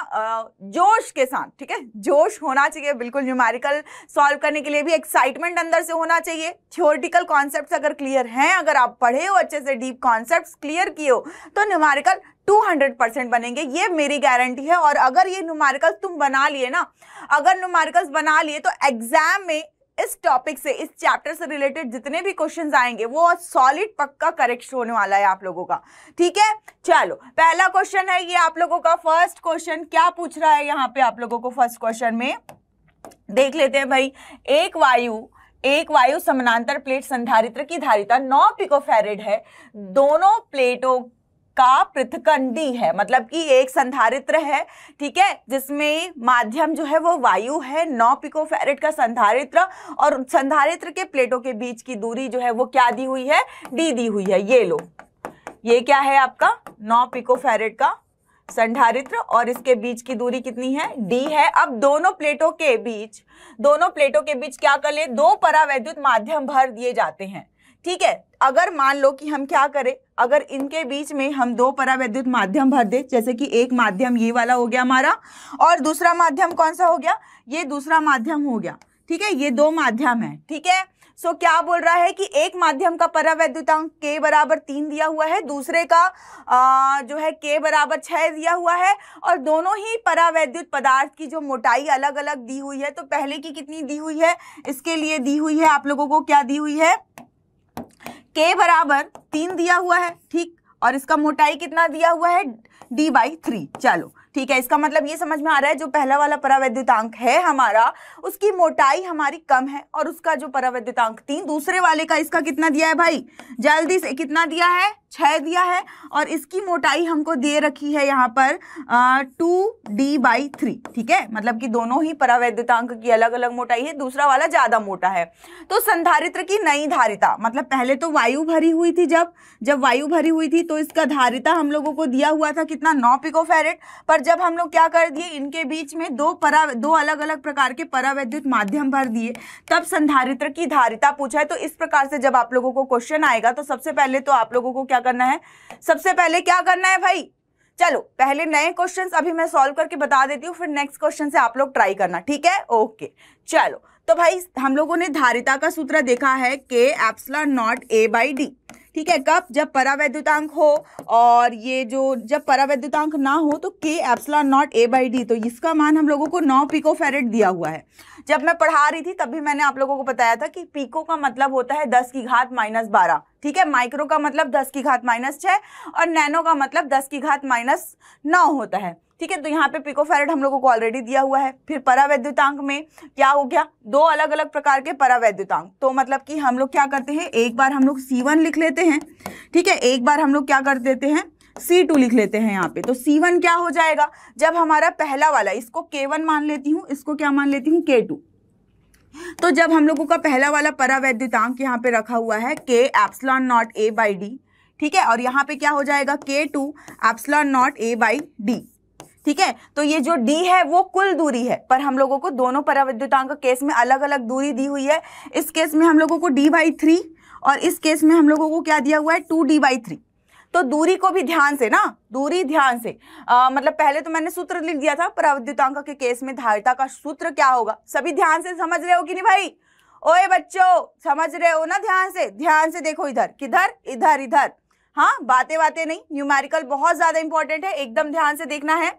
जोश के साथ ठीक है जोश होना चाहिए बिल्कुल न्यूमेरिकल सॉल्व करने के लिए भी एक्साइटमेंट अंदर से होना चाहिए थियोरटिकल कॉन्सेप्ट अगर क्लियर हैं अगर आप पढ़े हो अच्छे से डीप कॉन्सेप्ट क्लियर किए हो तो न्यूमेरिकल 200 बनेंगे ये मेरी गारंटी है और अगर ये न्यूमेरिकल्स तुम बना लिए ना अगर न्यूमेरिकल्स बना लिए तो एग्जाम में इस टॉपिक से इस चैप्टर से रिलेटेड जितने भी क्वेश्चन आएंगे वो सॉलिड पक्का करेक्ट होने वाला है आप लोगों का ठीक है चलो पहला क्वेश्चन है ये आप लोगों का फर्स्ट क्वेश्चन क्या पूछ रहा है यहाँ पे आप लोगों को फर्स्ट क्वेश्चन में देख लेते हैं भाई एक वायु एक वायु समानांतर प्लेट संधारित्र की धारिता 9 पिकोफेरेड है दोनों प्लेटों का पृथकन डी है मतलब कि एक संधारित्र है ठीक है जिसमें माध्यम जो है वो वायु है नौ पिकोफेरेट का संधारित्र और संधारित्र के प्लेटों के बीच की दूरी जो है वो क्या दी हुई है डी दी हुई है ये लो ये क्या है आपका नौ पिकोफेरेट का संधारित्र और इसके बीच की दूरी कितनी है डी है अब दोनों प्लेटों के बीच दोनों प्लेटों के बीच क्या कर ले दो परावैद्युत माध्यम भर दिए जाते हैं ठीक है अगर मान लो कि हम क्या करें अगर इनके बीच में हम दो परावैद्युत माध्यम भर दे जैसे कि एक माध्यम ये वाला हो गया हमारा और दूसरा माध्यम कौन सा हो गया ये दूसरा माध्यम हो गया ठीक है ये दो माध्यम है ठीक है सो so, क्या बोल रहा है कि एक माध्यम का परावैद्युतांक के बराबर तीन दिया हुआ है दूसरे का आ, जो है के बराबर छः दिया हुआ है और दोनों ही परावैद्युत पदार्थ की जो मोटाई अलग अलग दी हुई है तो पहले की कितनी दी हुई है इसके लिए दी हुई है आप लोगों को क्या दी हुई है के बराबर तीन दिया हुआ है ठीक और इसका मोटाई कितना दिया हुआ है डी बाई थ्री चलो ठीक है इसका मतलब ये समझ में आ रहा है जो पहला वाला परावैद्युतांक है हमारा उसकी मोटाई हमारी कम है और उसका जो परावैद्युतांक तीन दूसरे वाले का इसका कितना दिया है भाई जल्दी से कितना दिया है छः दिया है और इसकी मोटाई हमको दे रखी है यहाँ पर टू डी बाई थ्री ठीक है मतलब कि दोनों ही परावैद्युतांक की अलग अलग मोटाई है दूसरा वाला ज़्यादा मोटा है तो संधारित्र की नई धारिता मतलब पहले तो वायु भरी हुई थी जब जब वायु भरी हुई थी तो इसका धारिता हम लोगों को दिया हुआ था कितना नौ पिकोफेरेट पर जब हम लोग क्या कर दिए इनके बीच में दो परा दो अलग अलग प्रकार के परावैद्युत माध्यम भर दिए तब संधारित्र की धारिता पूछा है तो इस प्रकार से जब आप लोगों को क्वेश्चन आएगा तो सबसे पहले तो आप लोगों को क्या करना है सबसे पहले क्या करना है भाई चलो पहले नए क्वेश्चन अभी मैं सॉल्व करके बता देती हूँ फिर नेक्स्ट क्वेश्चन से आप लोग ट्राई करना ठीक है ओके चलो तो भाई हम लोगों ने धारिता का सूत्र देखा है K epsilon naught A by D ठीक है कब जब परावैद्युतांक हो और ये जो जब परावैद्युतांक ना हो तो K epsilon naught A by D तो इसका मान हम लोगों को नौ पीको फेरेट दिया हुआ है जब मैं पढ़ा रही थी तब भी मैंने आप लोगों को बताया था कि पीको का मतलब होता है दस की घात माइनस बारह ठीक है माइक्रो का मतलब दस की घात माइनस छः और नैनो का मतलब दस की घात माइनस नौ होता है ठीक है तो यहाँ पे पिकोफेरेट हम लोगों को ऑलरेडी दिया हुआ है फिर परावैद्युतांक में क्या हो गया दो अलग अलग प्रकार के परावैद्युतांक तो मतलब कि हम लोग क्या करते हैं एक बार हम लोग सी लिख लेते हैं ठीक है एक बार हम लोग क्या कर देते हैं सी टू लिख लेते हैं यहाँ पे तो सी वन क्या हो जाएगा जब हमारा पहला वाला इसको के वन मान लेती हूँ इसको क्या मान लेती हूँ के टू तो जब हम लोगों का पहला वाला परावैद्युतांक यहाँ पे रखा हुआ है K epsilon naught A by D ठीक है और यहाँ पे क्या हो जाएगा K two epsilon naught A by D ठीक है तो ये जो डी है वो कुल दूरी है पर हम लोगों को दोनों परावद्युतांक केस में अलग अलग दूरी दी हुई है इस केस में हम लोगों को डी बाई थ्री और इस केस में हम लोगों को क्या दिया हुआ है टू डी बाई थ्री तो दूरी को भी ध्यान से ना दूरी ध्यान से आ, मतलब पहले तो मैंने सूत्र लिख दिया था परावद्युतांक के केस में धारिता का सूत्र क्या होगा सभी ध्यान से समझ रहे हो कि नहीं भाई ओए बच्चों समझ रहे हो ना ध्यान से ध्यान से देखो इधर किधर इधर इधर हाँ बातें बातें नहीं न्यूमेरिकल बहुत ज़्यादा इंपॉर्टेंट है एकदम ध्यान से देखना है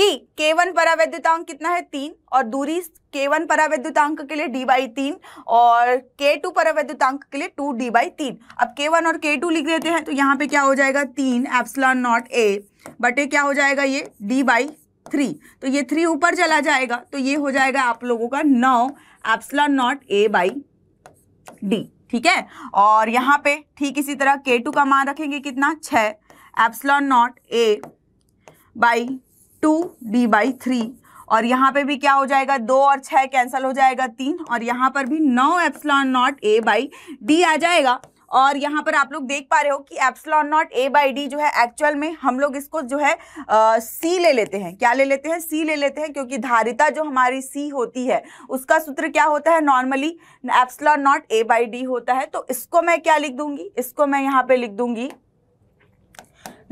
कि K1 परावैद्युतांक कितना है तीन और दूरी K1 परावैद्युतांक के लिए d बाई तीन और K2 परावैद्युतांक के लिए टू d बाई तीन अब K1 और K2 लिख देते हैं तो यहाँ पे क्या हो जाएगा तीन एप्सलॉन नॉट ए बटे क्या हो जाएगा ये d बाई थ्री तो ये थ्री ऊपर चला जाएगा तो ये हो जाएगा आप लोगों का नौ epsilon naught A by D ठीक है और यहाँ पे ठीक इसी तरह के टू का मान रखेंगे कितना छ epsilon naught A by two D by three और यहाँ पे भी क्या हो जाएगा दो और छ कैंसल हो जाएगा तीन और यहाँ पर भी नौ epsilon naught A by D आ जाएगा और यहाँ पर आप लोग देख पा रहे हो कि epsilon naught A by D जो है एक्चुअल में हम लोग इसको जो है सी ले लेते हैं क्या ले लेते हैं सी ले लेते हैं क्योंकि धारिता जो हमारी सी होती है उसका सूत्र क्या होता है normally epsilon naught A by D होता है तो इसको मैं क्या लिख दूंगी इसको मैं यहाँ पे लिख दूंगी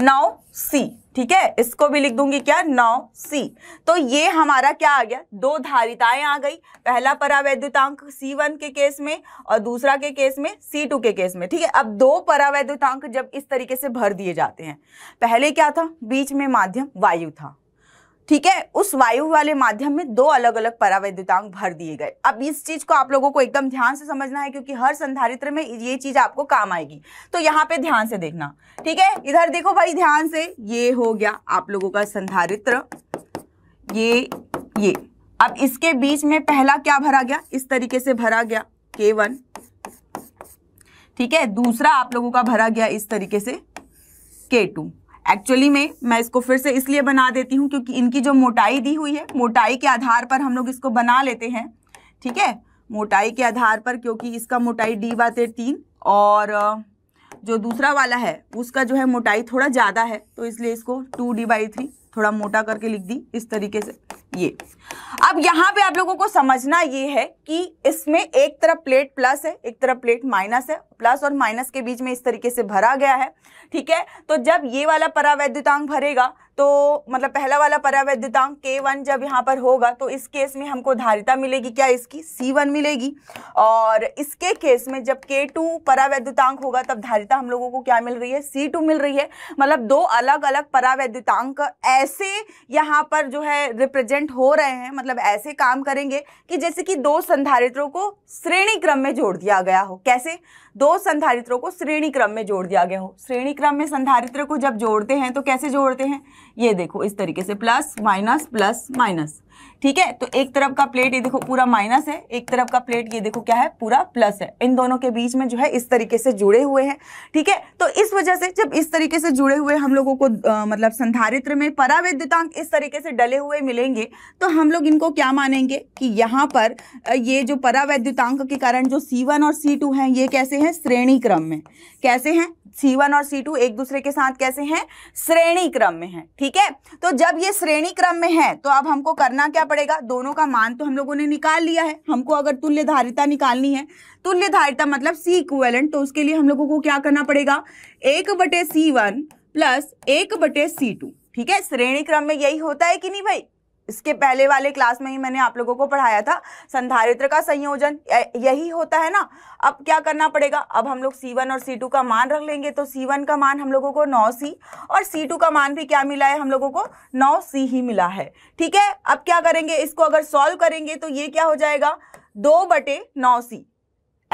नाउ सी ठीक है इसको भी लिख दूंगी क्या नौ सी तो ये हमारा क्या आ गया दो धारिताएं आ गई पहला परावैद्युतांक सी वन के केस में और दूसरा के केस में सी टू के केस में ठीक है अब दो परावैद्युतांक जब इस तरीके से भर दिए जाते हैं पहले क्या था बीच में माध्यम वायु था ठीक है उस वायु वाले माध्यम में दो अलग अलग परावैद्युतांक भर दिए गए अब इस चीज को आप लोगों को एकदम ध्यान से समझना है क्योंकि हर संधारित्र में ये चीज आपको काम आएगी तो यहाँ पे ध्यान से देखना ठीक है इधर देखो भाई ध्यान से ये हो गया आप लोगों का संधारित्र ये ये अब इसके बीच में पहला क्या भरा गया इस तरीके से भरा गया के वन ठीक है दूसरा आप लोगों का भरा गया इस तरीके से के टू एक्चुअली में मैं इसको फिर से इसलिए बना देती हूँ क्योंकि इनकी जो मोटाई दी हुई है मोटाई के आधार पर हम लोग इसको बना लेते हैं ठीक है मोटाई के आधार पर क्योंकि इसका मोटाई डी बातें तीन और जो दूसरा वाला है उसका जो है मोटाई थोड़ा ज़्यादा है तो इसलिए इसको टू डी बाई थ्री थोड़ा मोटा करके लिख दी इस तरीके से ये अब यहां पे आप लोगों को समझना ये है कि इसमें एक तरफ प्लेट प्लस है एक तरफ प्लेट माइनस है प्लस और माइनस के बीच में इस तरीके से भरा गया है ठीक है तो जब ये वाला परावैद्युतांक भरेगा तो मतलब पहला वाला परावैधतांक के वन जब यहाँ पर होगा तो इस केस में हमको धारिता मिलेगी क्या इसकी सी वन मिलेगी और इसके केस में जब के टू परावैधतांक होगा तब धारिता हम लोगों को क्या मिल रही है सी टू मिल रही है मतलब दो अलग अलग परावैधतांक ऐसे यहाँ पर जो है रिप्रेजेंट हो रहे हैं मतलब ऐसे काम करेंगे कि जैसे कि दो संधारित्रों को श्रेणी क्रम में जोड़ दिया गया हो कैसे दो संधारित्रों को श्रेणी क्रम में जोड़ दिया गया हो श्रेणी क्रम में संधारित्र को जब जोड़ते हैं तो कैसे जोड़ते हैं ये देखो इस तरीके से प्लस माइनस प्लस माइनस ठीक है तो एक तरफ का प्लेट ये देखो पूरा माइनस है एक तरफ का प्लेट ये देखो क्या है पूरा प्लस है इन दोनों के बीच में जो है इस तरीके से जुड़े हुए हैं ठीक है तो इस वजह से जब इस तरीके से जुड़े हुए हम लोगों को आ, मतलब संधारित्र में परावैद्युतांक इस तरीके से डले हुए मिलेंगे तो हम लोग इनको क्या मानेंगे कि यहाँ पर ये जो परावैद्युतांक के कारण जो सी और सी हैं ये कैसे हैं श्रेणी क्रम में कैसे हैं सी वन और सी टू एक दूसरे के साथ कैसे हैं श्रेणी क्रम में हैं ठीक है तो जब ये श्रेणी क्रम में है तो अब हमको करना क्या पड़ेगा दोनों का मान तो हम लोगों ने निकाल लिया है हमको अगर तुल्य धारिता निकालनी है तुल्य धारिता मतलब सी इक्वेलेंट तो उसके लिए हम लोगों को क्या करना पड़ेगा एक बटे सी वन प्लस एक बटे सी टू ठीक है श्रेणी क्रम में यही होता है कि नहीं भाई इसके पहले वाले क्लास में ही मैंने आप लोगों को पढ़ाया था संधारित्र का संयोजन यही होता है ना अब क्या करना पड़ेगा अब हम लोग C1 और C2 का मान रख लेंगे तो C1 का मान हम लोगों को 9C और C2 का मान भी क्या मिला है हम लोगों को 9C ही मिला है ठीक है अब क्या करेंगे इसको अगर सॉल्व करेंगे तो ये क्या हो जाएगा दो बटे नौ सी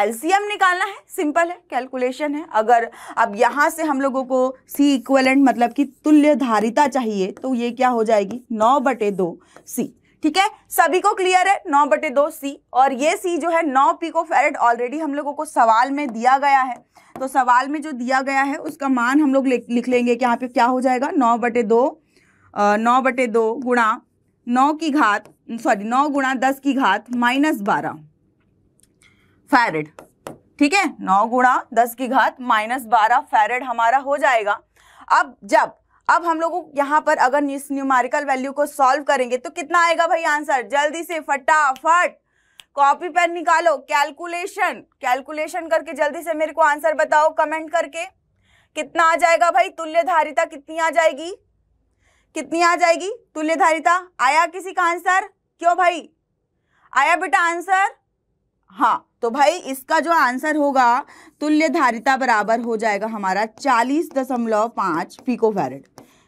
एलसीएम निकालना है सिंपल है कैलकुलेशन है अगर अब यहाँ से हम लोगों को सी इक्वलेंट मतलब कि तुल्य धारिता चाहिए तो ये क्या हो जाएगी नौ बटे दो सी ठीक है सभी को क्लियर है नौ बटे दो सी और ये सी जो है नौ पीको फेरेट ऑलरेडी हम लोगों को सवाल में दिया गया है तो सवाल में जो दिया गया है उसका मान हम लोग लिख लेंगे कि यहाँ पे क्या हो जाएगा नौ बटे दो नौ बटे दो गुणा नौ की घात सॉरी नौ गुणा दस की घात माइनस बारह फेरेड ठीक है नौ गुणा दस की घात माइनस बारह फेरेड हमारा हो जाएगा अब जब अब हम लोग यहाँ पर अगर न्यूमारिकल वैल्यू को सॉल्व करेंगे तो कितना आएगा भाई आंसर जल्दी से फटाफट कॉपी पेन निकालो कैलकुलेशन कैलकुलेशन करके जल्दी से मेरे को आंसर बताओ कमेंट करके कितना आ जाएगा भाई तुल्य धारिता कितनी आ जाएगी कितनी आ जाएगी तुल्य धारिता आया किसी का आंसर क्यों भाई आया बेटा आंसर हाँ तो भाई इसका जो आंसर होगा तुल्य धारिता बराबर हो जाएगा हमारा चालीस दशमलव पाँच पीको फैरड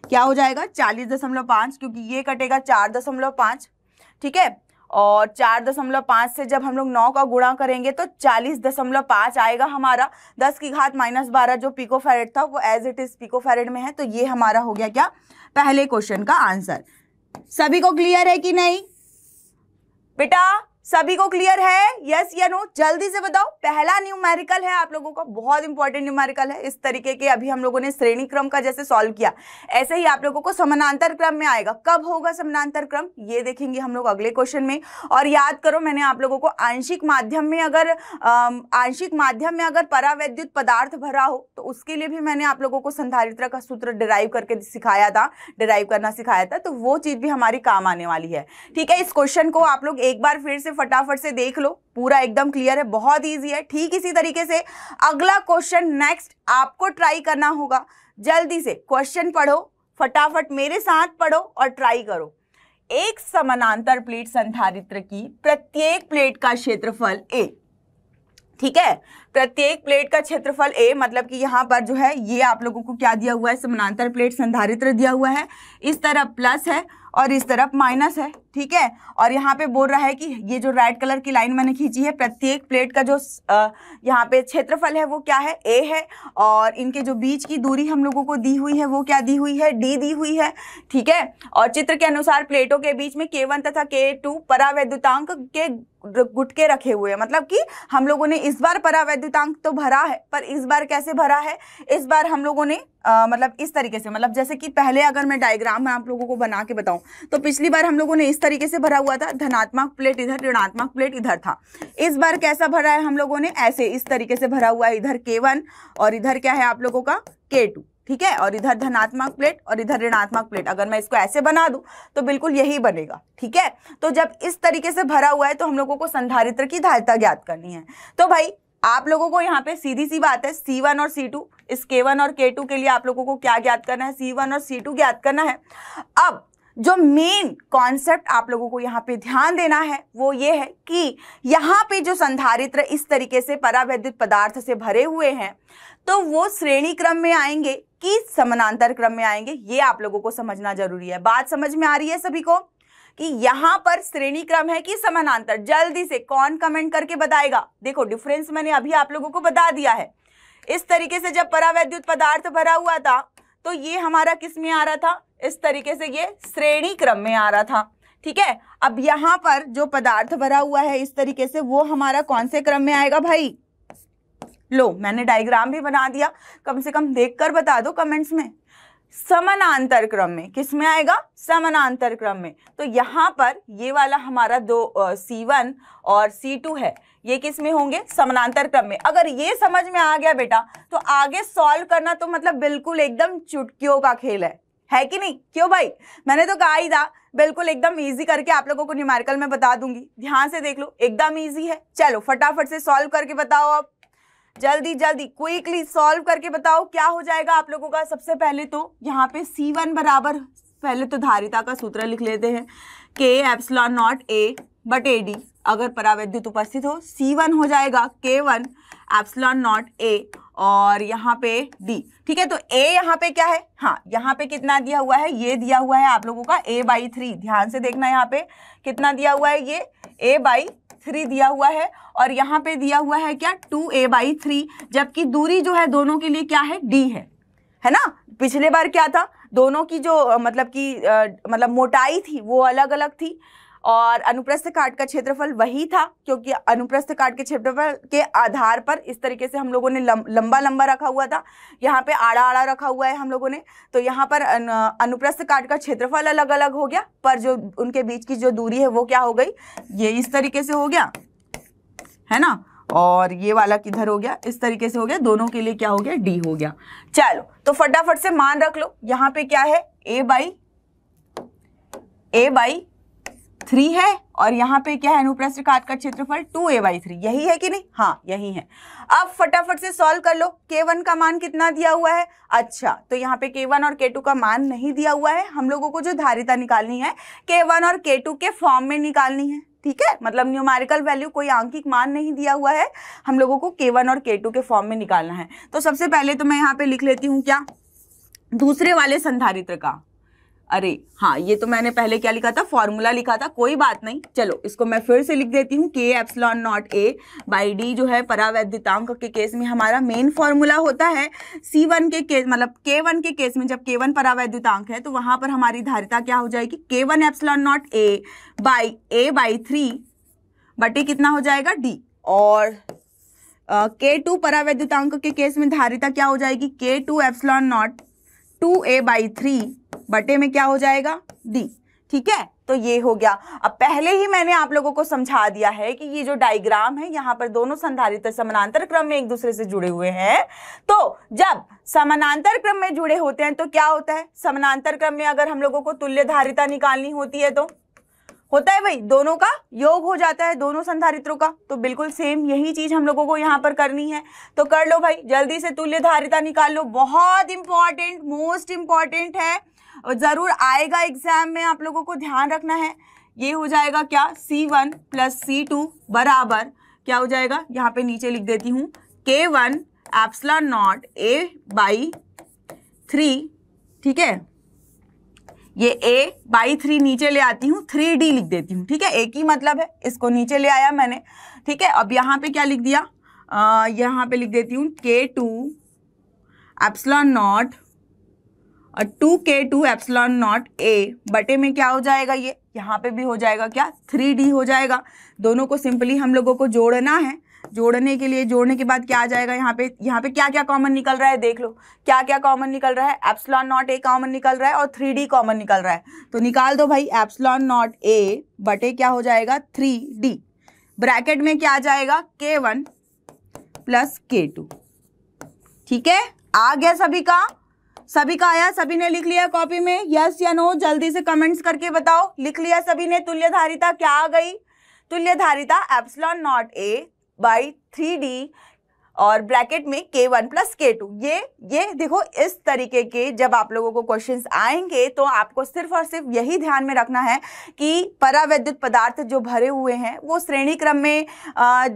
क्या हो जाएगा चालीस दशमलव पाँच क्योंकि ये कटेगा चार दशमलव पाँच ठीक है और चार दशमलव पाँच से जब हम लोग नौ का गुणा करेंगे तो चालीस दशमलव पाँच आएगा हमारा दस की घात माइनस बारह जो पीको फैरड था वो as it is pico farad में है तो ये हमारा हो गया क्या पहले क्वेश्चन का आंसर सभी को क्लियर है कि नहीं बेटा सभी को क्लियर है यस या नो जल्दी से बताओ पहला न्यूमेरिकल है आप लोगों का बहुत इंपॉर्टेंट न्यूमेरिकल है इस तरीके के अभी हम लोगों ने श्रेणी क्रम का जैसे सॉल्व किया ऐसे ही आप लोगों को समानांतर क्रम में आएगा कब होगा समानांतर क्रम ये देखेंगे हम लोग अगले क्वेश्चन में और याद करो मैंने आप लोगों को आंशिक माध्यम में अगर आंशिक माध्यम में अगर परावैद्युत पदार्थ भरा हो तो उसके लिए भी मैंने आप लोगों को संधारित्र का सूत्र डिराइव करके सिखाया था डिराइव करना सिखाया था तो वो चीज भी हमारी काम आने वाली है ठीक है इस क्वेश्चन को आप लोग एक बार फिर से फटाफट से देख लो पूरा एकदम क्लियर है बहुत ईजी है ठीक इसी तरीके से अगला क्वेश्चन नेक्स्ट आपको ट्राई करना होगा जल्दी से क्वेश्चन पढ़ो फटाफट मेरे साथ पढ़ो और ट्राई करो एक समानांतर प्लेट संधारित्र की प्रत्येक प्लेट का क्षेत्रफल ए ठीक है प्रत्येक प्लेट का क्षेत्रफल ए मतलब कि यहां पर जो है ये आप लोगों को क्या दिया हुआ है समानांतर प्लेट संधारित्र दिया हुआ है इस तरफ प्लस है और इस तरफ माइनस है ठीक है और यहाँ पे बोल रहा है कि ये जो रेड कलर की लाइन मैंने खींची है प्रत्येक प्लेट का जो यहाँ पे क्षेत्रफल है वो क्या है ए है और इनके जो बीच की दूरी हम लोगों को दी हुई है वो क्या दी हुई है डी दी हुई है ठीक है और चित्र के अनुसार प्लेटों के बीच में के वन तथा के टू परावैद्युतांक के गुटके रखे हुए हैं मतलब कि हम लोगों ने इस बार परावैद्युतांक तो भरा है पर इस बार कैसे भरा है इस बार हम लोगों ने आ, मतलब इस तरीके से मतलब जैसे कि पहले अगर मैं डायग्राम में आप लोगों को बना के बताऊं तो पिछली बार हम लोगों ने इस तरीके से भरा हुआ था धनात्मक प्लेट इधर ऋणात्मक प्लेट इधर था इस बार कैसा भरा है हम लोगों ने ऐसे इस तरीके से भरा हुआ है इधर के वन और इधर क्या है आप लोगों का के टू ठीक है और इधर धनात्मक प्लेट और इधर ऋणात्मक प्लेट अगर मैं इसको ऐसे बना दूं तो बिल्कुल यही बनेगा ठीक है तो जब इस तरीके से भरा हुआ है तो हम लोगों को संधारित्र की धारिता ज्ञात करनी है तो भाई आप लोगों को यहाँ पे सीधी सी बात है सी वन और सी टू इस के वन और के टू के लिए आप लोगों को क्या ज्ञात करना है सी वन और सी टू ज्ञात करना है अब जो मेन कॉन्सेप्ट आप लोगों को यहाँ पे ध्यान देना है वो ये है कि यहाँ पे जो संधारित्र इस तरीके से परावैद्युत पदार्थ से भरे हुए हैं तो वो श्रेणी क्रम में आएंगे कि समानांतर क्रम में आएंगे ये आप लोगों को समझना जरूरी है बात समझ में आ रही है सभी को कि यहाँ पर श्रेणी क्रम है कि समानांतर जल्दी से कौन कमेंट करके बताएगा देखो डिफरेंस मैंने अभी आप लोगों को बता दिया है इस तरीके से जब परावैद्युत पदार्थ भरा हुआ था तो ये हमारा किस में आ रहा था इस तरीके से ये श्रेणी क्रम में आ रहा था ठीक है अब यहाँ पर जो पदार्थ भरा हुआ है इस तरीके से वो हमारा कौन से क्रम में आएगा भाई लो मैंने डायग्राम भी बना दिया कम से कम देखकर बता दो कमेंट्स में समानांतर क्रम में किस में आएगा समानांतर क्रम में तो यहाँ पर ये वाला हमारा दो सी वन और सी टू है ये किस में होंगे समानांतर क्रम में अगर ये समझ में आ गया बेटा तो आगे सॉल्व करना तो मतलब बिल्कुल एकदम चुटकियों का खेल है है कि नहीं क्यों भाई मैंने तो कहा ही था बिल्कुल एकदम इजी करके आप लोगों को न्यूमेरिकल में बता दूंगी ध्यान से देख लो एकदम इजी है चलो फटाफट से सॉल्व करके बताओ आप जल्दी जल्दी क्विकली सॉल्व करके बताओ क्या हो जाएगा आप लोगों का सबसे पहले तो यहाँ पे सी वन बराबर पहले तो धारिता का सूत्र लिख लेते हैं K epsilon naught A but A D अगर परावैद्युत उपस्थित हो सी वन हो जाएगा के वन एप्सलॉन नॉट ए और यहाँ पे डी ठीक है तो ए यहाँ पे क्या है हाँ यहाँ पे कितना दिया हुआ है ये दिया हुआ है आप लोगों का ए बाई थ्री ध्यान से देखना यहाँ पे कितना दिया हुआ है ये ए बाई थ्री दिया हुआ है और यहाँ पे दिया हुआ है क्या टू ए बाई थ्री जबकि दूरी जो है दोनों के लिए क्या है डी है है ना पिछले बार क्या था दोनों की जो मतलब कि मतलब मोटाई थी वो अलग अलग थी और अनुप्रस्थ काट का क्षेत्रफल वही था क्योंकि अनुप्रस्थ काट के क्षेत्रफल के आधार पर इस तरीके से हम लोगों ने लंबा लंबा रखा हुआ था यहाँ पे आड़ा आड़ा रखा हुआ है हम लोगों ने तो यहाँ पर अनुप्रस्थ काट का क्षेत्रफल अलग अलग हो गया पर जो उनके बीच की जो दूरी है वो क्या हो गई ये इस तरीके से हो गया है ना और ये वाला किधर हो गया इस तरीके से हो गया दोनों के लिए क्या हो गया डी हो गया चलो तो फटाफट से मान रख लो यहाँ पे क्या है A by A by three है और यहाँ पे क्या है अनुप्रस्थ काट का क्षेत्रफल टू ए बाई थ्री यही है कि नहीं हाँ यही है अब फटाफट से सॉल्व कर लो के वन का मान कितना दिया हुआ है अच्छा तो यहाँ पे के वन और के टू का मान नहीं दिया हुआ है हम लोगों को जो धारिता निकालनी है के वन और के टू के फॉर्म में निकालनी है ठीक है मतलब न्यूमारिकल वैल्यू कोई आंकिक मान नहीं दिया हुआ है हम लोगों को के वन और के टू के फॉर्म में निकालना है तो सबसे पहले तो मैं यहाँ पे लिख लेती हूँ क्या दूसरे वाले संधारित्र का अरे हाँ ये तो मैंने पहले क्या लिखा था फॉर्मूला लिखा था कोई बात नहीं चलो इसको मैं फिर से लिख देती हूँ K epsilon naught A by D जो है परावैधतांक के केस में हमारा मेन फॉर्मूला होता है सी वन के केस मतलब के वन के केस में जब के वन परावैधतांक है तो वहां पर हमारी धारिता क्या हो जाएगी K one epsilon naught A by A by three बटे कितना हो जाएगा डी और के टू परावैधतांक के केस में धारिता क्या हो जाएगी K two epsilon naught two A by three बटे में क्या हो जाएगा डी ठीक है तो ये हो गया अब पहले ही मैंने आप लोगों को समझा दिया है कि ये जो डायग्राम है यहां पर दोनों संधारित्र समानांतर क्रम में एक दूसरे से जुड़े हुए हैं तो जब समानांतर क्रम में जुड़े होते हैं तो क्या होता है समानांतर क्रम में अगर हम लोगों को तुल्य धारिता निकालनी होती है तो होता है भाई दोनों का योग हो जाता है दोनों संधारित्रों का तो बिल्कुल सेम यही चीज हम लोगों को यहाँ पर करनी है तो कर लो भाई जल्दी से तुल्य धारिता निकाल लो बहुत इंपॉर्टेंट मोस्ट इंपॉर्टेंट है जरूर आएगा एग्जाम में आप लोगों को ध्यान रखना है ये हो जाएगा क्या C one plus C two बराबर क्या हो जाएगा यहाँ पे नीचे लिख देती हूँ K one epsilon naught A by three ठीक है ये ए बाई थ्री नीचे ले आती हूँ थ्री डी लिख देती हूँ ठीक है एक ही मतलब है इसको नीचे ले आया मैंने ठीक है अब यहाँ पे क्या लिख दिया यहाँ पे लिख देती हूँ K two epsilon naught two K two epsilon naught A बटे में क्या हो जाएगा ये यहाँ पे भी हो जाएगा क्या थ्री डी हो जाएगा दोनों को सिंपली हम लोगों को जोड़ना है जोड़ने के लिए जोड़ने के बाद क्या आ जाएगा यहाँ पे यहाँ पे क्या क्या कॉमन निकल रहा है देख लो क्या क्या कॉमन निकल रहा है एप्सलॉन नॉट ए कॉमन निकल रहा है और थ्री डी कॉमन निकल रहा है तो निकाल दो भाई एप्सलॉन नॉट ए बटे क्या हो जाएगा थ्री डी ब्रैकेट में क्या आ जाएगा के वन प्लस के टू ठीक है आ गया सभी का सभी का आया सभी ने लिख लिया कॉपी में यस या नो जल्दी से कमेंट्स करके बताओ लिख लिया सभी ने तुल्य धारिता क्या आ गई तुल्य धारिता epsilon naught A by three D और ब्रैकेट में के वन प्लस के टू ये ये देखो इस तरीके के जब आप लोगों को क्वेश्चंस आएंगे तो आपको सिर्फ और सिर्फ यही ध्यान में रखना है कि परावैद्युत पदार्थ जो भरे हुए हैं वो श्रेणी क्रम में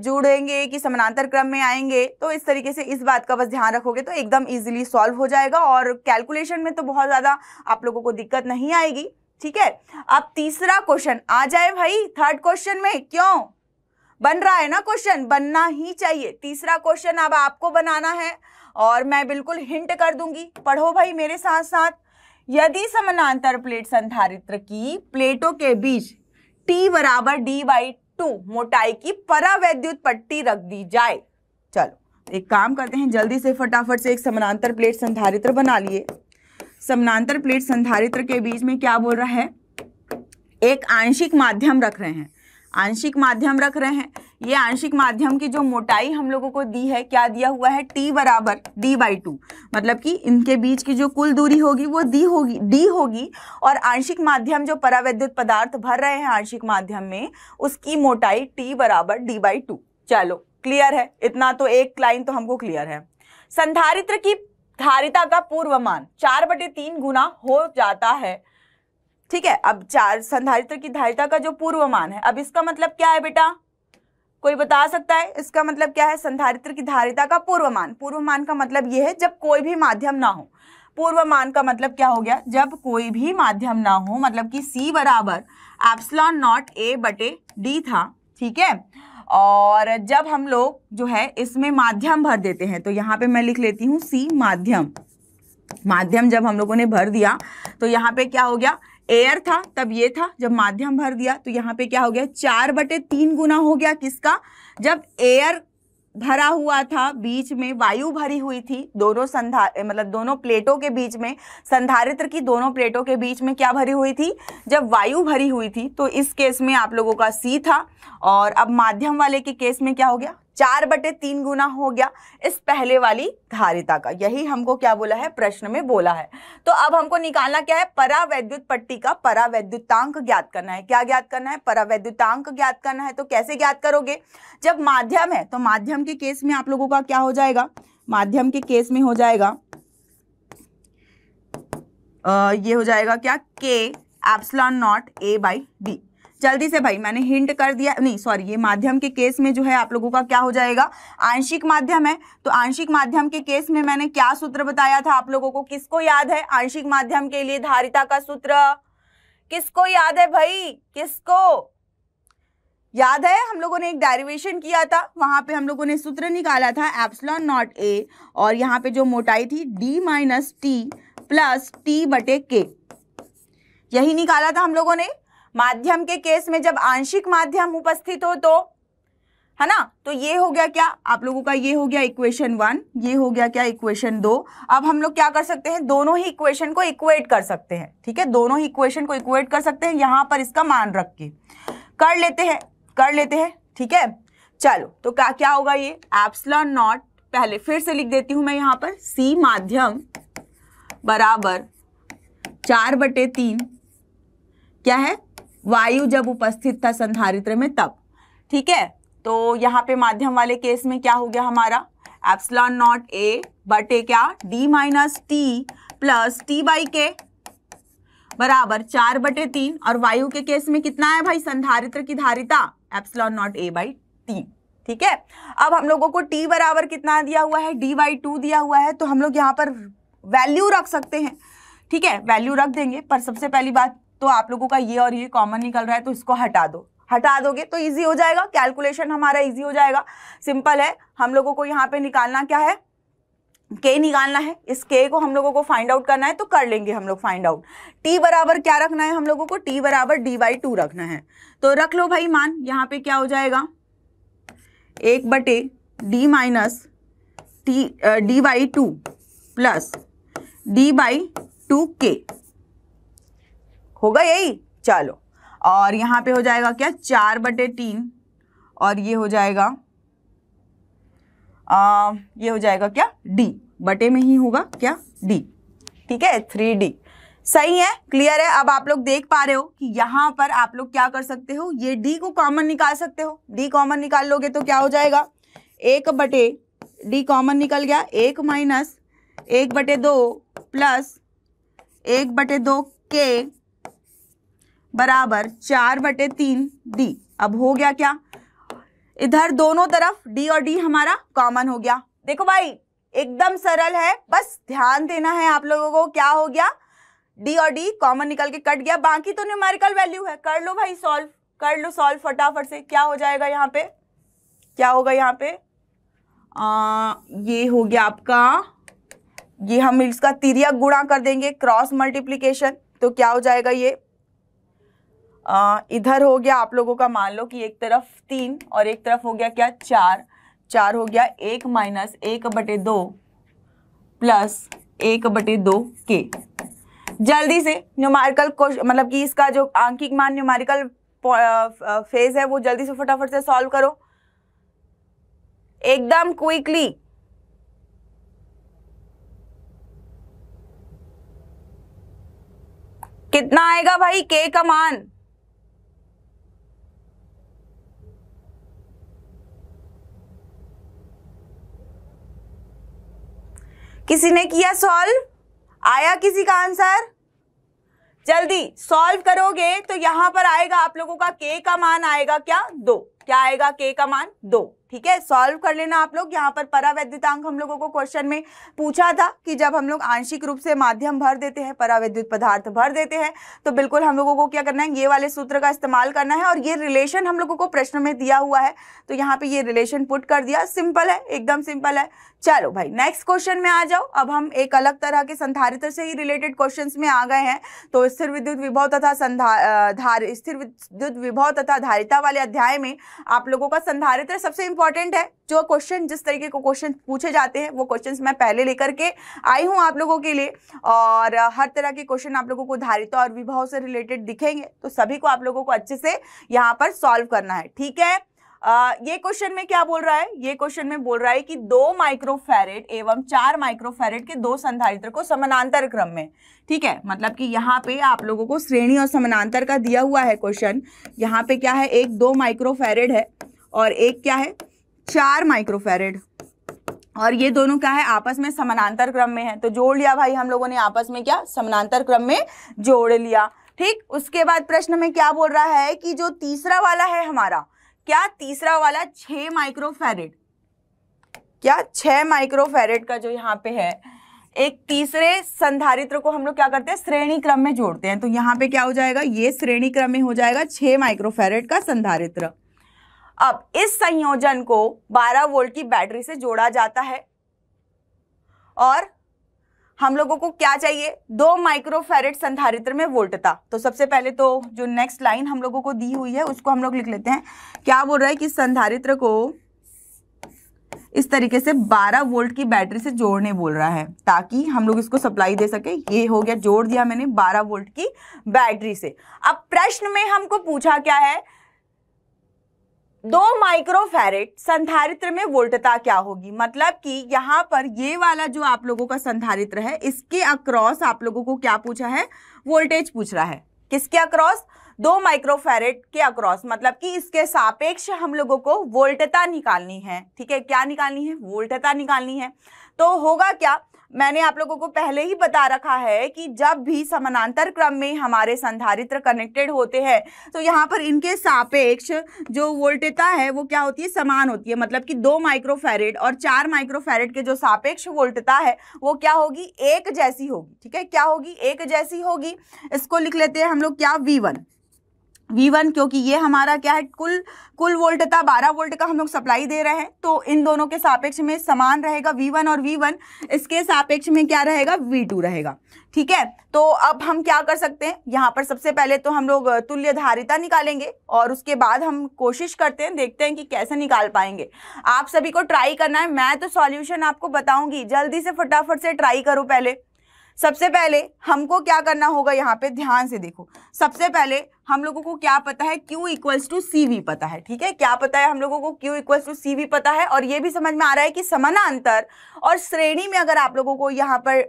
जुड़ेंगे कि समानांतर क्रम में आएंगे तो इस तरीके से इस बात का बस ध्यान रखोगे तो एकदम ईजिली सॉल्व हो जाएगा और कैलकुलेशन में तो बहुत ज़्यादा आप लोगों को दिक्कत नहीं आएगी ठीक है अब तीसरा क्वेश्चन आ जाए भाई थर्ड क्वेश्चन में क्यों बन रहा है ना क्वेश्चन बनना ही चाहिए तीसरा क्वेश्चन अब आपको बनाना है और मैं बिल्कुल हिंट कर दूंगी पढ़ो भाई मेरे साथ साथ यदि समानांतर प्लेट संधारित्र की प्लेटों के बीच टी बराबर डी बाई टू मोटाई की परावैद्युत पट्टी रख दी जाए चलो एक काम करते हैं जल्दी से फटाफट से एक समानांतर प्लेट संधारित्र बना लिए समानांतर प्लेट संधारित्र के बीच में क्या बोल रहा है एक आंशिक माध्यम रख रहे हैं आंशिक माध्यम रख रहे हैं ये आंशिक माध्यम की जो मोटाई हम लोगों को दी है क्या दिया हुआ है टी बराबर डी बाई टू मतलब कि इनके बीच की जो कुल दूरी होगी वो दी होगी डी होगी और आंशिक माध्यम जो परावैद्युत पदार्थ भर रहे हैं आंशिक माध्यम में उसकी मोटाई टी बराबर डी बाई टू चलो क्लियर है इतना तो एक लाइन तो हमको क्लियर है संधारित्र की धारिता का पूर्वमान चार बटे तीन गुना हो जाता है ठीक है अब चार संधारित्र की धारिता का जो पूर्व मान है अब इसका मतलब क्या है बेटा कोई बता सकता है इसका मतलब क्या है संधारित्र की धारिता का पूर्व मान पूर्व मान का मतलब यह है जब कोई भी माध्यम ना हो पूर्व मान का मतलब क्या हो गया जब कोई भी माध्यम ना हो मतलब कि सी बराबर एप्सलॉन नॉट ए बटे डी था ठीक है और जब हम लोग जो है इसमें माध्यम भर देते हैं तो यहाँ पे मैं लिख लेती हूँ सी माध्यम माध्यम जब हम लोगों ने भर दिया तो यहाँ पे क्या हो गया एयर था तब ये था जब माध्यम भर दिया तो यहाँ पे क्या हो गया चार बटे तीन गुना हो गया किसका जब एयर भरा हुआ था बीच में वायु भरी हुई थी दोनों संधार मतलब दोनों प्लेटों के बीच में संधारित्र की दोनों प्लेटों के बीच में क्या भरी हुई थी जब वायु भरी हुई थी तो इस केस में आप लोगों का सी था और अब माध्यम वाले के केस में क्या हो गया चार बटे तीन गुना हो गया इस पहले वाली धारिता का यही हमको क्या बोला है प्रश्न में बोला है तो अब हमको निकालना क्या है परावैद्युत पट्टी का परावैद्युतांक ज्ञात करना है क्या ज्ञात करना है परावैद्युतांक ज्ञात करना है तो कैसे ज्ञात करोगे जब माध्यम है तो माध्यम के केस में आप लोगों का क्या हो जाएगा माध्यम के केस में हो जाएगा आ, ये हो जाएगा क्या K epsilon naught A by D जल्दी से भाई मैंने हिंट कर दिया नहीं सॉरी ये माध्यम के केस में जो है आप लोगों का क्या हो जाएगा आंशिक माध्यम है तो आंशिक माध्यम के केस में मैंने क्या सूत्र बताया था आप लोगों को किसको याद है आंशिक माध्यम के लिए धारिता का सूत्र किसको याद है भाई किसको याद है हम लोगों ने एक डेरिवेशन किया था वहां पे हम लोगों ने सूत्र निकाला था एप्सलॉन नॉट ए और यहाँ पे जो मोटाई थी D minus T plus T बटे के यही निकाला था हम लोगों ने माध्यम के केस में जब आंशिक माध्यम उपस्थित हो तो है ना तो ये हो गया क्या आप लोगों का ये हो गया इक्वेशन वन ये हो गया क्या इक्वेशन दो अब हम लोग क्या कर सकते हैं दोनों ही इक्वेशन को इक्वेट कर सकते हैं ठीक है दोनों ही इक्वेशन को इक्वेट कर सकते हैं यहां पर इसका मान रख के कर लेते हैं कर लेते हैं ठीक है चलो तो क्या क्या होगा ये एप्सलॉन नॉट पहले फिर से लिख देती हूं मैं यहां पर सी माध्यम बराबर चार बटे तीन क्या है वायु जब उपस्थित था संधारित्र में तब ठीक है तो यहाँ पे माध्यम वाले केस में क्या हो गया हमारा एप्सलॉन नॉट ए बटे क्या D minus T plus T by K बराबर चार बटे तीन और वायु के केस में कितना है भाई संधारित्र की धारिता एप्सलॉन नॉट ए बाई तीन ठीक है अब हम लोगों को टी बराबर कितना दिया हुआ है डी बाई टू दिया हुआ है तो हम लोग यहाँ पर वैल्यू रख सकते हैं ठीक है वैल्यू रख देंगे पर सबसे पहली बात तो आप लोगों का ये और ये कॉमन निकल रहा है तो इसको हटा दो हटा दोगे तो इजी हो जाएगा कैलकुलेशन हमारा इजी हो जाएगा सिंपल है हम लोगों को यहाँ पे निकालना क्या है के निकालना है इस के को हम लोगों को फाइंड आउट करना है तो कर लेंगे हम लोग फाइंड आउट टी बराबर क्या रखना है हम लोगों को टी बराबर डी बाई टू रखना है तो रख लो भाई मान यहाँ पे क्या हो जाएगा एक बटे D minus T D by two plus D by two K होगा यही चलो और यहाँ पे हो जाएगा क्या चार बटे तीन और ये हो जाएगा आ, ये हो जाएगा क्या डी बटे में ही होगा क्या डी ठीक है थ्री डी सही है क्लियर है अब आप लोग देख पा रहे हो कि यहाँ पर आप लोग क्या कर सकते हो ये डी को कॉमन निकाल सकते हो डी कॉमन निकाल लोगे तो क्या हो जाएगा एक बटे डी कॉमन निकल गया एक माइनस एक बटे दो प्लस एक बटे दो के बराबर चार बटे तीन डी अब हो गया क्या इधर दोनों तरफ डी और डी हमारा कॉमन हो गया देखो भाई एकदम सरल है बस ध्यान देना है आप लोगों को क्या हो गया डी और डी कॉमन निकल के कट गया बाकी तो न्यूमेरिकल वैल्यू है कर लो भाई सॉल्व कर लो सॉल्व फटाफट से क्या हो जाएगा यहाँ पे क्या होगा यहाँ पे आ, ये हो गया आपका ये हम इसका तिरिया गुणा कर देंगे क्रॉस मल्टीप्लीकेशन तो क्या हो जाएगा ये इधर हो गया आप लोगों का मान लो कि एक तरफ तीन और एक तरफ हो गया क्या चार चार हो गया एक माइनस एक बटे दो प्लस एक बटे दो के जल्दी से न्यूमारिकल मतलब कि इसका जो आंकिक मान न्यूमारिकल फेज है वो जल्दी से फटाफट से सॉल्व करो एकदम क्विकली कितना आएगा भाई के का मान किसी ने किया सॉल्व आया किसी का आंसर जल्दी सॉल्व करोगे तो यहां पर आएगा आप लोगों का के का मान आएगा क्या दो क्या आएगा के का मान दो ठीक है सॉल्व कर लेना आप लोग यहाँ पर परावैद्युतांक हम लोगों को क्वेश्चन में पूछा था कि जब हम लोग आंशिक रूप से माध्यम भर देते हैं परावैद्युत पदार्थ भर देते हैं तो बिल्कुल हम लोगों को क्या करना है ये वाले सूत्र का इस्तेमाल करना है और ये रिलेशन हम लोगों को प्रश्न में दिया हुआ है तो यहाँ पे ये रिलेशन पुट कर दिया सिंपल है एकदम सिंपल है चलो भाई नेक्स्ट क्वेश्चन में आ जाओ अब हम एक अलग तरह के संधारित्र से ही रिलेटेड क्वेश्चन में आ गए हैं तो स्थिर विद्युत विभव तथा संधार स्थिर विद्युत विभव तथा धारिता वाले अध्याय में आप लोगों का संधारित्र सबसे इंपॉर्टेंट है जो क्वेश्चन जिस तरीके को क्वेश्चन पूछे जाते हैं वो क्वेश्चन मैं पहले लेकर के आई हूँ आप लोगों के लिए और हर तरह के क्वेश्चन आप लोगों को धारिता और विभाव से रिलेटेड दिखेंगे तो सभी को आप लोगों को अच्छे से यहाँ पर सॉल्व करना है ठीक है आ, ये क्वेश्चन में क्या बोल रहा है ये क्वेश्चन में बोल रहा है कि दो माइक्रोफेरेट एवं चार माइक्रोफेरेट के दो संधारित्र को समानांतर क्रम में ठीक है मतलब कि यहाँ पे आप लोगों को श्रेणी और समानांतर का दिया हुआ है क्वेश्चन यहाँ पे क्या है एक दो माइक्रोफेरेट है और एक क्या है चार माइक्रोफेरेड और ये दोनों क्या है आपस में समानांतर क्रम में है तो जोड़ लिया भाई हम लोगों ने आपस में क्या समानांतर क्रम में जोड़ लिया ठीक उसके बाद प्रश्न में क्या बोल रहा है कि जो तीसरा वाला है हमारा क्या तीसरा वाला छ माइक्रोफेरेड क्या छह माइक्रोफेरेड का जो यहाँ पे है एक तीसरे संधारित्र को हम लोग क्या करते हैं श्रेणी क्रम में जोड़ते हैं तो यहाँ पे क्या हो जाएगा ये श्रेणी क्रम में हो जाएगा छ माइक्रोफेरेड का संधारित्र अब इस संयोजन को 12 वोल्ट की बैटरी से जोड़ा जाता है और हम लोगों को क्या चाहिए दो माइक्रोफेरेट संधारित्र में वोल्टता तो सबसे पहले तो जो नेक्स्ट लाइन हम लोगों को दी हुई है उसको हम लोग लिख लेते हैं क्या बोल रहा है कि संधारित्र को इस तरीके से 12 वोल्ट की बैटरी से जोड़ने बोल रहा है ताकि हम लोग इसको सप्लाई दे सके ये हो गया जोड़ दिया मैंने 12 वोल्ट की बैटरी से अब प्रश्न में हमको पूछा क्या है दो माइक्रोफेरेट संधारित्र में वोल्टता क्या होगी मतलब कि यहाँ पर ये वाला जो आप लोगों का संधारित्र है इसके अक्रॉस आप लोगों को क्या पूछा है वोल्टेज पूछ रहा है किसके अक्रॉस दो माइक्रोफेरेट के अक्रॉस मतलब कि इसके सापेक्ष हम लोगों को वोल्टता निकालनी है ठीक है क्या निकालनी है वोल्टता निकालनी है तो होगा क्या मैंने आप लोगों को पहले ही बता रखा है कि जब भी समानांतर क्रम में हमारे संधारित्र कनेक्टेड होते हैं तो यहाँ पर इनके सापेक्ष जो वोल्टेता है वो क्या होती है समान होती है मतलब कि दो माइक्रोफेरेड और चार माइक्रोफेरेड के जो सापेक्ष वोल्टता है वो क्या होगी एक जैसी होगी ठीक है क्या होगी एक जैसी होगी इसको लिख लेते हैं हम लोग क्या वी वन V1 क्योंकि ये हमारा क्या है कुल कुल वोल्ट था 12 वोल्ट का हम लोग सप्लाई दे रहे हैं तो इन दोनों के सापेक्ष में समान रहेगा V1 और V1 इसके सापेक्ष में क्या रहेगा V2 रहेगा ठीक है तो अब हम क्या कर सकते हैं यहाँ पर सबसे पहले तो हम लोग तुल्य धारिता निकालेंगे और उसके बाद हम कोशिश करते हैं देखते हैं कि कैसे निकाल पाएंगे आप सभी को ट्राई करना है मैं तो सॉल्यूशन आपको बताऊंगी जल्दी से फटाफट से ट्राई करो पहले सबसे पहले हमको क्या करना होगा यहाँ पे ध्यान से देखो सबसे पहले हम लोगों को क्या पता है Q equals to C V पता है ठीक है क्या पता है हम लोगों को Q equals to C V पता है और ये भी समझ में आ रहा है कि समानांतर और श्रेणी में अगर आप लोगों को यहाँ पर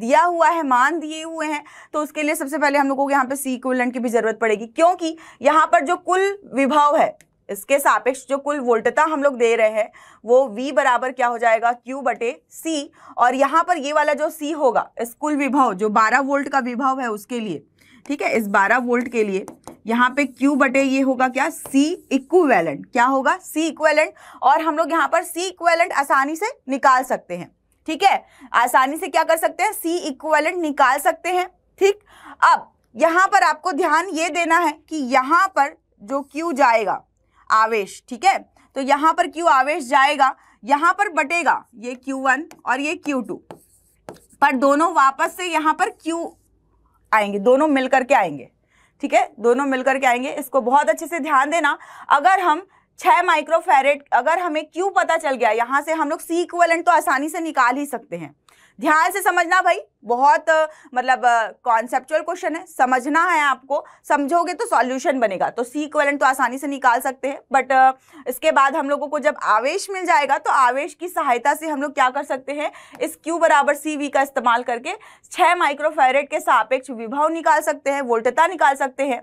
दिया हुआ है मान दिए हुए हैं तो उसके लिए सबसे पहले हम लोगों को यहाँ पर सी इक्वलेंट की भी जरूरत पड़ेगी क्योंकि यहाँ पर जो कुल विभव है इसके सापेक्ष जो कुल वोल्टता हम लोग दे रहे हैं वो V बराबर क्या हो जाएगा Q बटे C और यहाँ पर ये वाला जो C होगा इस कुल विभव जो 12 वोल्ट का विभव है उसके लिए ठीक है इस 12 वोल्ट के लिए यहाँ पे Q बटे ये होगा क्या C इक्वेलेंट क्या होगा C इक्वेलेंट और हम लोग यहाँ पर C इक्वेलेंट आसानी से निकाल सकते हैं ठीक है आसानी से क्या कर सकते हैं C इक्वेलेंट निकाल सकते हैं ठीक अब यहाँ पर आपको ध्यान ये देना है कि यहाँ पर जो Q जाएगा आवेश ठीक है तो यहाँ पर Q आवेश जाएगा यहाँ पर बटेगा ये क्यू और ये क्यू पर दोनों वापस से यहाँ पर क्यू आएंगे दोनों मिल करके आएंगे ठीक है दोनों मिल करके आएंगे इसको बहुत अच्छे से ध्यान देना अगर हम छह माइक्रोफेरेट अगर हमें क्यों पता चल गया यहाँ से हम लोग सी इक्वलेंट तो आसानी से निकाल ही सकते हैं ध्यान से समझना भाई बहुत मतलब कॉन्सेप्चुअल क्वेश्चन है समझना है आपको समझोगे तो सॉल्यूशन बनेगा तो सी इक्वलेंट तो आसानी से निकाल सकते हैं बट इसके बाद हम लोगों को जब आवेश मिल जाएगा तो आवेश की सहायता से हम लोग क्या कर सकते हैं इस क्यू बराबर सी वी का इस्तेमाल करके छः माइक्रोफेरेट के सापेक्ष विभव निकाल सकते हैं वोल्टता निकाल सकते हैं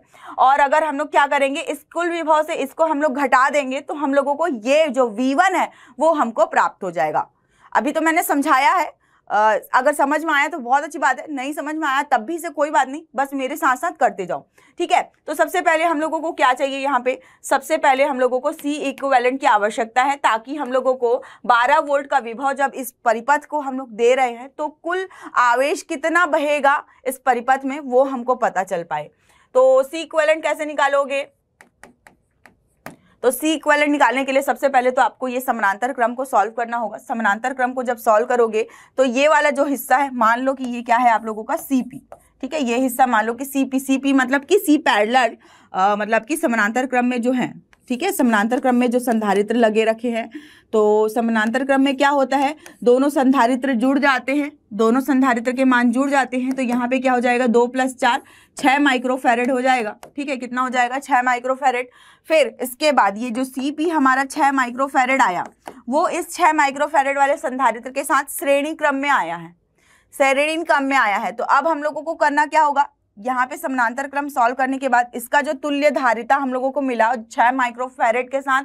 और अगर हम लोग क्या करेंगे इस कुल विभव से इसको हम लोग घटा देंगे तो हम लोगों को ये जो वी है वो हमको प्राप्त हो जाएगा अभी तो मैंने समझाया है अगर समझ में आया तो बहुत अच्छी बात है नहीं समझ में आया तब भी इसे कोई बात नहीं बस मेरे साथ साथ करते जाओ ठीक है तो सबसे पहले हम लोगों को क्या चाहिए यहाँ पे सबसे पहले हम लोगों को सी इक्वेलेंट की आवश्यकता है ताकि हम लोगों को 12 वोल्ट का विभव जब इस परिपथ को हम लोग दे रहे हैं तो कुल आवेश कितना बहेगा इस परिपथ में वो हमको पता चल पाए तो सी इक्वेलेंट कैसे निकालोगे तो सी इक्वेलेंट निकालने के लिए सबसे पहले तो आपको ये समानांतर क्रम को सॉल्व करना होगा समानांतर क्रम को जब सॉल्व करोगे तो ये वाला जो हिस्सा है मान लो कि ये क्या है आप लोगों का सी ठीक है ये हिस्सा मान लो कि सी पी सी पी मतलब कि सी पैरलर मतलब कि समानांतर क्रम में जो है ठीक है समानांतर क्रम में जो संधारित्र लगे रखे हैं तो समानांतर क्रम में क्या होता है दोनों संधारित्र जुड़ जाते हैं दोनों संधारित्र के मान जुड़ जाते हैं तो यहाँ पे क्या हो जाएगा दो प्लस चार छः माइक्रोफेरेड हो जाएगा ठीक है कितना हो जाएगा छः माइक्रोफेरेड फिर इसके बाद ये जो सी पी हमारा छः माइक्रोफेरेड आया वो इस छः माइक्रोफेरेड वाले संधारित्र के साथ श्रेणी क्रम में आया है श्रेणी क्रम में आया है तो अब हम लोगों को करना क्या होगा यहाँ पे समानांतर क्रम सॉल्व करने के बाद इसका जो तुल्य धारिता हम लोगों को मिला छः माइक्रोफेरेड के साथ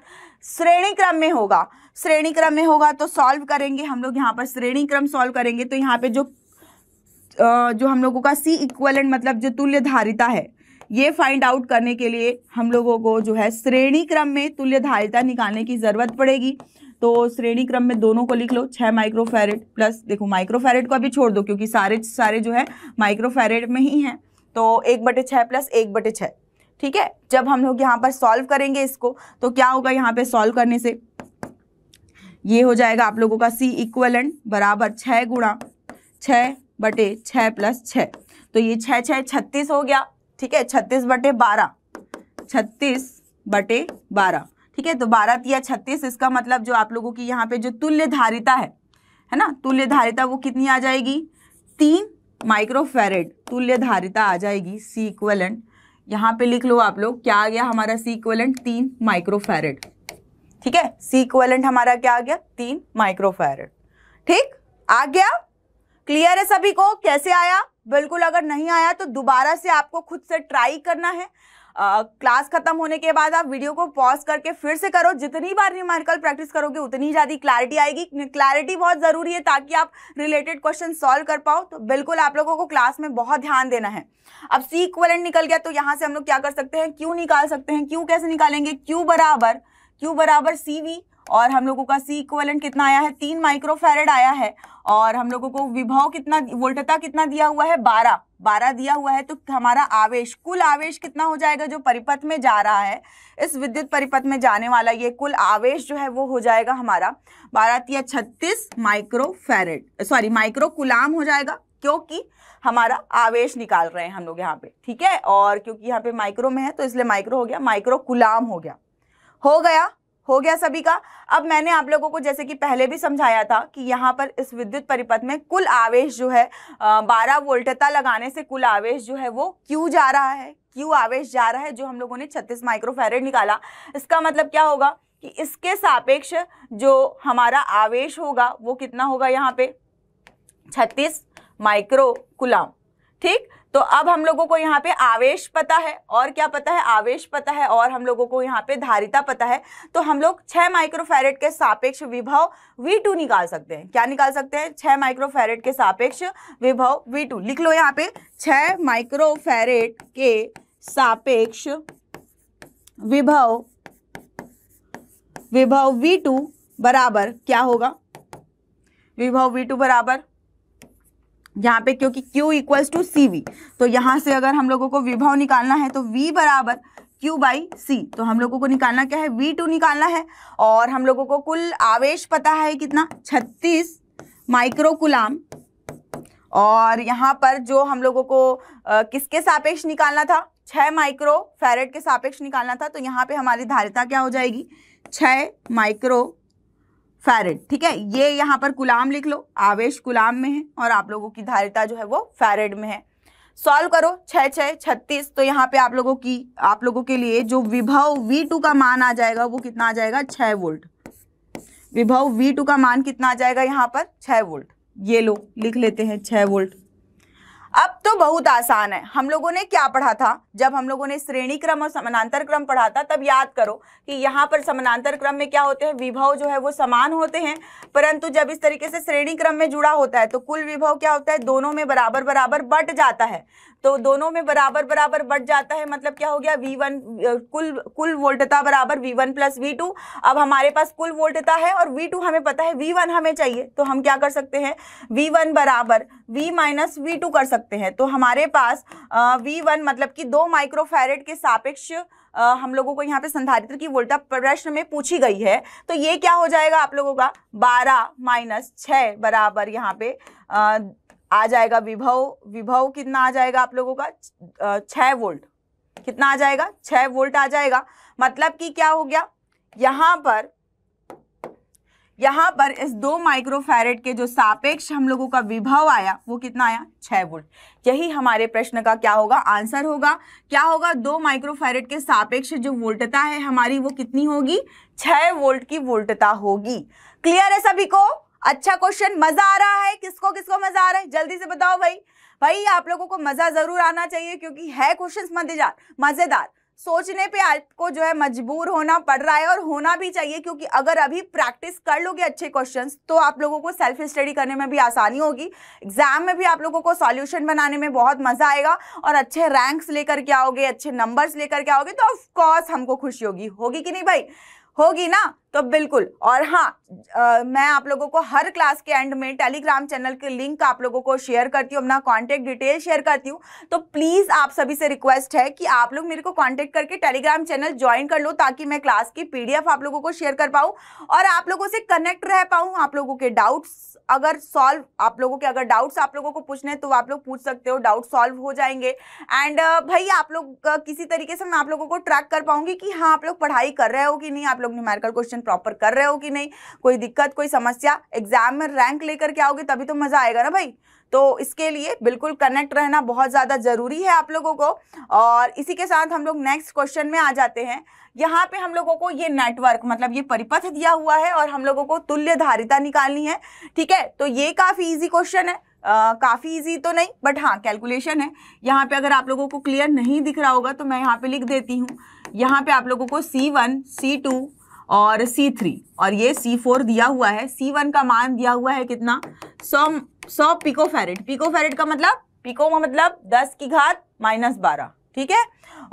श्रेणी क्रम में होगा श्रेणी क्रम में होगा तो सॉल्व करेंगे हम लोग यहाँ पर श्रेणी क्रम सॉल्व करेंगे तो यहाँ पे जो जो हम लोगों का सी इक्वलेंट मतलब जो तुल्य धारिता है ये फाइंड आउट करने के लिए हम लोगों को जो है श्रेणी क्रम में तुल्य धारिता निकालने की ज़रूरत पड़ेगी तो श्रेणी क्रम में दोनों को लिख लो छः माइक्रोफेरेट प्लस देखो माइक्रोफेरेट को अभी छोड़ दो क्योंकि सारे सारे जो है माइक्रोफेरेट में ही हैं तो एक बटे छः प्लस एक बटे छः ठीक है जब हम लोग यहाँ पर सॉल्व करेंगे इसको तो क्या होगा यहाँ पे सॉल्व करने से ये हो जाएगा आप लोगों का सी इक्वलेंट बराबर छः गुणा छः बटे छ प्लस छ तो ये छ छ छत्तीस हो गया ठीक है छत्तीस बटे बारह छत्तीस बटे बारह ठीक है तो बारह या छत्तीस इसका मतलब जो आप लोगों की यहाँ पे जो तुल्य धारिता है है ना तुल्य धारिता वो कितनी आ जाएगी तीन माइक्रोफेरेड तुल्य धारिता आ जाएगी सी इक्वलेंट यहाँ पे लिख लो आप लोग क्या आ गया हमारा सी इक्वलेंट तीन माइक्रोफेरेड ठीक है सी इक्वलेंट हमारा क्या आ गया तीन माइक्रोफेरेड ठीक आ गया क्लियर है सभी को कैसे आया बिल्कुल अगर नहीं आया तो दोबारा से आपको खुद से ट्राई करना है आ, क्लास खत्म होने के बाद आप वीडियो को पॉज करके फिर से करो जितनी बार न्यूमेरिकल प्रैक्टिस करोगे उतनी ज़्यादा क्लैरिटी आएगी क्लैरिटी बहुत ज़रूरी है ताकि आप रिलेटेड क्वेश्चन सॉल्व कर पाओ तो बिल्कुल आप लोगों को क्लास में बहुत ध्यान देना है अब सी इक्वलेंट निकल गया तो यहाँ से हम लोग क्या कर सकते हैं क्यू निकाल सकते हैं क्यू कैसे निकालेंगे क्यू बराबर क्यू बराबर सी और हम लोगों का सी इक्वलेंट कितना आया है तीन माइक्रोफेरेड आया है और हम लोगों को विभव कितना वोल्टता कितना दिया हुआ है बारह बारह दिया हुआ है तो हमारा आवेश कुल आवेश कितना हो जाएगा जो परिपथ में जा रहा है इस विद्युत परिपथ में जाने वाला ये कुल आवेश जो है वो हो जाएगा हमारा बारह या छत्तीस micro farad sorry micro coulomb हो जाएगा क्योंकि हमारा आवेश निकाल रहे हैं हम लोग यहाँ पे ठीक है और क्योंकि यहाँ पे माइक्रो में है तो इसलिए माइक्रो हो गया माइक्रो कुलाम हो गया हो गया हो गया सभी का अब मैंने आप लोगों को जैसे कि पहले भी समझाया था कि यहाँ पर इस विद्युत परिपथ में कुल आवेश जो है बारह वोल्टता लगाने से कुल आवेश जो है वो क्यू जा रहा है क्यू आवेश जा रहा है जो हम लोगों ने छत्तीस माइक्रोफेरेड निकाला इसका मतलब क्या होगा कि इसके सापेक्ष जो हमारा आवेश होगा वो कितना होगा यहाँ पे छत्तीस माइक्रो कुलाम ठीक तो अब हम लोगों को यहाँ पे आवेश पता है और क्या पता है आवेश पता है और हम लोगों को यहाँ पे धारिता पता है तो हम लोग छह माइक्रोफेरेट के सापेक्ष विभव वी टू निकाल सकते हैं क्या निकाल सकते हैं छह माइक्रोफेरेट के सापेक्ष विभव वी टू लिख लो यहाँ पे छह माइक्रोफेरेट के सापेक्ष विभव विभव वी टू बराबर क्या होगा विभव वी टू बराबर यहाँ पे क्योंकि Q equals to C V तो यहाँ से अगर हम लोगों को विभव निकालना है तो V बराबर Q बाई सी तो हम लोगों को निकालना क्या है V2 निकालना है और हम लोगों को कुल आवेश पता है कितना छत्तीस माइक्रोकुलाम और यहाँ पर जो हम लोगों को आ, किसके सापेक्ष निकालना था 6 माइक्रो फेरेट के सापेक्ष निकालना था तो यहाँ पे हमारी धारिता क्या हो जाएगी छ माइक्रो फैरेड ठीक है ये यहाँ पर गुलाम लिख लो आवेश गुलाम में है और आप लोगों की धारिता जो है वो फैरेड में है सॉल्व करो छः छः छत्तीस तो यहाँ पे आप लोगों की आप लोगों के लिए जो विभव वी टू का मान आ जाएगा वो कितना आ जाएगा छः वोल्ट विभव वी टू का मान कितना आ जाएगा यहाँ पर छः वोल्ट ये लो लिख लेते हैं छः वोल्ट अब तो बहुत आसान है हम लोगों ने क्या पढ़ा था जब हम लोगों ने श्रेणी क्रम और समानांतर क्रम पढ़ा था तब याद करो कि यहाँ पर समानांतर क्रम में क्या होते हैं विभव जो है वो समान होते हैं परंतु जब इस तरीके से श्रेणी क्रम में जुड़ा होता है तो कुल विभव क्या होता है दोनों में बराबर बराबर बट जाता है तो दोनों में बराबर बराबर बढ़ जाता है मतलब क्या हो गया वी वन कुल कुल वोल्टता बराबर V one plus V two अब हमारे पास कुल वोल्टता है और वी टू हमें पता है वी वन हमें चाहिए तो हम क्या कर सकते हैं वी वन बराबर वी माइनस वी टू कर सकते हैं तो हमारे पास वी वन मतलब कि दो माइक्रोफेरेट के सापेक्ष हम लोगों को यहाँ पे संधारित्र की वोल्टा प्रश्न में पूछी गई है तो ये क्या हो जाएगा आप लोगों का बारह माइनस छः बराबर यहाँ पे आ जाएगा विभव विभव कितना आ जाएगा आप लोगों का छः वोल्ट कितना आ जाएगा छः वोल्ट आ जाएगा मतलब कि क्या हो गया यहाँ पर यहाँ पर इस दो माइक्रोफैरेड के जो सापेक्ष हम लोगों का विभव आया वो कितना आया छः वोल्ट यही हमारे प्रश्न का क्या होगा आंसर होगा क्या होगा दो माइक्रोफेरेट के सापेक्ष जो वोल्टता है हमारी वो कितनी होगी छः वोल्ट की वोल्टता होगी क्लियर है सभी को अच्छा क्वेश्चन मजा आ रहा है किसको किसको मजा आ रहा है जल्दी से बताओ भाई भाई आप लोगों को मजा जरूर आना चाहिए क्योंकि है क्वेश्चन मजेदार मजेदार सोचने पे आपको जो है मजबूर होना पड़ रहा है और होना भी चाहिए क्योंकि अगर अभी प्रैक्टिस कर लोगे अच्छे क्वेश्चंस तो आप लोगों को सेल्फ स्टडी करने में भी आसानी होगी एग्जाम में भी आप लोगों को सॉल्यूशन बनाने में बहुत मजा आएगा और अच्छे रैंक्स लेकर के आओगे अच्छे नंबर्स लेकर के आओगे तो ऑफकोर्स हमको खुशी होगी होगी कि नहीं भाई होगी ना तो बिल्कुल और हाँ आ, मैं आप लोगों को हर क्लास के एंड में टेलीग्राम चैनल के लिंक आप लोगों को शेयर करती हूँ अपना कांटेक्ट डिटेल शेयर करती हूँ तो प्लीज़ आप सभी से रिक्वेस्ट है कि आप लोग मेरे को कांटेक्ट करके टेलीग्राम चैनल ज्वाइन कर लो ताकि मैं क्लास की पीडीएफ आप लोगों को शेयर कर पाऊँ और आप लोगों से कनेक्ट रह पाऊँ आप लोगों के डाउट्स अगर सॉल्व आप लोगों के अगर डाउट्स आप लोगों को पूछने तो आप लोग पूछ सकते हो डाउट सॉल्व हो जाएंगे एंड भाई आप लोग किसी तरीके से मैं आप लोगों को ट्रैक कर पाऊंगी कि हाँ आप लोग पढ़ाई कर रहे हो कि नहीं आप लोग न्यूमेरिकल क्वेश्चन प्रॉपर कर रहे हो कि नहीं कोई दिक्कत कोई समस्या एग्जाम में रैंक लेकर के आओगे तभी तो मज़ा आएगा ना भाई तो इसके लिए बिल्कुल कनेक्ट रहना बहुत ज़्यादा ज़रूरी है आप लोगों को और इसी के साथ हम लोग नेक्स्ट क्वेश्चन में आ जाते हैं यहाँ पे हम लोगों को ये नेटवर्क मतलब ये परिपथ दिया हुआ है और हम लोगों को तुल्य धारिता निकालनी है ठीक है तो ये काफ़ी ईजी क्वेश्चन है काफ़ी इजी तो नहीं बट हाँ कैलकुलेशन है यहाँ पे अगर आप लोगों को क्लियर नहीं दिख रहा होगा तो मैं यहाँ पे लिख देती हूँ यहाँ पे आप लोगों को सी टू और सी थ्री और ये सी फोर दिया हुआ है सी वन का मान दिया हुआ है कितना 100 100 पिको फेरेट पिको फेरेट का मतलब पिको का मतलब दस की घात माइनस बारह ठीक है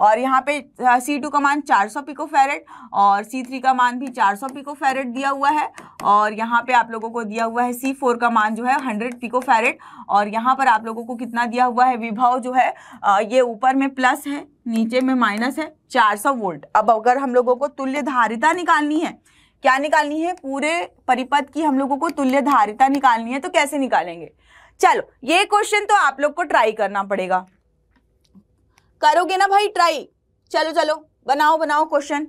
और यहाँ पे सी टू का मान 400 पिको फेरेट और सी थ्री का मान भी 400 पिको फेरेट दिया हुआ है और यहाँ पे आप लोगों को दिया हुआ है सी फोर का मान जो है 100 पिको फेरेट और यहाँ पर आप लोगों को कितना दिया हुआ है विभाव जो है ये ऊपर में प्लस है नीचे में माइनस है 400 वोल्ट अब अगर हम लोगों को तुल्य धारिता निकालनी है क्या निकालनी है पूरे परिपथ की हम लोगों को तुल्य धारिता निकालनी है तो कैसे निकालेंगे चलो ये क्वेश्चन तो आप लोग को ट्राई करना पड़ेगा करोगे ना भाई ट्राई चलो चलो बनाओ बनाओ क्वेश्चन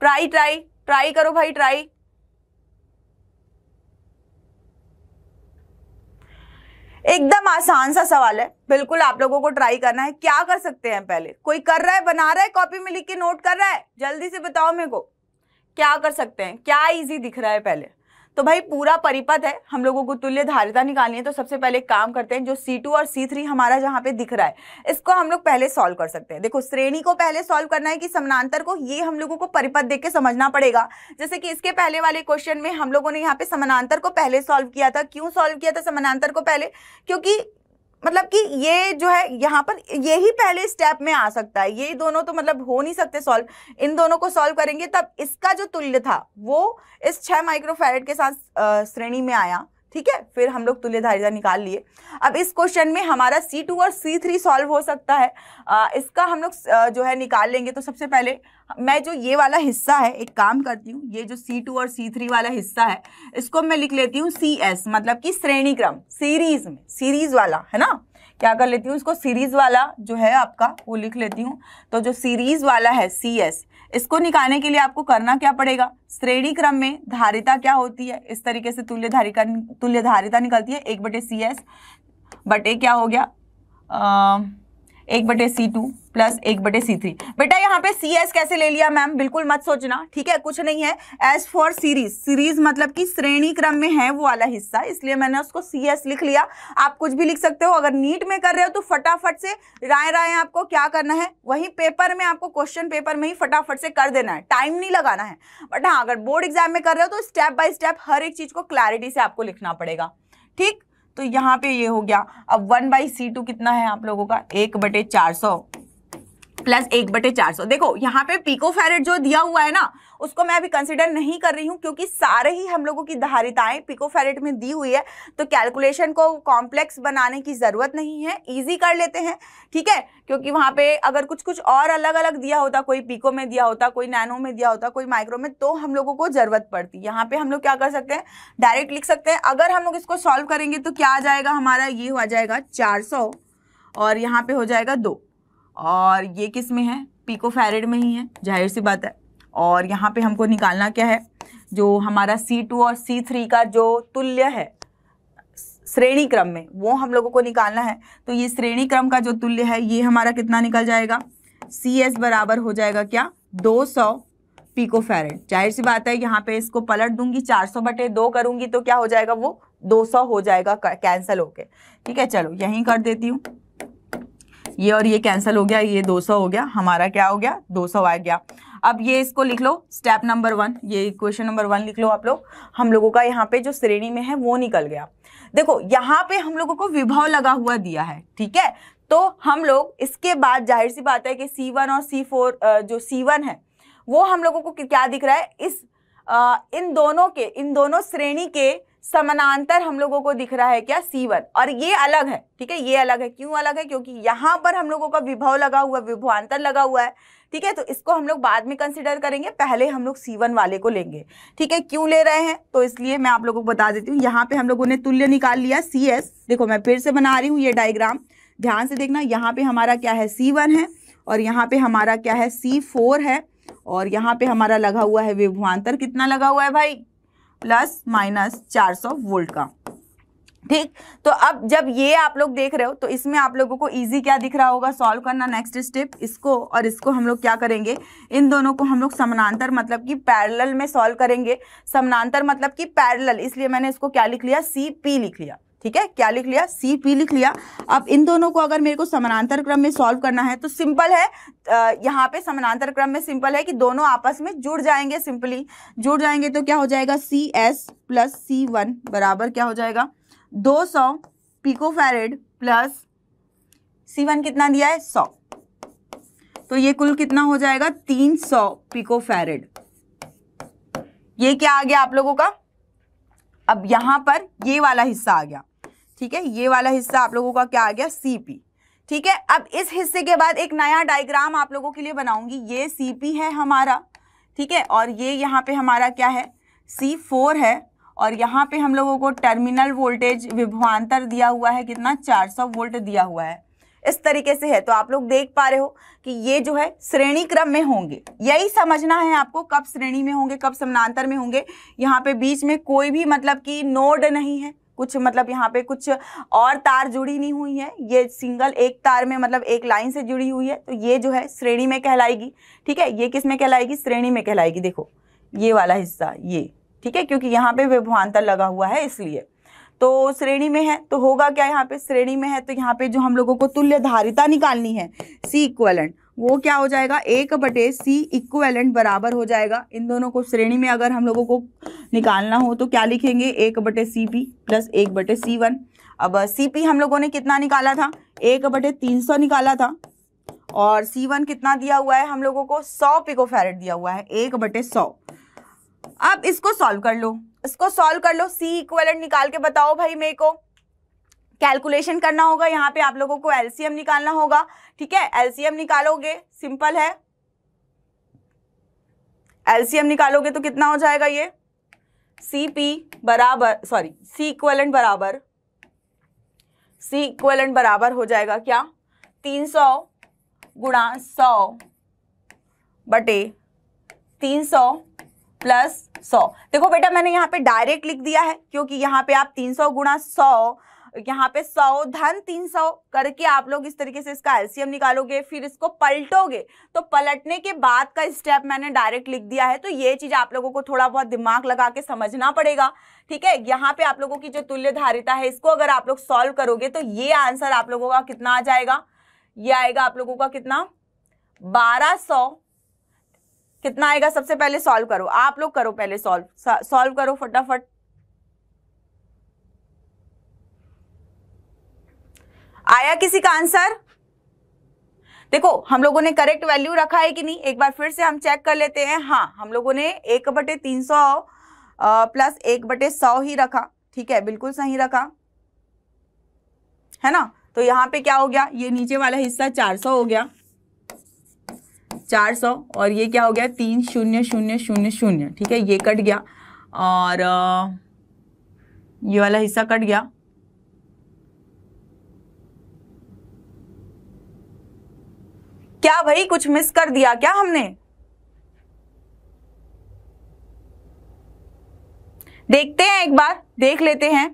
ट्राई ट्राई ट्राई करो भाई ट्राई एकदम आसान सा सवाल है बिल्कुल आप लोगों को ट्राई करना है क्या कर सकते हैं पहले कोई कर रहा है बना रहा है कॉपी में लिख के नोट कर रहा है जल्दी से बताओ मेरे को क्या कर सकते हैं क्या इजी दिख रहा है पहले तो भाई पूरा परिपथ है हम लोगों को तुल्य धारिता निकालनी है तो सबसे पहले काम करते हैं जो सी टू और सी थ्री हमारा जहाँ पे दिख रहा है इसको हम लोग पहले सॉल्व कर सकते हैं देखो श्रेणी को पहले सॉल्व करना है कि समानांतर को ये हम लोगों को परिपथ देख के समझना पड़ेगा जैसे कि इसके पहले वाले क्वेश्चन में हम लोगों ने यहाँ पे समानांतर को पहले सॉल्व किया था क्यों सॉल्व किया था समानांतर को पहले क्योंकि मतलब कि ये जो है यहाँ पर ये ही पहले स्टेप में आ सकता है ये दोनों तो मतलब हो नहीं सकते सॉल्व इन दोनों को सॉल्व करेंगे तब इसका जो तुल्य था वो इस छः माइक्रोफेरेट के साथ श्रेणी में आया ठीक है फिर हम लोग तुल्यधारिता निकाल लिए अब इस क्वेश्चन में हमारा सी टू और सी थ्री सॉल्व हो सकता है आ, इसका हम लोग जो है निकाल लेंगे तो सबसे पहले मैं जो ये वाला हिस्सा है एक काम करती हूँ ये जो सी टू और सी थ्री वाला हिस्सा है इसको मैं लिख लेती हूँ सी एस मतलब कि श्रेणी क्रम सीरीज में सीरीज वाला है ना क्या कर लेती हूँ इसको सीरीज वाला जो है आपका वो लिख लेती हूँ तो जो सीरीज वाला है सी एस इसको निकालने के लिए आपको करना क्या पड़ेगा श्रेणी क्रम में धारिता क्या होती है इस तरीके से तुल्य धारिका तुल्य धारिता निकलती है एक बटे सी एस बटे क्या हो गया आ, एक बटे सी टू प्लस एक बटे सी थ्री बेटा यहाँ पे सी एस कैसे ले लिया मैम बिल्कुल मत सोचना ठीक है कुछ नहीं है एस फॉर सीरीज सीरीज मतलब कि श्रेणी क्रम में है वो वाला हिस्सा इसलिए मैंने उसको सी एस लिख लिया आप कुछ भी लिख सकते हो अगर नीट में कर रहे हो तो फटाफट से राय राय आपको क्या करना है वही पेपर में आपको क्वेश्चन पेपर में ही फटाफट से कर देना है टाइम नहीं लगाना है बट हाँ अगर बोर्ड एग्जाम में कर रहे हो तो स्टेप बाय स्टेप हर एक चीज को क्लैरिटी से आपको लिखना पड़ेगा ठीक तो यहाँ पे ये हो गया अब वन बाई सी टू कितना है आप लोगों का एक बटे चार सौ प्लस एक बटे चार सौ देखो यहाँ पे पीको फेरेट जो दिया हुआ है ना उसको मैं अभी कंसिडर नहीं कर रही हूँ क्योंकि सारे ही हम लोगों की धारिताएं पीको फेरेट में दी हुई है तो कैलकुलेशन को कॉम्प्लेक्स बनाने की ज़रूरत नहीं है इजी कर लेते हैं ठीक है क्योंकि वहाँ पे अगर कुछ कुछ और अलग अलग दिया होता कोई पीको में दिया होता कोई नैनो में दिया होता कोई माइक्रो में तो हम लोगों को ज़रूरत पड़ती यहाँ पे हम लोग क्या कर सकते हैं डायरेक्ट लिख सकते हैं अगर हम लोग इसको सॉल्व करेंगे तो क्या आ जाएगा हमारा ये हो जाएगा चार और यहाँ पे हो जाएगा दो और ये किस में है पीको में ही है जाहिर सी बात है और यहाँ पे हमको निकालना क्या है जो हमारा सी टू और सी थ्री का जो तुल्य है श्रेणी क्रम में वो हम लोगों को निकालना है तो ये श्रेणी क्रम का जो तुल्य है ये हमारा कितना निकल जाएगा सी एस बराबर हो जाएगा क्या दो सौ पीको फैरेड जाहिर सी बात है यहाँ पे इसको पलट दूंगी चार सौ बटे दो करूंगी तो क्या हो जाएगा वो दो सौ हो जाएगा कैंसिल होके ठीक है चलो यहीं कर देती हूँ ये और ये कैंसिल हो गया ये 200 हो गया हमारा क्या हो गया 200 आ गया अब ये इसको लिख लो स्टेप नंबर वन ये क्वेश्चन नंबर वन लिख लो आप लोग हम लोगों का यहाँ पे जो श्रेणी में है वो निकल गया देखो यहाँ पे हम लोगों को विभव लगा हुआ दिया है ठीक है तो हम लोग इसके बाद जाहिर सी बात है कि सी वन और सी फोर जो सी वन है वो हम लोगों को क्या दिख रहा है इस आ, इन दोनों के इन दोनों श्रेणी के समानांतर हम लोगों को दिख रहा है क्या C1 और ये अलग है ठीक है ये अलग है क्यों अलग है क्योंकि यहाँ पर हम लोगों का विभव लगा हुआ है विभवांतर लगा हुआ है ठीक है तो इसको हम लोग बाद में कंसिडर करेंगे पहले हम लोग C1 वाले को लेंगे ठीक है क्यों ले रहे हैं तो इसलिए मैं आप लोगों को बता देती हूँ यहाँ पे हम लोगों ने तुल्य निकाल लिया सी देखो मैं फिर से बना रही हूँ ये डायग्राम ध्यान से देखना यहाँ पे हमारा क्या है सी है और यहाँ पे हमारा क्या है सी है और यहाँ पे हमारा लगा हुआ है विभवान्तर कितना लगा हुआ है भाई प्लस माइनस चार सौ वोल्ट का ठीक तो अब जब ये आप लोग देख रहे हो तो इसमें आप लोगों को इजी क्या दिख रहा होगा सॉल्व करना नेक्स्ट स्टेप इसको और इसको हम लोग क्या करेंगे इन दोनों को हम लोग समानांतर मतलब कि पैरेलल में सॉल्व करेंगे समानांतर मतलब कि पैरेलल इसलिए मैंने इसको क्या लिख लिया सी पी लिख लिया ठीक है क्या लिख लिया सी पी लिख लिया अब इन दोनों को अगर मेरे को समानांतर क्रम में सॉल्व करना है तो सिंपल है यहाँ पे समानांतर क्रम में सिंपल है कि दोनों आपस में जुड़ जाएंगे सिंपली जुड़ जाएंगे तो क्या हो जाएगा C S plus C one बराबर क्या हो जाएगा दो सौ pico farad plus C one कितना दिया है सौ तो ये कुल कितना हो जाएगा तीन सौ पीको फैरेड ये क्या आ गया आप लोगों का अब यहां पर ये वाला हिस्सा आ गया ठीक है ये वाला हिस्सा आप लोगों का क्या आ गया सीपी ठीक है अब इस हिस्से के बाद एक नया डायग्राम आप लोगों के लिए बनाऊंगी ये सीपी है हमारा ठीक है और ये यहाँ पे हमारा क्या है सी फोर है और यहाँ पे हम लोगों को टर्मिनल वोल्टेज विभवान्तर दिया हुआ है कितना 400 वोल्ट दिया हुआ है इस तरीके से है तो आप लोग देख पा रहे हो कि ये जो है श्रेणी क्रम में होंगे यही समझना है आपको कब श्रेणी में होंगे कब समानांतर में होंगे यहाँ पे बीच में कोई भी मतलब कि नोड नहीं है कुछ मतलब यहाँ पे कुछ और तार जुड़ी नहीं हुई है ये सिंगल एक तार में मतलब एक लाइन से जुड़ी हुई है तो ये जो है श्रेणी में कहलाएगी ठीक है ये किस में कहलाएगी श्रेणी में कहलाएगी देखो ये वाला हिस्सा ये ठीक है क्योंकि यहाँ पे विभवान्तर लगा हुआ है इसलिए तो श्रेणी में है तो होगा क्या यहाँ पे श्रेणी में है तो यहाँ पे जो हम लोगों को तुल्य धारिता निकालनी है सी इक्वलेंट वो क्या हो जाएगा एक बटे सी इक्वेलेंट बराबर हो जाएगा इन दोनों को श्रेणी में अगर हम लोगों को निकालना हो तो क्या लिखेंगे एक बटे सी पी प्लस एक बटे सी वन अब सी uh, पी हम लोगों ने कितना निकाला था एक बटे तीन सौ निकाला था और सी वन कितना दिया हुआ है हम लोगों को सौ पिको पिकोफेरेट दिया हुआ है एक बटे सौ अब इसको सॉल्व कर लो इसको सॉल्व कर लो सी इक्वेलेंट निकाल के बताओ भाई मेरे को कैलकुलेशन करना होगा यहाँ पे आप लोगों को एलसीएम निकालना होगा ठीक है एलसीएम निकालोगे सिंपल है एलसीएम निकालोगे तो कितना हो जाएगा ये सीपी बराबर सॉरी सी इक्वेलेंट बराबर सी इक्वेलेंट बराबर हो जाएगा क्या तीन सौ गुणा सौ बटे तीन सौ प्लस सौ देखो बेटा मैंने यहाँ पे डायरेक्ट लिख दिया है क्योंकि यहाँ पे आप तीन सौ गुणा सौ यहाँ पे सौ धन तीन सौ करके आप लोग इस तरीके से इसका एल्सियम निकालोगे फिर इसको पलटोगे तो पलटने के बाद का स्टेप मैंने डायरेक्ट लिख दिया है तो ये चीज आप लोगों को थोड़ा बहुत दिमाग लगा के समझना पड़ेगा ठीक है यहाँ पे आप लोगों की जो तुल्य धारिता है इसको अगर आप लोग सॉल्व करोगे तो ये आंसर आप लोगों का कितना आ जाएगा ये आएगा आप लोगों का कितना बारह सौ कितना आएगा सबसे पहले सॉल्व करो आप लोग करो पहले सॉल्व सॉल्व करो फटाफट आया किसी का आंसर देखो हम लोगों ने करेक्ट वैल्यू रखा है कि नहीं एक बार फिर से हम चेक कर लेते हैं हाँ हम लोगों ने एक बटे तीन सौ प्लस एक बटे सौ ही रखा ठीक है बिल्कुल सही रखा है ना तो यहाँ पे क्या हो गया ये नीचे वाला हिस्सा चार सौ हो गया चार सौ और ये क्या हो गया तीन शून्य शून्य शून्य शून्य ठीक है ये कट गया और ये वाला हिस्सा कट गया क्या भाई कुछ मिस कर दिया क्या हमने देखते हैं एक बार देख लेते हैं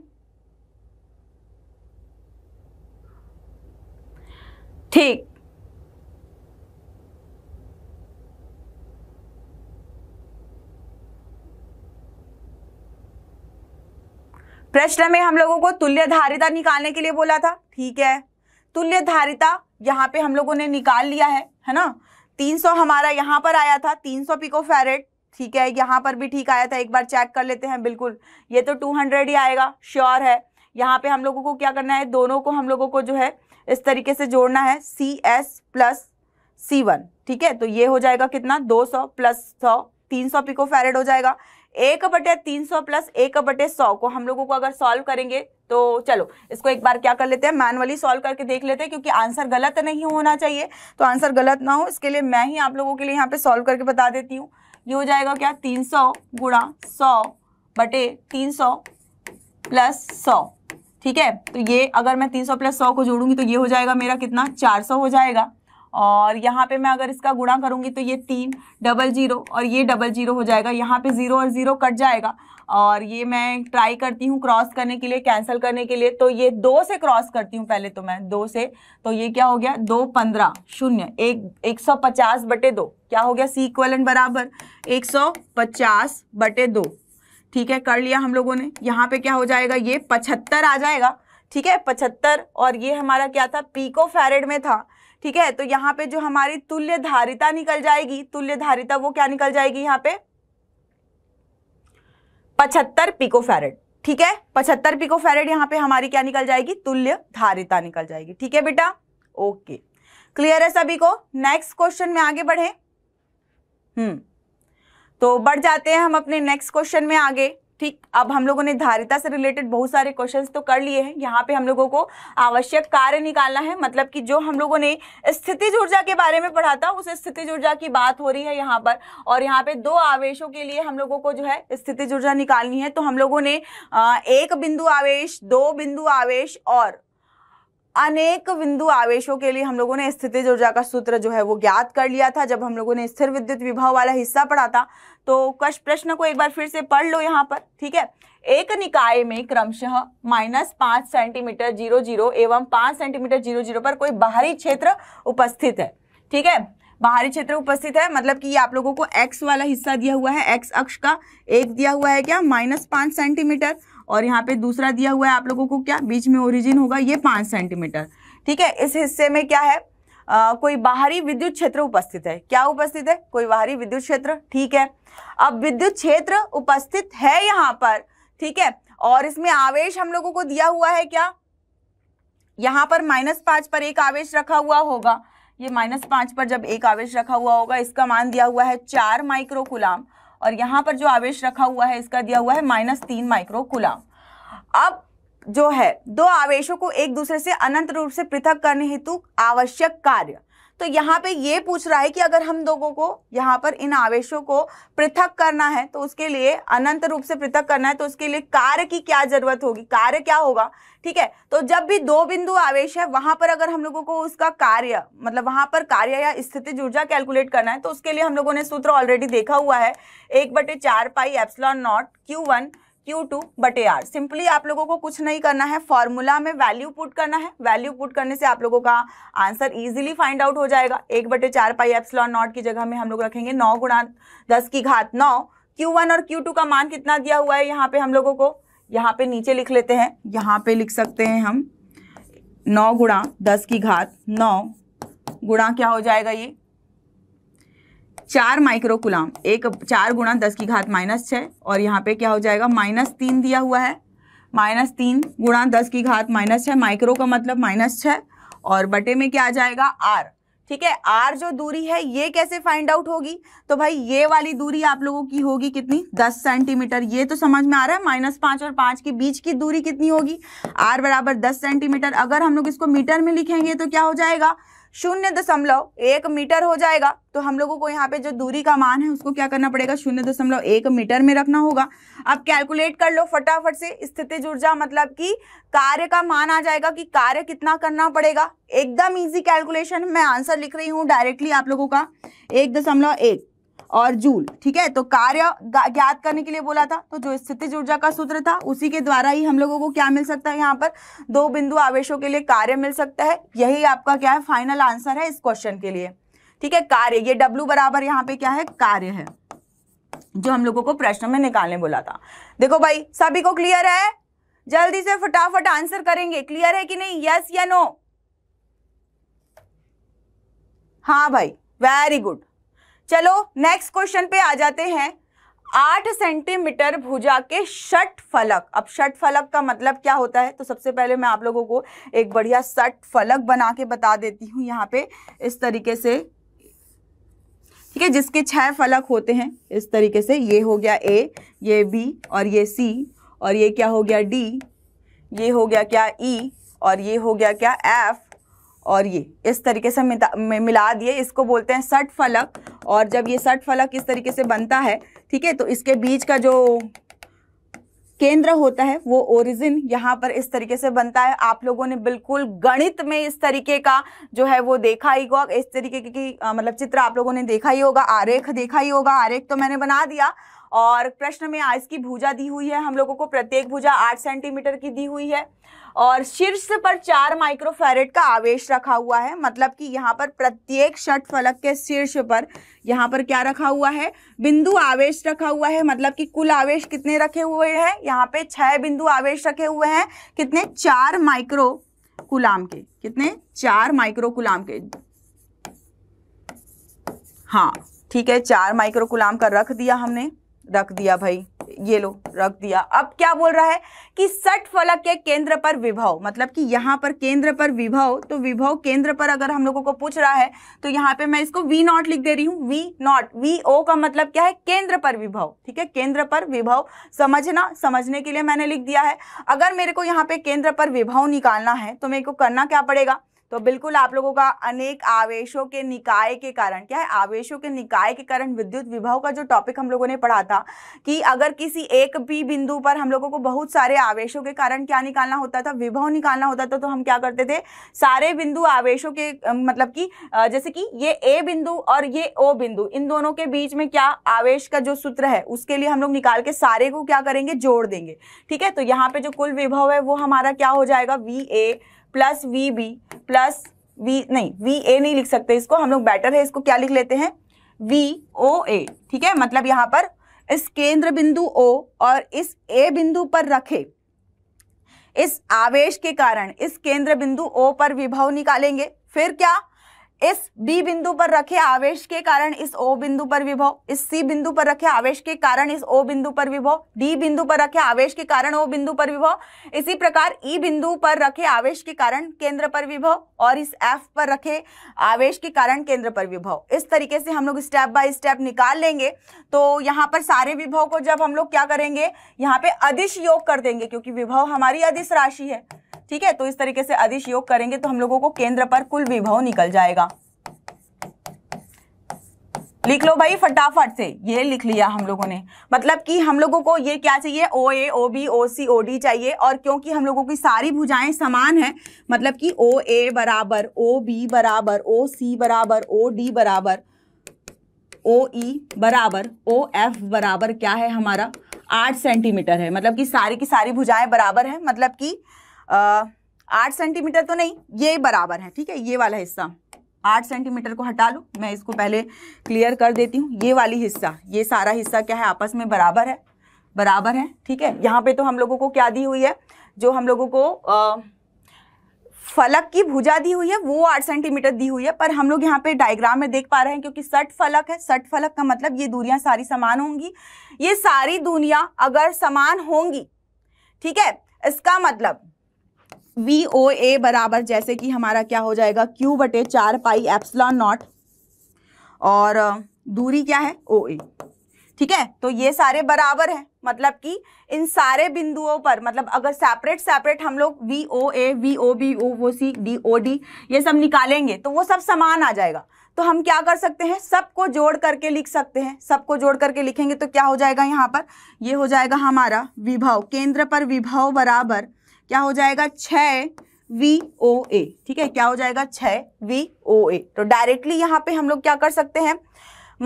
ठीक प्रश्न में हम लोगों को तुल्य धारिता निकालने के लिए बोला था ठीक है तुल्य धारिता यहाँ पे हम लोगों ने निकाल लिया है है ना 300 हमारा यहाँ पर आया था 300 पिको फेरेट ठीक है यहाँ पर भी ठीक आया था एक बार चेक कर लेते हैं बिल्कुल ये तो 200 ही आएगा श्योर है यहाँ पे हम लोगों को क्या करना है दोनों को हम लोगों को जो है इस तरीके से जोड़ना है C S plus C one ठीक है तो ये हो जाएगा कितना 200 प्लस सौ तीन सौ पिको फेरेट हो जाएगा एक बटे तीन सौ प्लस एक बटे सौ को हम लोगों को अगर सॉल्व करेंगे तो चलो इसको एक बार क्या कर लेते हैं मैनुअली सॉल्व करके देख लेते हैं क्योंकि आंसर गलत नहीं होना चाहिए तो आंसर गलत ना हो इसके लिए मैं ही आप लोगों के लिए यहाँ पे सॉल्व करके बता देती हूँ ये हो जाएगा क्या तीन सौ गुणा सौ बटे तीन सौ प्लस सौ ठीक है तो ये अगर मैं तीन सौ प्लस सौ को जोड़ूंगी तो ये हो जाएगा मेरा कितना चार सौ हो जाएगा और यहाँ पे मैं अगर इसका गुणा करूँगी तो ये तीन डबल ज़ीरो और ये डबल ज़ीरो हो जाएगा यहाँ पे ज़ीरो और ज़ीरो कट जाएगा और ये मैं ट्राई करती हूँ क्रॉस करने के लिए कैंसिल करने के लिए तो ये दो से क्रॉस करती हूँ पहले तो मैं दो से तो ये क्या हो गया दो पंद्रह शून्य एक एक सौ पचास बटे दो क्या हो गया सी इक्वलन बराबर एक सौ पचास बटे दो ठीक है कर लिया हम लोगों ने यहाँ पे क्या हो जाएगा ये पचहत्तर आ जाएगा ठीक है पचहत्तर और ये हमारा क्या था पीको फेरेड में था ठीक है तो यहाँ पे जो हमारी तुल्य धारिता निकल जाएगी तुल्य धारिता वो क्या निकल जाएगी यहाँ पे पचहत्तर पिकोफेरेड ठीक है पचहत्तर पिकोफेरेड यहाँ पे हमारी क्या निकल जाएगी तुल्य धारिता निकल जाएगी ठीक है बेटा ओके क्लियर है सभी को नेक्स्ट क्वेश्चन में आगे बढ़े हम्म तो बढ़ जाते हैं हम अपने नेक्स्ट क्वेश्चन में आगे ठीक अब हम लोगों ने धारिता से रिलेटेड बहुत सारे क्वेश्चंस तो कर लिए हैं यहाँ पे हम लोगों को आवश्यक कार्य निकालना है मतलब कि जो हम लोगों ने स्थिति ऊर्जा के बारे में पढ़ा था उस स्थिति ऊर्जा की बात हो रही है यहाँ पर और यहाँ पे दो आवेशों के लिए हम लोगों को जो है स्थिति ऊर्जा निकालनी है तो हम लोगों ने एक बिंदु आवेश दो बिंदु आवेश और अनेक बिंदु आवेशों के लिए हम लोगों ने स्थिति ऊर्जा का सूत्र जो है वो ज्ञात कर लिया था जब हम लोगों ने स्थिर विद्युत विभाव वाला हिस्सा पढ़ा था तो कश प्रश्न को एक बार फिर से पढ़ लो यहाँ पर ठीक है एक निकाय में क्रमशः माइनस पांच सेंटीमीटर जीरो जीरो एवं पांच सेंटीमीटर जीरो जीरो पर कोई बाहरी क्षेत्र उपस्थित है ठीक है बाहरी क्षेत्र उपस्थित है मतलब कि ये आप लोगों को एक्स वाला हिस्सा दिया हुआ है एक्स अक्ष का एक दिया हुआ है क्या माइनस पांच सेंटीमीटर और यहाँ पे दूसरा दिया हुआ है आप लोगों को क्या बीच में ओरिजिन होगा ये पांच सेंटीमीटर ठीक है इस हिस्से में क्या है आ, कोई बाहरी विद्युत क्षेत्र उपस्थित है क्या उपस्थित है कोई बाहरी विद्युत क्षेत्र ठीक है अब विद्युत क्षेत्र उपस्थित है यहां पर ठीक है और इसमें आवेश हम लोगों को दिया हुआ है क्या यहां पर माइनस पांच पर एक आवेश रखा हुआ होगा ये माइनस पांच पर जब एक आवेश रखा हुआ होगा इसका मान दिया हुआ है चार माइक्रोकुलाम और यहां पर जो आवेश रखा हुआ है इसका दिया हुआ है माइनस तीन माइक्रोकुलाम अब जो है दो आवेशों को एक दूसरे से अनंत रूप से पृथक करने हेतु आवश्यक कार्य तो यहाँ पे ये पूछ रहा है कि अगर हम लोगों को यहाँ पर इन आवेशों को पृथक करना है तो उसके लिए अनंत रूप से पृथक करना है तो उसके लिए कार्य की क्या जरूरत होगी कार्य क्या होगा ठीक है तो जब भी दो बिंदु आवेश है वहां पर अगर हम लोगों को उसका कार्य मतलब वहां पर कार्य या स्थिति ऊर्जा कैलकुलेट करना है तो उसके लिए हम लोगों ने सूत्र ऑलरेडी देखा हुआ है एक बटे चार pi epsilon naught Q one Q two बटे आर सिंपली आप लोगों को कुछ नहीं करना है फॉर्मूला में वैल्यू पुट करना है वैल्यू पुट करने से आप लोगों का आंसर इजीली फाइंड आउट हो जाएगा एक बटे चार पाई एप्सलॉन नॉट की जगह में हम लोग रखेंगे नौ गुणा दस की घात नौ क्यू वन और क्यू टू का मान कितना दिया हुआ है यहाँ पे हम लोगों को यहाँ पे नीचे लिख लेते हैं यहाँ पे लिख सकते हैं हम नौ गुणा दस की घात नौ गुणा क्या हो जाएगा ये चार माइक्रोकुलाम एक चार गुणा दस की घात माइनस छः और यहाँ पे क्या हो जाएगा माइनस तीन दिया हुआ है माइनस तीन गुणा दस की घात माइनस छः माइक्रो का मतलब माइनस छः और बटे में क्या आ जाएगा आर ठीक है आर जो दूरी है ये कैसे फाइंड आउट होगी तो भाई ये वाली दूरी आप लोगों की होगी कितनी दस सेंटीमीटर ये तो समझ में आ रहा है माइनस पाँच और पाँच के बीच की दूरी कितनी होगी आर बराबर दस सेंटीमीटर अगर हम लोग इसको मीटर में लिखेंगे तो क्या हो जाएगा शून्य दशमलव एक मीटर हो जाएगा तो हम लोगों को यहाँ पे जो दूरी का मान है उसको क्या करना पड़ेगा शून्य दशमलव एक मीटर में रखना होगा अब कैलकुलेट कर लो फटाफट से स्थिति ऊर्जा मतलब कि कार्य का मान आ जाएगा कि कार्य कितना करना पड़ेगा एकदम इजी कैलकुलेशन मैं आंसर लिख रही हूँ डायरेक्टली आप लोगों का एक दशमलव एक और जूल ठीक है तो कार्य ज्ञात करने के लिए बोला था तो जो स्थितिज ऊर्जा का सूत्र था उसी के द्वारा ही हम लोगों को क्या मिल सकता है यहाँ पर दो बिंदु आवेशों के लिए कार्य मिल सकता है यही आपका क्या है फाइनल आंसर है इस क्वेश्चन के लिए ठीक है कार्य ये डब्ल्यू बराबर यहाँ पे क्या है कार्य है जो हम लोगों को प्रश्न में निकालने बोला था देखो भाई सभी को क्लियर है जल्दी से फटाफट आंसर करेंगे क्लियर है कि नहीं यस या नो हाँ भाई वेरी गुड चलो नेक्स्ट क्वेश्चन पे आ जाते हैं आठ सेंटीमीटर भुजा के शट फलक अब शट फलक का मतलब क्या होता है तो सबसे पहले मैं आप लोगों को एक बढ़िया शट फलक बना के बता देती हूँ यहाँ पे इस तरीके से ठीक है जिसके छह फलक होते हैं इस तरीके से ये हो गया ए ये बी और ये सी और ये क्या हो गया डी ये हो गया क्या ई e, और ये हो गया क्या एफ और ये इस तरीके से मिला दिए इसको बोलते हैं सट फलक और जब ये सट फलक इस तरीके से बनता है ठीक है तो इसके बीच का जो केंद्र होता है वो ओरिजिन यहाँ पर इस तरीके से बनता है आप लोगों ने बिल्कुल गणित में इस तरीके का जो है वो देखा ही होगा इस तरीके की मतलब चित्र आप लोगों ने देखा ही होगा आरेख देखा ही होगा आरेख तो मैंने बना दिया और प्रश्न में आज की भूजा दी हुई है हम लोगों को प्रत्येक भूजा आठ सेंटीमीटर की दी हुई है और शीर्ष पर चार माइक्रोफेरेट का आवेश रखा हुआ है मतलब कि यहाँ पर प्रत्येक षट फलक के शीर्ष पर यहाँ पर क्या रखा हुआ है बिंदु आवेश रखा हुआ है मतलब कि कुल आवेश कितने रखे हुए हैं यहाँ पे छह बिंदु आवेश रखे हुए हैं कितने चार माइक्रो कुलाम के कितने चार माइक्रो कुलाम के हाँ ठीक है चार माइक्रो कुलाम का रख दिया हमने रख दिया भाई ये लो रख दिया अब क्या बोल रहा है कि सट फलक के केंद्र पर विभव मतलब कि यहाँ पर केंद्र पर विभव तो विभव केंद्र पर अगर हम लोगों को पूछ रहा है तो यहाँ पे मैं इसको वी नॉट लिख दे रही हूँ वी नॉट वी ओ का मतलब क्या है केंद्र पर विभव ठीक है केंद्र पर विभव समझना समझने के लिए मैंने लिख दिया है अगर मेरे को यहाँ पे केंद्र पर विभव निकालना है तो मेरे को करना क्या पड़ेगा तो बिल्कुल आप लोगों का अनेक आवेशों के निकाय के कारण क्या है आवेशों के निकाय के कारण विद्युत विभव का जो टॉपिक हम लोगों ने पढ़ा था कि अगर किसी एक भी बिंदु पर हम लोगों को बहुत सारे आवेशों के कारण क्या निकालना होता था विभव निकालना होता था तो हम क्या करते थे सारे बिंदु आवेशों के मतलब कि जैसे कि ये ए बिंदु और ये ओ बिंदु इन दोनों के बीच में क्या आवेश का जो सूत्र है उसके लिए हम लोग निकाल के सारे को क्या करेंगे जोड़ देंगे ठीक है तो यहाँ पे जो कुल विभव है वो हमारा क्या हो जाएगा V A plus V B plus V नहीं वी ए नहीं लिख सकते इसको हम लोग बेटर है इसको क्या लिख लेते हैं वी ओ ए ठीक है मतलब यहाँ पर इस केंद्र बिंदु ओ और इस ए बिंदु पर रखे इस आवेश के कारण इस केंद्र बिंदु ओ पर विभव निकालेंगे फिर क्या इस बी बिंदु पर रखे आवेश के कारण इस ओ बिंदु पर विभव इस सी बिंदु पर रखे आवेश के कारण इस ओ बिंदु पर विभव डी बिंदु पर रखे आवेश के कारण ओ बिंदु पर विभव इसी प्रकार ई बिंदु पर रखे आवेश के कारण केंद्र पर विभव और इस एफ पर रखे आवेश के कारण केंद्र पर विभव इस तरीके से हम लोग स्टेप बाय स्टेप निकाल लेंगे तो यहाँ पर सारे विभव को जब हम लोग क्या करेंगे यहाँ पे अधिश योग कर देंगे क्योंकि विभव हमारी अधिस राशि है ठीक है तो इस तरीके से अधिश योग करेंगे तो हम लोगों को केंद्र पर कुल विभव निकल जाएगा लिख लो भाई फटाफट से ये लिख लिया हम लोगों ने मतलब कि हम लोगों को ये क्या चाहिए ओ ए ओ बी ओ सी ओ डी चाहिए और क्योंकि हम लोगों की सारी भुजाएं समान है मतलब कि ओ ए बराबर ओ बी बराबर ओ सी बराबर ओ डी बराबर ओ ई e बराबर ओ एफ बराबर क्या है हमारा आठ सेंटीमीटर है मतलब कि सारी की सारी भुजाएं बराबर है मतलब की आठ सेंटीमीटर तो नहीं ये बराबर है ठीक है ये वाला हिस्सा आठ सेंटीमीटर को हटा लूँ मैं इसको पहले क्लियर कर देती हूँ ये वाली हिस्सा ये सारा हिस्सा क्या है आपस में बराबर है बराबर है ठीक है यहाँ पे तो हम लोगों को क्या दी हुई है जो हम लोगों को आ, फलक की भुजा दी हुई है वो आठ सेंटीमीटर दी हुई है पर हम लोग यहाँ पे डायग्राम में देख पा रहे हैं क्योंकि सट फलक है सट फलक का मतलब ये दूरियाँ सारी समान होंगी ये सारी दूनिया अगर समान होंगी ठीक है इसका मतलब वी ओ ए बराबर जैसे कि हमारा क्या हो जाएगा क्यू बटे चार पाई एप्सलॉन नॉट और दूरी क्या है ओ ए ठीक है तो ये सारे बराबर है मतलब कि इन सारे बिंदुओं पर मतलब अगर सेपरेट सेपरेट हम लोग V O A V O B O वो सी डी ओ डी ये सब निकालेंगे तो वो सब समान आ जाएगा तो हम क्या कर सकते हैं सबको जोड़ करके लिख सकते हैं सबको जोड़ करके लिखेंगे तो क्या हो जाएगा यहाँ पर ये हो जाएगा हमारा विभव केंद्र पर विभव बराबर क्या हो जाएगा छ वी ओ ए ठीक है क्या हो जाएगा छ वी ओ ए तो डायरेक्टली यहां पे हम लोग क्या कर सकते हैं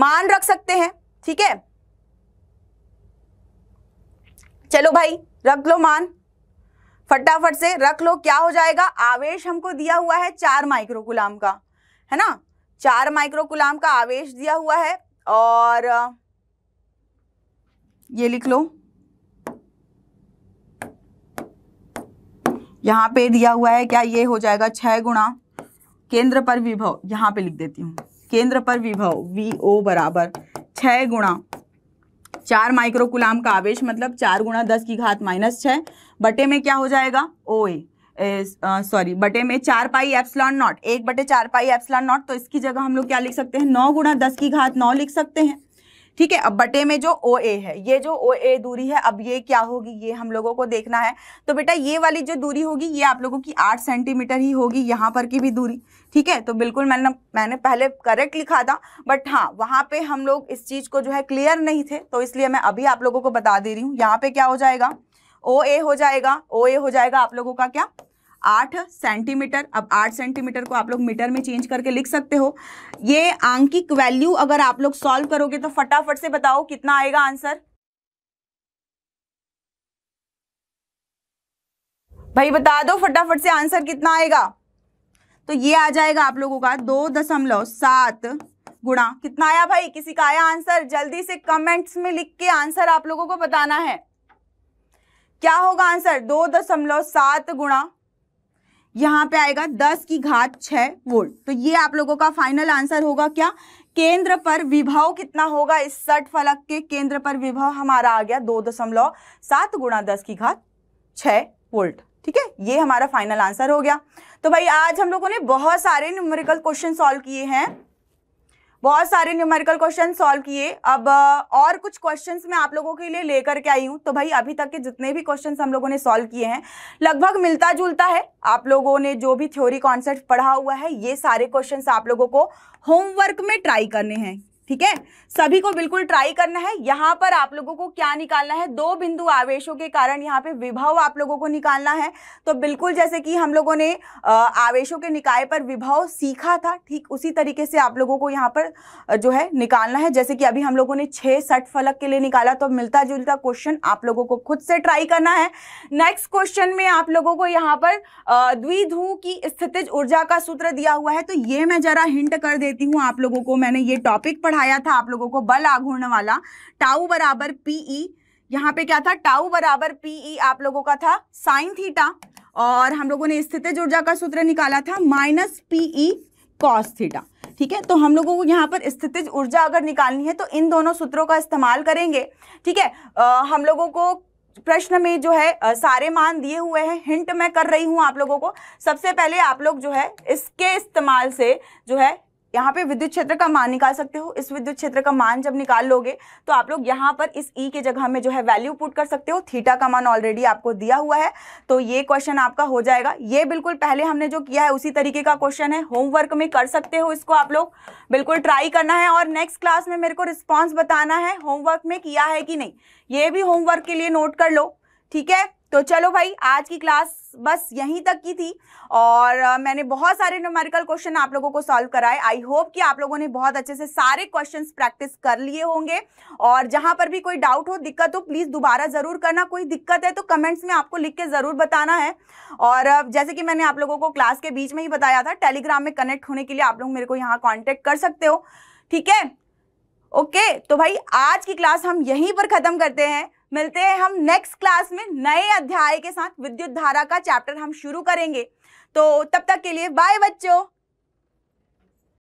मान रख सकते हैं ठीक है चलो भाई रख लो मान फटाफट से रख लो क्या हो जाएगा आवेश हमको दिया हुआ है चार माइक्रोकुलाम का है ना चार माइक्रोकुलाम का आवेश दिया हुआ है और ये लिख लो यहाँ पे दिया हुआ है क्या ये हो जाएगा छः गुणा केंद्र पर विभव यहाँ पे लिख देती हूँ केंद्र पर विभव वी ओ बराबर छह गुणा चार माइक्रोकुलाम का आवेश मतलब चार गुणा दस की घात माइनस छः बटे में क्या हो जाएगा ओ ए सॉरी बटे में चार पाई एप्सलॉन नॉट एक बटे चार पाई एप्सलॉन नॉट तो इसकी जगह हम लोग क्या लिख सकते हैं नौ गुणा दस की घात नौ लिख सकते हैं ठीक है अब बटे में जो ओ ए है ये जो ओ ए दूरी है अब ये क्या होगी ये हम लोगों को देखना है तो बेटा ये वाली जो दूरी होगी ये आप लोगों की आठ सेंटीमीटर ही होगी यहाँ पर की भी दूरी ठीक है तो बिल्कुल मैंने मैंने पहले करेक्ट लिखा था बट हाँ वहाँ पे हम लोग इस चीज़ को जो है क्लियर नहीं थे तो इसलिए मैं अभी आप लोगों को बता दे रही हूँ यहाँ पे क्या हो जाएगा ओ ए हो जाएगा ओ ए हो जाएगा आप लोगों का क्या आठ सेंटीमीटर अब आठ सेंटीमीटर को आप लोग मीटर में चेंज करके लिख सकते हो ये आंकिक वैल्यू अगर आप लोग सॉल्व करोगे तो फटाफट से बताओ कितना आएगा आंसर भाई बता दो फटाफट से आंसर कितना आएगा तो ये आ जाएगा आप लोगों का दो दशमलव सात गुणा कितना आया भाई किसी का आया आंसर जल्दी से कमेंट्स में लिख के आंसर आप लोगों को बताना है क्या होगा आंसर दो दशमलव सात गुणा यहाँ पे आएगा दस की घात छः वोल्ट तो ये आप लोगों का फाइनल आंसर होगा क्या केंद्र पर विभव कितना होगा इस सट फलक के केंद्र पर विभव हमारा आ गया दो दशमलव सात गुणा दस की घात छः वोल्ट ठीक है ये हमारा फाइनल आंसर हो गया तो भाई आज हम लोगों ने बहुत सारे न्यूमेरिकल क्वेश्चन सॉल्व किए हैं बहुत सारे न्यूमेरिकल क्वेश्चन सॉल्व किए अब और कुछ क्वेश्चंस मैं आप लोगों के लिए लेकर के आई हूँ तो भाई अभी तक के जितने भी क्वेश्चंस हम लोगों ने सॉल्व किए हैं लगभग मिलता जुलता है आप लोगों ने जो भी थ्योरी कॉन्सेप्ट पढ़ा हुआ है ये सारे क्वेश्चंस आप लोगों को होमवर्क में ट्राई करने हैं ठीक है सभी को बिल्कुल ट्राई करना है यहाँ पर आप लोगों को क्या निकालना है दो बिंदु आवेशों के कारण यहाँ पे विभव आप लोगों को निकालना है तो बिल्कुल जैसे कि हम लोगों ने आवेशों के निकाय पर विभव सीखा था ठीक उसी तरीके से आप लोगों को यहाँ पर जो है निकालना है जैसे कि अभी हम लोगों ने छह सठ फलक के लिए निकाला तो मिलता जुलता क्वेश्चन आप लोगों को खुद से ट्राई करना है नेक्स्ट क्वेश्चन में आप लोगों को यहाँ पर द्विध्रुव की स्थितिज ऊर्जा का सूत्र दिया हुआ है तो ये मैं जरा हिंट कर देती हूँ आप लोगों को मैंने ये टॉपिक पढ़ा पढ़ाया था आप लोगों को बल आघूर्ण वाला टाउ बराबर पीई e, यहाँ पे क्या था टाउ बराबर पीई e आप लोगों का था साइन थीटा और हम लोगों ने स्थिति ऊर्जा का सूत्र निकाला था minus P E cos e theta ठीक है तो हम लोगों को यहाँ पर स्थितिज ऊर्जा अगर निकालनी है तो इन दोनों सूत्रों का इस्तेमाल करेंगे ठीक है हम लोगों को प्रश्न में जो है आ, सारे मान दिए हुए हैं हिंट मैं कर रही हूँ आप लोगों को सबसे पहले आप लोग जो है इसके इस्तेमाल से जो है यहाँ पे विद्युत क्षेत्र का मान निकाल सकते हो इस विद्युत क्षेत्र का मान जब निकाल लोगे तो आप लोग यहाँ पर इस ई e के जगह में जो है वैल्यू पुट कर सकते हो थीटा का मान ऑलरेडी आपको दिया हुआ है तो ये क्वेश्चन आपका हो जाएगा ये बिल्कुल पहले हमने जो किया है उसी तरीके का क्वेश्चन है होमवर्क में कर सकते हो इसको आप लोग बिल्कुल ट्राई करना है और नेक्स्ट क्लास में मेरे को रिस्पॉन्स बताना है होमवर्क में किया है कि नहीं ये भी होमवर्क के लिए नोट कर लो ठीक है तो चलो भाई आज की क्लास बस यहीं तक की थी और मैंने बहुत सारे न्यूमेरिकल क्वेश्चन आप लोगों को सॉल्व कराए आई होप कि आप लोगों ने बहुत अच्छे से सारे क्वेश्चंस प्रैक्टिस कर लिए होंगे और जहां पर भी कोई डाउट हो दिक्कत हो प्लीज़ दोबारा ज़रूर करना कोई दिक्कत है तो कमेंट्स में आपको लिख के ज़रूर बताना है और जैसे कि मैंने आप लोगों को क्लास के बीच में ही बताया था टेलीग्राम में कनेक्ट होने के लिए आप लोग मेरे को यहाँ कॉन्टेक्ट कर सकते हो ठीक है ओके तो भाई आज की क्लास हम यहीं पर ख़त्म करते हैं मिलते हैं हम नेक्स्ट क्लास में नए अध्याय के साथ विद्युत धारा का चैप्टर हम शुरू करेंगे तो तब तक के लिए बाय बच्चों